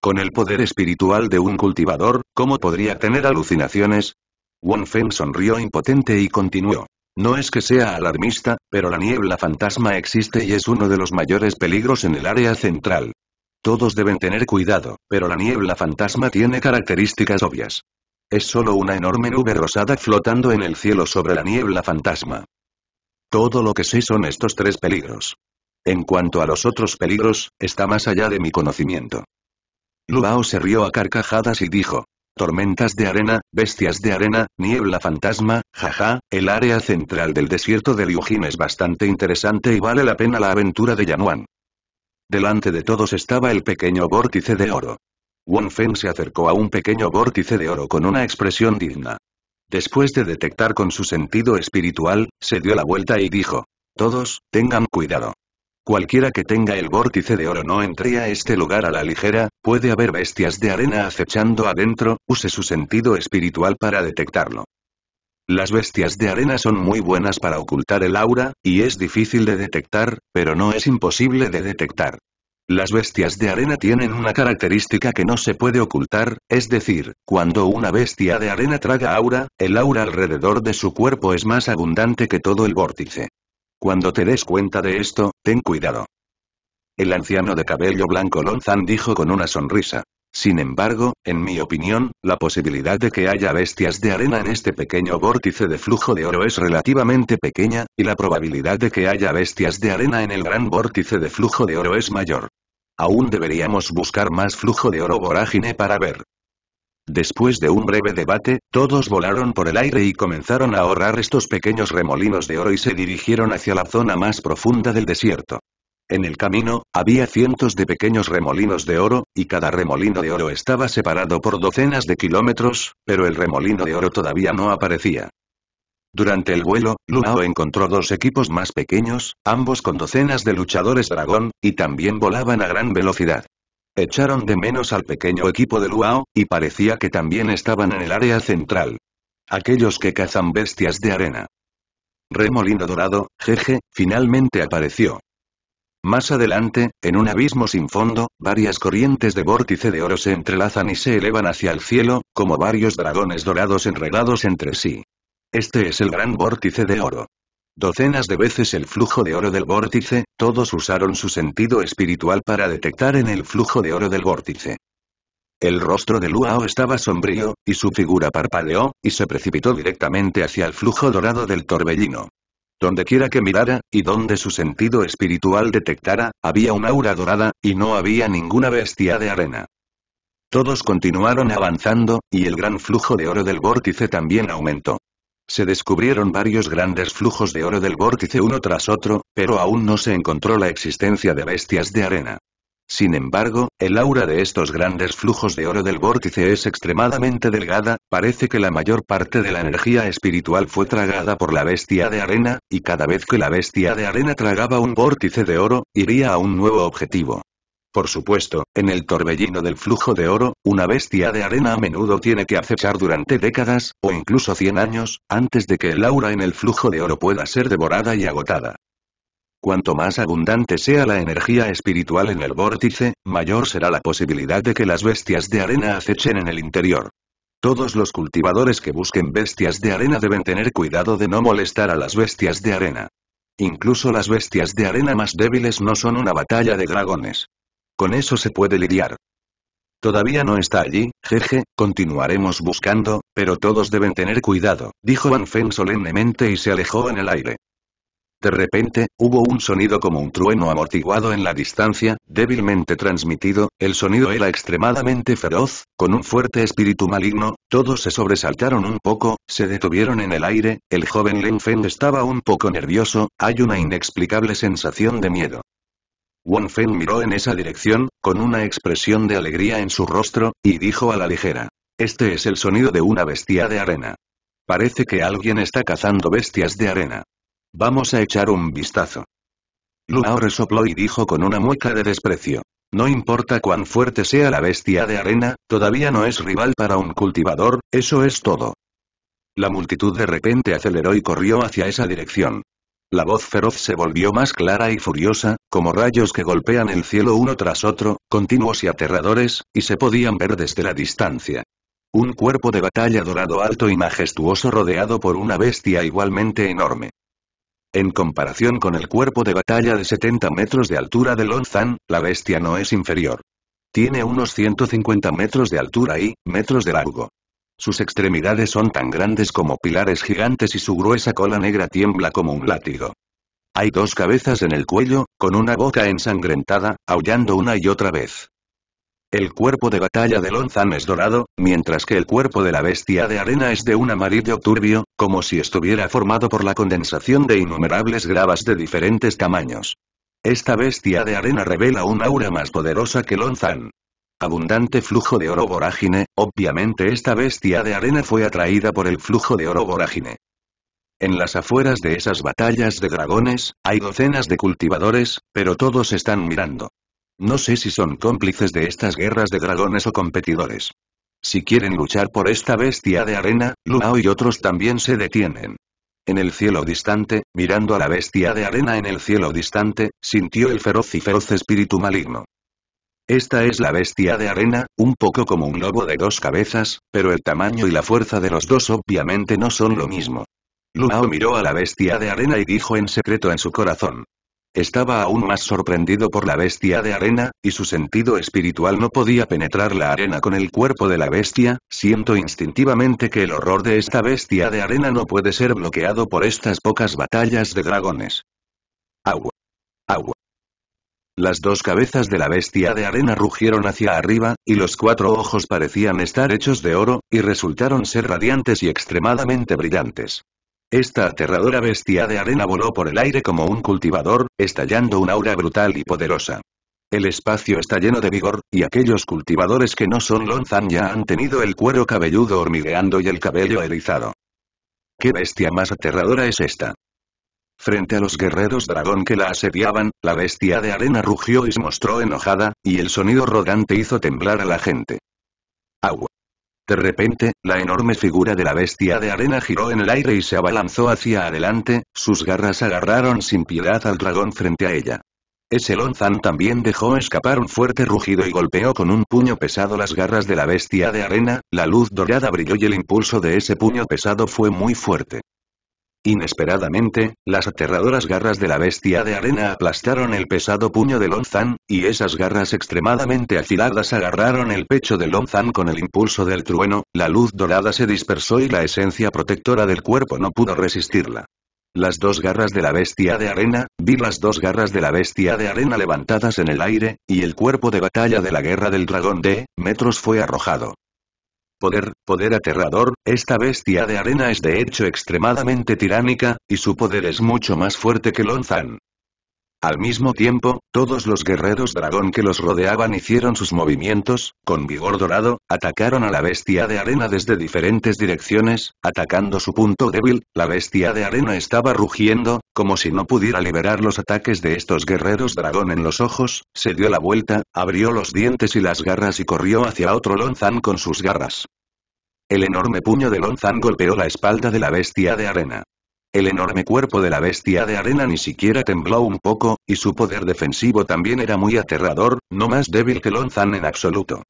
Con el poder espiritual de un cultivador, ¿cómo podría tener alucinaciones? Won Feng sonrió impotente y continuó. No es que sea alarmista, pero la niebla fantasma existe y es uno de los mayores peligros en el área central. Todos deben tener cuidado, pero la niebla fantasma tiene características obvias. Es solo una enorme nube rosada flotando en el cielo sobre la niebla fantasma. Todo lo que sé son estos tres peligros. En cuanto a los otros peligros, está más allá de mi conocimiento. Luao se rió a carcajadas y dijo, Tormentas de arena, bestias de arena, niebla fantasma, jaja, el área central del desierto de Liujin es bastante interesante y vale la pena la aventura de Yanuan. Delante de todos estaba el pequeño vórtice de oro. Wong se acercó a un pequeño vórtice de oro con una expresión digna. Después de detectar con su sentido espiritual, se dio la vuelta y dijo, todos, tengan cuidado. Cualquiera que tenga el vórtice de oro no entre a este lugar a la ligera, puede haber bestias de arena acechando adentro, use su sentido espiritual para detectarlo. Las bestias de arena son muy buenas para ocultar el aura, y es difícil de detectar, pero no es imposible de detectar. Las bestias de arena tienen una característica que no se puede ocultar, es decir, cuando una bestia de arena traga aura, el aura alrededor de su cuerpo es más abundante que todo el vórtice. Cuando te des cuenta de esto, ten cuidado. El anciano de cabello blanco Lonzan dijo con una sonrisa. Sin embargo, en mi opinión, la posibilidad de que haya bestias de arena en este pequeño vórtice de flujo de oro es relativamente pequeña, y la probabilidad de que haya bestias de arena en el gran vórtice de flujo de oro es mayor. Aún deberíamos buscar más flujo de oro vorágine para ver. Después de un breve debate, todos volaron por el aire y comenzaron a ahorrar estos pequeños remolinos de oro y se dirigieron hacia la zona más profunda del desierto. En el camino, había cientos de pequeños remolinos de oro, y cada remolino de oro estaba separado por docenas de kilómetros, pero el remolino de oro todavía no aparecía. Durante el vuelo, Luao encontró dos equipos más pequeños, ambos con docenas de luchadores dragón, y también volaban a gran velocidad. Echaron de menos al pequeño equipo de Luao, y parecía que también estaban en el área central. Aquellos que cazan bestias de arena. Remolino dorado, jeje, finalmente apareció. Más adelante, en un abismo sin fondo, varias corrientes de vórtice de oro se entrelazan y se elevan hacia el cielo, como varios dragones dorados enredados entre sí. Este es el gran vórtice de oro. Docenas de veces el flujo de oro del vórtice, todos usaron su sentido espiritual para detectar en el flujo de oro del vórtice. El rostro de Luao estaba sombrío, y su figura parpadeó, y se precipitó directamente hacia el flujo dorado del torbellino. Donde quiera que mirara, y donde su sentido espiritual detectara, había un aura dorada, y no había ninguna bestia de arena. Todos continuaron avanzando, y el gran flujo de oro del vórtice también aumentó. Se descubrieron varios grandes flujos de oro del vórtice uno tras otro, pero aún no se encontró la existencia de bestias de arena. Sin embargo, el aura de estos grandes flujos de oro del vórtice es extremadamente delgada, parece que la mayor parte de la energía espiritual fue tragada por la bestia de arena, y cada vez que la bestia de arena tragaba un vórtice de oro, iría a un nuevo objetivo. Por supuesto, en el torbellino del flujo de oro, una bestia de arena a menudo tiene que acechar durante décadas, o incluso 100 años, antes de que el aura en el flujo de oro pueda ser devorada y agotada. Cuanto más abundante sea la energía espiritual en el vórtice, mayor será la posibilidad de que las bestias de arena acechen en el interior. Todos los cultivadores que busquen bestias de arena deben tener cuidado de no molestar a las bestias de arena. Incluso las bestias de arena más débiles no son una batalla de dragones con eso se puede lidiar. Todavía no está allí, jeje, continuaremos buscando, pero todos deben tener cuidado, dijo Feng solemnemente y se alejó en el aire. De repente, hubo un sonido como un trueno amortiguado en la distancia, débilmente transmitido, el sonido era extremadamente feroz, con un fuerte espíritu maligno, todos se sobresaltaron un poco, se detuvieron en el aire, el joven Len Feng estaba un poco nervioso, hay una inexplicable sensación de miedo. Wong Feng miró en esa dirección, con una expresión de alegría en su rostro, y dijo a la ligera. Este es el sonido de una bestia de arena. Parece que alguien está cazando bestias de arena. Vamos a echar un vistazo. Luao resopló y dijo con una mueca de desprecio. No importa cuán fuerte sea la bestia de arena, todavía no es rival para un cultivador, eso es todo. La multitud de repente aceleró y corrió hacia esa dirección. La voz feroz se volvió más clara y furiosa, como rayos que golpean el cielo uno tras otro, continuos y aterradores, y se podían ver desde la distancia. Un cuerpo de batalla dorado alto y majestuoso rodeado por una bestia igualmente enorme. En comparación con el cuerpo de batalla de 70 metros de altura de Lonzan, la bestia no es inferior. Tiene unos 150 metros de altura y, metros de largo. Sus extremidades son tan grandes como pilares gigantes y su gruesa cola negra tiembla como un látigo. Hay dos cabezas en el cuello, con una boca ensangrentada, aullando una y otra vez. El cuerpo de batalla de Lonzan es dorado, mientras que el cuerpo de la bestia de arena es de un amarillo turbio, como si estuviera formado por la condensación de innumerables gravas de diferentes tamaños. Esta bestia de arena revela un aura más poderosa que Lonzan, Abundante flujo de oro vorágine, obviamente esta bestia de arena fue atraída por el flujo de oro vorágine. En las afueras de esas batallas de dragones, hay docenas de cultivadores, pero todos están mirando. No sé si son cómplices de estas guerras de dragones o competidores. Si quieren luchar por esta bestia de arena, Lunao y otros también se detienen. En el cielo distante, mirando a la bestia de arena en el cielo distante, sintió el feroz y feroz espíritu maligno. Esta es la bestia de arena, un poco como un lobo de dos cabezas, pero el tamaño y la fuerza de los dos obviamente no son lo mismo. Luao miró a la bestia de arena y dijo en secreto en su corazón. Estaba aún más sorprendido por la bestia de arena, y su sentido espiritual no podía penetrar la arena con el cuerpo de la bestia, siento instintivamente que el horror de esta bestia de arena no puede ser bloqueado por estas pocas batallas de dragones. Agua. Agua. Las dos cabezas de la bestia de arena rugieron hacia arriba, y los cuatro ojos parecían estar hechos de oro, y resultaron ser radiantes y extremadamente brillantes. Esta aterradora bestia de arena voló por el aire como un cultivador, estallando un aura brutal y poderosa. El espacio está lleno de vigor, y aquellos cultivadores que no son Lonzan ya han tenido el cuero cabelludo hormigueando y el cabello erizado. ¿Qué bestia más aterradora es esta? Frente a los guerreros dragón que la asediaban, la bestia de arena rugió y se mostró enojada, y el sonido rodante hizo temblar a la gente. Agua. De repente, la enorme figura de la bestia de arena giró en el aire y se abalanzó hacia adelante, sus garras agarraron sin piedad al dragón frente a ella. Ese Lonzan también dejó escapar un fuerte rugido y golpeó con un puño pesado las garras de la bestia de arena, la luz dorada brilló y el impulso de ese puño pesado fue muy fuerte. Inesperadamente, las aterradoras garras de la bestia de arena aplastaron el pesado puño de Lonzan, y esas garras extremadamente afiladas agarraron el pecho de Lonzan con el impulso del trueno, la luz dorada se dispersó y la esencia protectora del cuerpo no pudo resistirla. Las dos garras de la bestia de arena, vi las dos garras de la bestia de arena levantadas en el aire, y el cuerpo de batalla de la guerra del dragón de metros fue arrojado. Poder, poder aterrador, esta bestia de arena es de hecho extremadamente tiránica, y su poder es mucho más fuerte que Lonzan. Al mismo tiempo, todos los guerreros dragón que los rodeaban hicieron sus movimientos, con vigor dorado, atacaron a la bestia de arena desde diferentes direcciones, atacando su punto débil, la bestia de arena estaba rugiendo, como si no pudiera liberar los ataques de estos guerreros dragón en los ojos, se dio la vuelta, abrió los dientes y las garras y corrió hacia otro Lonzan con sus garras. El enorme puño de Lonzan golpeó la espalda de la bestia de arena. El enorme cuerpo de la bestia de arena ni siquiera tembló un poco, y su poder defensivo también era muy aterrador, no más débil que Lonzan en absoluto.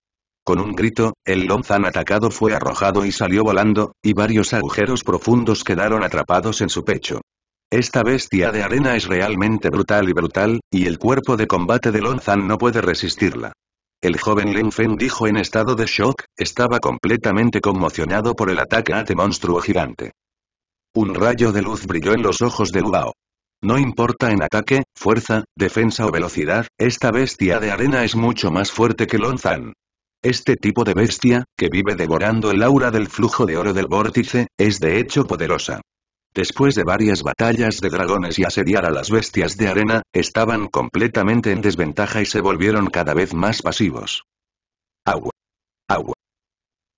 Con un grito, el Lonzan atacado fue arrojado y salió volando, y varios agujeros profundos quedaron atrapados en su pecho. Esta bestia de arena es realmente brutal y brutal, y el cuerpo de combate de Lonzan no puede resistirla. El joven Lin Fen dijo en estado de shock, estaba completamente conmocionado por el ataque a este monstruo gigante. Un rayo de luz brilló en los ojos de Luao. No importa en ataque, fuerza, defensa o velocidad, esta bestia de arena es mucho más fuerte que Lonzan. Este tipo de bestia, que vive devorando el aura del flujo de oro del vórtice, es de hecho poderosa. Después de varias batallas de dragones y asediar a las bestias de arena, estaban completamente en desventaja y se volvieron cada vez más pasivos. Agua. Agua.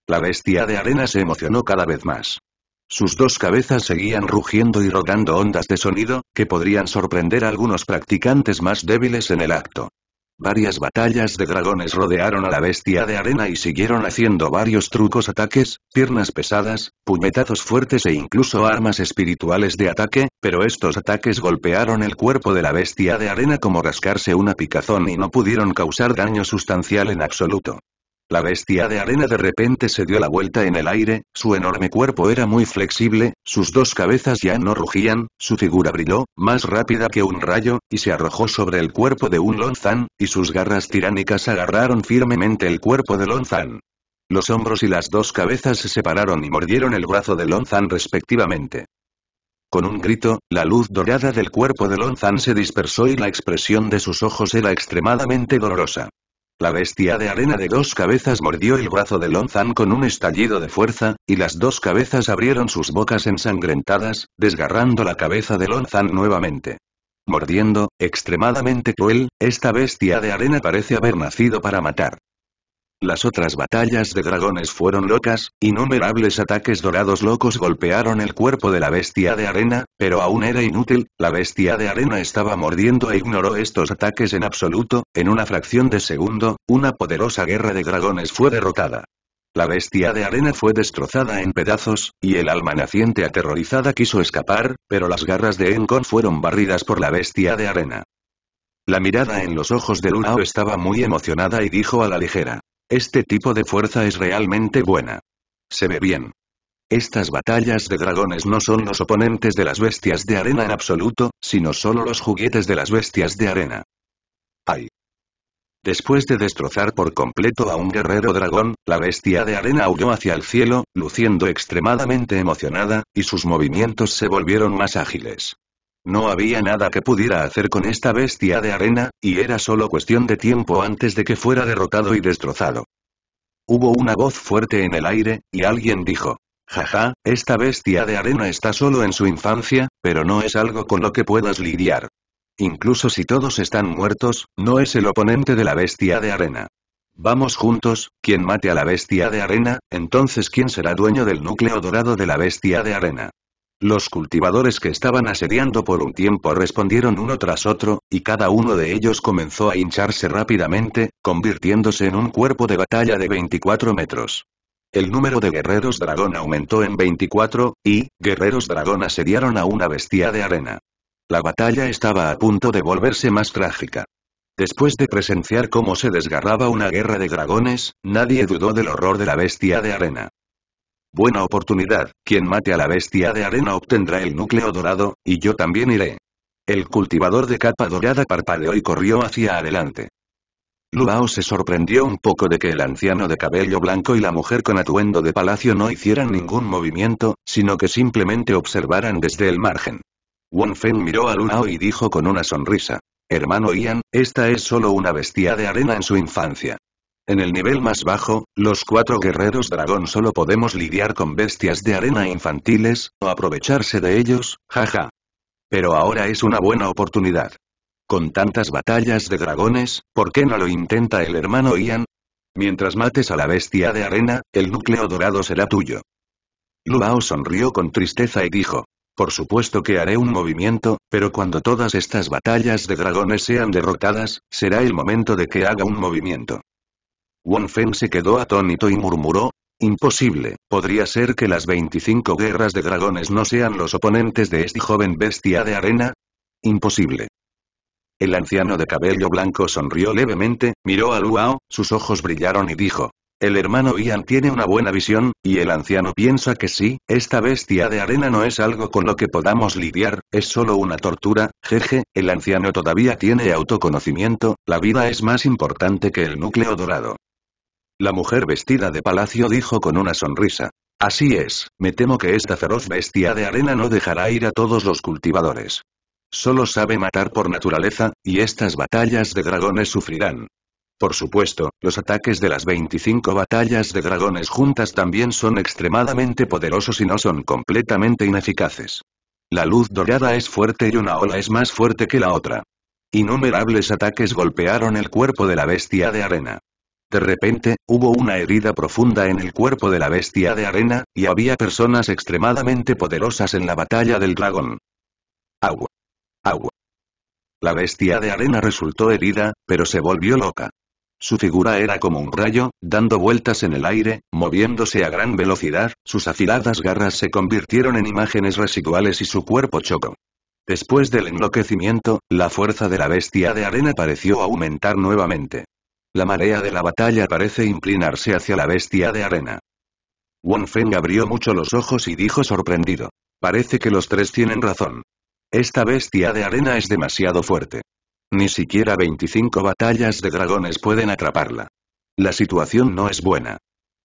La bestia de arena se emocionó cada vez más. Sus dos cabezas seguían rugiendo y rodando ondas de sonido, que podrían sorprender a algunos practicantes más débiles en el acto. Varias batallas de dragones rodearon a la bestia de arena y siguieron haciendo varios trucos ataques, piernas pesadas, puñetazos fuertes e incluso armas espirituales de ataque, pero estos ataques golpearon el cuerpo de la bestia de arena como rascarse una picazón y no pudieron causar daño sustancial en absoluto. La bestia de arena de repente se dio la vuelta en el aire, su enorme cuerpo era muy flexible, sus dos cabezas ya no rugían, su figura brilló, más rápida que un rayo, y se arrojó sobre el cuerpo de un Lonzan, y sus garras tiránicas agarraron firmemente el cuerpo de Lonzan. Los hombros y las dos cabezas se separaron y mordieron el brazo de Lonzan respectivamente. Con un grito, la luz dorada del cuerpo de Lonzan se dispersó y la expresión de sus ojos era extremadamente dolorosa. La bestia de arena de dos cabezas mordió el brazo de Lonzan con un estallido de fuerza, y las dos cabezas abrieron sus bocas ensangrentadas, desgarrando la cabeza de Lonzan nuevamente. Mordiendo, extremadamente cruel, esta bestia de arena parece haber nacido para matar. Las otras batallas de dragones fueron locas, innumerables ataques dorados locos golpearon el cuerpo de la bestia de arena, pero aún era inútil, la bestia de arena estaba mordiendo e ignoró estos ataques en absoluto, en una fracción de segundo, una poderosa guerra de dragones fue derrotada. La bestia de arena fue destrozada en pedazos, y el alma naciente aterrorizada quiso escapar, pero las garras de Encon fueron barridas por la bestia de arena. La mirada en los ojos de Lunao estaba muy emocionada y dijo a la ligera, este tipo de fuerza es realmente buena. Se ve bien. Estas batallas de dragones no son los oponentes de las bestias de arena en absoluto, sino solo los juguetes de las bestias de arena. ¡Ay! Después de destrozar por completo a un guerrero dragón, la bestia de arena huyó hacia el cielo, luciendo extremadamente emocionada, y sus movimientos se volvieron más ágiles. No había nada que pudiera hacer con esta bestia de arena, y era solo cuestión de tiempo antes de que fuera derrotado y destrozado. Hubo una voz fuerte en el aire, y alguien dijo. Jaja, esta bestia de arena está solo en su infancia, pero no es algo con lo que puedas lidiar. Incluso si todos están muertos, no es el oponente de la bestia de arena. Vamos juntos, quien mate a la bestia de arena, entonces quién será dueño del núcleo dorado de la bestia de arena. Los cultivadores que estaban asediando por un tiempo respondieron uno tras otro, y cada uno de ellos comenzó a hincharse rápidamente, convirtiéndose en un cuerpo de batalla de 24 metros. El número de guerreros dragón aumentó en 24, y, guerreros dragón asediaron a una bestia de arena. La batalla estaba a punto de volverse más trágica. Después de presenciar cómo se desgarraba una guerra de dragones, nadie dudó del horror de la bestia de arena. Buena oportunidad, quien mate a la bestia de arena obtendrá el núcleo dorado, y yo también iré. El cultivador de capa dorada parpadeó y corrió hacia adelante. Luao se sorprendió un poco de que el anciano de cabello blanco y la mujer con atuendo de palacio no hicieran ningún movimiento, sino que simplemente observaran desde el margen. Won Feng miró a Luao y dijo con una sonrisa. Hermano Ian, esta es solo una bestia de arena en su infancia. En el nivel más bajo, los cuatro guerreros dragón solo podemos lidiar con bestias de arena infantiles, o aprovecharse de ellos, jaja. Pero ahora es una buena oportunidad. Con tantas batallas de dragones, ¿por qué no lo intenta el hermano Ian? Mientras mates a la bestia de arena, el núcleo dorado será tuyo. Luao sonrió con tristeza y dijo. Por supuesto que haré un movimiento, pero cuando todas estas batallas de dragones sean derrotadas, será el momento de que haga un movimiento. Wonfen se quedó atónito y murmuró, Imposible, podría ser que las 25 guerras de dragones no sean los oponentes de este joven bestia de arena. Imposible. El anciano de cabello blanco sonrió levemente, miró a Luao, sus ojos brillaron y dijo. El hermano Ian tiene una buena visión, y el anciano piensa que sí, esta bestia de arena no es algo con lo que podamos lidiar, es solo una tortura, jeje, el anciano todavía tiene autoconocimiento, la vida es más importante que el núcleo dorado. La mujer vestida de palacio dijo con una sonrisa. Así es, me temo que esta feroz bestia de arena no dejará ir a todos los cultivadores. Solo sabe matar por naturaleza, y estas batallas de dragones sufrirán. Por supuesto, los ataques de las 25 batallas de dragones juntas también son extremadamente poderosos y no son completamente ineficaces. La luz dorada es fuerte y una ola es más fuerte que la otra. Innumerables ataques golpearon el cuerpo de la bestia de arena. De repente, hubo una herida profunda en el cuerpo de la bestia de arena, y había personas extremadamente poderosas en la batalla del dragón. Agua. Agua. La bestia de arena resultó herida, pero se volvió loca. Su figura era como un rayo, dando vueltas en el aire, moviéndose a gran velocidad, sus afiladas garras se convirtieron en imágenes residuales y su cuerpo chocó. Después del enloquecimiento, la fuerza de la bestia de arena pareció aumentar nuevamente. La marea de la batalla parece inclinarse hacia la bestia de arena. Won Feng abrió mucho los ojos y dijo sorprendido. Parece que los tres tienen razón. Esta bestia de arena es demasiado fuerte. Ni siquiera 25 batallas de dragones pueden atraparla. La situación no es buena.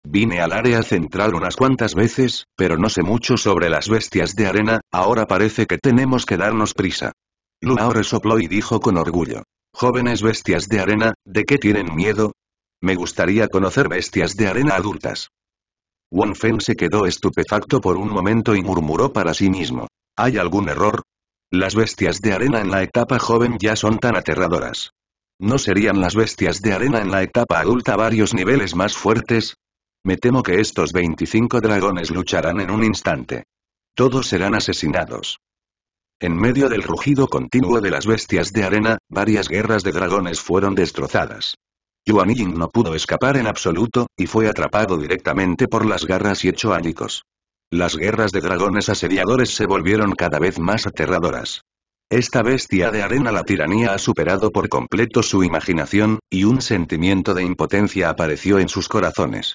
Vine al área central unas cuantas veces, pero no sé mucho sobre las bestias de arena, ahora parece que tenemos que darnos prisa. Luao resopló y dijo con orgullo. Jóvenes bestias de arena, ¿de qué tienen miedo? Me gustaría conocer bestias de arena adultas. Won Feng se quedó estupefacto por un momento y murmuró para sí mismo. ¿Hay algún error? Las bestias de arena en la etapa joven ya son tan aterradoras. ¿No serían las bestias de arena en la etapa adulta varios niveles más fuertes? Me temo que estos 25 dragones lucharán en un instante. Todos serán asesinados. En medio del rugido continuo de las bestias de arena, varias guerras de dragones fueron destrozadas. Yuan Ying no pudo escapar en absoluto, y fue atrapado directamente por las garras y hecho ánicos. Las guerras de dragones asediadores se volvieron cada vez más aterradoras. Esta bestia de arena la tiranía ha superado por completo su imaginación, y un sentimiento de impotencia apareció en sus corazones.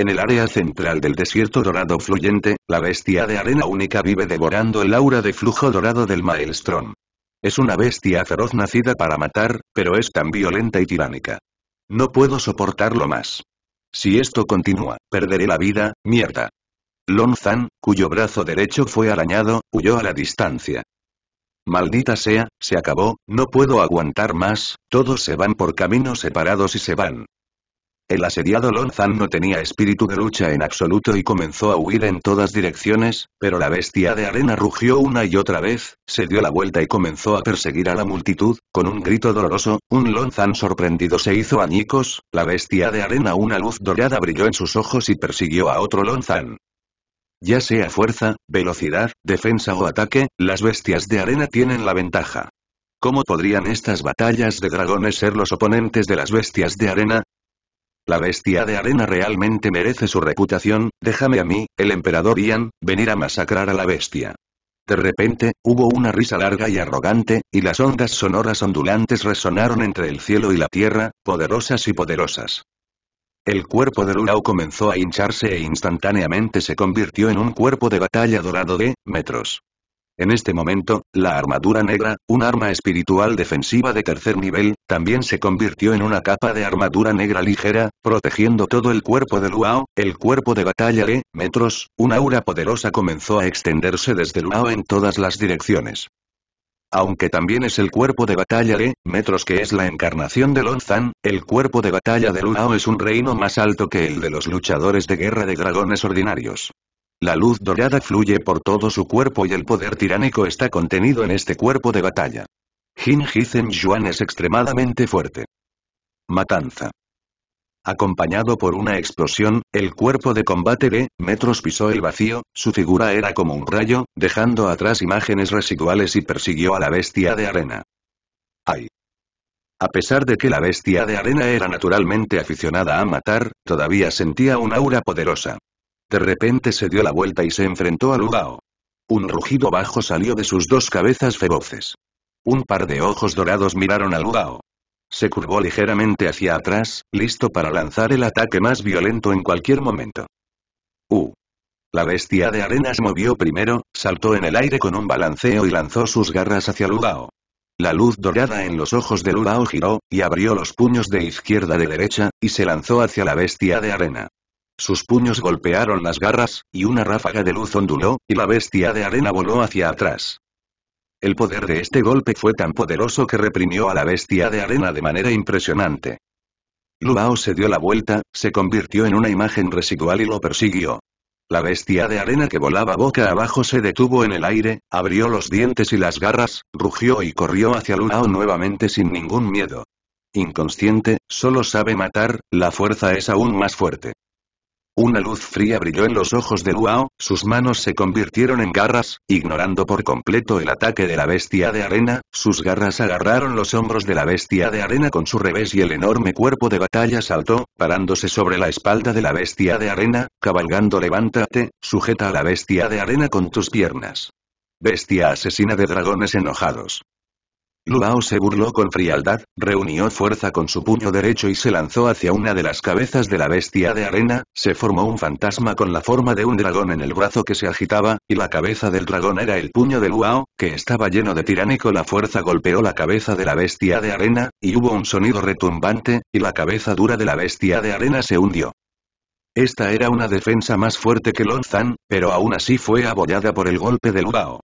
En el área central del desierto dorado fluyente, la bestia de arena única vive devorando el aura de flujo dorado del Maelstrom. Es una bestia feroz nacida para matar, pero es tan violenta y tiránica. No puedo soportarlo más. Si esto continúa, perderé la vida, mierda. Lon cuyo brazo derecho fue arañado, huyó a la distancia. Maldita sea, se acabó, no puedo aguantar más, todos se van por caminos separados y se van. El asediado Lonzan no tenía espíritu de lucha en absoluto y comenzó a huir en todas direcciones, pero la bestia de arena rugió una y otra vez, se dio la vuelta y comenzó a perseguir a la multitud, con un grito doloroso, un Lonzan sorprendido se hizo añicos, la bestia de arena una luz dorada brilló en sus ojos y persiguió a otro Lonzan. Ya sea fuerza, velocidad, defensa o ataque, las bestias de arena tienen la ventaja. ¿Cómo podrían estas batallas de dragones ser los oponentes de las bestias de arena? La bestia de arena realmente merece su reputación, déjame a mí, el emperador Ian, venir a masacrar a la bestia. De repente, hubo una risa larga y arrogante, y las ondas sonoras ondulantes resonaron entre el cielo y la tierra, poderosas y poderosas. El cuerpo de Lulao comenzó a hincharse e instantáneamente se convirtió en un cuerpo de batalla dorado de metros. En este momento, la armadura negra, un arma espiritual defensiva de tercer nivel, también se convirtió en una capa de armadura negra ligera, protegiendo todo el cuerpo de Luao, el cuerpo de batalla de metros, una aura poderosa comenzó a extenderse desde Luao en todas las direcciones. Aunque también es el cuerpo de batalla de metros que es la encarnación de Lonzan, el cuerpo de batalla de Luao es un reino más alto que el de los luchadores de guerra de dragones ordinarios. La luz dorada fluye por todo su cuerpo y el poder tiránico está contenido en este cuerpo de batalla. Jin Hizen Yuan es extremadamente fuerte. Matanza. Acompañado por una explosión, el cuerpo de combate de Metros pisó el vacío, su figura era como un rayo, dejando atrás imágenes residuales y persiguió a la bestia de arena. ¡Ay! A pesar de que la bestia de arena era naturalmente aficionada a matar, todavía sentía un aura poderosa. De repente se dio la vuelta y se enfrentó a Lugao. Un rugido bajo salió de sus dos cabezas feroces. Un par de ojos dorados miraron a Lugao. Se curvó ligeramente hacia atrás, listo para lanzar el ataque más violento en cualquier momento. ¡Uh! La bestia de arenas movió primero, saltó en el aire con un balanceo y lanzó sus garras hacia Lugao. La luz dorada en los ojos de Lugao giró, y abrió los puños de izquierda de derecha, y se lanzó hacia la bestia de arena. Sus puños golpearon las garras, y una ráfaga de luz onduló, y la bestia de arena voló hacia atrás. El poder de este golpe fue tan poderoso que reprimió a la bestia de arena de manera impresionante. Luao se dio la vuelta, se convirtió en una imagen residual y lo persiguió. La bestia de arena que volaba boca abajo se detuvo en el aire, abrió los dientes y las garras, rugió y corrió hacia Lunao nuevamente sin ningún miedo. Inconsciente, solo sabe matar, la fuerza es aún más fuerte. Una luz fría brilló en los ojos de Luao, sus manos se convirtieron en garras, ignorando por completo el ataque de la bestia de arena, sus garras agarraron los hombros de la bestia de arena con su revés y el enorme cuerpo de batalla saltó, parándose sobre la espalda de la bestia de arena, cabalgando levántate, sujeta a la bestia de arena con tus piernas. Bestia asesina de dragones enojados. Luao se burló con frialdad, reunió fuerza con su puño derecho y se lanzó hacia una de las cabezas de la bestia de arena, se formó un fantasma con la forma de un dragón en el brazo que se agitaba, y la cabeza del dragón era el puño de Luao, que estaba lleno de tiránico. La fuerza golpeó la cabeza de la bestia de arena, y hubo un sonido retumbante, y la cabeza dura de la bestia de arena se hundió. Esta era una defensa más fuerte que Lonzan, pero aún así fue abollada por el golpe de Luao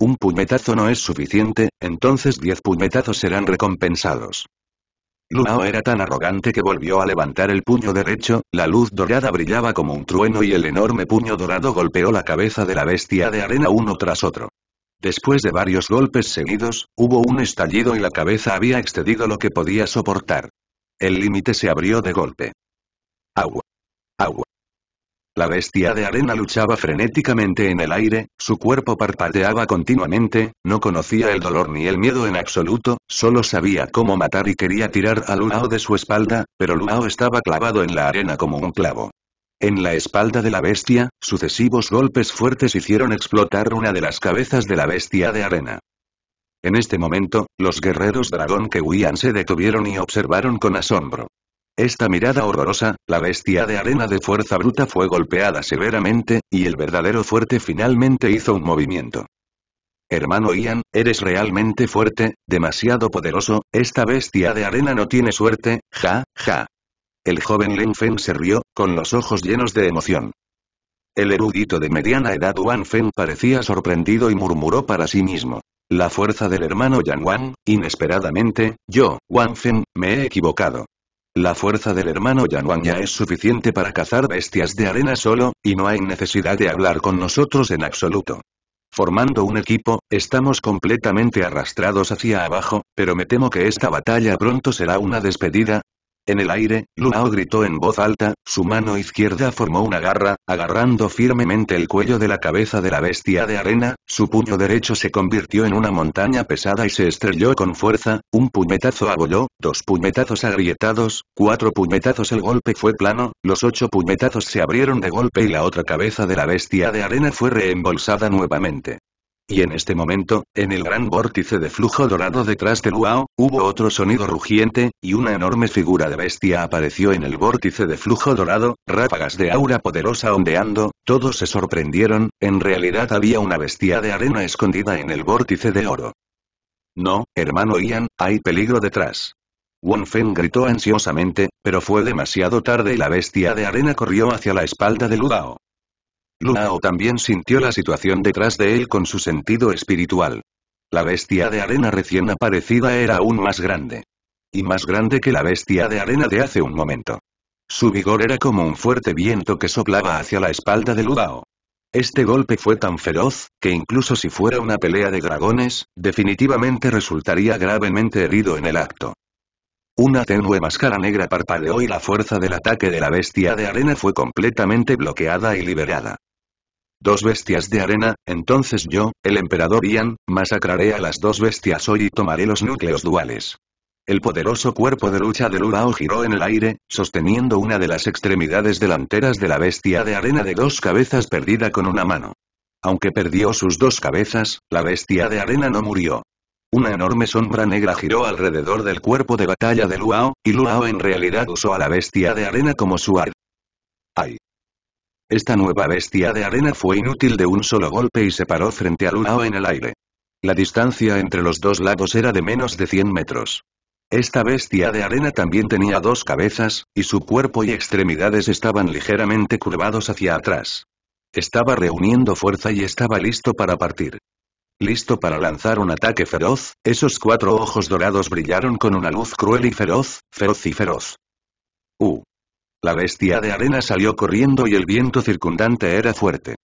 un puñetazo no es suficiente, entonces diez puñetazos serán recompensados. Lunao era tan arrogante que volvió a levantar el puño derecho, la luz dorada brillaba como un trueno y el enorme puño dorado golpeó la cabeza de la bestia de arena uno tras otro. Después de varios golpes seguidos, hubo un estallido y la cabeza había excedido lo que podía soportar. El límite se abrió de golpe. Agua. Agua. La bestia de arena luchaba frenéticamente en el aire, su cuerpo parpadeaba continuamente, no conocía el dolor ni el miedo en absoluto, solo sabía cómo matar y quería tirar a Luao de su espalda, pero Luao estaba clavado en la arena como un clavo. En la espalda de la bestia, sucesivos golpes fuertes hicieron explotar una de las cabezas de la bestia de arena. En este momento, los guerreros dragón que huían se detuvieron y observaron con asombro. Esta mirada horrorosa, la bestia de arena de fuerza bruta fue golpeada severamente, y el verdadero fuerte finalmente hizo un movimiento. Hermano Ian, eres realmente fuerte, demasiado poderoso, esta bestia de arena no tiene suerte, ja, ja. El joven Len Feng se rió, con los ojos llenos de emoción. El erudito de mediana edad Wan Feng parecía sorprendido y murmuró para sí mismo. La fuerza del hermano Yan Wang, inesperadamente, yo, Wan Feng, me he equivocado. La fuerza del hermano Yanwang ya es suficiente para cazar bestias de arena solo, y no hay necesidad de hablar con nosotros en absoluto. Formando un equipo, estamos completamente arrastrados hacia abajo, pero me temo que esta batalla pronto será una despedida, en el aire, Lunao gritó en voz alta, su mano izquierda formó una garra, agarrando firmemente el cuello de la cabeza de la bestia de arena, su puño derecho se convirtió en una montaña pesada y se estrelló con fuerza, un puñetazo abolló, dos puñetazos agrietados, cuatro puñetazos el golpe fue plano, los ocho puñetazos se abrieron de golpe y la otra cabeza de la bestia de arena fue reembolsada nuevamente. Y en este momento, en el gran vórtice de flujo dorado detrás de Luao, hubo otro sonido rugiente, y una enorme figura de bestia apareció en el vórtice de flujo dorado, ráfagas de aura poderosa ondeando, todos se sorprendieron, en realidad había una bestia de arena escondida en el vórtice de oro. No, hermano Ian, hay peligro detrás. Wonfen gritó ansiosamente, pero fue demasiado tarde y la bestia de arena corrió hacia la espalda de Luao. Luao también sintió la situación detrás de él con su sentido espiritual. La bestia de arena recién aparecida era aún más grande. Y más grande que la bestia de arena de hace un momento. Su vigor era como un fuerte viento que soplaba hacia la espalda de Luao. Este golpe fue tan feroz, que incluso si fuera una pelea de dragones, definitivamente resultaría gravemente herido en el acto. Una tenue máscara negra parpadeó y la fuerza del ataque de la bestia de arena fue completamente bloqueada y liberada dos bestias de arena, entonces yo, el emperador Ian, masacraré a las dos bestias hoy y tomaré los núcleos duales. El poderoso cuerpo de lucha de Luao giró en el aire, sosteniendo una de las extremidades delanteras de la bestia de arena de dos cabezas perdida con una mano. Aunque perdió sus dos cabezas, la bestia de arena no murió. Una enorme sombra negra giró alrededor del cuerpo de batalla de Luao, y Luao en realidad usó a la bestia de arena como su esta nueva bestia de arena fue inútil de un solo golpe y se paró frente a Lunao en el aire. La distancia entre los dos lados era de menos de 100 metros. Esta bestia de arena también tenía dos cabezas, y su cuerpo y extremidades estaban ligeramente curvados hacia atrás. Estaba reuniendo fuerza y estaba listo para partir. Listo para lanzar un ataque feroz, esos cuatro ojos dorados brillaron con una luz cruel y feroz, feroz y feroz. Uh. La bestia de arena salió corriendo y el viento circundante era fuerte.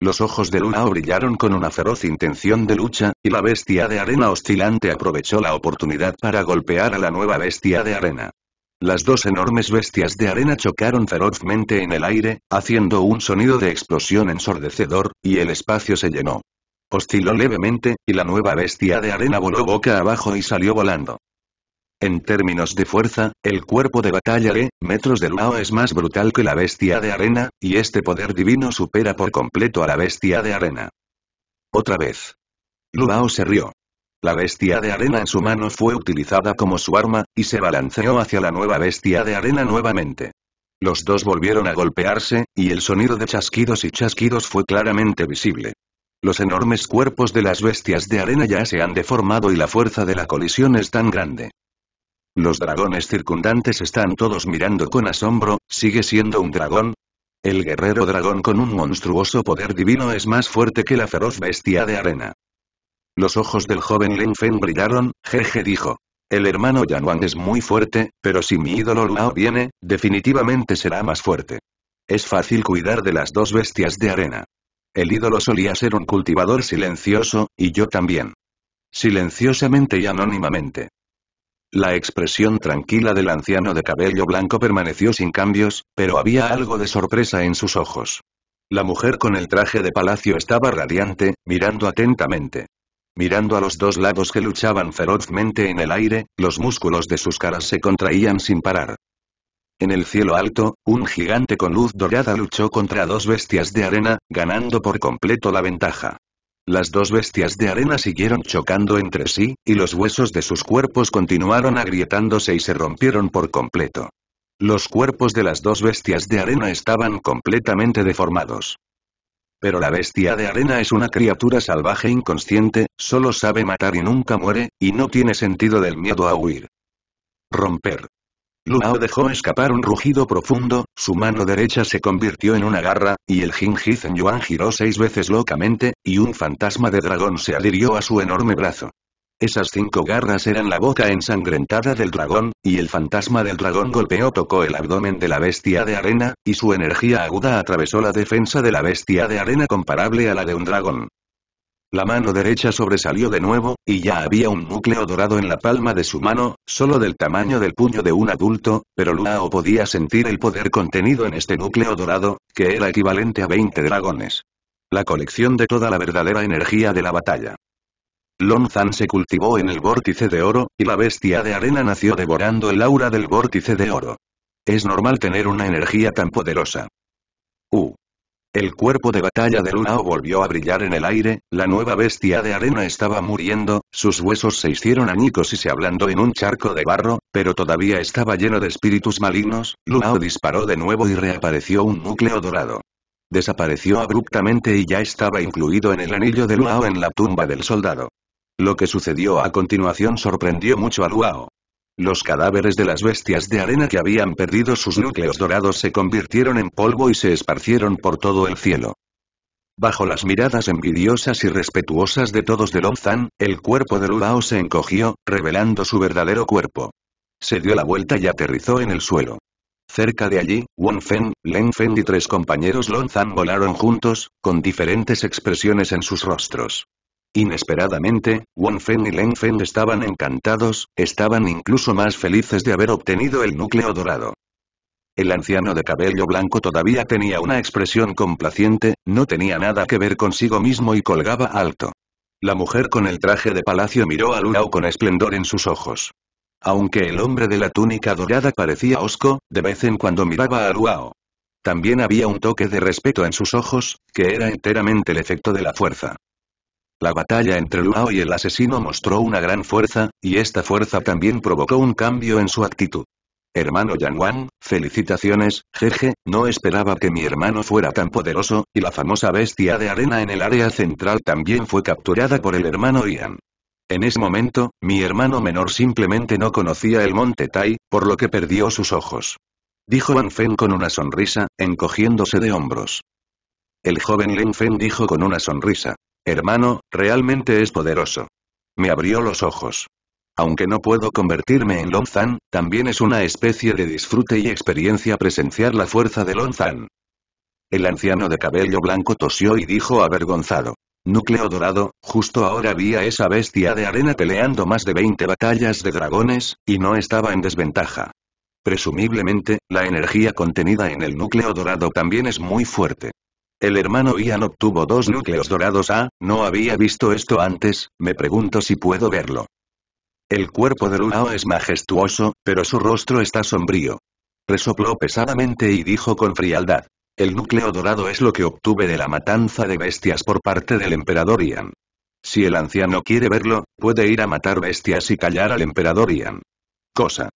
Los ojos de Luna brillaron con una feroz intención de lucha, y la bestia de arena oscilante aprovechó la oportunidad para golpear a la nueva bestia de arena. Las dos enormes bestias de arena chocaron ferozmente en el aire, haciendo un sonido de explosión ensordecedor, y el espacio se llenó. Osciló levemente, y la nueva bestia de arena voló boca abajo y salió volando. En términos de fuerza, el cuerpo de batalla de metros de Luao es más brutal que la bestia de arena, y este poder divino supera por completo a la bestia de arena. Otra vez. Luao se rió. La bestia de arena en su mano fue utilizada como su arma, y se balanceó hacia la nueva bestia de arena nuevamente. Los dos volvieron a golpearse, y el sonido de chasquidos y chasquidos fue claramente visible. Los enormes cuerpos de las bestias de arena ya se han deformado y la fuerza de la colisión es tan grande los dragones circundantes están todos mirando con asombro, ¿sigue siendo un dragón? El guerrero dragón con un monstruoso poder divino es más fuerte que la feroz bestia de arena. Los ojos del joven Lin Feng brillaron, Jeje dijo. El hermano Wang es muy fuerte, pero si mi ídolo Lao viene, definitivamente será más fuerte. Es fácil cuidar de las dos bestias de arena. El ídolo solía ser un cultivador silencioso, y yo también. Silenciosamente y anónimamente. La expresión tranquila del anciano de cabello blanco permaneció sin cambios, pero había algo de sorpresa en sus ojos. La mujer con el traje de palacio estaba radiante, mirando atentamente. Mirando a los dos lados que luchaban ferozmente en el aire, los músculos de sus caras se contraían sin parar. En el cielo alto, un gigante con luz dorada luchó contra dos bestias de arena, ganando por completo la ventaja. Las dos bestias de arena siguieron chocando entre sí, y los huesos de sus cuerpos continuaron agrietándose y se rompieron por completo. Los cuerpos de las dos bestias de arena estaban completamente deformados. Pero la bestia de arena es una criatura salvaje inconsciente, solo sabe matar y nunca muere, y no tiene sentido del miedo a huir. Romper. Luao dejó escapar un rugido profundo, su mano derecha se convirtió en una garra, y el Jinji Yuan giró seis veces locamente, y un fantasma de dragón se adhirió a su enorme brazo. Esas cinco garras eran la boca ensangrentada del dragón, y el fantasma del dragón golpeó tocó el abdomen de la bestia de arena, y su energía aguda atravesó la defensa de la bestia de arena comparable a la de un dragón. La mano derecha sobresalió de nuevo, y ya había un núcleo dorado en la palma de su mano, solo del tamaño del puño de un adulto, pero Luao podía sentir el poder contenido en este núcleo dorado, que era equivalente a 20 dragones. La colección de toda la verdadera energía de la batalla. Lonzan se cultivó en el vórtice de oro, y la bestia de arena nació devorando el aura del vórtice de oro. Es normal tener una energía tan poderosa. El cuerpo de batalla de Lunao volvió a brillar en el aire, la nueva bestia de arena estaba muriendo, sus huesos se hicieron anicos y se ablandó en un charco de barro, pero todavía estaba lleno de espíritus malignos, Lunao disparó de nuevo y reapareció un núcleo dorado. Desapareció abruptamente y ya estaba incluido en el anillo de Luao en la tumba del soldado. Lo que sucedió a continuación sorprendió mucho a Luao. Los cadáveres de las bestias de arena que habían perdido sus núcleos dorados se convirtieron en polvo y se esparcieron por todo el cielo. Bajo las miradas envidiosas y respetuosas de todos de Lonzan, el cuerpo de Lulao se encogió, revelando su verdadero cuerpo. Se dio la vuelta y aterrizó en el suelo. Cerca de allí, Leng Fen y tres compañeros Lonzan volaron juntos, con diferentes expresiones en sus rostros. Inesperadamente, Wang Fen y Leng Fen estaban encantados, estaban incluso más felices de haber obtenido el núcleo dorado. El anciano de cabello blanco todavía tenía una expresión complaciente, no tenía nada que ver consigo mismo y colgaba alto. La mujer con el traje de palacio miró a Luao con esplendor en sus ojos. Aunque el hombre de la túnica dorada parecía osco, de vez en cuando miraba a Luao. También había un toque de respeto en sus ojos, que era enteramente el efecto de la fuerza. La batalla entre Luao y el asesino mostró una gran fuerza, y esta fuerza también provocó un cambio en su actitud. Hermano Yanguan, felicitaciones, jeje, no esperaba que mi hermano fuera tan poderoso, y la famosa bestia de arena en el área central también fue capturada por el hermano Ian. En ese momento, mi hermano menor simplemente no conocía el monte Tai, por lo que perdió sus ojos. Dijo Wan Feng con una sonrisa, encogiéndose de hombros. El joven Lin Feng dijo con una sonrisa. Hermano, realmente es poderoso. Me abrió los ojos. Aunque no puedo convertirme en Lonzan, también es una especie de disfrute y experiencia presenciar la fuerza de Lonzan. El anciano de cabello blanco tosió y dijo avergonzado. Núcleo dorado, justo ahora vi a esa bestia de arena peleando más de 20 batallas de dragones, y no estaba en desventaja. Presumiblemente, la energía contenida en el núcleo dorado también es muy fuerte. El hermano Ian obtuvo dos núcleos dorados Ah, no había visto esto antes, me pregunto si puedo verlo. El cuerpo de Lunao es majestuoso, pero su rostro está sombrío. Resopló pesadamente y dijo con frialdad. El núcleo dorado es lo que obtuve de la matanza de bestias por parte del emperador Ian. Si el anciano quiere verlo, puede ir a matar bestias y callar al emperador Ian. Cosa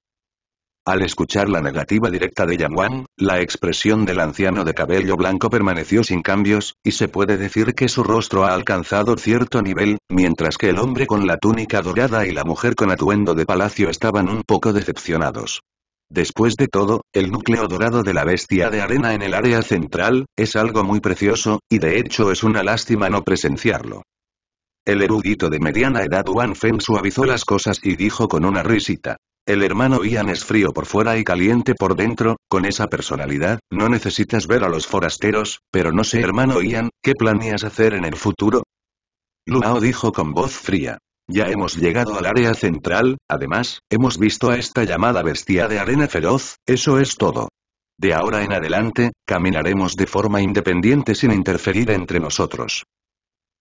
al escuchar la negativa directa de Yang Wang, la expresión del anciano de cabello blanco permaneció sin cambios, y se puede decir que su rostro ha alcanzado cierto nivel, mientras que el hombre con la túnica dorada y la mujer con atuendo de palacio estaban un poco decepcionados. Después de todo, el núcleo dorado de la bestia de arena en el área central, es algo muy precioso, y de hecho es una lástima no presenciarlo. El erudito de mediana edad Wan Feng suavizó las cosas y dijo con una risita. El hermano Ian es frío por fuera y caliente por dentro, con esa personalidad, no necesitas ver a los forasteros, pero no sé hermano Ian, ¿qué planeas hacer en el futuro? Luao dijo con voz fría. Ya hemos llegado al área central, además, hemos visto a esta llamada bestia de arena feroz, eso es todo. De ahora en adelante, caminaremos de forma independiente sin interferir entre nosotros.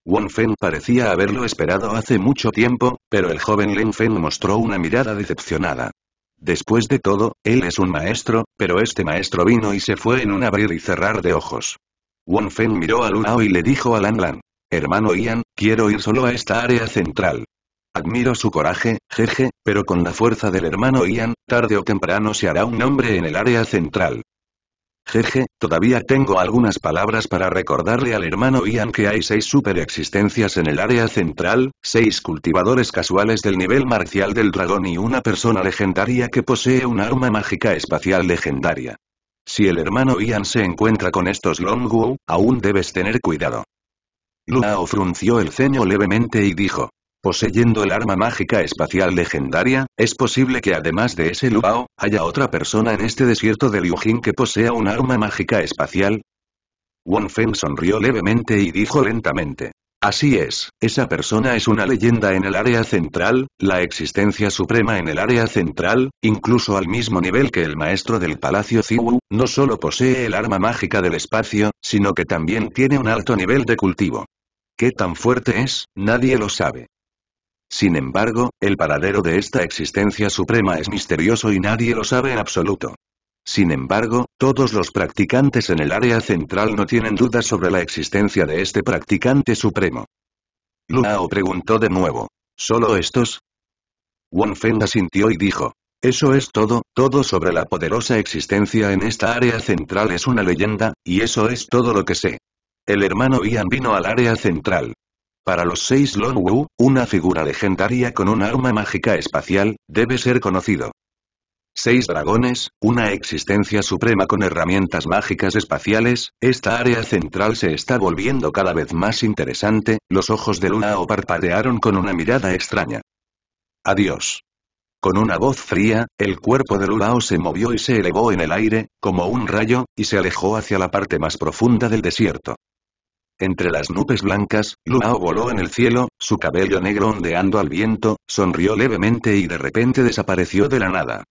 Won Feng parecía haberlo esperado hace mucho tiempo, pero el joven Len Feng mostró una mirada decepcionada. Después de todo, él es un maestro, pero este maestro vino y se fue en un abrir y cerrar de ojos. won Feng miró a Lunao y le dijo a Lan Lan. Hermano Ian, quiero ir solo a esta área central. Admiro su coraje, jeje, pero con la fuerza del hermano Ian, tarde o temprano se hará un nombre en el área central. Jeje, todavía tengo algunas palabras para recordarle al hermano Ian que hay seis superexistencias en el área central, seis cultivadores casuales del nivel marcial del dragón y una persona legendaria que posee un arma mágica espacial legendaria. Si el hermano Ian se encuentra con estos Longwu, aún debes tener cuidado. Luao frunció el ceño levemente y dijo. Poseyendo el arma mágica espacial legendaria, es posible que además de ese Lubao, haya otra persona en este desierto de Liujin que posea un arma mágica espacial. Wang Feng sonrió levemente y dijo lentamente. Así es, esa persona es una leyenda en el área central, la existencia suprema en el área central, incluso al mismo nivel que el maestro del Palacio Ziwu, no solo posee el arma mágica del espacio, sino que también tiene un alto nivel de cultivo. ¿Qué tan fuerte es? Nadie lo sabe. Sin embargo, el paradero de esta existencia suprema es misterioso y nadie lo sabe en absoluto. Sin embargo, todos los practicantes en el área central no tienen dudas sobre la existencia de este practicante supremo. Lunao preguntó de nuevo. ¿Solo estos? Won Feng asintió y dijo. Eso es todo, todo sobre la poderosa existencia en esta área central es una leyenda, y eso es todo lo que sé. El hermano Ian vino al área central. Para los seis Long Wu, una figura legendaria con un arma mágica espacial, debe ser conocido. Seis dragones, una existencia suprema con herramientas mágicas espaciales, esta área central se está volviendo cada vez más interesante, los ojos de Luna o parpadearon con una mirada extraña. Adiós. Con una voz fría, el cuerpo de Lulao se movió y se elevó en el aire, como un rayo, y se alejó hacia la parte más profunda del desierto. Entre las nubes blancas, Luao voló en el cielo, su cabello negro ondeando al viento, sonrió levemente y de repente desapareció de la nada.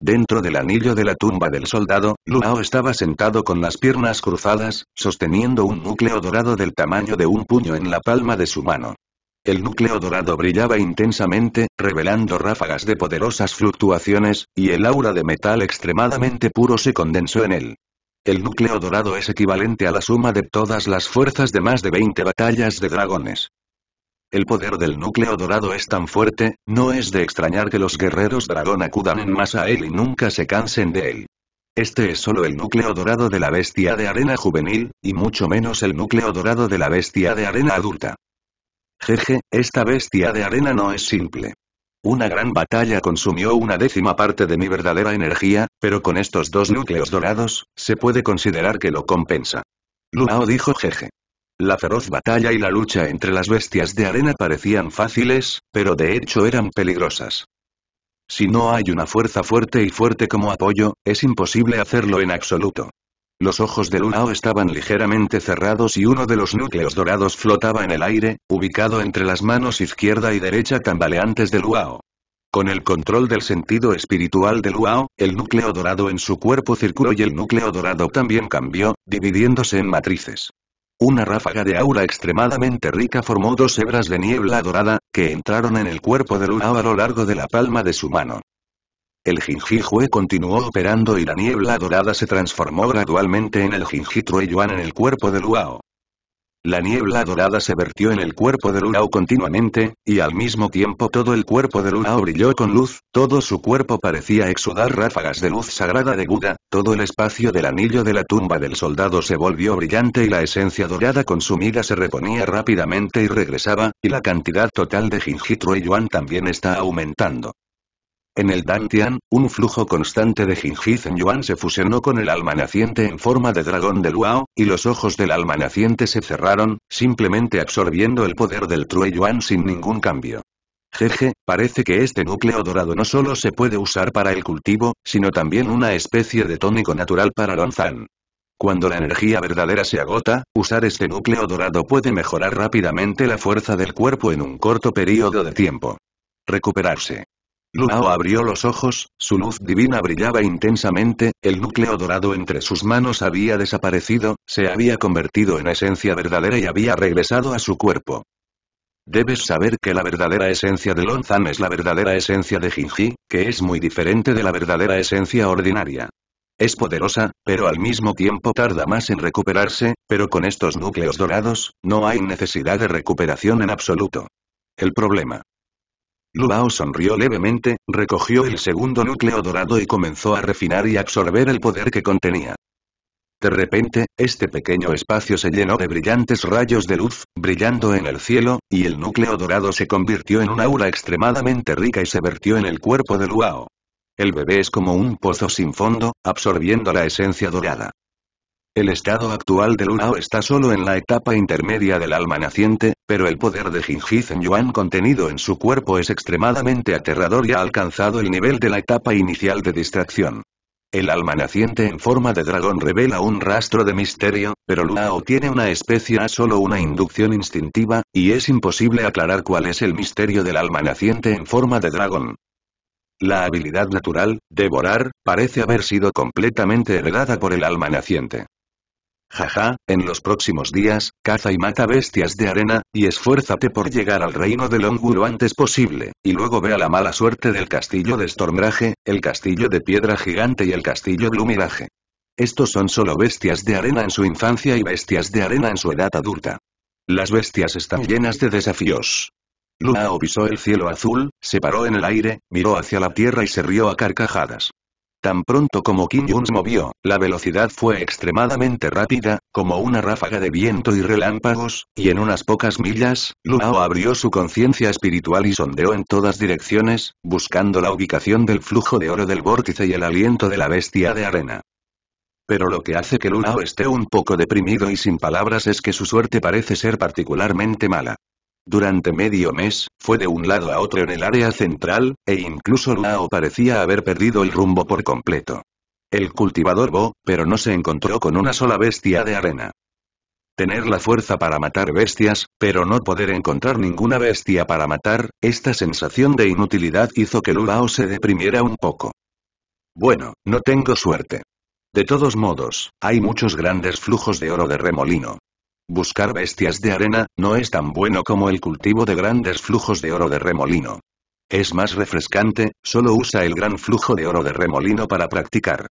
Dentro del anillo de la tumba del soldado, Luao estaba sentado con las piernas cruzadas, sosteniendo un núcleo dorado del tamaño de un puño en la palma de su mano. El núcleo dorado brillaba intensamente, revelando ráfagas de poderosas fluctuaciones, y el aura de metal extremadamente puro se condensó en él. El núcleo dorado es equivalente a la suma de todas las fuerzas de más de 20 batallas de dragones. El poder del núcleo dorado es tan fuerte, no es de extrañar que los guerreros dragón acudan en masa a él y nunca se cansen de él. Este es solo el núcleo dorado de la bestia de arena juvenil, y mucho menos el núcleo dorado de la bestia de arena adulta. Jeje, esta bestia de arena no es simple. Una gran batalla consumió una décima parte de mi verdadera energía, pero con estos dos núcleos dorados, se puede considerar que lo compensa. Lunao dijo jeje. La feroz batalla y la lucha entre las bestias de arena parecían fáciles, pero de hecho eran peligrosas. Si no hay una fuerza fuerte y fuerte como apoyo, es imposible hacerlo en absoluto. Los ojos de Lunao estaban ligeramente cerrados y uno de los núcleos dorados flotaba en el aire, ubicado entre las manos izquierda y derecha tambaleantes de Luao. Con el control del sentido espiritual de Luao, el núcleo dorado en su cuerpo circuló y el núcleo dorado también cambió, dividiéndose en matrices. Una ráfaga de aura extremadamente rica formó dos hebras de niebla dorada, que entraron en el cuerpo de Luao a lo largo de la palma de su mano. El Hue continuó operando y la niebla dorada se transformó gradualmente en el Jinji Yuan en el cuerpo de Luao. La niebla dorada se vertió en el cuerpo de Luao continuamente, y al mismo tiempo todo el cuerpo de Luao brilló con luz, todo su cuerpo parecía exudar ráfagas de luz sagrada de Buda, todo el espacio del anillo de la tumba del soldado se volvió brillante y la esencia dorada consumida se reponía rápidamente y regresaba, y la cantidad total de Jinji Yuan también está aumentando. En el Dantian, un flujo constante de en Yuan se fusionó con el alma naciente en forma de dragón de luo y los ojos del alma naciente se cerraron, simplemente absorbiendo el poder del True Yuan sin ningún cambio. Jeje, parece que este núcleo dorado no solo se puede usar para el cultivo, sino también una especie de tónico natural para Lonzan. Cuando la energía verdadera se agota, usar este núcleo dorado puede mejorar rápidamente la fuerza del cuerpo en un corto periodo de tiempo. Recuperarse. Lunao abrió los ojos, su luz divina brillaba intensamente, el núcleo dorado entre sus manos había desaparecido, se había convertido en esencia verdadera y había regresado a su cuerpo. Debes saber que la verdadera esencia de Lonzan es la verdadera esencia de Jinji, que es muy diferente de la verdadera esencia ordinaria. Es poderosa, pero al mismo tiempo tarda más en recuperarse, pero con estos núcleos dorados, no hay necesidad de recuperación en absoluto. El problema Luao sonrió levemente, recogió el segundo núcleo dorado y comenzó a refinar y absorber el poder que contenía. De repente, este pequeño espacio se llenó de brillantes rayos de luz, brillando en el cielo, y el núcleo dorado se convirtió en una aura extremadamente rica y se vertió en el cuerpo de Luao. El bebé es como un pozo sin fondo, absorbiendo la esencia dorada. El estado actual de Lunao está solo en la etapa intermedia del alma naciente, pero el poder de Jinjiz en Yuan contenido en su cuerpo es extremadamente aterrador y ha alcanzado el nivel de la etapa inicial de distracción. El alma naciente en forma de dragón revela un rastro de misterio, pero Lunao tiene una especie a solo una inducción instintiva, y es imposible aclarar cuál es el misterio del alma naciente en forma de dragón. La habilidad natural, devorar, parece haber sido completamente heredada por el alma naciente. Jaja, en los próximos días, caza y mata bestias de arena, y esfuérzate por llegar al reino de Longu antes posible, y luego ve a la mala suerte del castillo de Stormrage, el castillo de piedra gigante y el castillo Mirage. Estos son solo bestias de arena en su infancia y bestias de arena en su edad adulta. Las bestias están llenas de desafíos. Luna obisó el cielo azul, se paró en el aire, miró hacia la tierra y se rió a carcajadas. Tan pronto como Kim se movió, la velocidad fue extremadamente rápida, como una ráfaga de viento y relámpagos, y en unas pocas millas, Luo abrió su conciencia espiritual y sondeó en todas direcciones, buscando la ubicación del flujo de oro del vórtice y el aliento de la bestia de arena. Pero lo que hace que Lulao esté un poco deprimido y sin palabras es que su suerte parece ser particularmente mala. Durante medio mes, fue de un lado a otro en el área central, e incluso lao parecía haber perdido el rumbo por completo. El cultivador Bo, pero no se encontró con una sola bestia de arena. Tener la fuerza para matar bestias, pero no poder encontrar ninguna bestia para matar, esta sensación de inutilidad hizo que Lulao se deprimiera un poco. Bueno, no tengo suerte. De todos modos, hay muchos grandes flujos de oro de remolino. Buscar bestias de arena, no es tan bueno como el cultivo de grandes flujos de oro de remolino. Es más refrescante, solo usa el gran flujo de oro de remolino para practicar.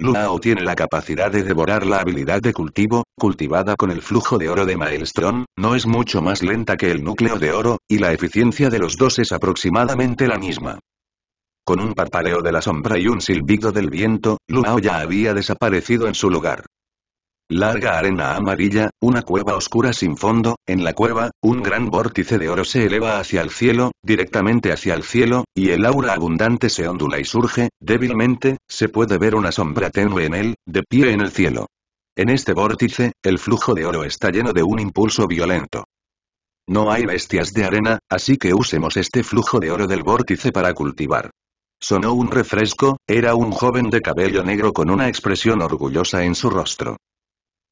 Luao tiene la capacidad de devorar la habilidad de cultivo, cultivada con el flujo de oro de Maelstrom, no es mucho más lenta que el núcleo de oro, y la eficiencia de los dos es aproximadamente la misma. Con un parpadeo de la sombra y un silbido del viento, Luao ya había desaparecido en su lugar. Larga arena amarilla, una cueva oscura sin fondo, en la cueva, un gran vórtice de oro se eleva hacia el cielo, directamente hacia el cielo, y el aura abundante se ondula y surge, débilmente, se puede ver una sombra tenue en él, de pie en el cielo. En este vórtice, el flujo de oro está lleno de un impulso violento. No hay bestias de arena, así que usemos este flujo de oro del vórtice para cultivar. Sonó un refresco, era un joven de cabello negro con una expresión orgullosa en su rostro.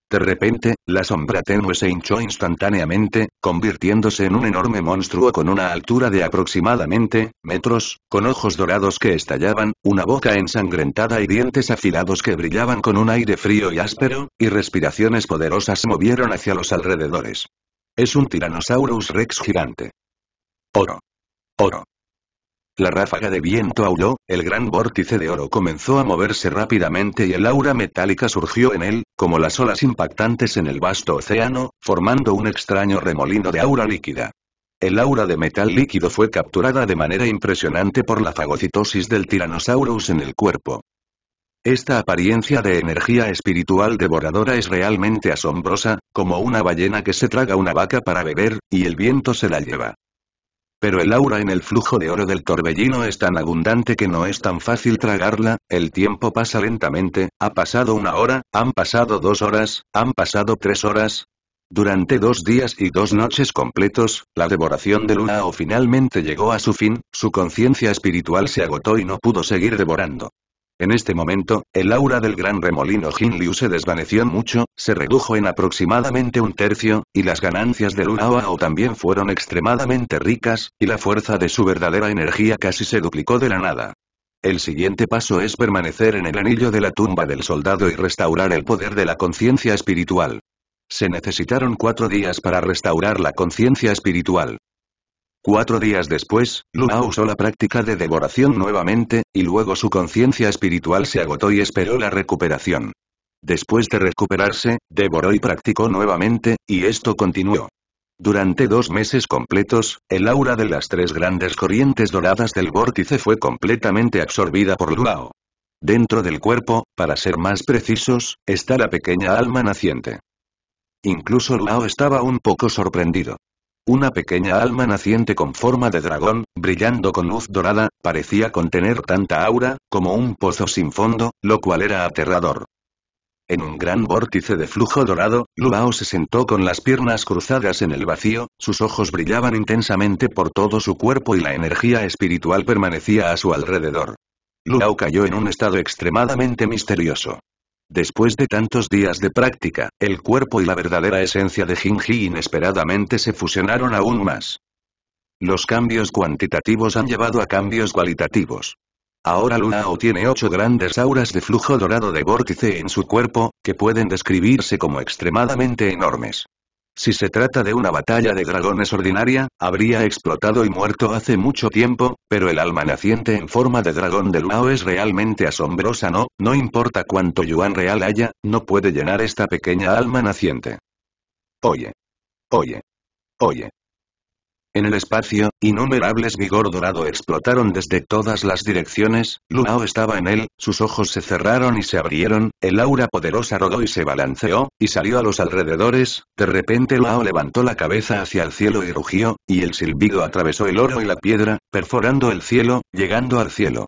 De repente, la sombra tenue se hinchó instantáneamente, convirtiéndose en un enorme monstruo con una altura de aproximadamente metros, con ojos dorados que estallaban, una boca ensangrentada y dientes afilados que brillaban con un aire frío y áspero, y respiraciones poderosas movieron hacia los alrededores. Es un Tyrannosaurus Rex gigante. Oro. Oro. La ráfaga de viento auló, el gran vórtice de oro comenzó a moverse rápidamente y el aura metálica surgió en él, como las olas impactantes en el vasto océano, formando un extraño remolino de aura líquida. El aura de metal líquido fue capturada de manera impresionante por la fagocitosis del Tyrannosaurus en el cuerpo. Esta apariencia de energía espiritual devoradora es realmente asombrosa, como una ballena que se traga una vaca para beber, y el viento se la lleva pero el aura en el flujo de oro del torbellino es tan abundante que no es tan fácil tragarla, el tiempo pasa lentamente, ha pasado una hora, han pasado dos horas, han pasado tres horas, durante dos días y dos noches completos, la devoración de o finalmente llegó a su fin, su conciencia espiritual se agotó y no pudo seguir devorando. En este momento, el aura del gran remolino Jin Liu se desvaneció mucho, se redujo en aproximadamente un tercio, y las ganancias de Lunaoao también fueron extremadamente ricas, y la fuerza de su verdadera energía casi se duplicó de la nada. El siguiente paso es permanecer en el anillo de la tumba del soldado y restaurar el poder de la conciencia espiritual. Se necesitaron cuatro días para restaurar la conciencia espiritual. Cuatro días después, Lua usó la práctica de devoración nuevamente, y luego su conciencia espiritual se agotó y esperó la recuperación. Después de recuperarse, devoró y practicó nuevamente, y esto continuó. Durante dos meses completos, el aura de las tres grandes corrientes doradas del vórtice fue completamente absorbida por Luao. Dentro del cuerpo, para ser más precisos, está la pequeña alma naciente. Incluso Luao estaba un poco sorprendido. Una pequeña alma naciente con forma de dragón, brillando con luz dorada, parecía contener tanta aura, como un pozo sin fondo, lo cual era aterrador. En un gran vórtice de flujo dorado, Luao se sentó con las piernas cruzadas en el vacío, sus ojos brillaban intensamente por todo su cuerpo y la energía espiritual permanecía a su alrededor. Luao cayó en un estado extremadamente misterioso. Después de tantos días de práctica, el cuerpo y la verdadera esencia de Jinji inesperadamente se fusionaron aún más. Los cambios cuantitativos han llevado a cambios cualitativos. Ahora Lunao tiene ocho grandes auras de flujo dorado de vórtice en su cuerpo, que pueden describirse como extremadamente enormes. Si se trata de una batalla de dragones ordinaria, habría explotado y muerto hace mucho tiempo, pero el alma naciente en forma de dragón del Mao es realmente asombrosa no, no importa cuánto yuan real haya, no puede llenar esta pequeña alma naciente. Oye. Oye. Oye. En el espacio, innumerables vigor dorado explotaron desde todas las direcciones, Luao estaba en él, sus ojos se cerraron y se abrieron, el aura poderosa rodó y se balanceó, y salió a los alrededores, de repente Lao levantó la cabeza hacia el cielo y rugió, y el silbido atravesó el oro y la piedra, perforando el cielo, llegando al cielo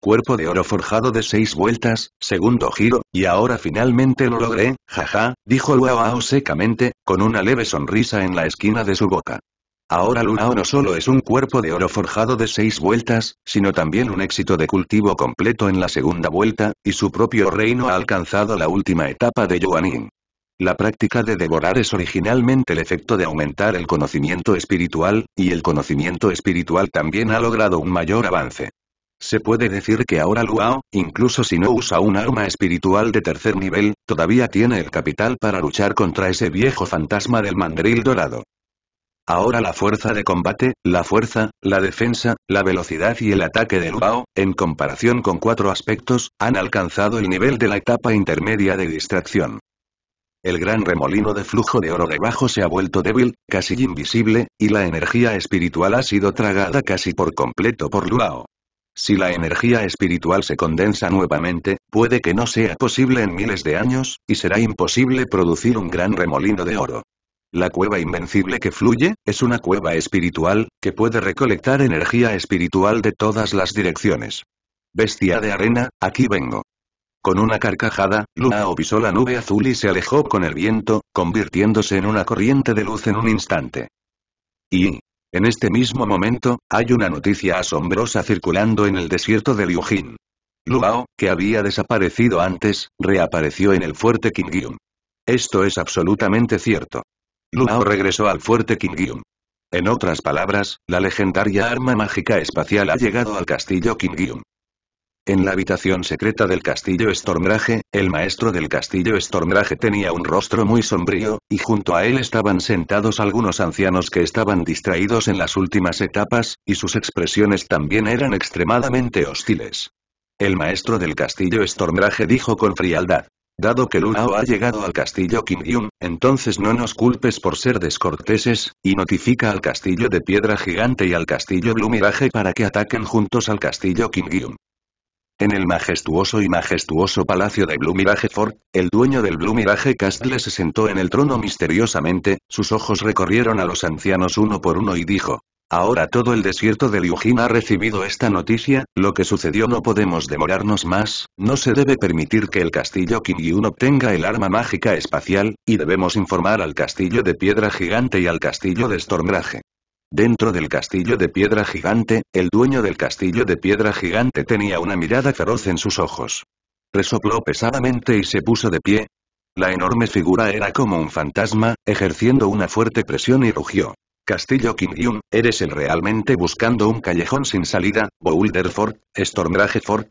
cuerpo de oro forjado de seis vueltas, segundo giro, y ahora finalmente lo logré, jaja, dijo Luao secamente, con una leve sonrisa en la esquina de su boca. Ahora Lunao no solo es un cuerpo de oro forjado de seis vueltas, sino también un éxito de cultivo completo en la segunda vuelta, y su propio reino ha alcanzado la última etapa de Yuanin. La práctica de devorar es originalmente el efecto de aumentar el conocimiento espiritual, y el conocimiento espiritual también ha logrado un mayor avance. Se puede decir que ahora Luao, incluso si no usa un arma espiritual de tercer nivel, todavía tiene el capital para luchar contra ese viejo fantasma del mandril dorado. Ahora la fuerza de combate, la fuerza, la defensa, la velocidad y el ataque de Luao, en comparación con cuatro aspectos, han alcanzado el nivel de la etapa intermedia de distracción. El gran remolino de flujo de oro debajo se ha vuelto débil, casi invisible, y la energía espiritual ha sido tragada casi por completo por Luao. Si la energía espiritual se condensa nuevamente, puede que no sea posible en miles de años, y será imposible producir un gran remolino de oro. La cueva invencible que fluye, es una cueva espiritual, que puede recolectar energía espiritual de todas las direcciones. Bestia de arena, aquí vengo. Con una carcajada, Luao pisó la nube azul y se alejó con el viento, convirtiéndose en una corriente de luz en un instante. Y, en este mismo momento, hay una noticia asombrosa circulando en el desierto de Liujin. Luao, que había desaparecido antes, reapareció en el fuerte Qingyun. Esto es absolutamente cierto. Lunao regresó al fuerte Kingium. En otras palabras, la legendaria arma mágica espacial ha llegado al castillo Kingium. En la habitación secreta del castillo Stormrage, el maestro del castillo Stormrage tenía un rostro muy sombrío, y junto a él estaban sentados algunos ancianos que estaban distraídos en las últimas etapas, y sus expresiones también eran extremadamente hostiles. El maestro del castillo Stormrage dijo con frialdad. Dado que Lunao ha llegado al castillo Yun, entonces no nos culpes por ser descorteses, y notifica al castillo de Piedra Gigante y al castillo Blumiraje para que ataquen juntos al castillo Yun. En el majestuoso y majestuoso palacio de Blue Ford, el dueño del Blue Castle se sentó en el trono misteriosamente, sus ojos recorrieron a los ancianos uno por uno y dijo, Ahora todo el desierto de Liujin ha recibido esta noticia, lo que sucedió no podemos demorarnos más, no se debe permitir que el castillo Kiryun obtenga el arma mágica espacial, y debemos informar al castillo de piedra gigante y al castillo de Stormrage. Dentro del castillo de piedra gigante, el dueño del castillo de piedra gigante tenía una mirada feroz en sus ojos. Resopló pesadamente y se puso de pie. La enorme figura era como un fantasma, ejerciendo una fuerte presión y rugió. Castillo Yun, eres el realmente buscando un callejón sin salida, Boulderford, Stormrageford,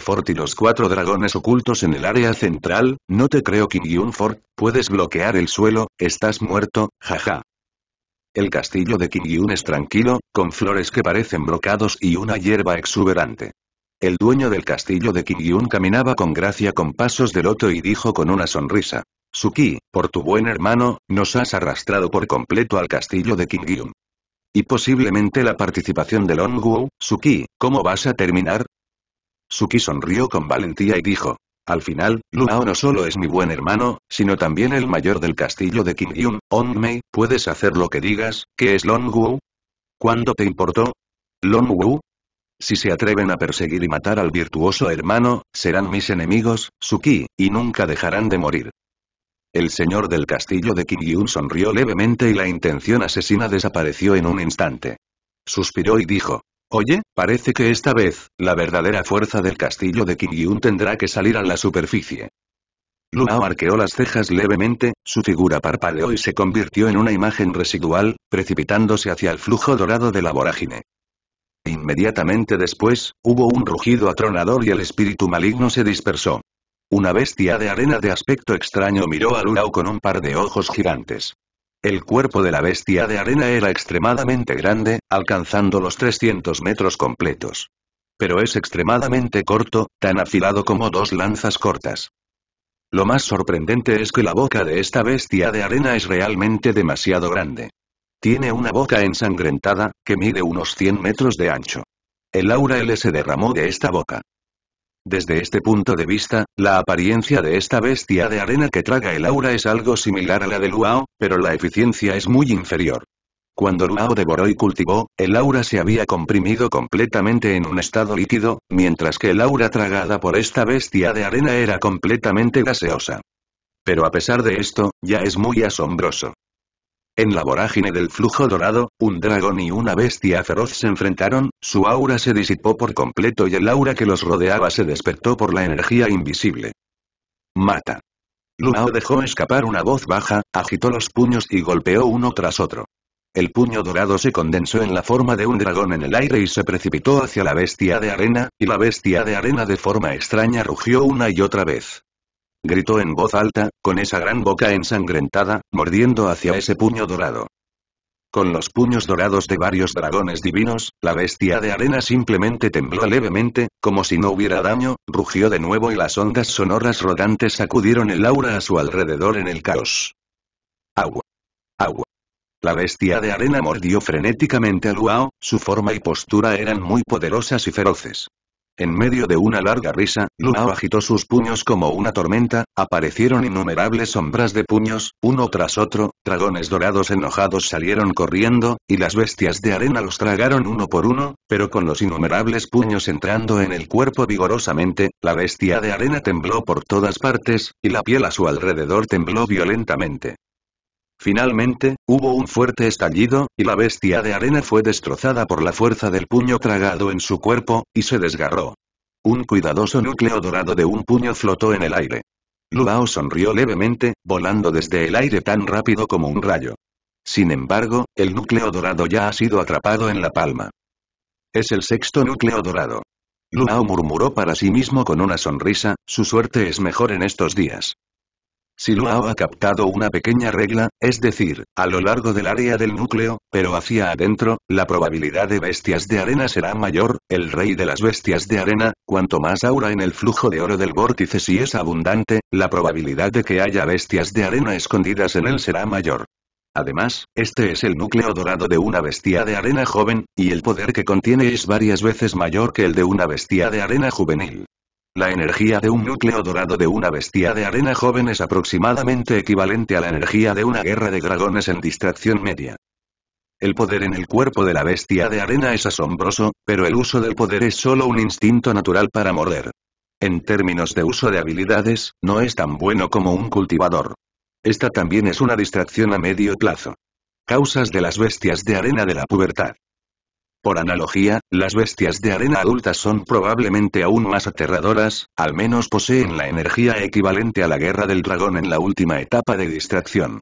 Fort y los cuatro dragones ocultos en el área central, no te creo Fort, puedes bloquear el suelo, estás muerto, jaja. El castillo de Kingyun es tranquilo, con flores que parecen brocados y una hierba exuberante. El dueño del castillo de Kingyun caminaba con gracia con pasos de loto y dijo con una sonrisa. Suki, por tu buen hermano, nos has arrastrado por completo al castillo de Yun. Y posiblemente la participación de Longwu, Suki, ¿cómo vas a terminar? Suki sonrió con valentía y dijo. Al final, Luao no solo es mi buen hermano, sino también el mayor del castillo de Kingyun, Onmei, puedes hacer lo que digas, ¿qué es Longwu? ¿Cuándo te importó? Wu? Si se atreven a perseguir y matar al virtuoso hermano, serán mis enemigos, Suki, y nunca dejarán de morir. El señor del castillo de Kiryun sonrió levemente y la intención asesina desapareció en un instante. Suspiró y dijo. Oye, parece que esta vez, la verdadera fuerza del castillo de Kiryun tendrá que salir a la superficie. Luna arqueó las cejas levemente, su figura parpadeó y se convirtió en una imagen residual, precipitándose hacia el flujo dorado de la vorágine. Inmediatamente después, hubo un rugido atronador y el espíritu maligno se dispersó. Una bestia de arena de aspecto extraño miró a Lurao con un par de ojos gigantes. El cuerpo de la bestia de arena era extremadamente grande, alcanzando los 300 metros completos. Pero es extremadamente corto, tan afilado como dos lanzas cortas. Lo más sorprendente es que la boca de esta bestia de arena es realmente demasiado grande. Tiene una boca ensangrentada, que mide unos 100 metros de ancho. El aura L se derramó de esta boca. Desde este punto de vista, la apariencia de esta bestia de arena que traga el aura es algo similar a la de Luao, pero la eficiencia es muy inferior. Cuando Luao devoró y cultivó, el aura se había comprimido completamente en un estado líquido, mientras que el aura tragada por esta bestia de arena era completamente gaseosa. Pero a pesar de esto, ya es muy asombroso. En la vorágine del flujo dorado, un dragón y una bestia feroz se enfrentaron, su aura se disipó por completo y el aura que los rodeaba se despertó por la energía invisible. Mata. Lunao dejó escapar una voz baja, agitó los puños y golpeó uno tras otro. El puño dorado se condensó en la forma de un dragón en el aire y se precipitó hacia la bestia de arena, y la bestia de arena de forma extraña rugió una y otra vez gritó en voz alta, con esa gran boca ensangrentada, mordiendo hacia ese puño dorado. Con los puños dorados de varios dragones divinos, la bestia de arena simplemente tembló levemente, como si no hubiera daño, rugió de nuevo y las ondas sonoras rodantes sacudieron el aura a su alrededor en el caos. Agua. Agua. La bestia de arena mordió frenéticamente a Luao, su forma y postura eran muy poderosas y feroces. En medio de una larga risa, Lunao agitó sus puños como una tormenta, aparecieron innumerables sombras de puños, uno tras otro, dragones dorados enojados salieron corriendo, y las bestias de arena los tragaron uno por uno, pero con los innumerables puños entrando en el cuerpo vigorosamente, la bestia de arena tembló por todas partes, y la piel a su alrededor tembló violentamente. Finalmente, hubo un fuerte estallido, y la bestia de arena fue destrozada por la fuerza del puño tragado en su cuerpo, y se desgarró. Un cuidadoso núcleo dorado de un puño flotó en el aire. Luao sonrió levemente, volando desde el aire tan rápido como un rayo. Sin embargo, el núcleo dorado ya ha sido atrapado en la palma. Es el sexto núcleo dorado. Luao murmuró para sí mismo con una sonrisa, su suerte es mejor en estos días. Si Luao ha captado una pequeña regla, es decir, a lo largo del área del núcleo, pero hacia adentro, la probabilidad de bestias de arena será mayor, el rey de las bestias de arena, cuanto más aura en el flujo de oro del vórtice si es abundante, la probabilidad de que haya bestias de arena escondidas en él será mayor. Además, este es el núcleo dorado de una bestia de arena joven, y el poder que contiene es varias veces mayor que el de una bestia de arena juvenil. La energía de un núcleo dorado de una bestia de arena joven es aproximadamente equivalente a la energía de una guerra de dragones en distracción media. El poder en el cuerpo de la bestia de arena es asombroso, pero el uso del poder es solo un instinto natural para morder. En términos de uso de habilidades, no es tan bueno como un cultivador. Esta también es una distracción a medio plazo. Causas de las bestias de arena de la pubertad. Por analogía, las bestias de arena adultas son probablemente aún más aterradoras, al menos poseen la energía equivalente a la guerra del dragón en la última etapa de distracción.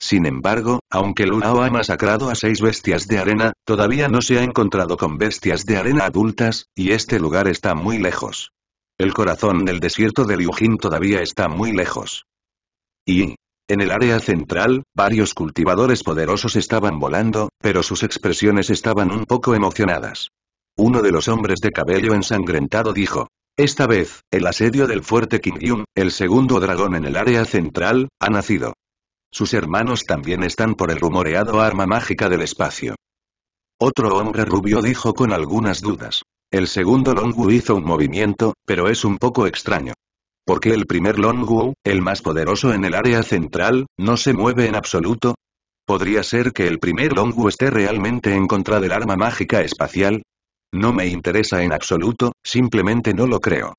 Sin embargo, aunque Lunao ha masacrado a seis bestias de arena, todavía no se ha encontrado con bestias de arena adultas, y este lugar está muy lejos. El corazón del desierto de Liujin todavía está muy lejos. Y, en el área central, varios cultivadores poderosos estaban volando, pero sus expresiones estaban un poco emocionadas. Uno de los hombres de cabello ensangrentado dijo, esta vez, el asedio del fuerte Yun, el segundo dragón en el área central, ha nacido. Sus hermanos también están por el rumoreado arma mágica del espacio. Otro hombre rubio dijo con algunas dudas. El segundo Longu hizo un movimiento, pero es un poco extraño. ¿Por qué el primer Wu, el más poderoso en el área central, no se mueve en absoluto? ¿Podría ser que el primer Longwu esté realmente en contra del arma mágica espacial? No me interesa en absoluto, simplemente no lo creo.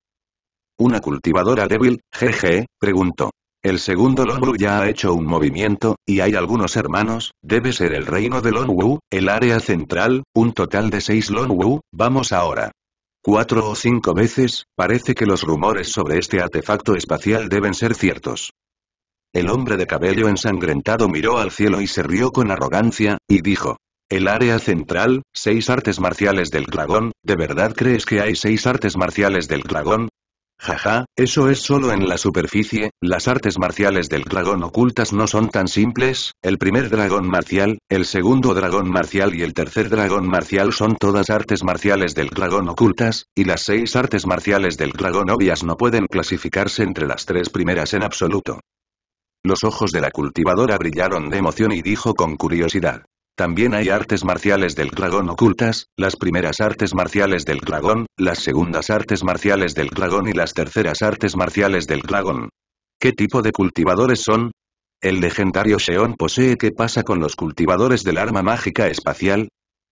Una cultivadora débil, jeje, preguntó. El segundo Longwu ya ha hecho un movimiento, y hay algunos hermanos, debe ser el reino de Longwu, el área central, un total de seis Longwu, vamos ahora cuatro o cinco veces, parece que los rumores sobre este artefacto espacial deben ser ciertos. El hombre de cabello ensangrentado miró al cielo y se rió con arrogancia, y dijo. El área central, seis artes marciales del dragón, ¿de verdad crees que hay seis artes marciales del dragón? Jaja, eso es solo en la superficie, las artes marciales del dragón ocultas no son tan simples, el primer dragón marcial, el segundo dragón marcial y el tercer dragón marcial son todas artes marciales del dragón ocultas, y las seis artes marciales del dragón obvias no pueden clasificarse entre las tres primeras en absoluto. Los ojos de la cultivadora brillaron de emoción y dijo con curiosidad. También hay artes marciales del dragón ocultas, las primeras artes marciales del dragón, las segundas artes marciales del dragón y las terceras artes marciales del dragón. ¿Qué tipo de cultivadores son? El legendario Sheon posee qué pasa con los cultivadores del arma mágica espacial?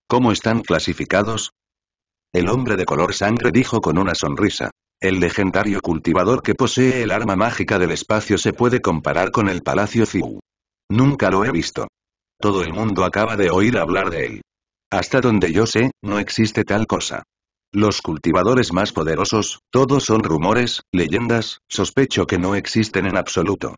¿Cómo están clasificados? El hombre de color sangre dijo con una sonrisa. El legendario cultivador que posee el arma mágica del espacio se puede comparar con el Palacio Ziu. Nunca lo he visto. Todo el mundo acaba de oír hablar de él. Hasta donde yo sé, no existe tal cosa. Los cultivadores más poderosos, todos son rumores, leyendas, sospecho que no existen en absoluto.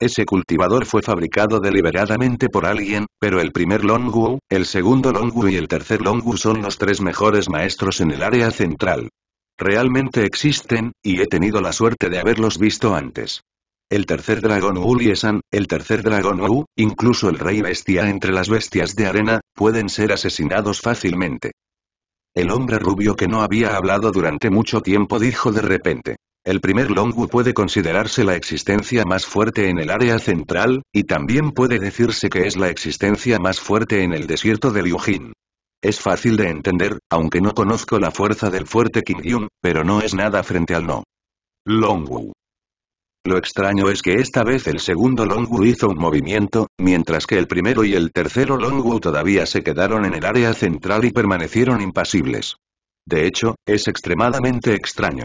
Ese cultivador fue fabricado deliberadamente por alguien, pero el primer Longwu, el segundo Longwu y el tercer Longwu son los tres mejores maestros en el área central. Realmente existen, y he tenido la suerte de haberlos visto antes. El tercer dragón Liesan, el tercer dragón Wu, incluso el rey bestia entre las bestias de arena, pueden ser asesinados fácilmente. El hombre rubio que no había hablado durante mucho tiempo dijo de repente. El primer Longwu puede considerarse la existencia más fuerte en el área central, y también puede decirse que es la existencia más fuerte en el desierto de Liujin. Es fácil de entender, aunque no conozco la fuerza del fuerte Yun, pero no es nada frente al no. Longwu. Lo extraño es que esta vez el segundo Longwu hizo un movimiento, mientras que el primero y el tercero Longwu todavía se quedaron en el área central y permanecieron impasibles. De hecho, es extremadamente extraño.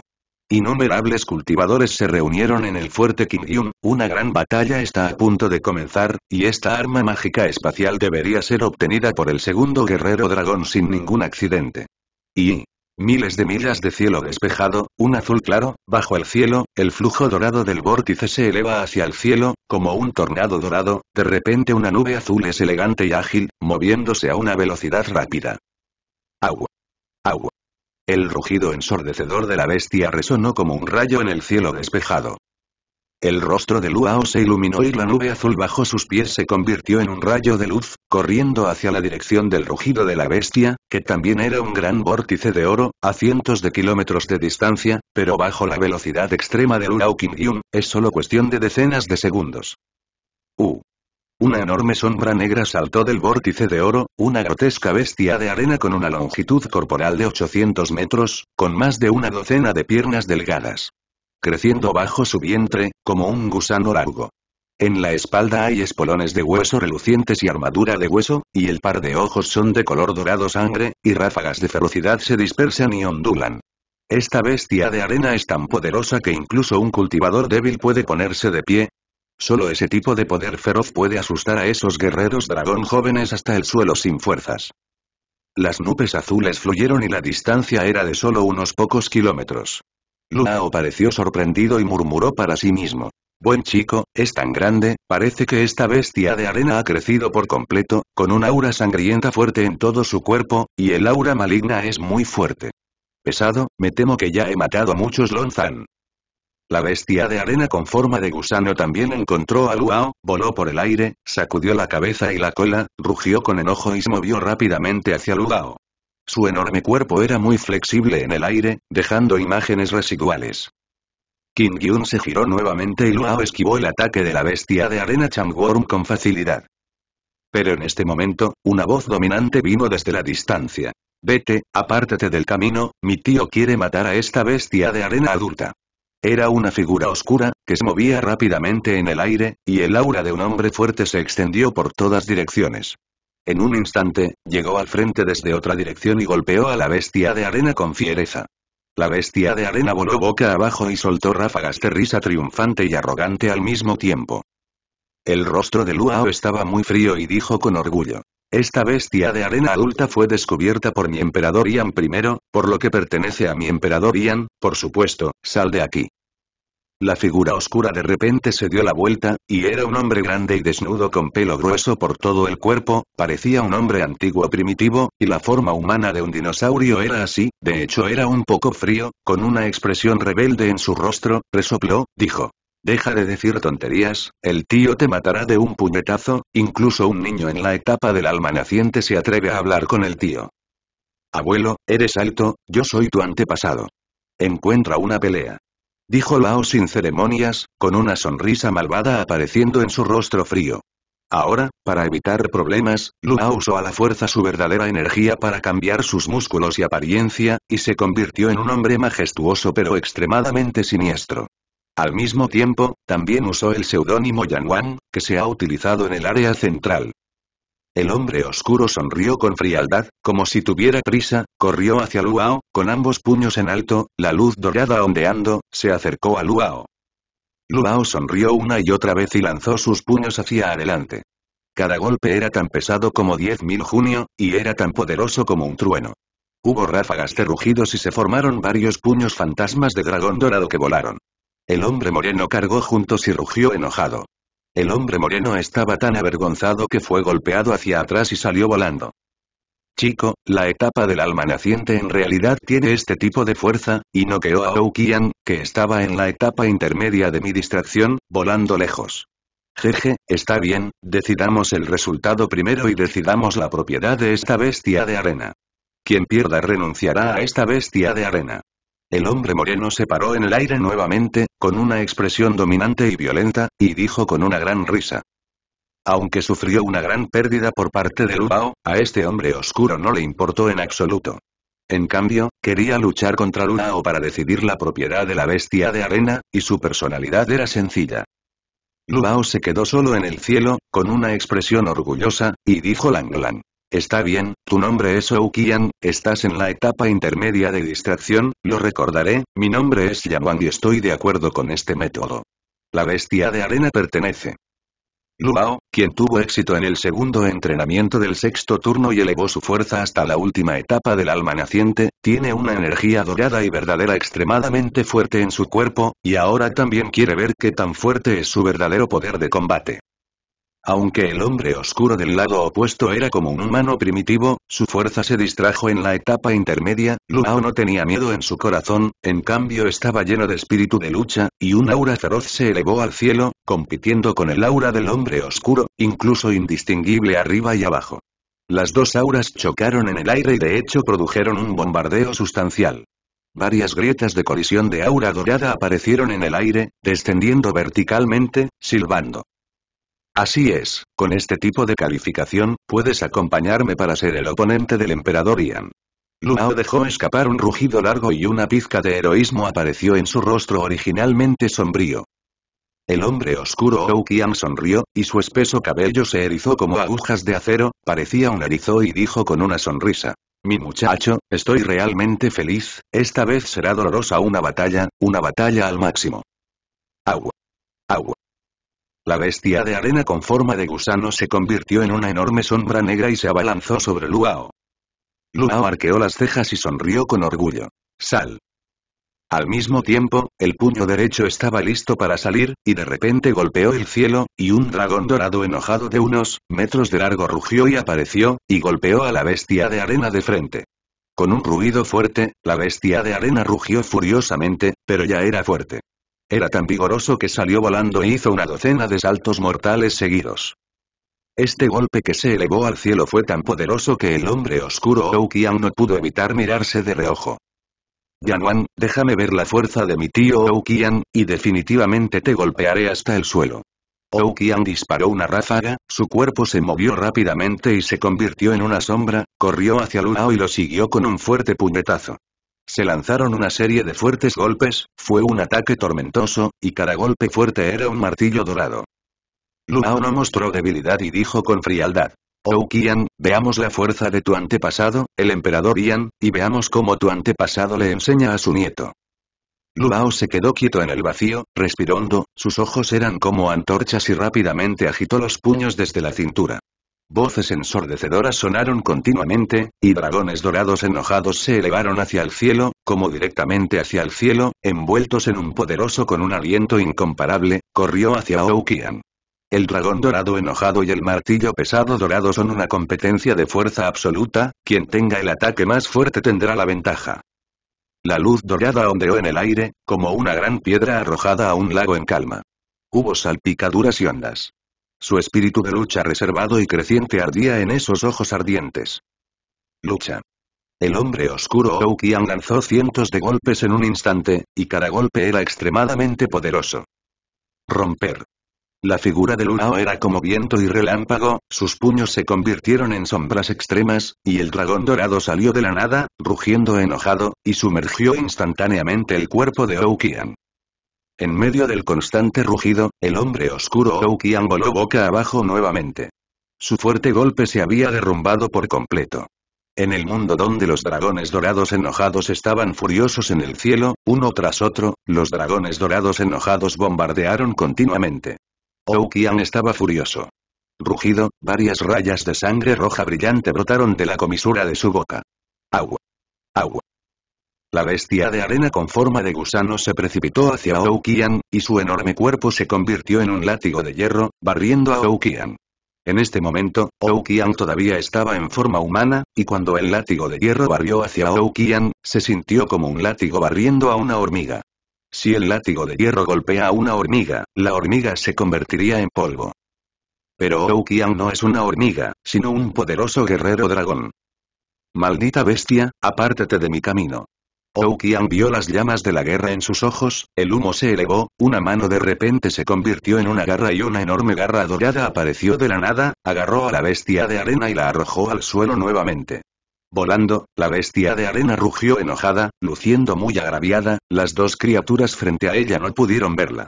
Innumerables cultivadores se reunieron en el fuerte Kingyun, una gran batalla está a punto de comenzar, y esta arma mágica espacial debería ser obtenida por el segundo guerrero dragón sin ningún accidente. Y, Miles de millas de cielo despejado, un azul claro, bajo el cielo, el flujo dorado del vórtice se eleva hacia el cielo, como un tornado dorado, de repente una nube azul es elegante y ágil, moviéndose a una velocidad rápida. Agua. Agua. El rugido ensordecedor de la bestia resonó como un rayo en el cielo despejado. El rostro de Luao se iluminó y la nube azul bajo sus pies se convirtió en un rayo de luz, corriendo hacia la dirección del rugido de la bestia, que también era un gran vórtice de oro, a cientos de kilómetros de distancia, pero bajo la velocidad extrema de Luao Kim es solo cuestión de decenas de segundos. Uh. Una enorme sombra negra saltó del vórtice de oro, una grotesca bestia de arena con una longitud corporal de 800 metros, con más de una docena de piernas delgadas creciendo bajo su vientre, como un gusano largo. En la espalda hay espolones de hueso relucientes y armadura de hueso, y el par de ojos son de color dorado sangre, y ráfagas de ferocidad se dispersan y ondulan. Esta bestia de arena es tan poderosa que incluso un cultivador débil puede ponerse de pie. Solo ese tipo de poder feroz puede asustar a esos guerreros dragón jóvenes hasta el suelo sin fuerzas. Las nubes azules fluyeron y la distancia era de solo unos pocos kilómetros. Luao pareció sorprendido y murmuró para sí mismo. Buen chico, es tan grande, parece que esta bestia de arena ha crecido por completo, con un aura sangrienta fuerte en todo su cuerpo, y el aura maligna es muy fuerte. Pesado, me temo que ya he matado a muchos Lonzan. La bestia de arena con forma de gusano también encontró a Luao, voló por el aire, sacudió la cabeza y la cola, rugió con enojo y se movió rápidamente hacia Luao. Su enorme cuerpo era muy flexible en el aire, dejando imágenes residuales. Kim Gyun se giró nuevamente y Luao esquivó el ataque de la bestia de arena Changworm con facilidad. Pero en este momento, una voz dominante vino desde la distancia. Vete, apártate del camino, mi tío quiere matar a esta bestia de arena adulta. Era una figura oscura, que se movía rápidamente en el aire, y el aura de un hombre fuerte se extendió por todas direcciones. En un instante, llegó al frente desde otra dirección y golpeó a la bestia de arena con fiereza. La bestia de arena voló boca abajo y soltó ráfagas de risa triunfante y arrogante al mismo tiempo. El rostro de Luao estaba muy frío y dijo con orgullo. Esta bestia de arena adulta fue descubierta por mi emperador Ian I, por lo que pertenece a mi emperador Ian, por supuesto, sal de aquí. La figura oscura de repente se dio la vuelta, y era un hombre grande y desnudo con pelo grueso por todo el cuerpo, parecía un hombre antiguo primitivo, y la forma humana de un dinosaurio era así, de hecho era un poco frío, con una expresión rebelde en su rostro, resopló, dijo. Deja de decir tonterías, el tío te matará de un puñetazo, incluso un niño en la etapa del alma naciente se atreve a hablar con el tío. Abuelo, eres alto, yo soy tu antepasado. Encuentra una pelea dijo Lao sin ceremonias, con una sonrisa malvada apareciendo en su rostro frío. Ahora, para evitar problemas, Lua usó a la fuerza su verdadera energía para cambiar sus músculos y apariencia, y se convirtió en un hombre majestuoso pero extremadamente siniestro. Al mismo tiempo, también usó el seudónimo Yanwan, que se ha utilizado en el área central. El hombre oscuro sonrió con frialdad, como si tuviera prisa, corrió hacia Luao, con ambos puños en alto, la luz dorada ondeando, se acercó a Luao. Luao sonrió una y otra vez y lanzó sus puños hacia adelante. Cada golpe era tan pesado como 10.000 junio, y era tan poderoso como un trueno. Hubo ráfagas de rugidos y se formaron varios puños fantasmas de dragón dorado que volaron. El hombre moreno cargó juntos y rugió enojado. El hombre moreno estaba tan avergonzado que fue golpeado hacia atrás y salió volando. Chico, la etapa del alma naciente en realidad tiene este tipo de fuerza, y noqueó a Oukian, que estaba en la etapa intermedia de mi distracción, volando lejos. Jeje, está bien, decidamos el resultado primero y decidamos la propiedad de esta bestia de arena. Quien pierda renunciará a esta bestia de arena. El hombre moreno se paró en el aire nuevamente, con una expresión dominante y violenta, y dijo con una gran risa. Aunque sufrió una gran pérdida por parte de Lubao, a este hombre oscuro no le importó en absoluto. En cambio, quería luchar contra Lulao para decidir la propiedad de la bestia de arena, y su personalidad era sencilla. Lulao se quedó solo en el cielo, con una expresión orgullosa, y dijo Lang Lang. Está bien, tu nombre es Oukian, estás en la etapa intermedia de distracción, lo recordaré, mi nombre es Yanuan y estoy de acuerdo con este método. La bestia de arena pertenece. Lubao, quien tuvo éxito en el segundo entrenamiento del sexto turno y elevó su fuerza hasta la última etapa del alma naciente, tiene una energía dorada y verdadera extremadamente fuerte en su cuerpo, y ahora también quiere ver qué tan fuerte es su verdadero poder de combate. Aunque el hombre oscuro del lado opuesto era como un humano primitivo, su fuerza se distrajo en la etapa intermedia, Lulao no tenía miedo en su corazón, en cambio estaba lleno de espíritu de lucha, y un aura feroz se elevó al cielo, compitiendo con el aura del hombre oscuro, incluso indistinguible arriba y abajo. Las dos auras chocaron en el aire y de hecho produjeron un bombardeo sustancial. Varias grietas de colisión de aura dorada aparecieron en el aire, descendiendo verticalmente, silbando. Así es, con este tipo de calificación, puedes acompañarme para ser el oponente del emperador Ian. Luao dejó escapar un rugido largo y una pizca de heroísmo apareció en su rostro originalmente sombrío. El hombre oscuro Oukian sonrió, y su espeso cabello se erizó como agujas de acero, parecía un erizo y dijo con una sonrisa. Mi muchacho, estoy realmente feliz, esta vez será dolorosa una batalla, una batalla al máximo. Agua. Agua. La bestia de arena con forma de gusano se convirtió en una enorme sombra negra y se abalanzó sobre Luao. Luao arqueó las cejas y sonrió con orgullo. Sal. Al mismo tiempo, el puño derecho estaba listo para salir, y de repente golpeó el cielo, y un dragón dorado enojado de unos metros de largo rugió y apareció, y golpeó a la bestia de arena de frente. Con un ruido fuerte, la bestia de arena rugió furiosamente, pero ya era fuerte. Era tan vigoroso que salió volando e hizo una docena de saltos mortales seguidos. Este golpe que se elevó al cielo fue tan poderoso que el hombre oscuro Oukian no pudo evitar mirarse de reojo. Yanwan, déjame ver la fuerza de mi tío Oukian, y definitivamente te golpearé hasta el suelo. Oukian disparó una ráfaga, su cuerpo se movió rápidamente y se convirtió en una sombra, corrió hacia Lunao y lo siguió con un fuerte puñetazo. Se lanzaron una serie de fuertes golpes, fue un ataque tormentoso, y cada golpe fuerte era un martillo dorado. Luao no mostró debilidad y dijo con frialdad. Oh Qian, veamos la fuerza de tu antepasado, el emperador Ian, y veamos cómo tu antepasado le enseña a su nieto. Luao se quedó quieto en el vacío, respirando, sus ojos eran como antorchas y rápidamente agitó los puños desde la cintura. Voces ensordecedoras sonaron continuamente, y dragones dorados enojados se elevaron hacia el cielo, como directamente hacia el cielo, envueltos en un poderoso con un aliento incomparable, corrió hacia Oukian. El dragón dorado enojado y el martillo pesado dorado son una competencia de fuerza absoluta, quien tenga el ataque más fuerte tendrá la ventaja. La luz dorada ondeó en el aire, como una gran piedra arrojada a un lago en calma. Hubo salpicaduras y ondas. Su espíritu de lucha reservado y creciente ardía en esos ojos ardientes. Lucha. El hombre oscuro Oukian lanzó cientos de golpes en un instante, y cada golpe era extremadamente poderoso. Romper. La figura de Lunao era como viento y relámpago, sus puños se convirtieron en sombras extremas, y el dragón dorado salió de la nada, rugiendo enojado, y sumergió instantáneamente el cuerpo de Oukian. En medio del constante rugido, el hombre oscuro Oukian voló boca abajo nuevamente. Su fuerte golpe se había derrumbado por completo. En el mundo donde los dragones dorados enojados estaban furiosos en el cielo, uno tras otro, los dragones dorados enojados bombardearon continuamente. Oukian estaba furioso. Rugido, varias rayas de sangre roja brillante brotaron de la comisura de su boca. Agua. Agua. La bestia de arena con forma de gusano se precipitó hacia Oukian, y su enorme cuerpo se convirtió en un látigo de hierro, barriendo a Oukian. En este momento, Oukian todavía estaba en forma humana, y cuando el látigo de hierro barrió hacia Oukian, se sintió como un látigo barriendo a una hormiga. Si el látigo de hierro golpea a una hormiga, la hormiga se convertiría en polvo. Pero Oukian no es una hormiga, sino un poderoso guerrero dragón. Maldita bestia, apártate de mi camino. Oukian vio las llamas de la guerra en sus ojos, el humo se elevó, una mano de repente se convirtió en una garra y una enorme garra dorada apareció de la nada, agarró a la bestia de arena y la arrojó al suelo nuevamente. Volando, la bestia de arena rugió enojada, luciendo muy agraviada, las dos criaturas frente a ella no pudieron verla.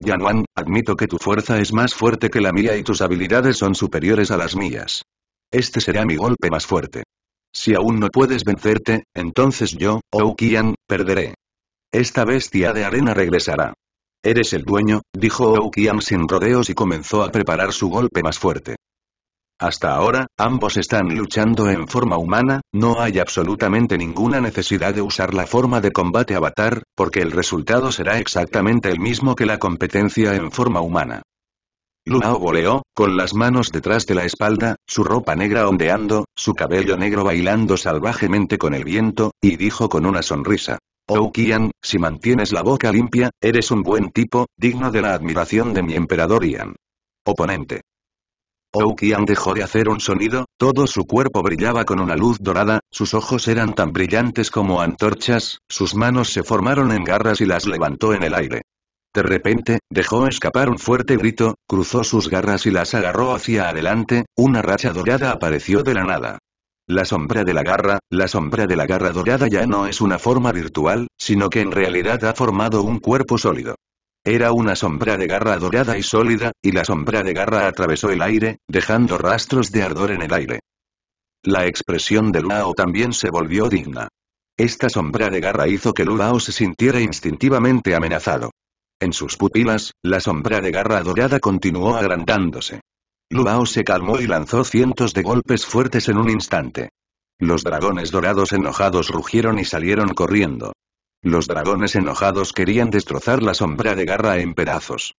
Yanwan, admito que tu fuerza es más fuerte que la mía y tus habilidades son superiores a las mías. Este será mi golpe más fuerte. Si aún no puedes vencerte, entonces yo, Oukian, oh perderé. Esta bestia de arena regresará. Eres el dueño, dijo Oukian oh sin rodeos y comenzó a preparar su golpe más fuerte. Hasta ahora, ambos están luchando en forma humana, no hay absolutamente ninguna necesidad de usar la forma de combate avatar, porque el resultado será exactamente el mismo que la competencia en forma humana. Lunao voleó, con las manos detrás de la espalda, su ropa negra ondeando, su cabello negro bailando salvajemente con el viento, y dijo con una sonrisa. Oh Qian, si mantienes la boca limpia, eres un buen tipo, digno de la admiración de mi emperador Ian. Oponente. Oh Qian dejó de hacer un sonido, todo su cuerpo brillaba con una luz dorada, sus ojos eran tan brillantes como antorchas, sus manos se formaron en garras y las levantó en el aire. De repente, dejó escapar un fuerte grito, cruzó sus garras y las agarró hacia adelante, una racha dorada apareció de la nada. La sombra de la garra, la sombra de la garra dorada ya no es una forma virtual, sino que en realidad ha formado un cuerpo sólido. Era una sombra de garra dorada y sólida, y la sombra de garra atravesó el aire, dejando rastros de ardor en el aire. La expresión de Lao también se volvió digna. Esta sombra de garra hizo que Luao se sintiera instintivamente amenazado. En sus pupilas, la sombra de garra dorada continuó agrandándose. Luao se calmó y lanzó cientos de golpes fuertes en un instante. Los dragones dorados enojados rugieron y salieron corriendo. Los dragones enojados querían destrozar la sombra de garra en pedazos.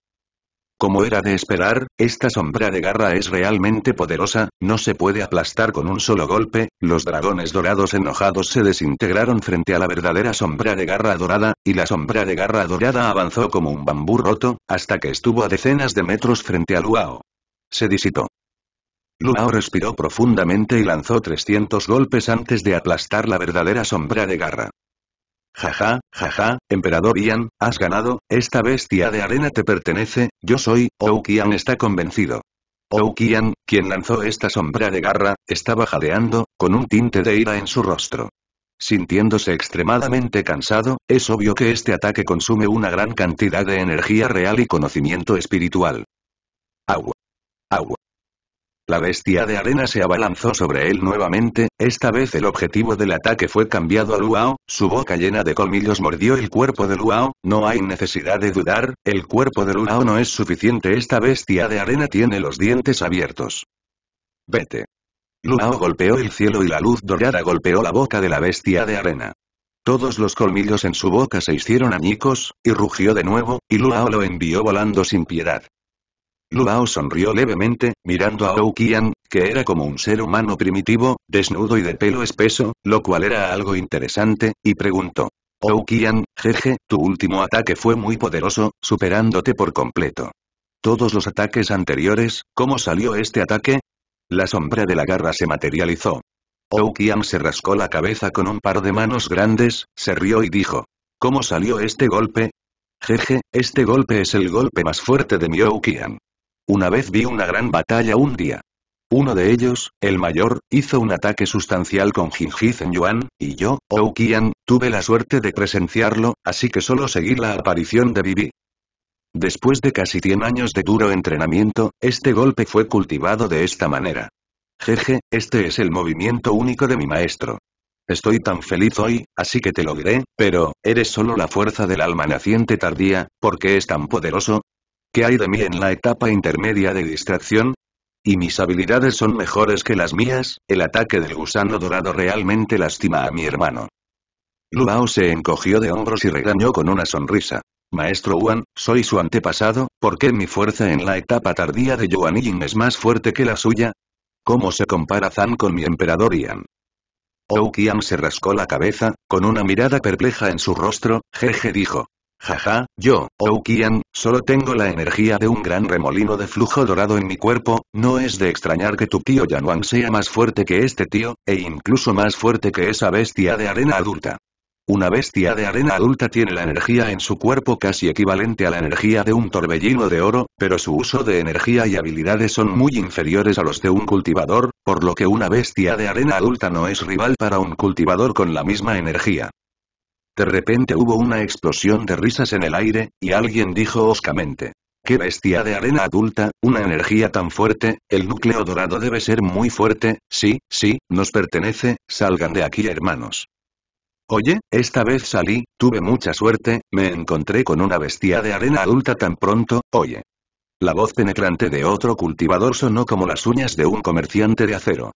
Como era de esperar, esta sombra de garra es realmente poderosa, no se puede aplastar con un solo golpe, los dragones dorados enojados se desintegraron frente a la verdadera sombra de garra dorada, y la sombra de garra dorada avanzó como un bambú roto, hasta que estuvo a decenas de metros frente a Luao. Se disipó. Luao respiró profundamente y lanzó 300 golpes antes de aplastar la verdadera sombra de garra. Jaja, jaja, emperador Ian, has ganado, esta bestia de arena te pertenece, yo soy, Oukian está convencido. Oukian, quien lanzó esta sombra de garra, estaba jadeando, con un tinte de ira en su rostro. Sintiéndose extremadamente cansado, es obvio que este ataque consume una gran cantidad de energía real y conocimiento espiritual. Agua. La bestia de arena se abalanzó sobre él nuevamente, esta vez el objetivo del ataque fue cambiado a Luao, su boca llena de colmillos mordió el cuerpo de Luao, no hay necesidad de dudar, el cuerpo de Luao no es suficiente esta bestia de arena tiene los dientes abiertos. Vete. Luao golpeó el cielo y la luz dorada golpeó la boca de la bestia de arena. Todos los colmillos en su boca se hicieron añicos, y rugió de nuevo, y Luao lo envió volando sin piedad. Luao sonrió levemente, mirando a Oukian, que era como un ser humano primitivo, desnudo y de pelo espeso, lo cual era algo interesante, y preguntó. Oukian, jeje, tu último ataque fue muy poderoso, superándote por completo. Todos los ataques anteriores, ¿cómo salió este ataque? La sombra de la garra se materializó. Oukian se rascó la cabeza con un par de manos grandes, se rió y dijo. ¿Cómo salió este golpe? Jeje, este golpe es el golpe más fuerte de mi Oukian. Una vez vi una gran batalla un día. Uno de ellos, el mayor, hizo un ataque sustancial con Jinjiz en Yuan, y yo, Ou tuve la suerte de presenciarlo, así que solo seguí la aparición de Bibi. Después de casi 100 años de duro entrenamiento, este golpe fue cultivado de esta manera. Jeje, este es el movimiento único de mi maestro. Estoy tan feliz hoy, así que te lo diré, pero, ¿eres solo la fuerza del alma naciente tardía, porque es tan poderoso? ¿Qué hay de mí en la etapa intermedia de distracción? Y mis habilidades son mejores que las mías, el ataque del gusano dorado realmente lastima a mi hermano. Luao se encogió de hombros y regañó con una sonrisa. Maestro Wan, soy su antepasado, ¿por qué mi fuerza en la etapa tardía de Yuan Yin es más fuerte que la suya? ¿Cómo se compara Zan con mi emperador Ian? Ou Qian se rascó la cabeza, con una mirada perpleja en su rostro, jeje dijo, Jaja, yo, Oukian, oh solo tengo la energía de un gran remolino de flujo dorado en mi cuerpo, no es de extrañar que tu tío Yanwang sea más fuerte que este tío, e incluso más fuerte que esa bestia de arena adulta. Una bestia de arena adulta tiene la energía en su cuerpo casi equivalente a la energía de un torbellino de oro, pero su uso de energía y habilidades son muy inferiores a los de un cultivador, por lo que una bestia de arena adulta no es rival para un cultivador con la misma energía. De repente hubo una explosión de risas en el aire, y alguien dijo oscamente. ¡Qué bestia de arena adulta, una energía tan fuerte, el núcleo dorado debe ser muy fuerte, sí, sí, nos pertenece, salgan de aquí hermanos. Oye, esta vez salí, tuve mucha suerte, me encontré con una bestia de arena adulta tan pronto, oye. La voz penetrante de otro cultivador sonó como las uñas de un comerciante de acero.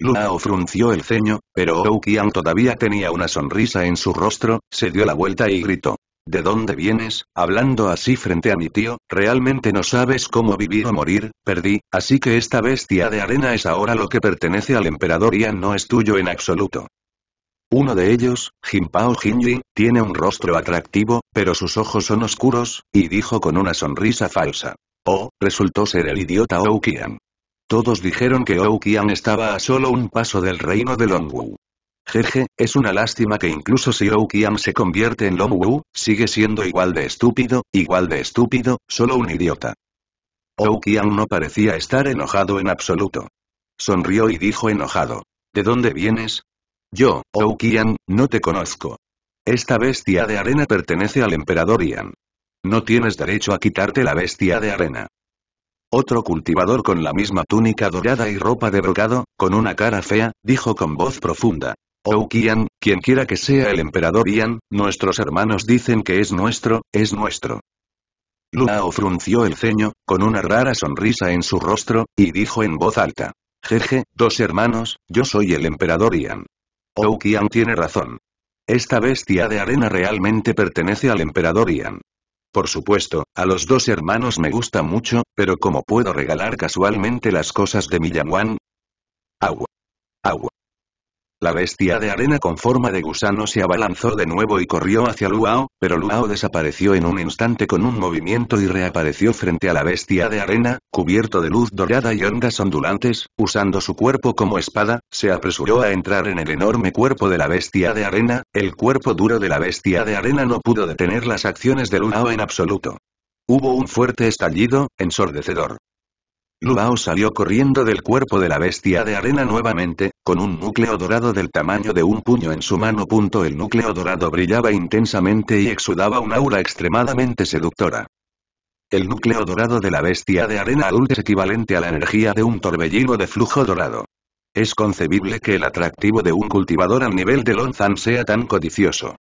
Luao frunció el ceño, pero Oukian todavía tenía una sonrisa en su rostro, se dio la vuelta y gritó. ¿De dónde vienes, hablando así frente a mi tío? Realmente no sabes cómo vivir o morir, perdí, así que esta bestia de arena es ahora lo que pertenece al emperador y no es tuyo en absoluto. Uno de ellos, Jinpao Jinji, tiene un rostro atractivo, pero sus ojos son oscuros, y dijo con una sonrisa falsa. Oh, resultó ser el idiota Oukian. Todos dijeron que Oukian estaba a solo un paso del reino de Longwu. Jeje, es una lástima que incluso si Oukian se convierte en Longwu, sigue siendo igual de estúpido, igual de estúpido, solo un idiota. Oukian no parecía estar enojado en absoluto. Sonrió y dijo enojado. ¿De dónde vienes? Yo, Oukian, no te conozco. Esta bestia de arena pertenece al emperador Ian. No tienes derecho a quitarte la bestia de arena. Otro cultivador con la misma túnica dorada y ropa de brocado, con una cara fea, dijo con voz profunda. Oh Qian, quien quiera que sea el emperador Ian, nuestros hermanos dicen que es nuestro, es nuestro. Luao frunció el ceño, con una rara sonrisa en su rostro, y dijo en voz alta. Jeje, dos hermanos, yo soy el emperador Ian. Oukian oh, tiene razón. Esta bestia de arena realmente pertenece al emperador Ian. Por supuesto, a los dos hermanos me gusta mucho, pero ¿cómo puedo regalar casualmente las cosas de mi Agua. Agua. La bestia de arena con forma de gusano se abalanzó de nuevo y corrió hacia Luao, pero Luao desapareció en un instante con un movimiento y reapareció frente a la bestia de arena, cubierto de luz dorada y ondas ondulantes, usando su cuerpo como espada, se apresuró a entrar en el enorme cuerpo de la bestia de arena, el cuerpo duro de la bestia de arena no pudo detener las acciones de Luao en absoluto. Hubo un fuerte estallido, ensordecedor. Luao salió corriendo del cuerpo de la bestia de arena nuevamente, con un núcleo dorado del tamaño de un puño en su mano. el núcleo dorado brillaba intensamente y exudaba un aura extremadamente seductora. El núcleo dorado de la bestia de arena adulta es equivalente a la energía de un torbellino de flujo dorado. Es concebible que el atractivo de un cultivador al nivel de Lonzan sea tan codicioso.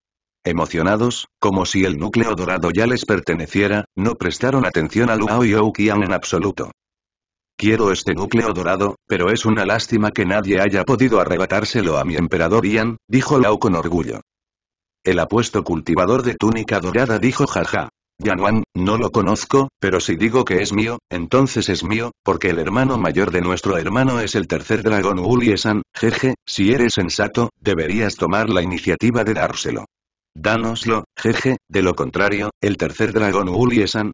Emocionados, como si el núcleo dorado ya les perteneciera, no prestaron atención a Luao y Oukian en absoluto. Quiero este núcleo dorado, pero es una lástima que nadie haya podido arrebatárselo a mi emperador Ian, dijo Lao con orgullo. El apuesto cultivador de túnica dorada dijo jaja. Yanuan, no lo conozco, pero si digo que es mío, entonces es mío, porque el hermano mayor de nuestro hermano es el tercer dragón Uliesan, jeje, si eres sensato, deberías tomar la iniciativa de dárselo. Dánoslo, jeje, de lo contrario, el tercer dragón Uliesan,